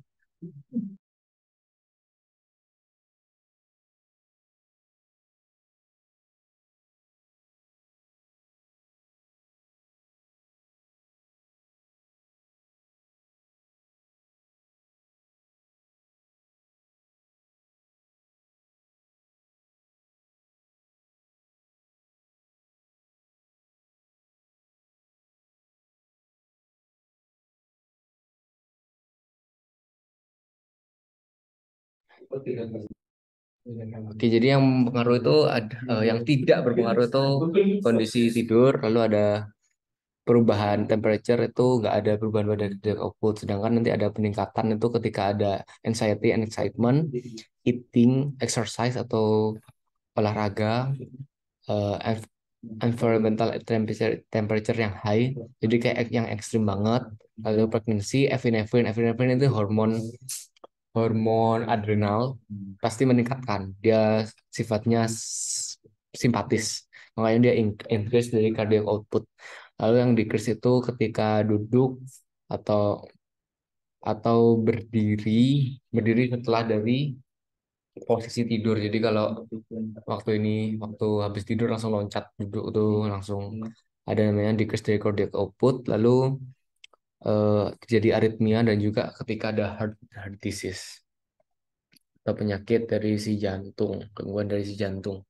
Iya, Oke, jadi yang pengaruh itu ada uh, yang tidak berpengaruh itu kondisi tidur, lalu ada perubahan temperature itu nggak ada perubahan pada output, sedangkan nanti ada peningkatan itu ketika ada anxiety and excitement, eating, exercise atau olahraga, uh, environmental temperature temperature yang high, jadi kayak yang ekstrim banget, lalu pregnancy, epinephrine, epinephrine itu hormon hormon adrenal hmm. pasti meningkatkan. Dia sifatnya hmm. simpatis. Makanya dia increase dari cardiac output. Lalu yang decrease itu ketika duduk atau atau berdiri, berdiri setelah dari posisi tidur. Jadi kalau waktu ini waktu habis tidur langsung loncat duduk tuh langsung hmm. ada namanya decrease dari cardiac output. Lalu uh, jadi aritmia dan juga ketika ada heart, heart disease atau penyakit dari si jantung, gangguan dari si jantung.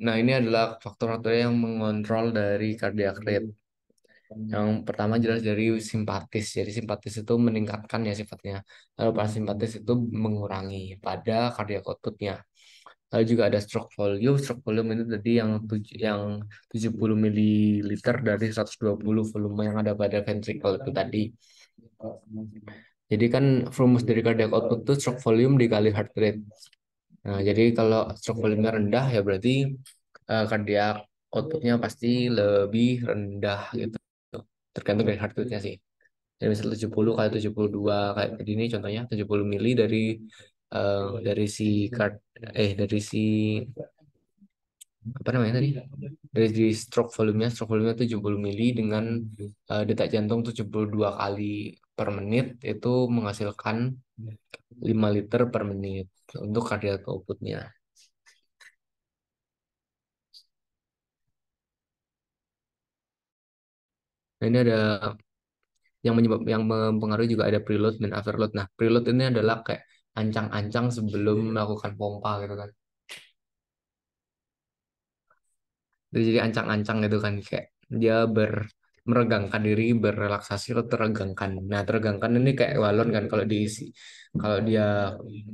Nah, ini adalah faktor-faktor yang mengontrol dari cardiac rate. Yang pertama jelas dari simpatis. Jadi simpatis itu meningkatkan ya sifatnya. Lalu parasimpatis itu mengurangi pada cardiac outputnya. Lalu juga ada stroke volume. Stroke volume itu tadi yang tujuh yang 70 ml dari 120 volume yang ada pada ventricle itu tadi. Jadi kan rumus dari cardiac output itu stroke volume dikali heart rate. Nah, jadi kalau stroke volume rendah ya berarti uh, cardiac outputnya pasti lebih rendah gitu. Tergantung dari heart rate-nya sih. Jadi misal 70 kali 72 kayak tadi ini contohnya 70 mili dari uh, dari si card eh dari si apa namanya tadi dari stroke volumenya stroke volumenya 70 mili dengan uh, detak jantung tujuh puluh dua kali per menit itu menghasilkan lima liter per menit untuk cardiac outputnya nah, ini ada yang menyebab yang mempengaruhi juga ada preload dan afterload nah preload ini adalah kayak ancang-ancang sebelum iya. melakukan pompa gitu kan jadi ancang-ancang gitu kan kayak dia ber meregangkan diri berrelaksasi atau teregangkan nah teregangkan ini kayak balon kan kalau diisi kalau dia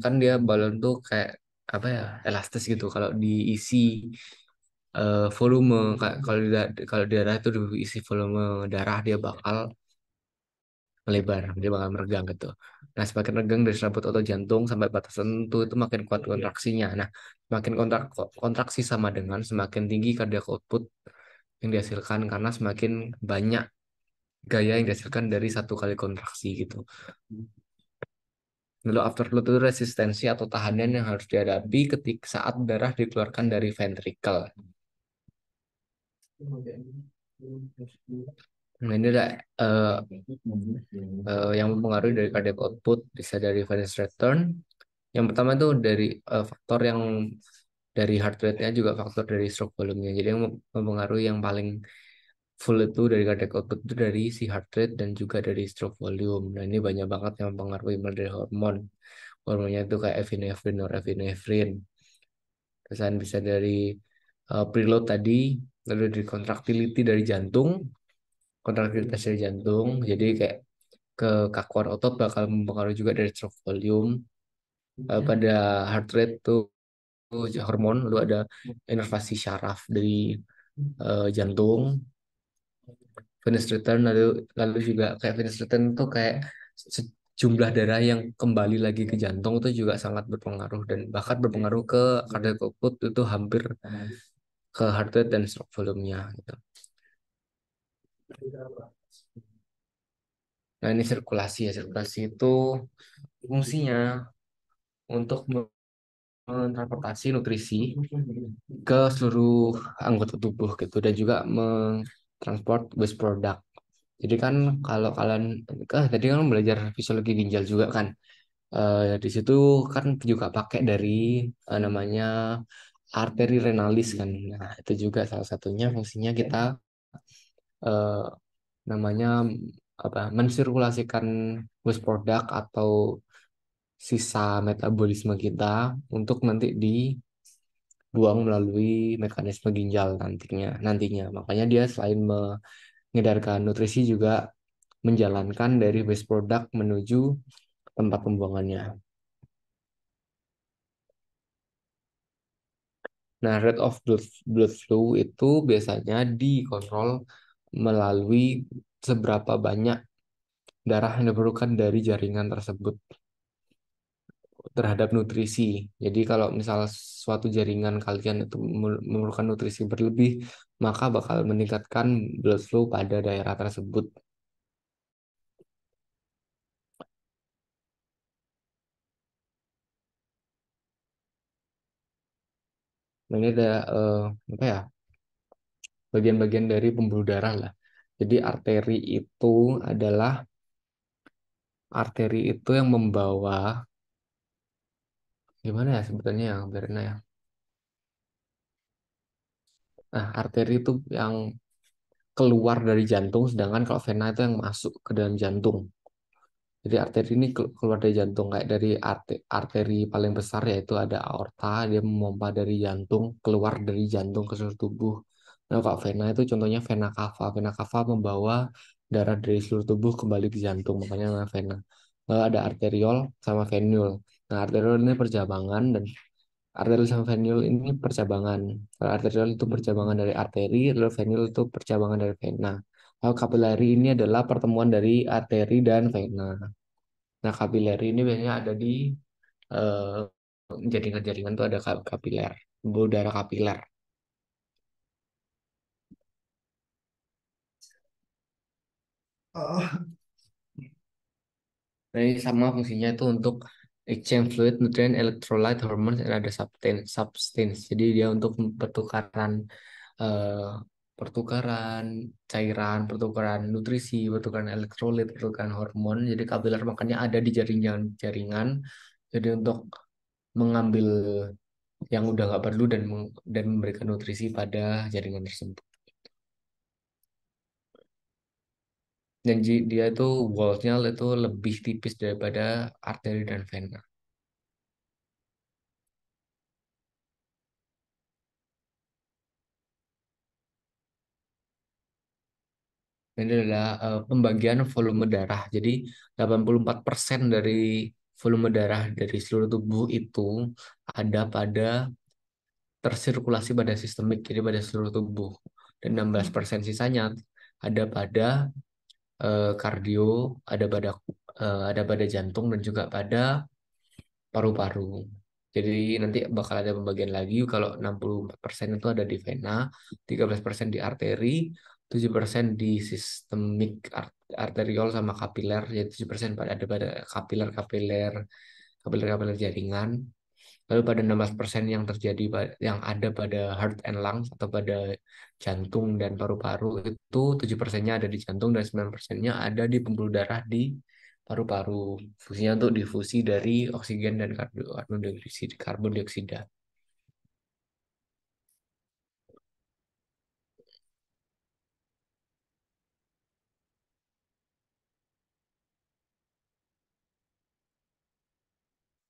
kan dia balon tuh kayak apa ya elastis gitu kalau diisi uh, volume kalau di, kalau darah itu diisi volume darah dia bakal melebar dia bakal meregang gitu Nah, semakin regang dari serabut otot jantung sampai batas tertentu itu makin kuat iya. kontraksinya. Nah, semakin kontrak kontraksi sama dengan semakin tinggi cardiac output yang dihasilkan karena semakin banyak gaya yang dihasilkan dari satu kali kontraksi gitu. Lalu afterload itu resistensi atau tahanan yang harus dihadapi ketika saat darah dikeluarkan dari ventrikel. Hmm. Nah, ini ada, uh, uh, yang mempengaruhi dari cardiac output bisa dari venous return. Yang pertama itu dari uh, faktor yang dari heart rate-nya juga faktor dari stroke volume-nya. Jadi yang mempengaruhi yang paling full itu dari cardiac output itu dari si heart rate dan juga dari stroke volume. Nah, ini banyak banget yang mempengaruhi dari hormon. Hormonnya itu kayak epinephrine, norepinephrine. Kesan bisa dari uh, preload tadi, lalu dari contractility dari jantung, kontraktilitas dari jantung jadi kayak kekakuan otot bakal mempengaruhi juga dari stroke volume uh, pada heart rate tuh, tuh hormon lalu ada inervasi syaraf dari uh, jantung venous return lalu lalu juga kayak venous return tuh kayak jumlah darah yang kembali lagi ke jantung itu juga sangat berpengaruh dan bahkan berpengaruh ke cardiac iya. output itu hampir iya. ke heart rate dan stroke volume-nya gitu. Nah, ini sirkulasi ya. Sirkulasi itu fungsinya untuk mentransportasi nutrisi ke seluruh anggota tubuh gitu dan juga mentransport waste product. Jadi kan kalau kalian eh, tadi kan belajar fisiologi ginjal juga kan. Eh, di situ kan juga pakai dari eh, namanya arteri renalis kan. Nah, itu juga salah satunya fungsinya kita eh, namanya apa mensirkulasikan waste product atau sisa metabolisme kita untuk nanti dibuang melalui mekanisme ginjal nantinya nantinya makanya dia selain mengedarkan nutrisi juga menjalankan dari waste product menuju tempat pembuangannya nah rate of blood, blood flow itu biasanya dikontrol melalui seberapa banyak darah yang diperlukan dari jaringan tersebut terhadap nutrisi. Jadi kalau misal suatu jaringan kalian itu memerlukan nutrisi berlebih, maka bakal meningkatkan blood flow pada daerah tersebut. Nah, ini ada uh, apa ya? bagian-bagian dari pembuluh darah lah. Jadi arteri itu adalah arteri itu yang membawa gimana ya sebetulnya ya Berna ya. Nah, arteri itu yang keluar dari jantung sedangkan kalau vena itu yang masuk ke dalam jantung. Jadi arteri ini keluar dari jantung kayak dari arteri paling besar yaitu ada aorta dia memompa dari jantung keluar dari jantung ke seluruh tubuh Nah, Kak Vena itu contohnya vena cava. Vena cava membawa darah dari seluruh tubuh kembali ke jantung, makanya namanya vena. Lalu eh, ada arteriol sama venule. Nah, arteriol ini percabangan dan arteriol sama venule ini percabangan. Lalu arteriol itu percabangan dari arteri, lalu venule itu percabangan dari vena. Lalu kapilari ini adalah pertemuan dari arteri dan vena. Nah, kapilari ini biasanya ada di eh, jaringan-jaringan uh, jaringan ada kapiler, darah kapiler. Jadi oh. sama fungsinya itu untuk exchange fluid, nutrient, electrolyte, hormones, dan ada substance. substance. Jadi dia untuk pertukaran uh, pertukaran cairan, pertukaran nutrisi, pertukaran elektrolit, pertukaran hormon. Jadi kapiler makanya ada di jaringan-jaringan. Jadi untuk mengambil yang udah nggak perlu dan dan memberikan nutrisi pada jaringan tersebut. dan dia itu wallnya itu lebih tipis daripada arteri dan vena ini adalah uh, pembagian volume darah jadi 84% dari volume darah dari seluruh tubuh itu ada pada tersirkulasi pada sistemik jadi pada seluruh tubuh dan 16% sisanya ada pada Eh, kardio, ada pada eh, ada pada jantung dan juga pada paru-paru. Jadi nanti bakal ada pembagian lagi kalau 64% itu ada di vena, 13% di arteri, 7% di sistemik arteriol sama kapiler, jadi 7% pada ada pada kapiler-kapiler kapiler-kapiler jaringan, lalu pada 16% yang terjadi yang ada pada heart and lungs atau pada jantung dan paru-paru itu 7%-nya ada di jantung dan 9%-nya ada di pembuluh darah di paru-paru. Fungsinya untuk difusi dari oksigen dan karbon dioksida. Karbon dioksida.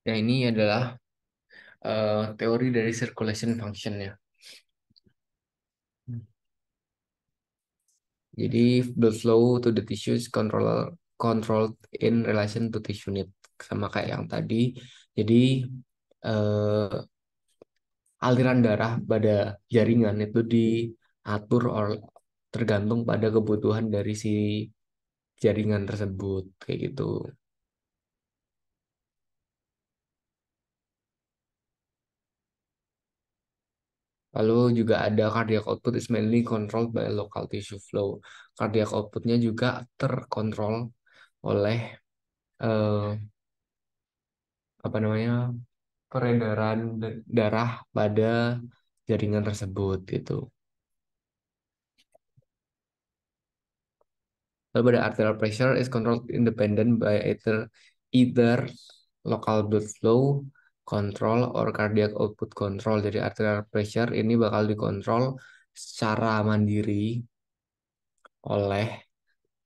Nah, ini adalah uh, teori dari circulation function functionnya. Jadi the flow to the tissues control controlled in relation to tissue unit sama kayak yang tadi. Jadi uh, aliran darah pada jaringan itu diatur oleh tergantung pada kebutuhan dari si jaringan tersebut kayak gitu. Lalu juga ada cardiac output is mainly controlled by local tissue flow. Cardiac outputnya juga terkontrol oleh eh, apa namanya peredaran darah pada jaringan tersebut gitu. Lalu pada arterial pressure is controlled independent by either either local blood flow control or cardiac output control. Jadi arterial pressure ini bakal dikontrol secara mandiri oleh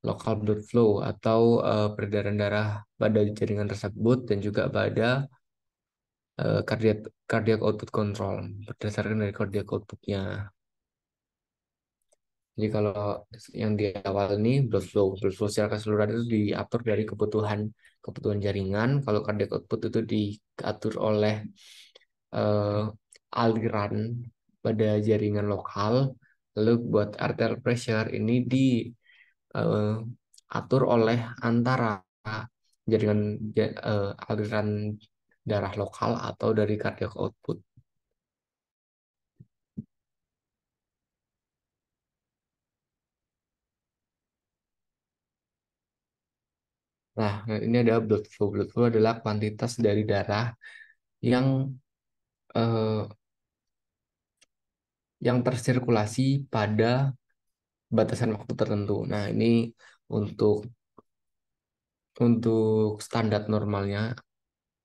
local blood flow atau uh, peredaran darah pada jaringan tersebut dan juga pada uh, cardiac, cardiac output control berdasarkan dari cardiac outputnya. Jadi kalau yang di awal ini blood flow, blood flow secara keseluruhan itu diatur dari kebutuhan kebutuhan jaringan. Kalau cardiac output itu diatur oleh uh, aliran pada jaringan lokal. Lalu buat arterial pressure ini diatur eh, oleh antara jaringan uh, aliran darah lokal atau dari cardiac output. Nah, ini ada blood flow. Blood flow adalah kuantitas dari darah yang eh, yang tersirkulasi pada batasan waktu tertentu. Nah, ini untuk untuk standar normalnya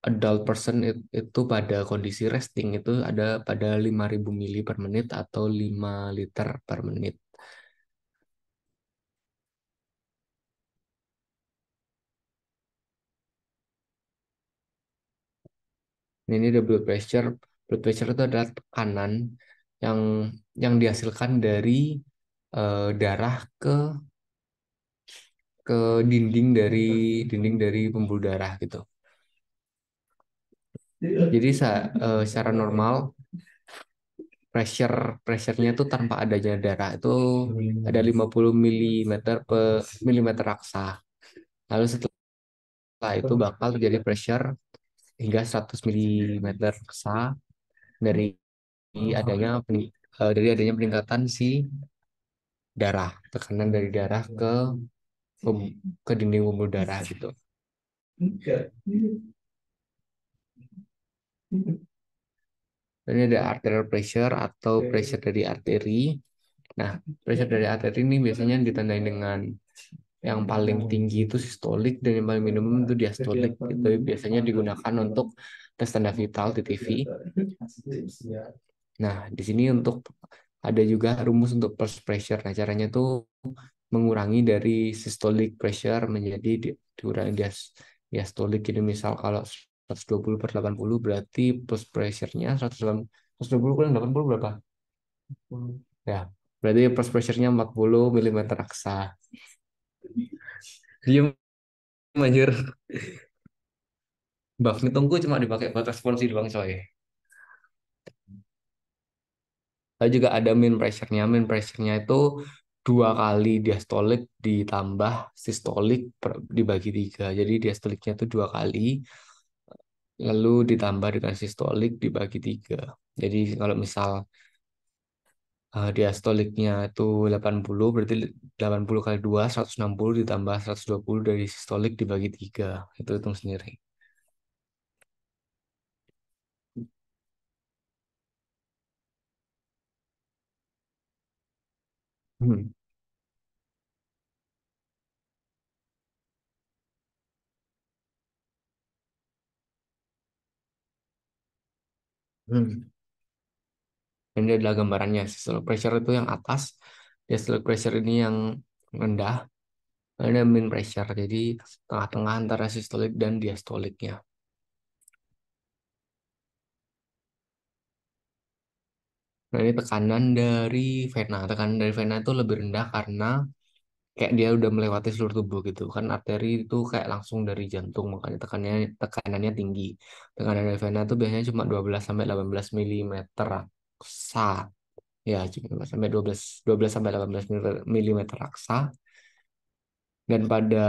adult person itu pada kondisi resting itu ada pada 5000 mili per menit atau 5 liter per menit. Nah, ini ada blood pressure. Blood pressure itu adalah tekanan yang yang dihasilkan dari uh, darah ke ke dinding dari dinding dari pembuluh darah gitu. Jadi uh, secara normal pressure pressurenya itu tanpa adanya darah itu ada 50 mm per milimeter raksa. Lalu setelah itu bakal terjadi pressure hingga 100 mm sa dari adanya e, dari adanya peningkatan si darah tekanan dari darah ke ke dinding pembuluh darah gitu. Ini ada arterial pressure atau pressure dari arteri. Nah, pressure dari arteri ini biasanya ditandai dengan yang hmm, paling hmm. tinggi itu sistolik dan yang paling minimum itu diastolik gitu. itu biasanya digunakan untuk tes tanda vital di TV. Iya, iya. Nah, di sini untuk ada juga rumus untuk pulse pressure. Nah, caranya tuh mengurangi dari sistolik pressure menjadi di, diurangi dias, diastolik. Jadi misal kalau 120 per 80 berarti pulse pressure-nya 120 kurang 80 berapa? Hmm. Ya, berarti pulse pressure-nya 40 mm raksa. Diam anjir. Buff mitungku cuma dipakai buat responsi doang coy. Saya juga ada min pressure-nya. Min pressure-nya itu dua kali diastolik ditambah sistolik dibagi tiga. Jadi diastoliknya itu dua kali. Lalu ditambah dengan sistolik dibagi tiga. Jadi kalau misal uh, eh, diastoliknya itu 80 berarti 80 kali 2 160 ditambah 120 dari sistolik dibagi 3 itu hitung sendiri hmm. Hmm dan ini adalah gambarannya Sistol pressure itu yang atas diastolic pressure ini yang rendah Ini mean pressure jadi tengah-tengah antara sistolik dan diastoliknya Nah, ini tekanan dari vena. Tekanan dari vena itu lebih rendah karena kayak dia udah melewati seluruh tubuh gitu. Kan arteri itu kayak langsung dari jantung, makanya tekanannya tekanannya tinggi. Tekanan dari vena itu biasanya cuma 12 sampai 18 mm raksa ya cuma sampai 12 12 sampai 18 mm raksa dan pada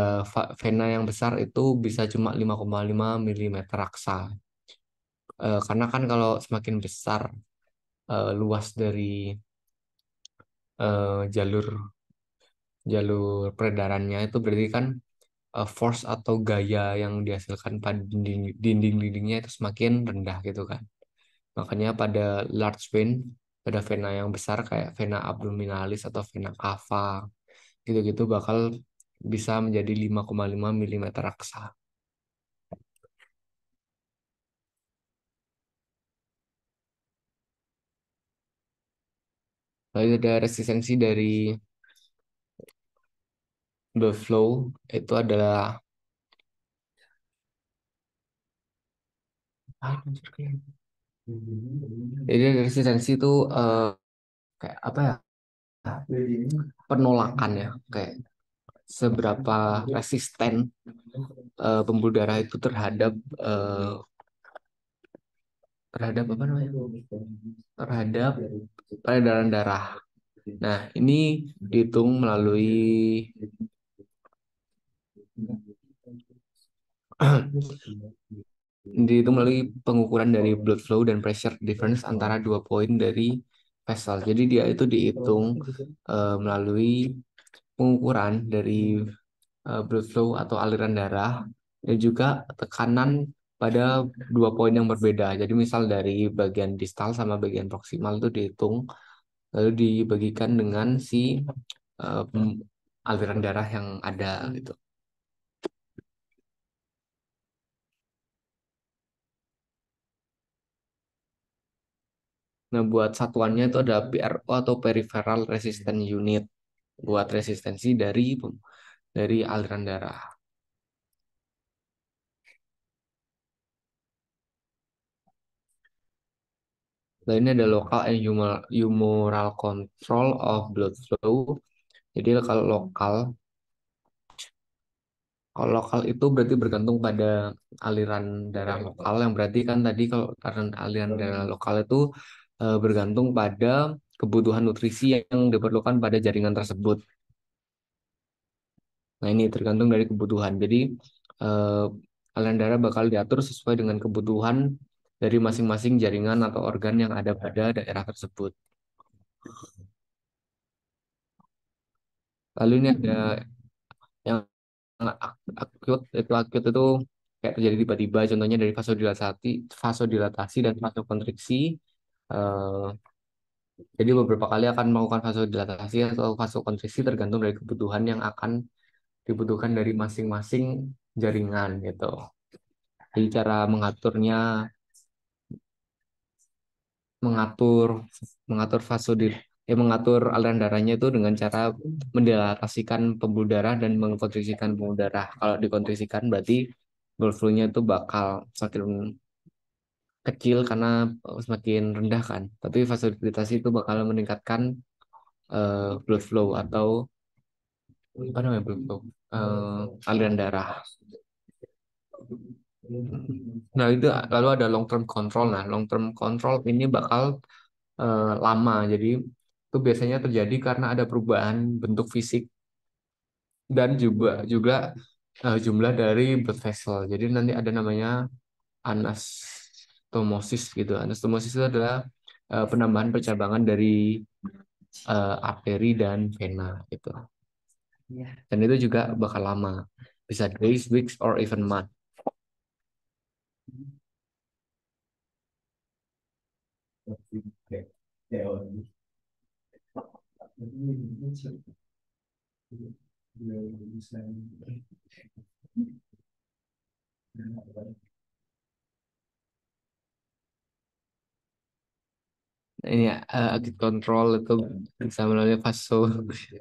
vena yang besar itu bisa cuma 5,5 mm raksa e, karena kan kalau semakin besar e, luas dari e, jalur jalur peredarannya itu berarti kan e, force atau gaya yang dihasilkan pada dinding-dindingnya itu semakin rendah gitu kan. Makanya pada large vein, pada vena yang besar kayak vena abdominalis atau vena cava gitu-gitu bakal bisa menjadi 5,5 mm raksa. Lalu ada resistensi dari the flow itu adalah ah, jadi resistensi itu uh, eh, kayak apa ya? Penolakan ya, kayak seberapa resisten uh, pembuluh darah itu terhadap uh, terhadap apa namanya? Terhadap peredaran darah. Nah, ini dihitung melalui itu melalui pengukuran dari oh. blood flow dan pressure difference oh. antara dua poin dari vessel. Jadi dia itu oh, dihitung uh, melalui pengukuran dari uh, blood flow atau aliran darah dan juga tekanan pada dua poin yang berbeda. Jadi misal dari bagian distal sama bagian proksimal itu dihitung lalu dibagikan dengan si uh, aliran darah yang ada gitu. Nah, buat satuannya itu ada PRO atau peripheral resistance unit buat resistensi dari dari aliran darah. Nah, ini ada local and humoral control of blood flow. Jadi kalau lokal kalau lokal itu berarti bergantung pada aliran darah lokal yang berarti kan tadi kalau aliran darah lokal itu Eh, bergantung pada kebutuhan nutrisi yang diperlukan pada jaringan tersebut. Nah, ini tergantung dari kebutuhan. Jadi, eh, aliran darah bakal diatur sesuai dengan kebutuhan dari masing-masing jaringan atau organ yang ada pada daerah tersebut. Lalu ini ada yang akut, itu akut itu kayak terjadi tiba-tiba, contohnya dari vasodilatasi, vasodilatasi dan vasokontriksi Uh, jadi beberapa kali akan melakukan fase dilatasi atau fase vasokonstriksi tergantung dari kebutuhan yang akan dibutuhkan dari masing-masing jaringan gitu. Jadi cara mengaturnya mengatur mengatur di ya mengatur aliran darahnya itu dengan cara mendilatasikan pembuluh darah dan mengkonstriksikan pembuluh darah. Kalau dikonstriksikan berarti blood flow-nya itu bakal semakin kecil karena eh, semakin rendah kan. Tapi fasilitasi itu bakal meningkatkan uh, blood flow atau apa namanya blood flow uh, aliran darah. Nah itu lalu ada long term control. Nah long term control ini bakal uh, lama. Jadi itu biasanya terjadi karena ada perubahan bentuk fisik dan juga juga uh, jumlah dari blood vessel. Jadi nanti ada namanya anas anastomosis gitu. Anastomosis itu adalah uh, penambahan percabangan dari uh, arteri dan vena gitu. Iya. Dan itu juga bakal lama, bisa days, weeks, or even month. Thank you. ini uh, ya, eh, acute control itu ya. bisa melalui vaso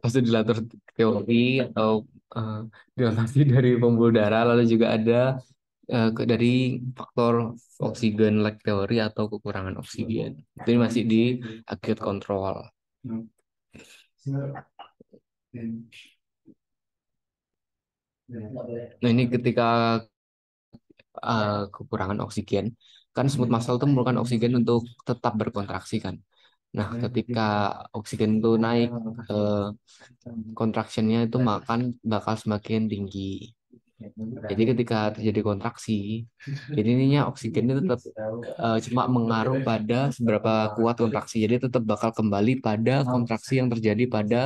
vasodilator teori atau uh, eh, dilatasi dari pembuluh darah lalu juga ada uh, dari faktor oksigen lag teori atau kekurangan oksigen itu masih di acute kontrol. nah ini ketika uh, kekurangan oksigen kan smooth hmm. muscle itu memerlukan oksigen untuk tetap berkontraksi kan nah hmm, ketika iya. oksigen itu naik kontraksinya iya, eh, kontraksinya itu iya. makan bakal semakin tinggi jadi ketika terjadi kontraksi jadi ininya oksigennya tetap uh, cuma mengaruh pada seberapa kuat kontraksi jadi tetap bakal kembali pada kontraksi yang terjadi pada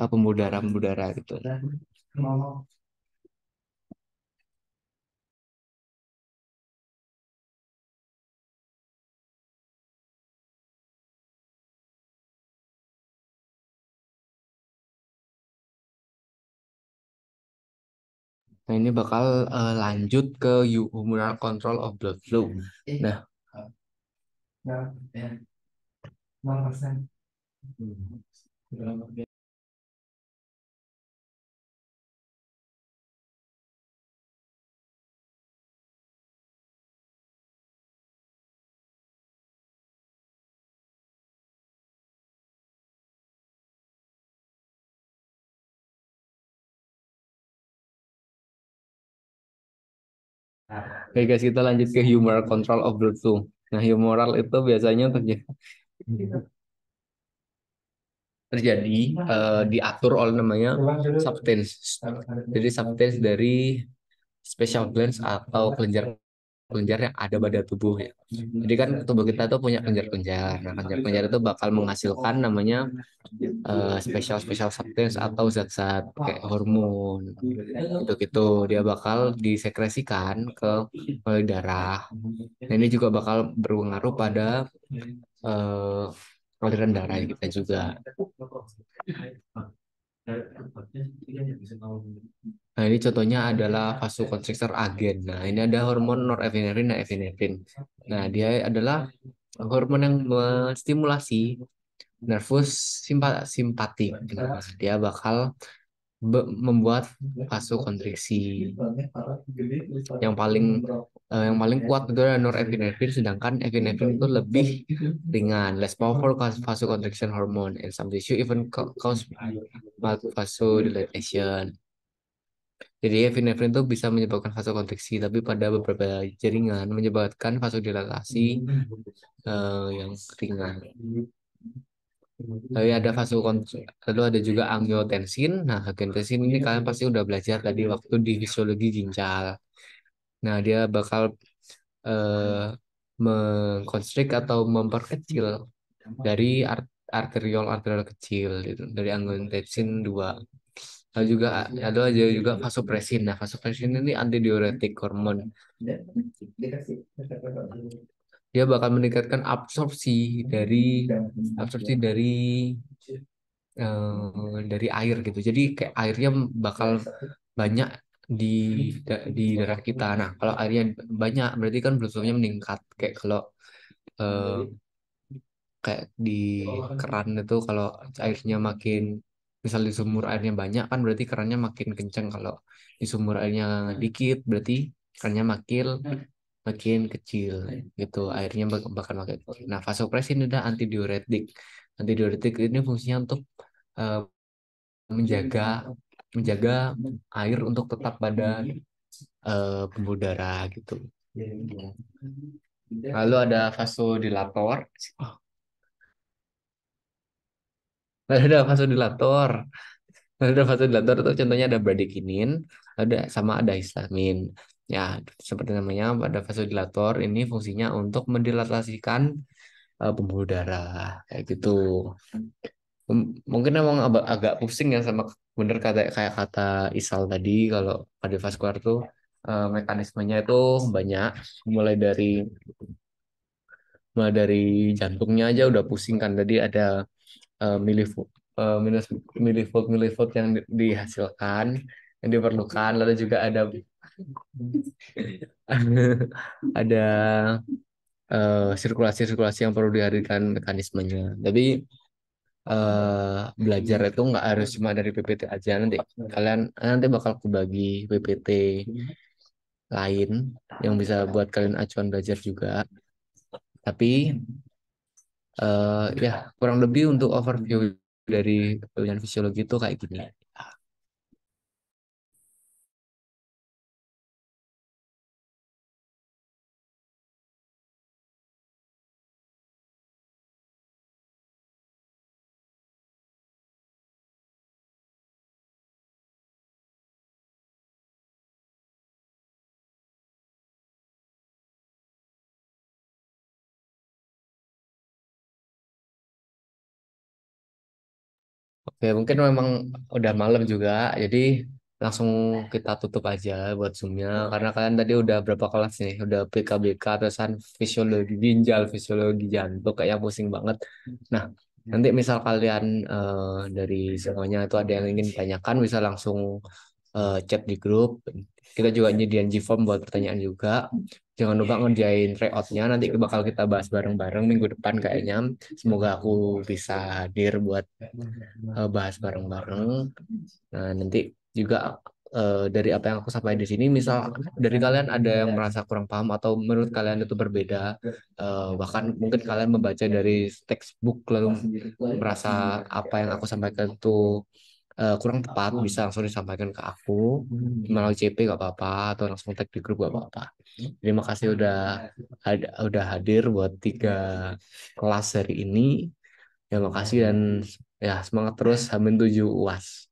uh, pembuluh darah pembuluh darah gitu Nah, ini bakal uh, lanjut ke humoral control of blood flow. Eh, nah, nah, 6%. Nah, oke guys, kita lanjut ke humor control of the two. Nah, humoral itu biasanya terjadi terjadi uh, diatur oleh namanya substance. Jadi substance dari special glands atau kelenjar kelenjar yang ada pada hmm. tubuh ya, hmm. Jadi kan tubuh kita tuh punya iya, iya. kelenjar-kelenjar. Nah, kelenjar-kelenjar itu bakal menghasilkan namanya uh, iya, eh, special-special substance atau zat-zat kayak hormon Itu gitu Dia bakal disekresikan ke melalui darah. Nah, ini juga bakal berpengaruh pada uh, aliran darah kita juga. Nah, ini contohnya adalah vasokonstriktor agen. Nah, ini ada hormon norepinefrin dan epinefrin. Nah, dia adalah hormon yang menstimulasi nervus simpatik. Nah, dia bakal membuat vasokonstriksi. Yang paling uh, yang paling kuat itu adalah norepinefrin sedangkan epinefrin itu lebih ringan, less powerful vasokonstriction hormone and some tissue even cause vasodilation. Jadi epinefrin ya, itu bisa menyebabkan vasokonstriksi, tapi pada beberapa jaringan menyebabkan vasodilatasi uh, eh, yang ringan. Tapi ada vasokonstriksi, lalu ada juga angiotensin. Nah, angiotensin ini kalian pasti udah belajar tadi waktu di fisiologi ginjal. Nah, dia bakal uh, eh, mengkonstrik atau memperkecil dari arteriol arteriol kecil gitu, dari angiotensin 2 Lalu juga ada aja juga vasopresin. Nah, vasopresin ini antidiuretik hormon. Dia bakal meningkatkan absorpsi dari absorpsi dari uh, dari air gitu. Jadi kayak airnya bakal banyak di di darah kita. Nah, kalau airnya banyak berarti kan flow-nya meningkat. Kayak kalau uh, kayak di keran itu kalau airnya makin misal di sumur airnya banyak kan berarti kerannya makin kencang kalau di sumur airnya dikit berarti kerannya makin makin kecil gitu airnya bahkan bakal makin nah vasopresin adalah antidiuretik antidiuretik ini fungsinya untuk uh, menjaga menjaga air untuk tetap pada uh, pembuluh gitu iya, iya. lalu ada vasodilator lalu ada vasodilator lalu ada vasodilator itu contohnya ada bradikinin ada sama ada histamin ya seperti namanya pada vasodilator ini fungsinya untuk mendilatasikan uh, pembuluh darah kayak gitu M mungkin emang agak pusing ya sama bener kata kayak kata Isal tadi kalau pada vaskular tuh uh, mekanismenya itu banyak mulai dari mulai dari jantungnya aja udah pusing kan tadi ada Eh, milih eh, milih volt milih volt yang dihasilkan yang diperlukan lalu juga ada ada eh, sirkulasi-sirkulasi uh, yang perlu dihadirkan mekanismenya Jadi uh, belajar itu nggak harus cuma dari PPT aja nanti kalian nanti bakal aku bagi PPT lain yang bisa buat kalian acuan belajar juga tapi uh, ya kurang lebih untuk overview dari pilihan fisiologi itu kayak gini. Ya mungkin memang udah malam juga, jadi langsung kita tutup aja buat zoomnya karena kalian tadi udah berapa kelas nih? Udah PKBK terusan fisiologi ginjal, fisiologi jantung yang pusing banget. Nah, nanti misal kalian uh, dari semuanya itu ada yang ingin ditanyakan bisa langsung uh, chat di grup. Kita juga nyediain G-form buat pertanyaan juga jangan lupa ngerjain tryoutnya nanti iya. bakal kita bahas bareng-bareng minggu depan iya. kayaknya semoga aku bisa hadir buat uh, bahas bareng-bareng nah nanti juga uh, dari apa yang aku sampaikan di sini misal dari kalian ada yang merasa kurang paham atau menurut kalian itu berbeda uh, bahkan mungkin kalian membaca dari textbook lalu merasa apa yang aku sampaikan itu uh, kurang tepat oh. bisa langsung disampaikan ke aku hmm. Iya. melalui CP gak apa-apa atau langsung tag di grup gak iya. apa-apa. Terima kasih udah had, udah hadir buat tiga kelas hari ini. Terima kasih dan iya. ya semangat terus hamin tujuh UAS.